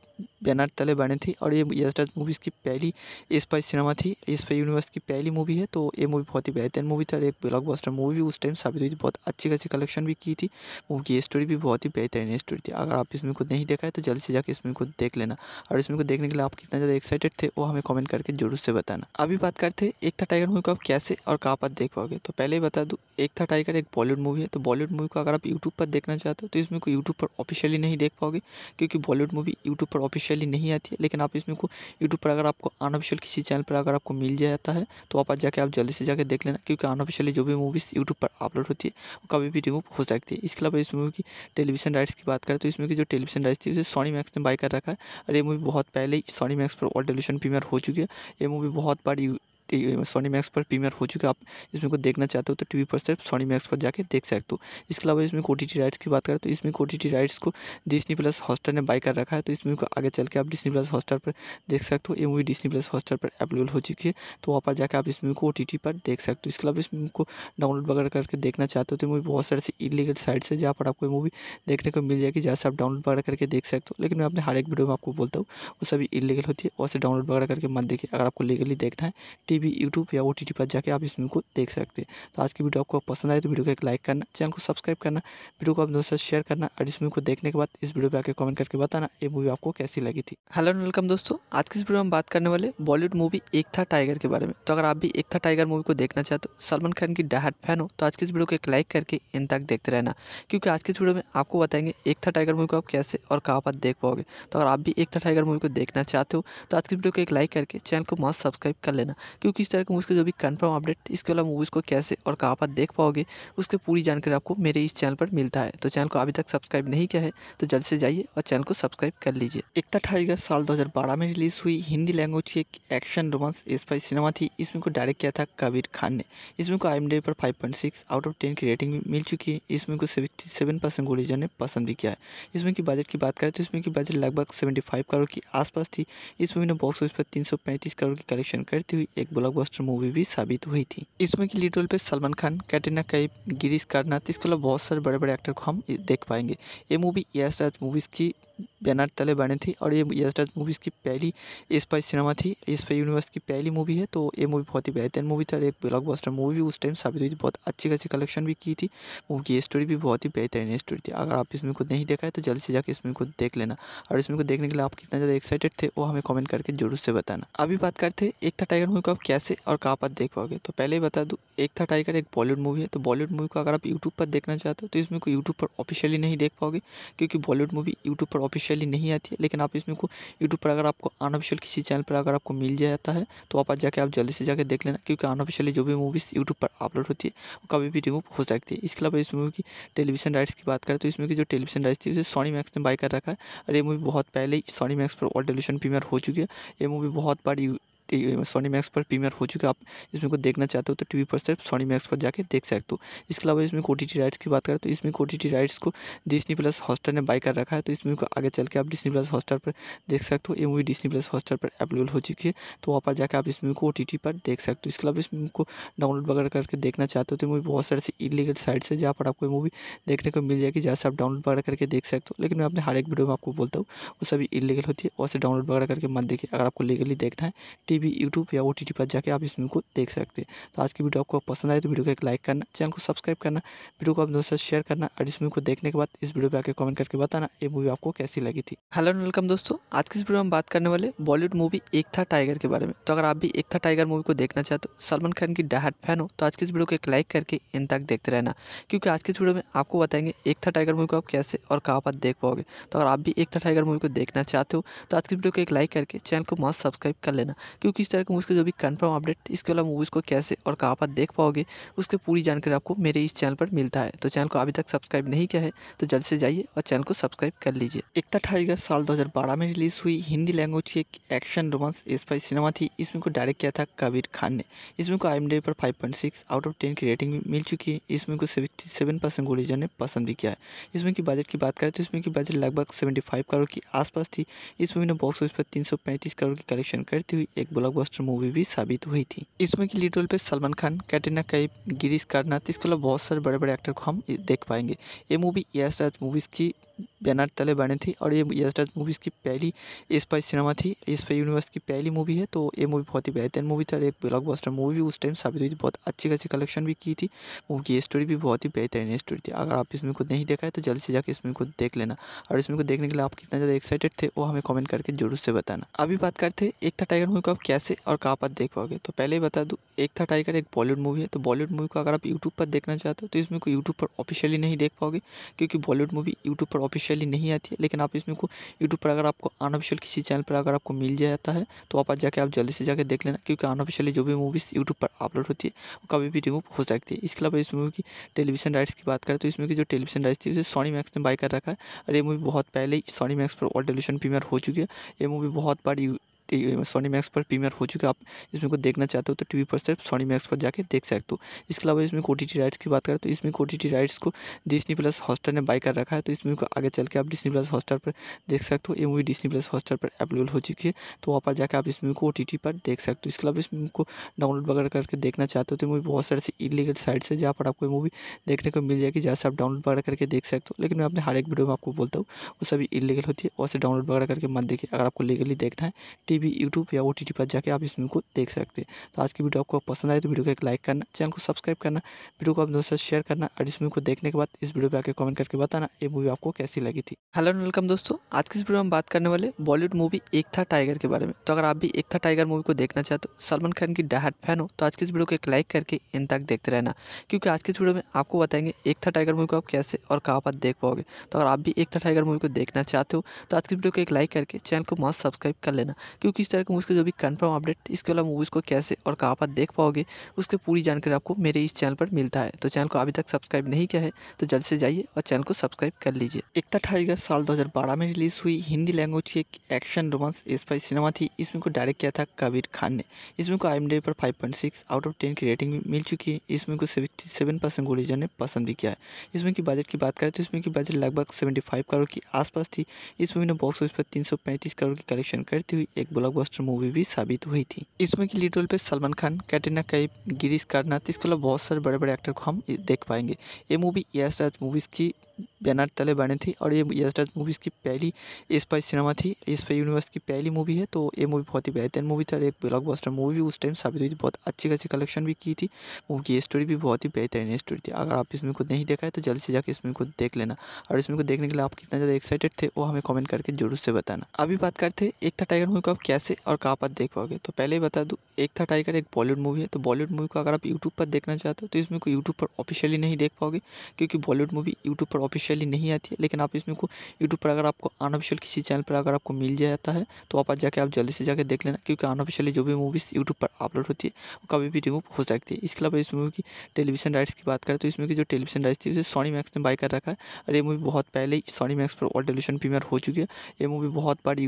बैनर तले बने थे और ये यस्टर्स मूवीज़ की पहली इस सिनेमा थी इस यूनिवर्स की पहली मूवी है तो ये मूवी बहुत ही बेहतरीन मूवी था एक ब्लॉकबस्टर मूवी भी उस टाइम साबित हुई थी बहुत अच्छी खासी कलेक्शन भी की थी मूवी की स्टोरी भी बहुत ही बेहतरीन स्टोरी थी अगर आप इस मूवी को नहीं देखा है तो जल्द से जाकर इस मूवी को देख लेना और इस मूवी को देखने के लिए आप कितना ज़्यादा एक्साइटेड थे वो हमें कॉमेंट करके जरूर से बताना अभी बात करते हैं एक था टाइगर मूवी को आप कैसे और कहाँ पर देख पाओगे तो पहले ही बता दूँ एक था टाइगर एक बॉलीवुड मूवी है तो बॉलीवुड मूवी को अगर आप यूट्यूब पर देखना चाहते हो तो इसमें को यूट्यूब पर ऑफिशियली नहीं देख पाओगे क्योंकि बॉलीवुड मूवी यूट्यूब पर ऑफिशियली नहीं आती है लेकिन आप इसमें को यूट्यूब पर अगर आपको अनऑफिशियल किसी चैनल पर अगर आपको मिल जाता है तो आप जाके आप जल्दी से जाकर देख लेना क्योंकि अनऑफिशियली जो भी मूवीज़ यूट्यूब पर अपलोड होती है वो कभी भी रिमूव हो सकती है इसके अलावा इस मूवी की टेलीविजन राइट्स की बात करें तो इसमें की जो टेलीविजन राइट्स थी उसे सोनी मैक्स ने बाई कर रखा है और ये मूवी बहुत पहले ही सोनी मैक्स पर ऑल टेलीविजन प्रीमियर हो चुकी है ये मूवी बहुत बार सोनी मैक्स पर प्रीमियर हो चुका आप इसमें को देखना चाहते हो तो टीवी पर सिर्फ सोनी मैक्स पर जाके देख सकते हो इसके अलावा इसमें ओ राइट्स की बात करें तो इसमें टी राइट्स को डिस्नी प्लस हॉस्टर ने बाई कर रखा है तो इसमें को आगे चल के आप डिस्नी प्लस हॉस्टर पर देख सकते हो ये मूवी डिस्नी प्लस हॉस्टर पर अवेलेबल हो चुकी है तो वहाँ पर जाकर आप इस मूवी को ओ पर देख सकते हो इसके अलावा इस मूवी को डाउनलोड वगैरह करके देखना चाहते हो तो मूवी बहुत सारे इलीगल साइट्स है जहाँ पर आपको मूवी देखने को मिल जाएगी जहाँ से आप डाउनलोड वगैरह करके देख सकते हो लेकिन मैं अपने हर एक वीडियो में आपको बोलता हूँ वो सभी इलीगल होती है वैसे डाउनलोड वगैरह करके मत देखिए अगर आपको लीगली देखना है टी भी यूट्यूब या ओ पर जाके आप इस वीडियो को देख सकते हैं तो आज की वीडियो आपको पसंद आए तो वीडियो को एक लाइक करना चैनल को सब्सक्राइब करना वीडियो को आप दोस्तों से शेयर करना और इस मूवी को देखने के बाद इस वीडियो पर आकर कमेंट करके बताना ये मूवी आपको कैसी लगी थी हेलो वेलकम दोस्तों आज की इस वीडियो में बात करने वाले बॉलीवुड मूवी एक था टाइगर के बारे में तो अगर आप भी एक था टाइगर मूवी को देखना चाहते हो सलमान खान की डहाट फैन हो तो आज की इस वीडियो को एक लाइक करके इन तक देखते रहना क्योंकि आज की इस वीडियो में आपको बताएंगे एक था टाइगर मूवी को आप कैसे और कहाँ पर देख पाओगे तो अगर आप भी एक था टाइगर मूवी को देखना चाहते हो तो आज की वीडियो को एक लाइक करके चैनल को मस्त सब्सक्राइब कर लेना क्योंकि किस तरह के मूवीज़ का जो भी कन्फर्म अपडेट इसके अलावा मूवीज़ को कैसे और कहाँ पर देख पाओगे उसकी पूरी जानकारी आपको मेरे इस चैनल पर मिलता है तो चैनल को अभी तक सब्सक्राइब नहीं किया है तो जल्द से जाइए और चैनल को सब्सक्राइब कर लीजिए एकता ठाईगर साल दो में रिलीज़ हुई हिंदी लैंग्वेज की एक एक्शन रोमांस स्पाई सिनेमा थी इसमें को डायरेक्ट किया था कबीर खान ने इसमें को आई पर फाइव आउट ऑफ टेन की रेटिंग मिल चुकी है इसमें को सेवन परसेंट ने पसंद भी किया है इसमें की बजट की बात करें तो इसमें की बजट लगभग फाइव करोड़ के आसपास थी इस मूवी ने बॉक्स ऑफिस पर पैंतीस करोड़ की कलेक्शन करती हुई एक ब्लॉकबस्टर मूवी भी साबित हुई थी इसमें की लीड रोल पे सलमान खान कैटरीना कैफ गिरीश कर्नाथ इसके अलावा बहुत सारे बड़े बड़े एक्टर को हम देख पाएंगे ये मूवी यश राज मूवीज़ की बैनर तले बने थी और ये यस्टर्स मूवीज़ की पहली इस सिनेमा थी इस यूनिवर्स की पहली मूवी है तो ये मूवी बहुत ही बेहतरीन मूवी था एक ब्लॉकबस्टर मूवी भी उस टाइम साबित हुई थी बहुत अच्छी खासी कलेक्शन भी की थी मूवी की स्टोरी भी बहुत ही बेहतरीन स्टोरी थी अगर आप इसमें खुद को नहीं देखा है तो जल्द से जाकर इस मूवी को देख लेना और इसमें को देखने के लिए आप कितना ज़्यादा एक्साइटेड थे वो हमें कॉमेंट करके जरूर से बताना अभी बात करते हैं एक था टाइगर मूवी को आप कैसे और कहाँ पर देख पाओगे तो पहले ही बता दूँ एक था टाइगर एक बॉलीवुड मूवी है तो बॉलीवुड मूवी को अगर आप यूट्यूब पर देखना चाहते हो तो इसमें को यूट्यूब पर ऑफिशियली नहीं देख पाओगे क्योंकि बॉलीवुड मूवी यूट्यूब पर ऑफिशियली नहीं आती है लेकिन आप इसमें को यूट्यूब पर अगर आपको अनऑफिशियल किसी चैनल पर अगर आपको मिल जाता है तो आप जाके आप जल्दी से जाके देख लेना क्योंकि अनऑफिशियली जो भी मूवीज़ यूट्यूब पर अपलोड होती है वो कभी भी रिमूव हो सकती है इसके अलावा इस मूवी की टेलीविजन राइट्स की बात करें तो इसमें की जो टेलीविजन राइट्स थी उसे सोनी मैक्स ने बाई कर रखा है और ये मूवी बहुत पहले ही सोनी मैक्स पर ऑल टेलीविजन प्रीमियर हो चुकी है ये मूवी बहुत बार सोनी मैक्स पर प्रीमियर हो चुका आप इसमें को देखना चाहते हो तो टीवी पर सिर्फ सोनी मैक्स पर जाके देख सकते हो इसके अलावा इसमें ओ राइट्स की बात करें तो इसमें टी राइट्स को डिस्नी प्लस हॉस्टर ने बाई कर रखा है तो इसमें को आगे चल के आप डिस्नी प्लस हॉस्टर पर देख सकते हो ये मूवी डिस्नी प्लस हॉस्टर पर अवेलेबल हो चुकी है तो वहाँ पर जाकर आप इस मूवी को ओ पर देख सकते हो इसके अलावा इस मूवी को डाउनलोड वगैरह करके देखना चाहते हो तो मूवी बहुत सारे इलीगल साइट्स है जहाँ पर आपको मूवी देखने को मिल जाएगी जहाँ से आप डाउनलोड वगैरह करके देख सकते हो लेकिन मैं अपने हर एक वीडियो में आपको बोलता हूँ वो सभी इलीगल होती है वैसे डाउनलोड वगैरह करके मत देखिए अगर आपको लीगली देखना है टी भी यूट्यूब या ओ पर जाके आप इस वीडियो को देख सकते हैं तो आज की वीडियो आपको पसंद आए तो वीडियो को एक लाइक करना चैनल को सब्सक्राइब करना वीडियो को आप दोस्तों से शेयर करना और इस वीडियो को देखने के बाद इस वीडियो पर आकर कमेंट करके बताना ये मूवी आपको कैसी लगी थी हेलो वेलकम दोस्तों आज की इस वीडियो में बात करने वाले बॉलीवुड मूवी एक था टाइगर के बारे में तो अगर आप भी एक था टाइगर मूवी को देखना चाहते हो सलमान खान की डहाट फैन हो तो आज की इस वीडियो को एक लाइक करके इन तक देखते रहना क्योंकि आज की इस वीडियो में आपको बताएंगे एक था टाइगर मूवी को आप कैसे और कहाँ पर देख पाओगे तो अगर आप भी एक था टाइगर मूवी को देखना चाहते हो तो आज की वीडियो को एक लाइक करके चैनल को मस्त सब्सक्राइब कर लेना क्योंकि इस तरह के मूवीज़ का जो भी कन्फर्म अपडेट इसके अलावा मूवीज़ को कैसे और कहाँ पर देख पाओगे उसकी पूरी जानकारी आपको मेरे इस चैनल पर मिलता है तो चैनल को अभी तक सब्सक्राइब नहीं किया है तो जल्द से जाइए और चैनल को सब्सक्राइब कर लीजिए एकता ठाईगर साल दो में रिलीज़ हुई हिंदी लैंग्वेज की एक एक्शन रोमांस स्पाई सिनेमा थी इसमें को डायरेक्ट किया था कबीर खान ने इसमें को आई पर फाइव आउट ऑफ टेन की रेटिंग मिल चुकी है इसमें को सेवन परसेंट ने पसंद भी किया है इसमें की बजट की बात करें तो इसमें की बजट लगभग फाइव करोड़ के आसपास थी इस मूवी ने बॉक्स ऑफिस पर पैंतीस करोड़ की कलेक्शन करती हुई एक ब्लॉकबस्टर मूवी भी साबित हुई थी इसमें की लीड रोल पे सलमान खान कैटरीना कैफ गिरीश कर्नाथ इसके अलावा बहुत सारे बड़े बड़े एक्टर को हम देख पाएंगे ये मूवी यश राज मूवीज़ की बैनर तले बने थे और ये यशराज मूवीज़ की पहली इस पर सिनेमा थी इस पर यूनिवर्स की पहली मूवी है तो ये मूवी बहुत ही बेहतरीन मूवी थी और एक ब्लॉकबस्टर मूवी भी उस टाइम साबित हुई थी बहुत अच्छी खासी कलेक्शन भी की थी मूवी की स्टोरी भी बहुत ही बेहतरीन स्टोरी थी अगर आप इसमें खुद को नहीं देखा है तो जल्द से जाकर इस मूवी को देख लेना और इसमें को देखने के लिए आप कितना ज़्यादा एक्साइटेड थे वो हमें कॉमेंट करके जरूर से बताना अभी बात करते हैं एक था टाइगर मूवी को आप कैसे और कहाँ पर देख पाओगे तो पहले ही बता दूँ एक था टाइगर एक बॉलीवुड मूवी है तो बॉलीवुड मूवी को अगर आप यूट्यूब पर देखना चाहते हो तो इसमें को यूट्यूब पर ऑफिशियली नहीं देख पाओगे क्योंकि बॉलीवुड मूवी यूट्यूब पर ऑफिशियली नहीं आती है लेकिन आप इसमें को यूट्यूब पर अगर आपको अनऑफिशियल किसी चैनल पर अगर आपको मिल जाता है तो आप जाके आप जल्दी से जाके देख लेना क्योंकि अनऑफिशियली जो भी मूवीज़ यूट्यूब पर अपलोड होती है वो कभी भी रिमूव हो सकती है इसके अलावा इस मूवी की टेलीविजन राइट्स की बात करें तो इसमें की जो टेलीविजन राइट्स थी उसे सोनी मैक्स ने बाई कर रखा है और ये मूवी बहुत पहले ही सोनी मैक्स पर ऑल टेलीविजन प्रीमियर हो चुकी है ये मूवी बहुत बार सोनी मैक्स पर प्रीमियर हो चुके आप इसमें को देखना चाहते हो तो टीवी पर सिर्फ सोनी मैक्स पर जाके देख सकते हो इसके अलावा इसमें ओ राइट्स की बात करें तो इसमें कोटी राइट्स को डिस्नी प्लस हॉस्टार ने बाई कर रखा है तो इसमें को आगे चल के आप डिस्नी प्लस हॉस्टार पर देख सकते हो ये मूवी डिस्नी प्लस हॉस्टार पर अवेलेबल हो चुकी है तो वहाँ पर जाकर आप इस मूवी को ओ पर देख सकते हो इसके अलावा इस मूवी को डाउनलोड वगैरह करके देखना चाहते हो तो मूवी बहुत सारे इलीगल साइट्स है जहाँ पर आपको मूवी देखने को मिल जाएगी जहाँ से आप डाउनलोड वगैरह करके देख सकते हो लेकिन मैं अपने हर एक वीडियो में आपको बोलता हूँ वो सभी इलीगल होती है वैसे डाउनलोड वगैरह करके मत देखिए अगर आपको लीगली देखना है टी भी यूट्यूब या ओ पर जाके आप इस फिल्म को देख सकते हैं तो आज की वीडियो आपको पसंद आए तो वीडियो को एक लाइक करना चैनल को सब्सक्राइब करना वीडियो को अपने दोस्तों से शेयर करना और इस फिल्म को देखने के बाद इस वीडियो पर आकर कमेंट करके बताना ये मूवी आपको कैसी लगी थी हेलो वेलकम दोस्तों आज की इस वीडियो में बात करने वाले बॉलीवुड मूवी एक था टाइगर के बारे में तो अगर आप भी एक था टाइगर मूवी को देखना चाहते हो सलमान खान की डहाट फैन हो तो आज की इस वीडियो को एक लाइक करके इन तक देखते रहना क्योंकि आज की इस वीडियो में आपको बताएंगे एक था टाइगर मूवी को आप कैसे और कहाँ पर देख पाओगे तो अगर आप भी एक था टाइगर मूवी को देखना चाहते हो तो आज की वीडियो को एक लाइक करके चैनल को मस्त सब्सक्राइब कर लेना क्योंकि क्योंकि इस तरह के मूवीज़ का जो भी कन्फर्म अपडेट इसके अलावा मूवीज़ को कैसे और कहाँ पर देख पाओगे उसकी पूरी जानकारी आपको मेरे इस चैनल पर मिलता है तो चैनल को अभी तक सब्सक्राइब नहीं किया है तो जल्द से जाइए और चैनल को सब्सक्राइब कर लीजिए एकता ठाईगर साल दो में रिलीज़ हुई हिंदी लैंग्वेज की एक एक्शन रोमांस स्पाई सिनेमा थी इसमें को डायरेक्ट किया था कबीर खान ने इसमें को आई पर फाइव आउट ऑफ टेन की रेटिंग भी मिल चुकी है इसमें को सेवन परसेंट ने पसंद भी किया है इसमें की बजट की बात करें तो इसमें की बजट लगभग फाइव करोड़ के आसपास थी इस मूवी ने बॉक्स ऑफिस पर पैंतीस करोड़ की कलेक्शन करती हुई एक ब्लॉकबस्टर मूवी भी साबित हुई थी इसमें की लीड रोल पे सलमान खान कैटरीना कैफ गिरीश कर्नाथ इसके अलावा बहुत सारे बड़े बड़े एक्टर को हम देख पाएंगे ये मूवी यश राज मूवीज़ की बैनर तले बने थे और ये यशराज मूवीज़ की पहली इस सिनेमा थी इस पर यूनिवर्स की पहली मूवी है तो ये मूवी बहुत ही बेहतरीन मूवी था और एक ब्लॉकबस्टर मूवी भी उस टाइम साबित हुई थी बहुत अच्छी खासी कलेक्शन भी की थी मूवी की स्टोरी भी बहुत ही बेहतरीन स्टोरी थी अगर आप इसमें खुद को नहीं देखा है तो जल्द से जाकर इसमें खुद को देख लेना और इसमें को देखने के लिए आप कितना ज़्यादा एक्साइटेड थे वो हमें कॉमेंट करके जरूर से बताना अभी बात करते हैं एक था टाइगर मूवी को आप कैसे और कहाँ पर देख पाओगे तो पहले ही बता दूँ एक था टाइगर एक बॉलीवुड मूवी है तो बॉलीवुड मूवी को अगर आप यूट्यूब पर देखना चाहते हो तो इसमें को यूट्यूब पर ऑफिशियली नहीं देख पाओगे क्योंकि बॉलीवुड मूवी यूट्यूब पर ऑफिशियल ऑफिशियली नहीं आती है लेकिन आप इसमें को यूट्यूब पर अगर आपको अनऑफिशियल किसी चैनल पर अगर आपको मिल जाता है तो आप जाके आप जल्दी से जाकर देख लेना क्योंकि अनऑफिशियली जो भी मूवीज़ यूट्यूब पर अपलोड होती है वो कभी भी रिमूव हो सकती है इसके अलावा इस मूवी की टेलीविजन राइट्स की बात करें तो इसमें की जो टेलीविजन राइट्स थी उसे सोनी मैक्स ने बाई कर रखा है और ये मूवी बहुत पहले ही सोनी मैक्स पर और टेलीविजन प्रीमियर हो चुकी है ये मूवी बहुत बार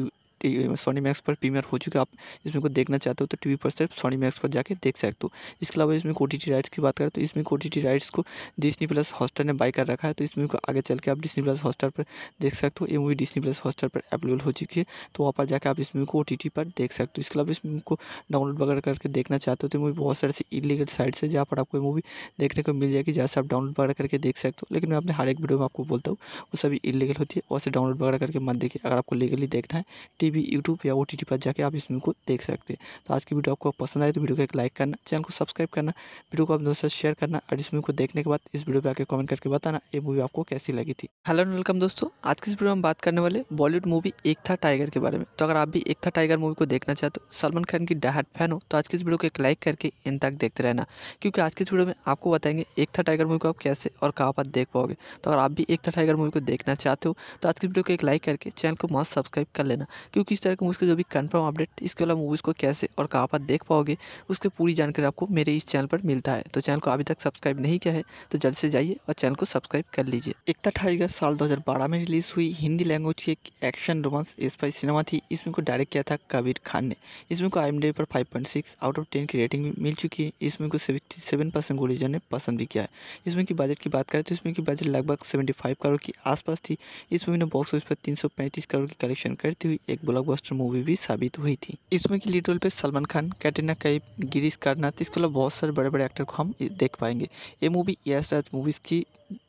सोनी मैक्स पर प्रीमियर हो चुके आप इसमें को देखना चाहते हो तो टीवी पर सिर्फ सोनी मैक्स पर जाके देख सकते हो इसके अलावा इसमें ओ राइट्स की बात करें तो इसमें टी राइट्स को डिस्नी प्लस हॉस्टर ने बाई कर रखा है तो इसमें को आगे चल के आप डिस्नी प्लस हॉस्टर पर देख सकते हो ये मूवी डिस्नी प्लस हॉस्टर पर अवेलेबल हो चुकी है तो वहाँ पर जाकर आप इस मूवी को ओ पर देख सकते हो इसके अलावा इस मूव को डाउनलोड वगैरह करके देखना चाहते हो तो मूवी बहुत सारे इलीगल साइट्स है जहाँ पर आपको मूवी देखने को मिल जाएगी जहाँ से आप डाउनलोड वगैरह करके देख सकते हो लेकिन मैं अपने हर एक वीडियो में आपको बोलता हूँ वो सभी इलीगल होती है वैसे डाउनलोड वगैरह करके मत देखिए अगर आपको लीगली देखना है टी भी यूट्यूब या ओ पर जाके आप इस फिल्म को देख सकते हैं तो आज की वीडियो आपको पसंद आए तो वीडियो को एक लाइक करना चैनल को सब्सक्राइब करना वीडियो को आप दोस्तों से शेयर करना और इस फिल्म को देखने के बाद इस वीडियो पर आकर कमेंट करके बताना ये मूवी आपको कैसी लगी थी हेलो वेलकम दोस्तों आज की इस वीडियो में बात करने वाले बॉलीवुड मूवी एक था टाइगर के बारे में तो अगर आप भी एक था टाइगर मूवी को देखना चाहते हो सलमान खान की डहाट फैन हो तो आज की इस वीडियो को एक लाइक करके इन तक देखते रहना क्योंकि आज की इस वीडियो में आपको बताएंगे एक था टाइगर मूवी को आप कैसे और कहाँ पर देख पाओगे तो अगर आप भी एक था टाइगर मूवी को देखना चाहते हो तो आज की वीडियो को एक लाइक करके चैनल को मस्त सब्सक्राइब कर लेना क्योंकि इस तरह के का जो भी कन्फर्म अपडेट इसके अलावा मूवीज़ को कैसे और कहाँ पर देख पाओगे उसकी पूरी जानकारी आपको मेरे इस चैनल पर मिलता है तो चैनल को अभी तक सब्सक्राइब नहीं किया है तो जल्द से जाइए और चैनल को सब्सक्राइब कर लीजिए एकता ठाईगर साल दो में रिलीज़ हुई हिंदी लैंग्वेज की एक एक्शन रोमांस स्पाई सिनेमा थी इसमें को डायरेक्ट किया था कबीर खान ने इसमें को आई पर फाइव आउट ऑफ टेन की रेटिंग भी मिल चुकी है इसमें को सेवन परसेंट ने पसंद भी किया है इसमें की बजट की बात करें तो इसमें की बजट लगभग सेवेंटी करोड़ के आसपास थी इस मूवी ने बॉक्स ऑफिस पर तीन करोड़ की कलेक्शन करती हुई एक ब्लॉकबस्टर मूवी भी साबित हुई थी इसमें की लीड रोल पे सलमान खान कैटरीना कैप गिरीश कर्नाथ इसके अलावा बहुत सारे बड़े बड़े एक्टर को हम देख पाएंगे ये मूवी यश राज मूवीज़ की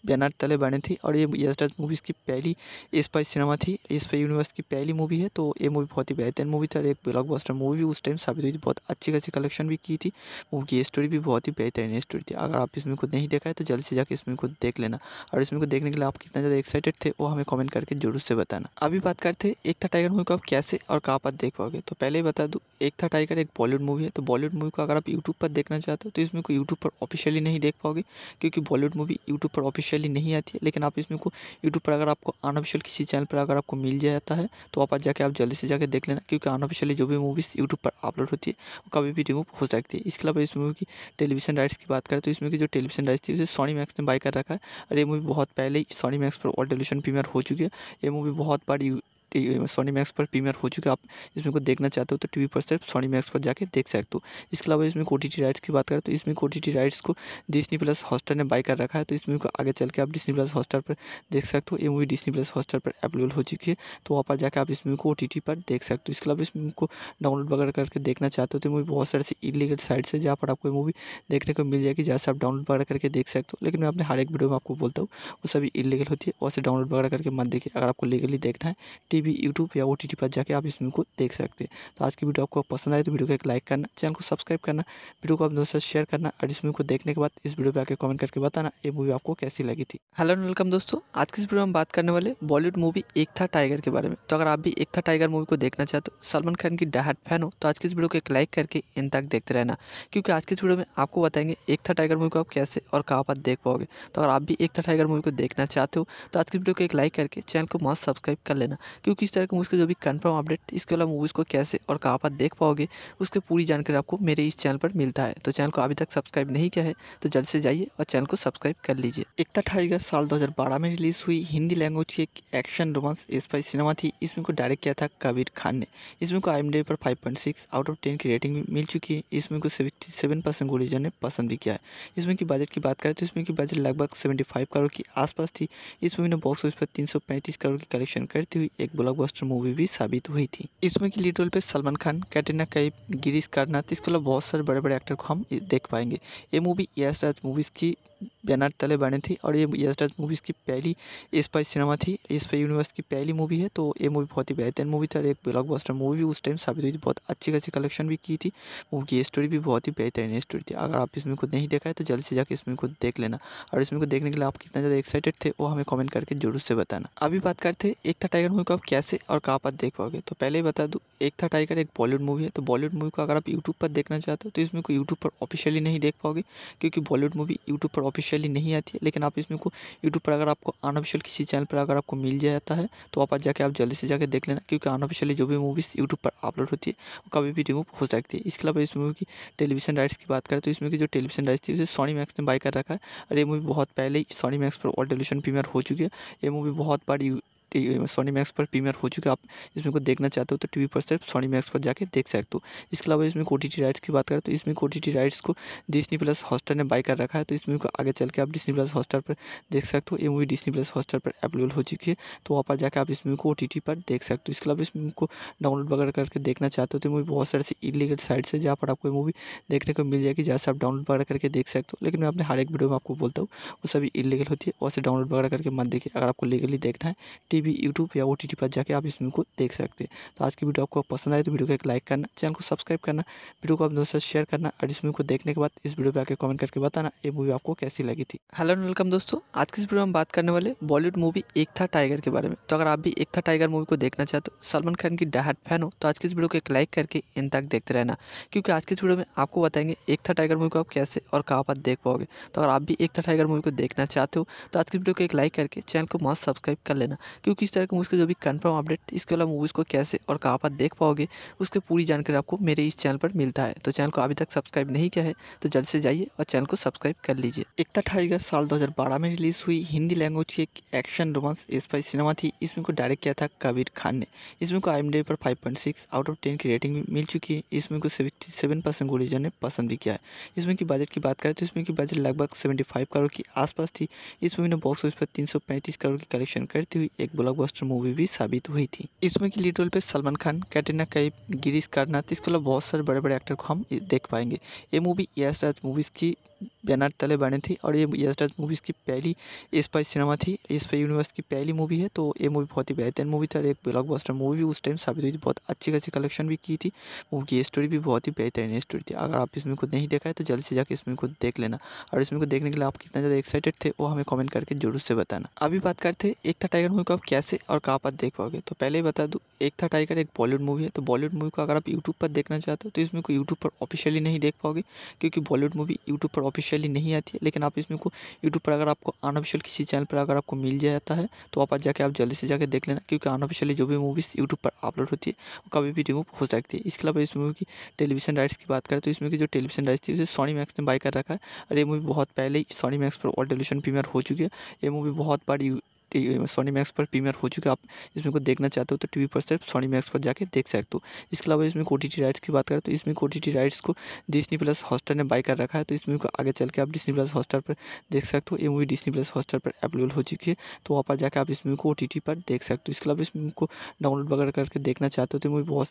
बैनर तले बने थे और ये यशराज मूवीज़ की पहली इस सिनेमा थी इस पर यूनिवर्स की पहली मूवी है तो ये मूवी बहुत ही बेहतरीन मूवी थी एक ब्लॉकबस्टर मूवी भी उस टाइम साबित हुई थी बहुत अच्छी खासी कलेक्शन भी की थी मूवी की स्टोरी भी बहुत ही बेहतरीन स्टोरी थी अगर आप इसमें को नहीं देखा है तो जल्द से जाकर इसमें को देख लेना और इसमें को देखने के लिए आप कितना ज़्यादा एक्साइटेड थे वो हमें कॉमेंट करके जरूर से बताना अभी बात करते हैं एक था टाइगर मूवी को आप कैसे और कहाँ पर देख पाओगे तो पहले ही बता दूँ एक था टाइगर एक बॉलीवुड मूवी है तो बॉलीवुड मूवी को अगर आप यूट्यूब पर देखना चाहते हो तो इसमें को यूट्यूब पर ऑफिशियली नहीं देख पाओगे क्योंकि बॉलीवुड मूवी यूट्यूब पर ऑफिशियली नहीं आती है लेकिन आप इसमें को यूट्यूब पर अगर आपको अनऑफिशियल किसी चैनल पर अगर आपको मिल जाता है तो आप जाके आप जल्दी से जाके देख लेना क्योंकि अनऑफिशियली जो भी मूवीज़ यूट्यूब पर अपलोड होती है वो कभी भी रिमूव हो सकती है इसके अलावा इस मूवी की टेलीविजन राइट्स की बात करें तो इसमें की जो टेलीविजन राइट्स थी उसे सोनी मैक्स ने बाई कर रखा है और ये मूवी बहुत पहले ही सोनी मैक्स पर ऑल टेलीविजन प्रीमियर हो चुकी है ये मूवी बहुत बड़ी सोनी मैक्स पर प्रीमियर हो चुके आप इसमें को देखना चाहते हो तो टी पर सिर्फ सोनी मैक्स पर जाके देख सकते हो इसके अलावा इसमें ओ राइट्स की बात करें तो इसमें ओ राइट्स को डिस्नी प्लस हॉस्टार ने बाई कर रखा है तो इसमें को आगे चल के आप डिस्नी प्लस हॉस्टार पर देख सकते हो ये मूवी डिस्नी प्लस हॉस्टार पर अवेलेबल हो चुकी है तो वहाँ पर जाकर आप इस मूवी को ओ पर देख सकते हो इसके अलावा इस मूव को डाउनलोड वगैरह करके देखना चाहते हो तो मूवी बहुत सारे इलीगल साइट्स है जहाँ पर आपको मूवी देखने को मिल जाएगी जहाँ से आप डाउनलोड वगैरह करके देख सकते हो लेकिन मैं अपने हर एक वीडियो में आपको बोलता हूँ वो सभी इलीगल होती है वैसे डाउनलोड वगैरह करके मत देखिए अगर आपको लीगली देखना है टी भी यूट्यूब या ओ पर जाके आप इस फिल्म को देख सकते हैं तो आज की वीडियो आपको पसंद आए तो वीडियो को एक लाइक करना चैनल को सब्सक्राइब करना वीडियो को आप दोस्तों से शेयर करना और इस फिल्म को देखने के बाद इस वीडियो पर आकर कमेंट करके बताना ये मूवी आपको कैसी लगी थी हेलो वेलकम दोस्तों आज की इस वीडियो में बात करने वाले बॉलीवुड मूवी एक था टाइगर के बारे में तो अगर आप भी एक था टाइगर मूवी को देखना चाहते हो सलमान खान की डहाट फैन हो तो आज की इस वीडियो को एक लाइक करके इन तक देखते रहना क्योंकि आज की इस वीडियो में आपको बताएंगे एक था टाइगर मूवी को आप कैसे और कहाँ पर देख पाओगे तो अगर आप भी एक था टाइगर मूवी को देखना चाहते हो तो आज की वीडियो को एक लाइक करके चैनल को मस्त सब्सक्राइब कर लेना क्योंकि किस तरह के मूवीज़ का जो भी कन्फर्म अपडेट इसके अलावा मूवीज़ को कैसे और कहाँ पर देख पाओगे उसकी पूरी जानकारी आपको मेरे इस चैनल पर मिलता है तो चैनल को अभी तक सब्सक्राइब नहीं किया है तो जल्द से जाइए और चैनल को सब्सक्राइब कर लीजिए एकता ठाईगर साल दो में रिलीज़ हुई हिंदी लैंग्वेज की एक एक्शन रोमांस स्पाई सिनेमा थी इसमें को डायरेक्ट किया था कबीर खान ने इसमें को आई पर फाइव आउट ऑफ टेन की रेटिंग भी मिल चुकी है इसमें को सेवन परसेंट ने पसंद भी किया है इसमें की बजट की बात करें तो इसमें की बजट लगभग सेवेंटी करोड़ के आसपास थी इस मूवी ने बॉक्स ऑफिस पर तीन करोड़ की कलेक्शन करती हुई एक ब्लॉकबस्टर मूवी भी साबित हुई थी इसमें की लीड पे सलमान खान कैटरीना कैप गिरीश कर्नाथ इसके अलावा बहुत सारे बड़े बड़े एक्टर को हम देख पाएंगे ये मूवी यश राज मूवीज़ की बैनर तले बने थे और ये यशराज मूवीज़ की पहली इस सिनेमा थी इस पर यूनिवर्स की पहली मूवी है तो ये मूवी बहुत ही बेहतरीन मूवी थी और एक ब्लॉकबस्टर मूवी भी उस टाइम साबित हुई थी बहुत अच्छी खासी कलेक्शन भी की थी मूवी की स्टोरी भी बहुत ही बेहतरीन स्टोरी थी अगर आप इसमें को नहीं देखा है तो जल्द से जाकर इसमें को देख लेना और इसमें को देखने के लिए आप कितना ज़्यादा एक्साइटेड थे वो हमें कॉमेंट करके जरूर से बताना अभी बात करते हैं एक था टाइगर मूवी को आप कैसे और कहाँ पर देख पाओगे तो पहले ही बता दूँ एक था टाइगर एक बॉलीवुड मूवी है तो बॉलीवुड मूवी को अगर आप यूट्यूब पर देखना चाहते हो तो इसमें को यूट्यूब पर ऑफिशियली नहीं देख पाओगे क्योंकि बॉलीवुड मूवी यूट्यूब पर ऑफिशियली नहीं आती है लेकिन आप इसमें को यूट्यूब पर अगर आपको अनऑफिशियल किसी चैनल पर अगर आपको मिल जाता है तो आप जाके आप जल्दी से जाके देख लेना क्योंकि अनऑफिशियली जो भी मूवीज़ यूट्यूब पर अपलोड होती है वो कभी भी रिमूव हो सकती है इसके अलावा इस मूवी की टेलीविजन राइट्स की बात करें तो इसमें की जो टेलीविजन राइट्स थी उसे सोनी मैक्स ने बाई कर रखा है और ये मूवी बहुत पहले ही सोनी मैक्स पर ऑल टेलीविजन प्रीमियर हो चुकी है ये मूवी बहुत बड़ी सोनी मैक्स पर प्रीमियर हो चुके आप इसमें को देखना चाहते हो तो टीवी पर सिर्फ सोनी मैक्स पर जाके देख सकते हो इसके अलावा इसमें ओ राइट्स की बात करें तो इसमें ओ राइट्स को डिस्नी प्लस हॉस्टर ने बाई कर रखा है तो इसमें को आगे चल के आप डिस्नी प्लस हॉस्टर पर देख सकते हो ये मूवी डिस्नी प्लस हॉस्टर पर अवेलेबल हो चुकी है तो वहाँ पर जाकर आप इस मूवी को ओ पर देख सकते हो इसके अलावा इस मूव को डाउनलोड वगैरह करके देखना चाहते हो तो मूवी बहुत सारे इलीगल साइट्स है जहाँ पर आपको मूवी देखने को मिल जाएगी जहाँ से आप डाउनलोड वगैरह करके देख सकते हो लेकिन मैं अपने हर एक वीडियो में आपको बोलता हूँ वो सभी इलीगल होती है वैसे डाउनलोड वगैरह करके मत देखिए अगर आपको लीगली देखना है टी भी यूट्यूब या ओ पर जाके आप इस वीडियो को देख सकते हैं तो आज की वीडियो आपको पसंद आए तो वीडियो को एक लाइक करना चैनल को सब्सक्राइब करना वीडियो को आप दोस्तों शेयर करना और इस वीडियो को देखने के बाद इस वीडियो पर आकर कमेंट करके बताना ये मूवी आपको कैसी लगी थी हेलो वेलकम दोस्तों आज की इस वीडियो में बात करने वाले बॉलीवुड मूवी एक था टाइगर के बारे में तो अगर आप भी एक था टाइगर मूवी को देखना चाहते हो सलमान खान की डहाट फैन हो तो आज की इस वीडियो को एक लाइक करके इन तक देखते रहना क्योंकि आज की इस वीडियो में आपको बताएंगे एक था टाइगर मूवी को आप कैसे और कहाँ पर देख पाओगे तो अगर आप भी एक था टाइगर मूवी को देखना चाहते हो तो आज की वीडियो को एक लाइक करके चैनल को मस्त सब्सक्राइब कर लेना क्योंकि इस तरह के मूवीज़ का जो भी कन्फर्म अपडेट इसके अलावा मूवीज़ को कैसे और कहाँ पर देख पाओगे उसकी पूरी जानकारी आपको मेरे इस चैनल पर मिलता है तो चैनल को अभी तक सब्सक्राइब नहीं किया है तो जल्द से जाइए और चैनल को सब्सक्राइब कर लीजिए एकता ठाईगर साल दो में रिलीज़ हुई हिंदी लैंग्वेज की एक एक्शन रोमांस स्पाई सिनेमा थी इसमें को डायरेक्ट किया था कबीर खान ने इसमें को आई पर फाइव आउट ऑफ टेन की रेटिंग भी मिल चुकी है इसमें को सेवन परसेंट ने पसंद भी किया है इसमें की बजट की बात करें तो इसमें की बजट लगभग सेवेंटी करोड़ के आसपास थी इस मूवी ने बॉक्स ऑफिस पर तीन करोड़ की कलेक्शन करती हुई एक ब्लॉकबस्टर मूवी भी साबित हुई थी इसमें की लीड पे सलमान खान कैटरीना कैप गिरीश कर्नाथ इसके अलावा बहुत सारे बड़े बड़े एक्टर को हम देख पाएंगे ये मूवी यश राज मूवीज़ की बैनर तले बने थे और ये यशराज मूवीज़ की पहली इस सिनेमा थी इस पर यूनिवर्स की पहली मूवी है तो ये मूवी बहुत ही बेहतरीन मूवी था एक ब्लॉकबस्टर मूवी भी उस टाइम साबित हुई थी बहुत अच्छी खासी कलेक्शन भी की थी मूवी की स्टोरी भी बहुत ही बेहतरीन स्टोरी थी अगर आप इसमें को नहीं देखा है तो जल्द से जाकर इसमें को देख लेना और इसमें को देखने के लिए आप कितना ज़्यादा एक्साइटेड थे वो हमें कॉमेंट करके जरूर से बताना अभी बात करते हैं एक था टाइगर मूवी को आप कैसे और कहाँ पर देख पाओगे तो पहले ही बता दूँ एक था टाइगर एक बॉलीवुड मूवी है तो बॉलीवुड मूवी को अगर आप यूट्यूब पर देखना चाहते हो तो इसमें को यूट्यूब पर ऑफिशियली नहीं देख पाओगे क्योंकि बॉलीवुड मूवी यूट्यूब पर ऑफिशियली नहीं आती है लेकिन आप इसमें को यूट्यूब पर अगर आपको अनऑफिशियल किसी चैनल पर अगर आपको मिल जाता है तो आप जाके आप जल्दी से जाकर देख लेना क्योंकि अनऑफिशियली जो भी मूवीज़ यूट्यूब पर अपलोड होती है वो कभी भी रिमूव हो सकती है इसके अलावा इस मूवी की टेलीविजन राइट्स की बात करें तो इसमें की जो टेलीविजन राइट्स थी उसे सोनी मैक्स ने बाई कर रखा है और ये मूवी बहुत पहले ही सोनी मैक्स पर ऑल टेलीविजन प्रीमियर हो चुकी है ये मूवी बहुत बड़ी सोनी मैक्स पर प्रीमियर हो चुके आप इसमें को देखना चाहते हो तो टी पर सिर्फ सोनी मैक्स पर जाके देख सकते हो इसके अलावा इसमें ओ राइट्स की बात करें तो इसमें ओ राइट्स को डिस्नी प्लस हॉस्टार ने बाई कर रखा है तो इसमें को आगे चल के आप डिस्नी प्लस हॉस्टार पर देख सकते हो ये मूवी डिस्नी प्लस हॉस्टार पर अवेलेबल हो चुकी है तो वहाँ पर जाकर आप इस मूवी को ओ पर देख सकते हो इसके अलावा इस मूवी को डाउनलोड वगैरह करके देखना चाहते हो तो मूवी बहुत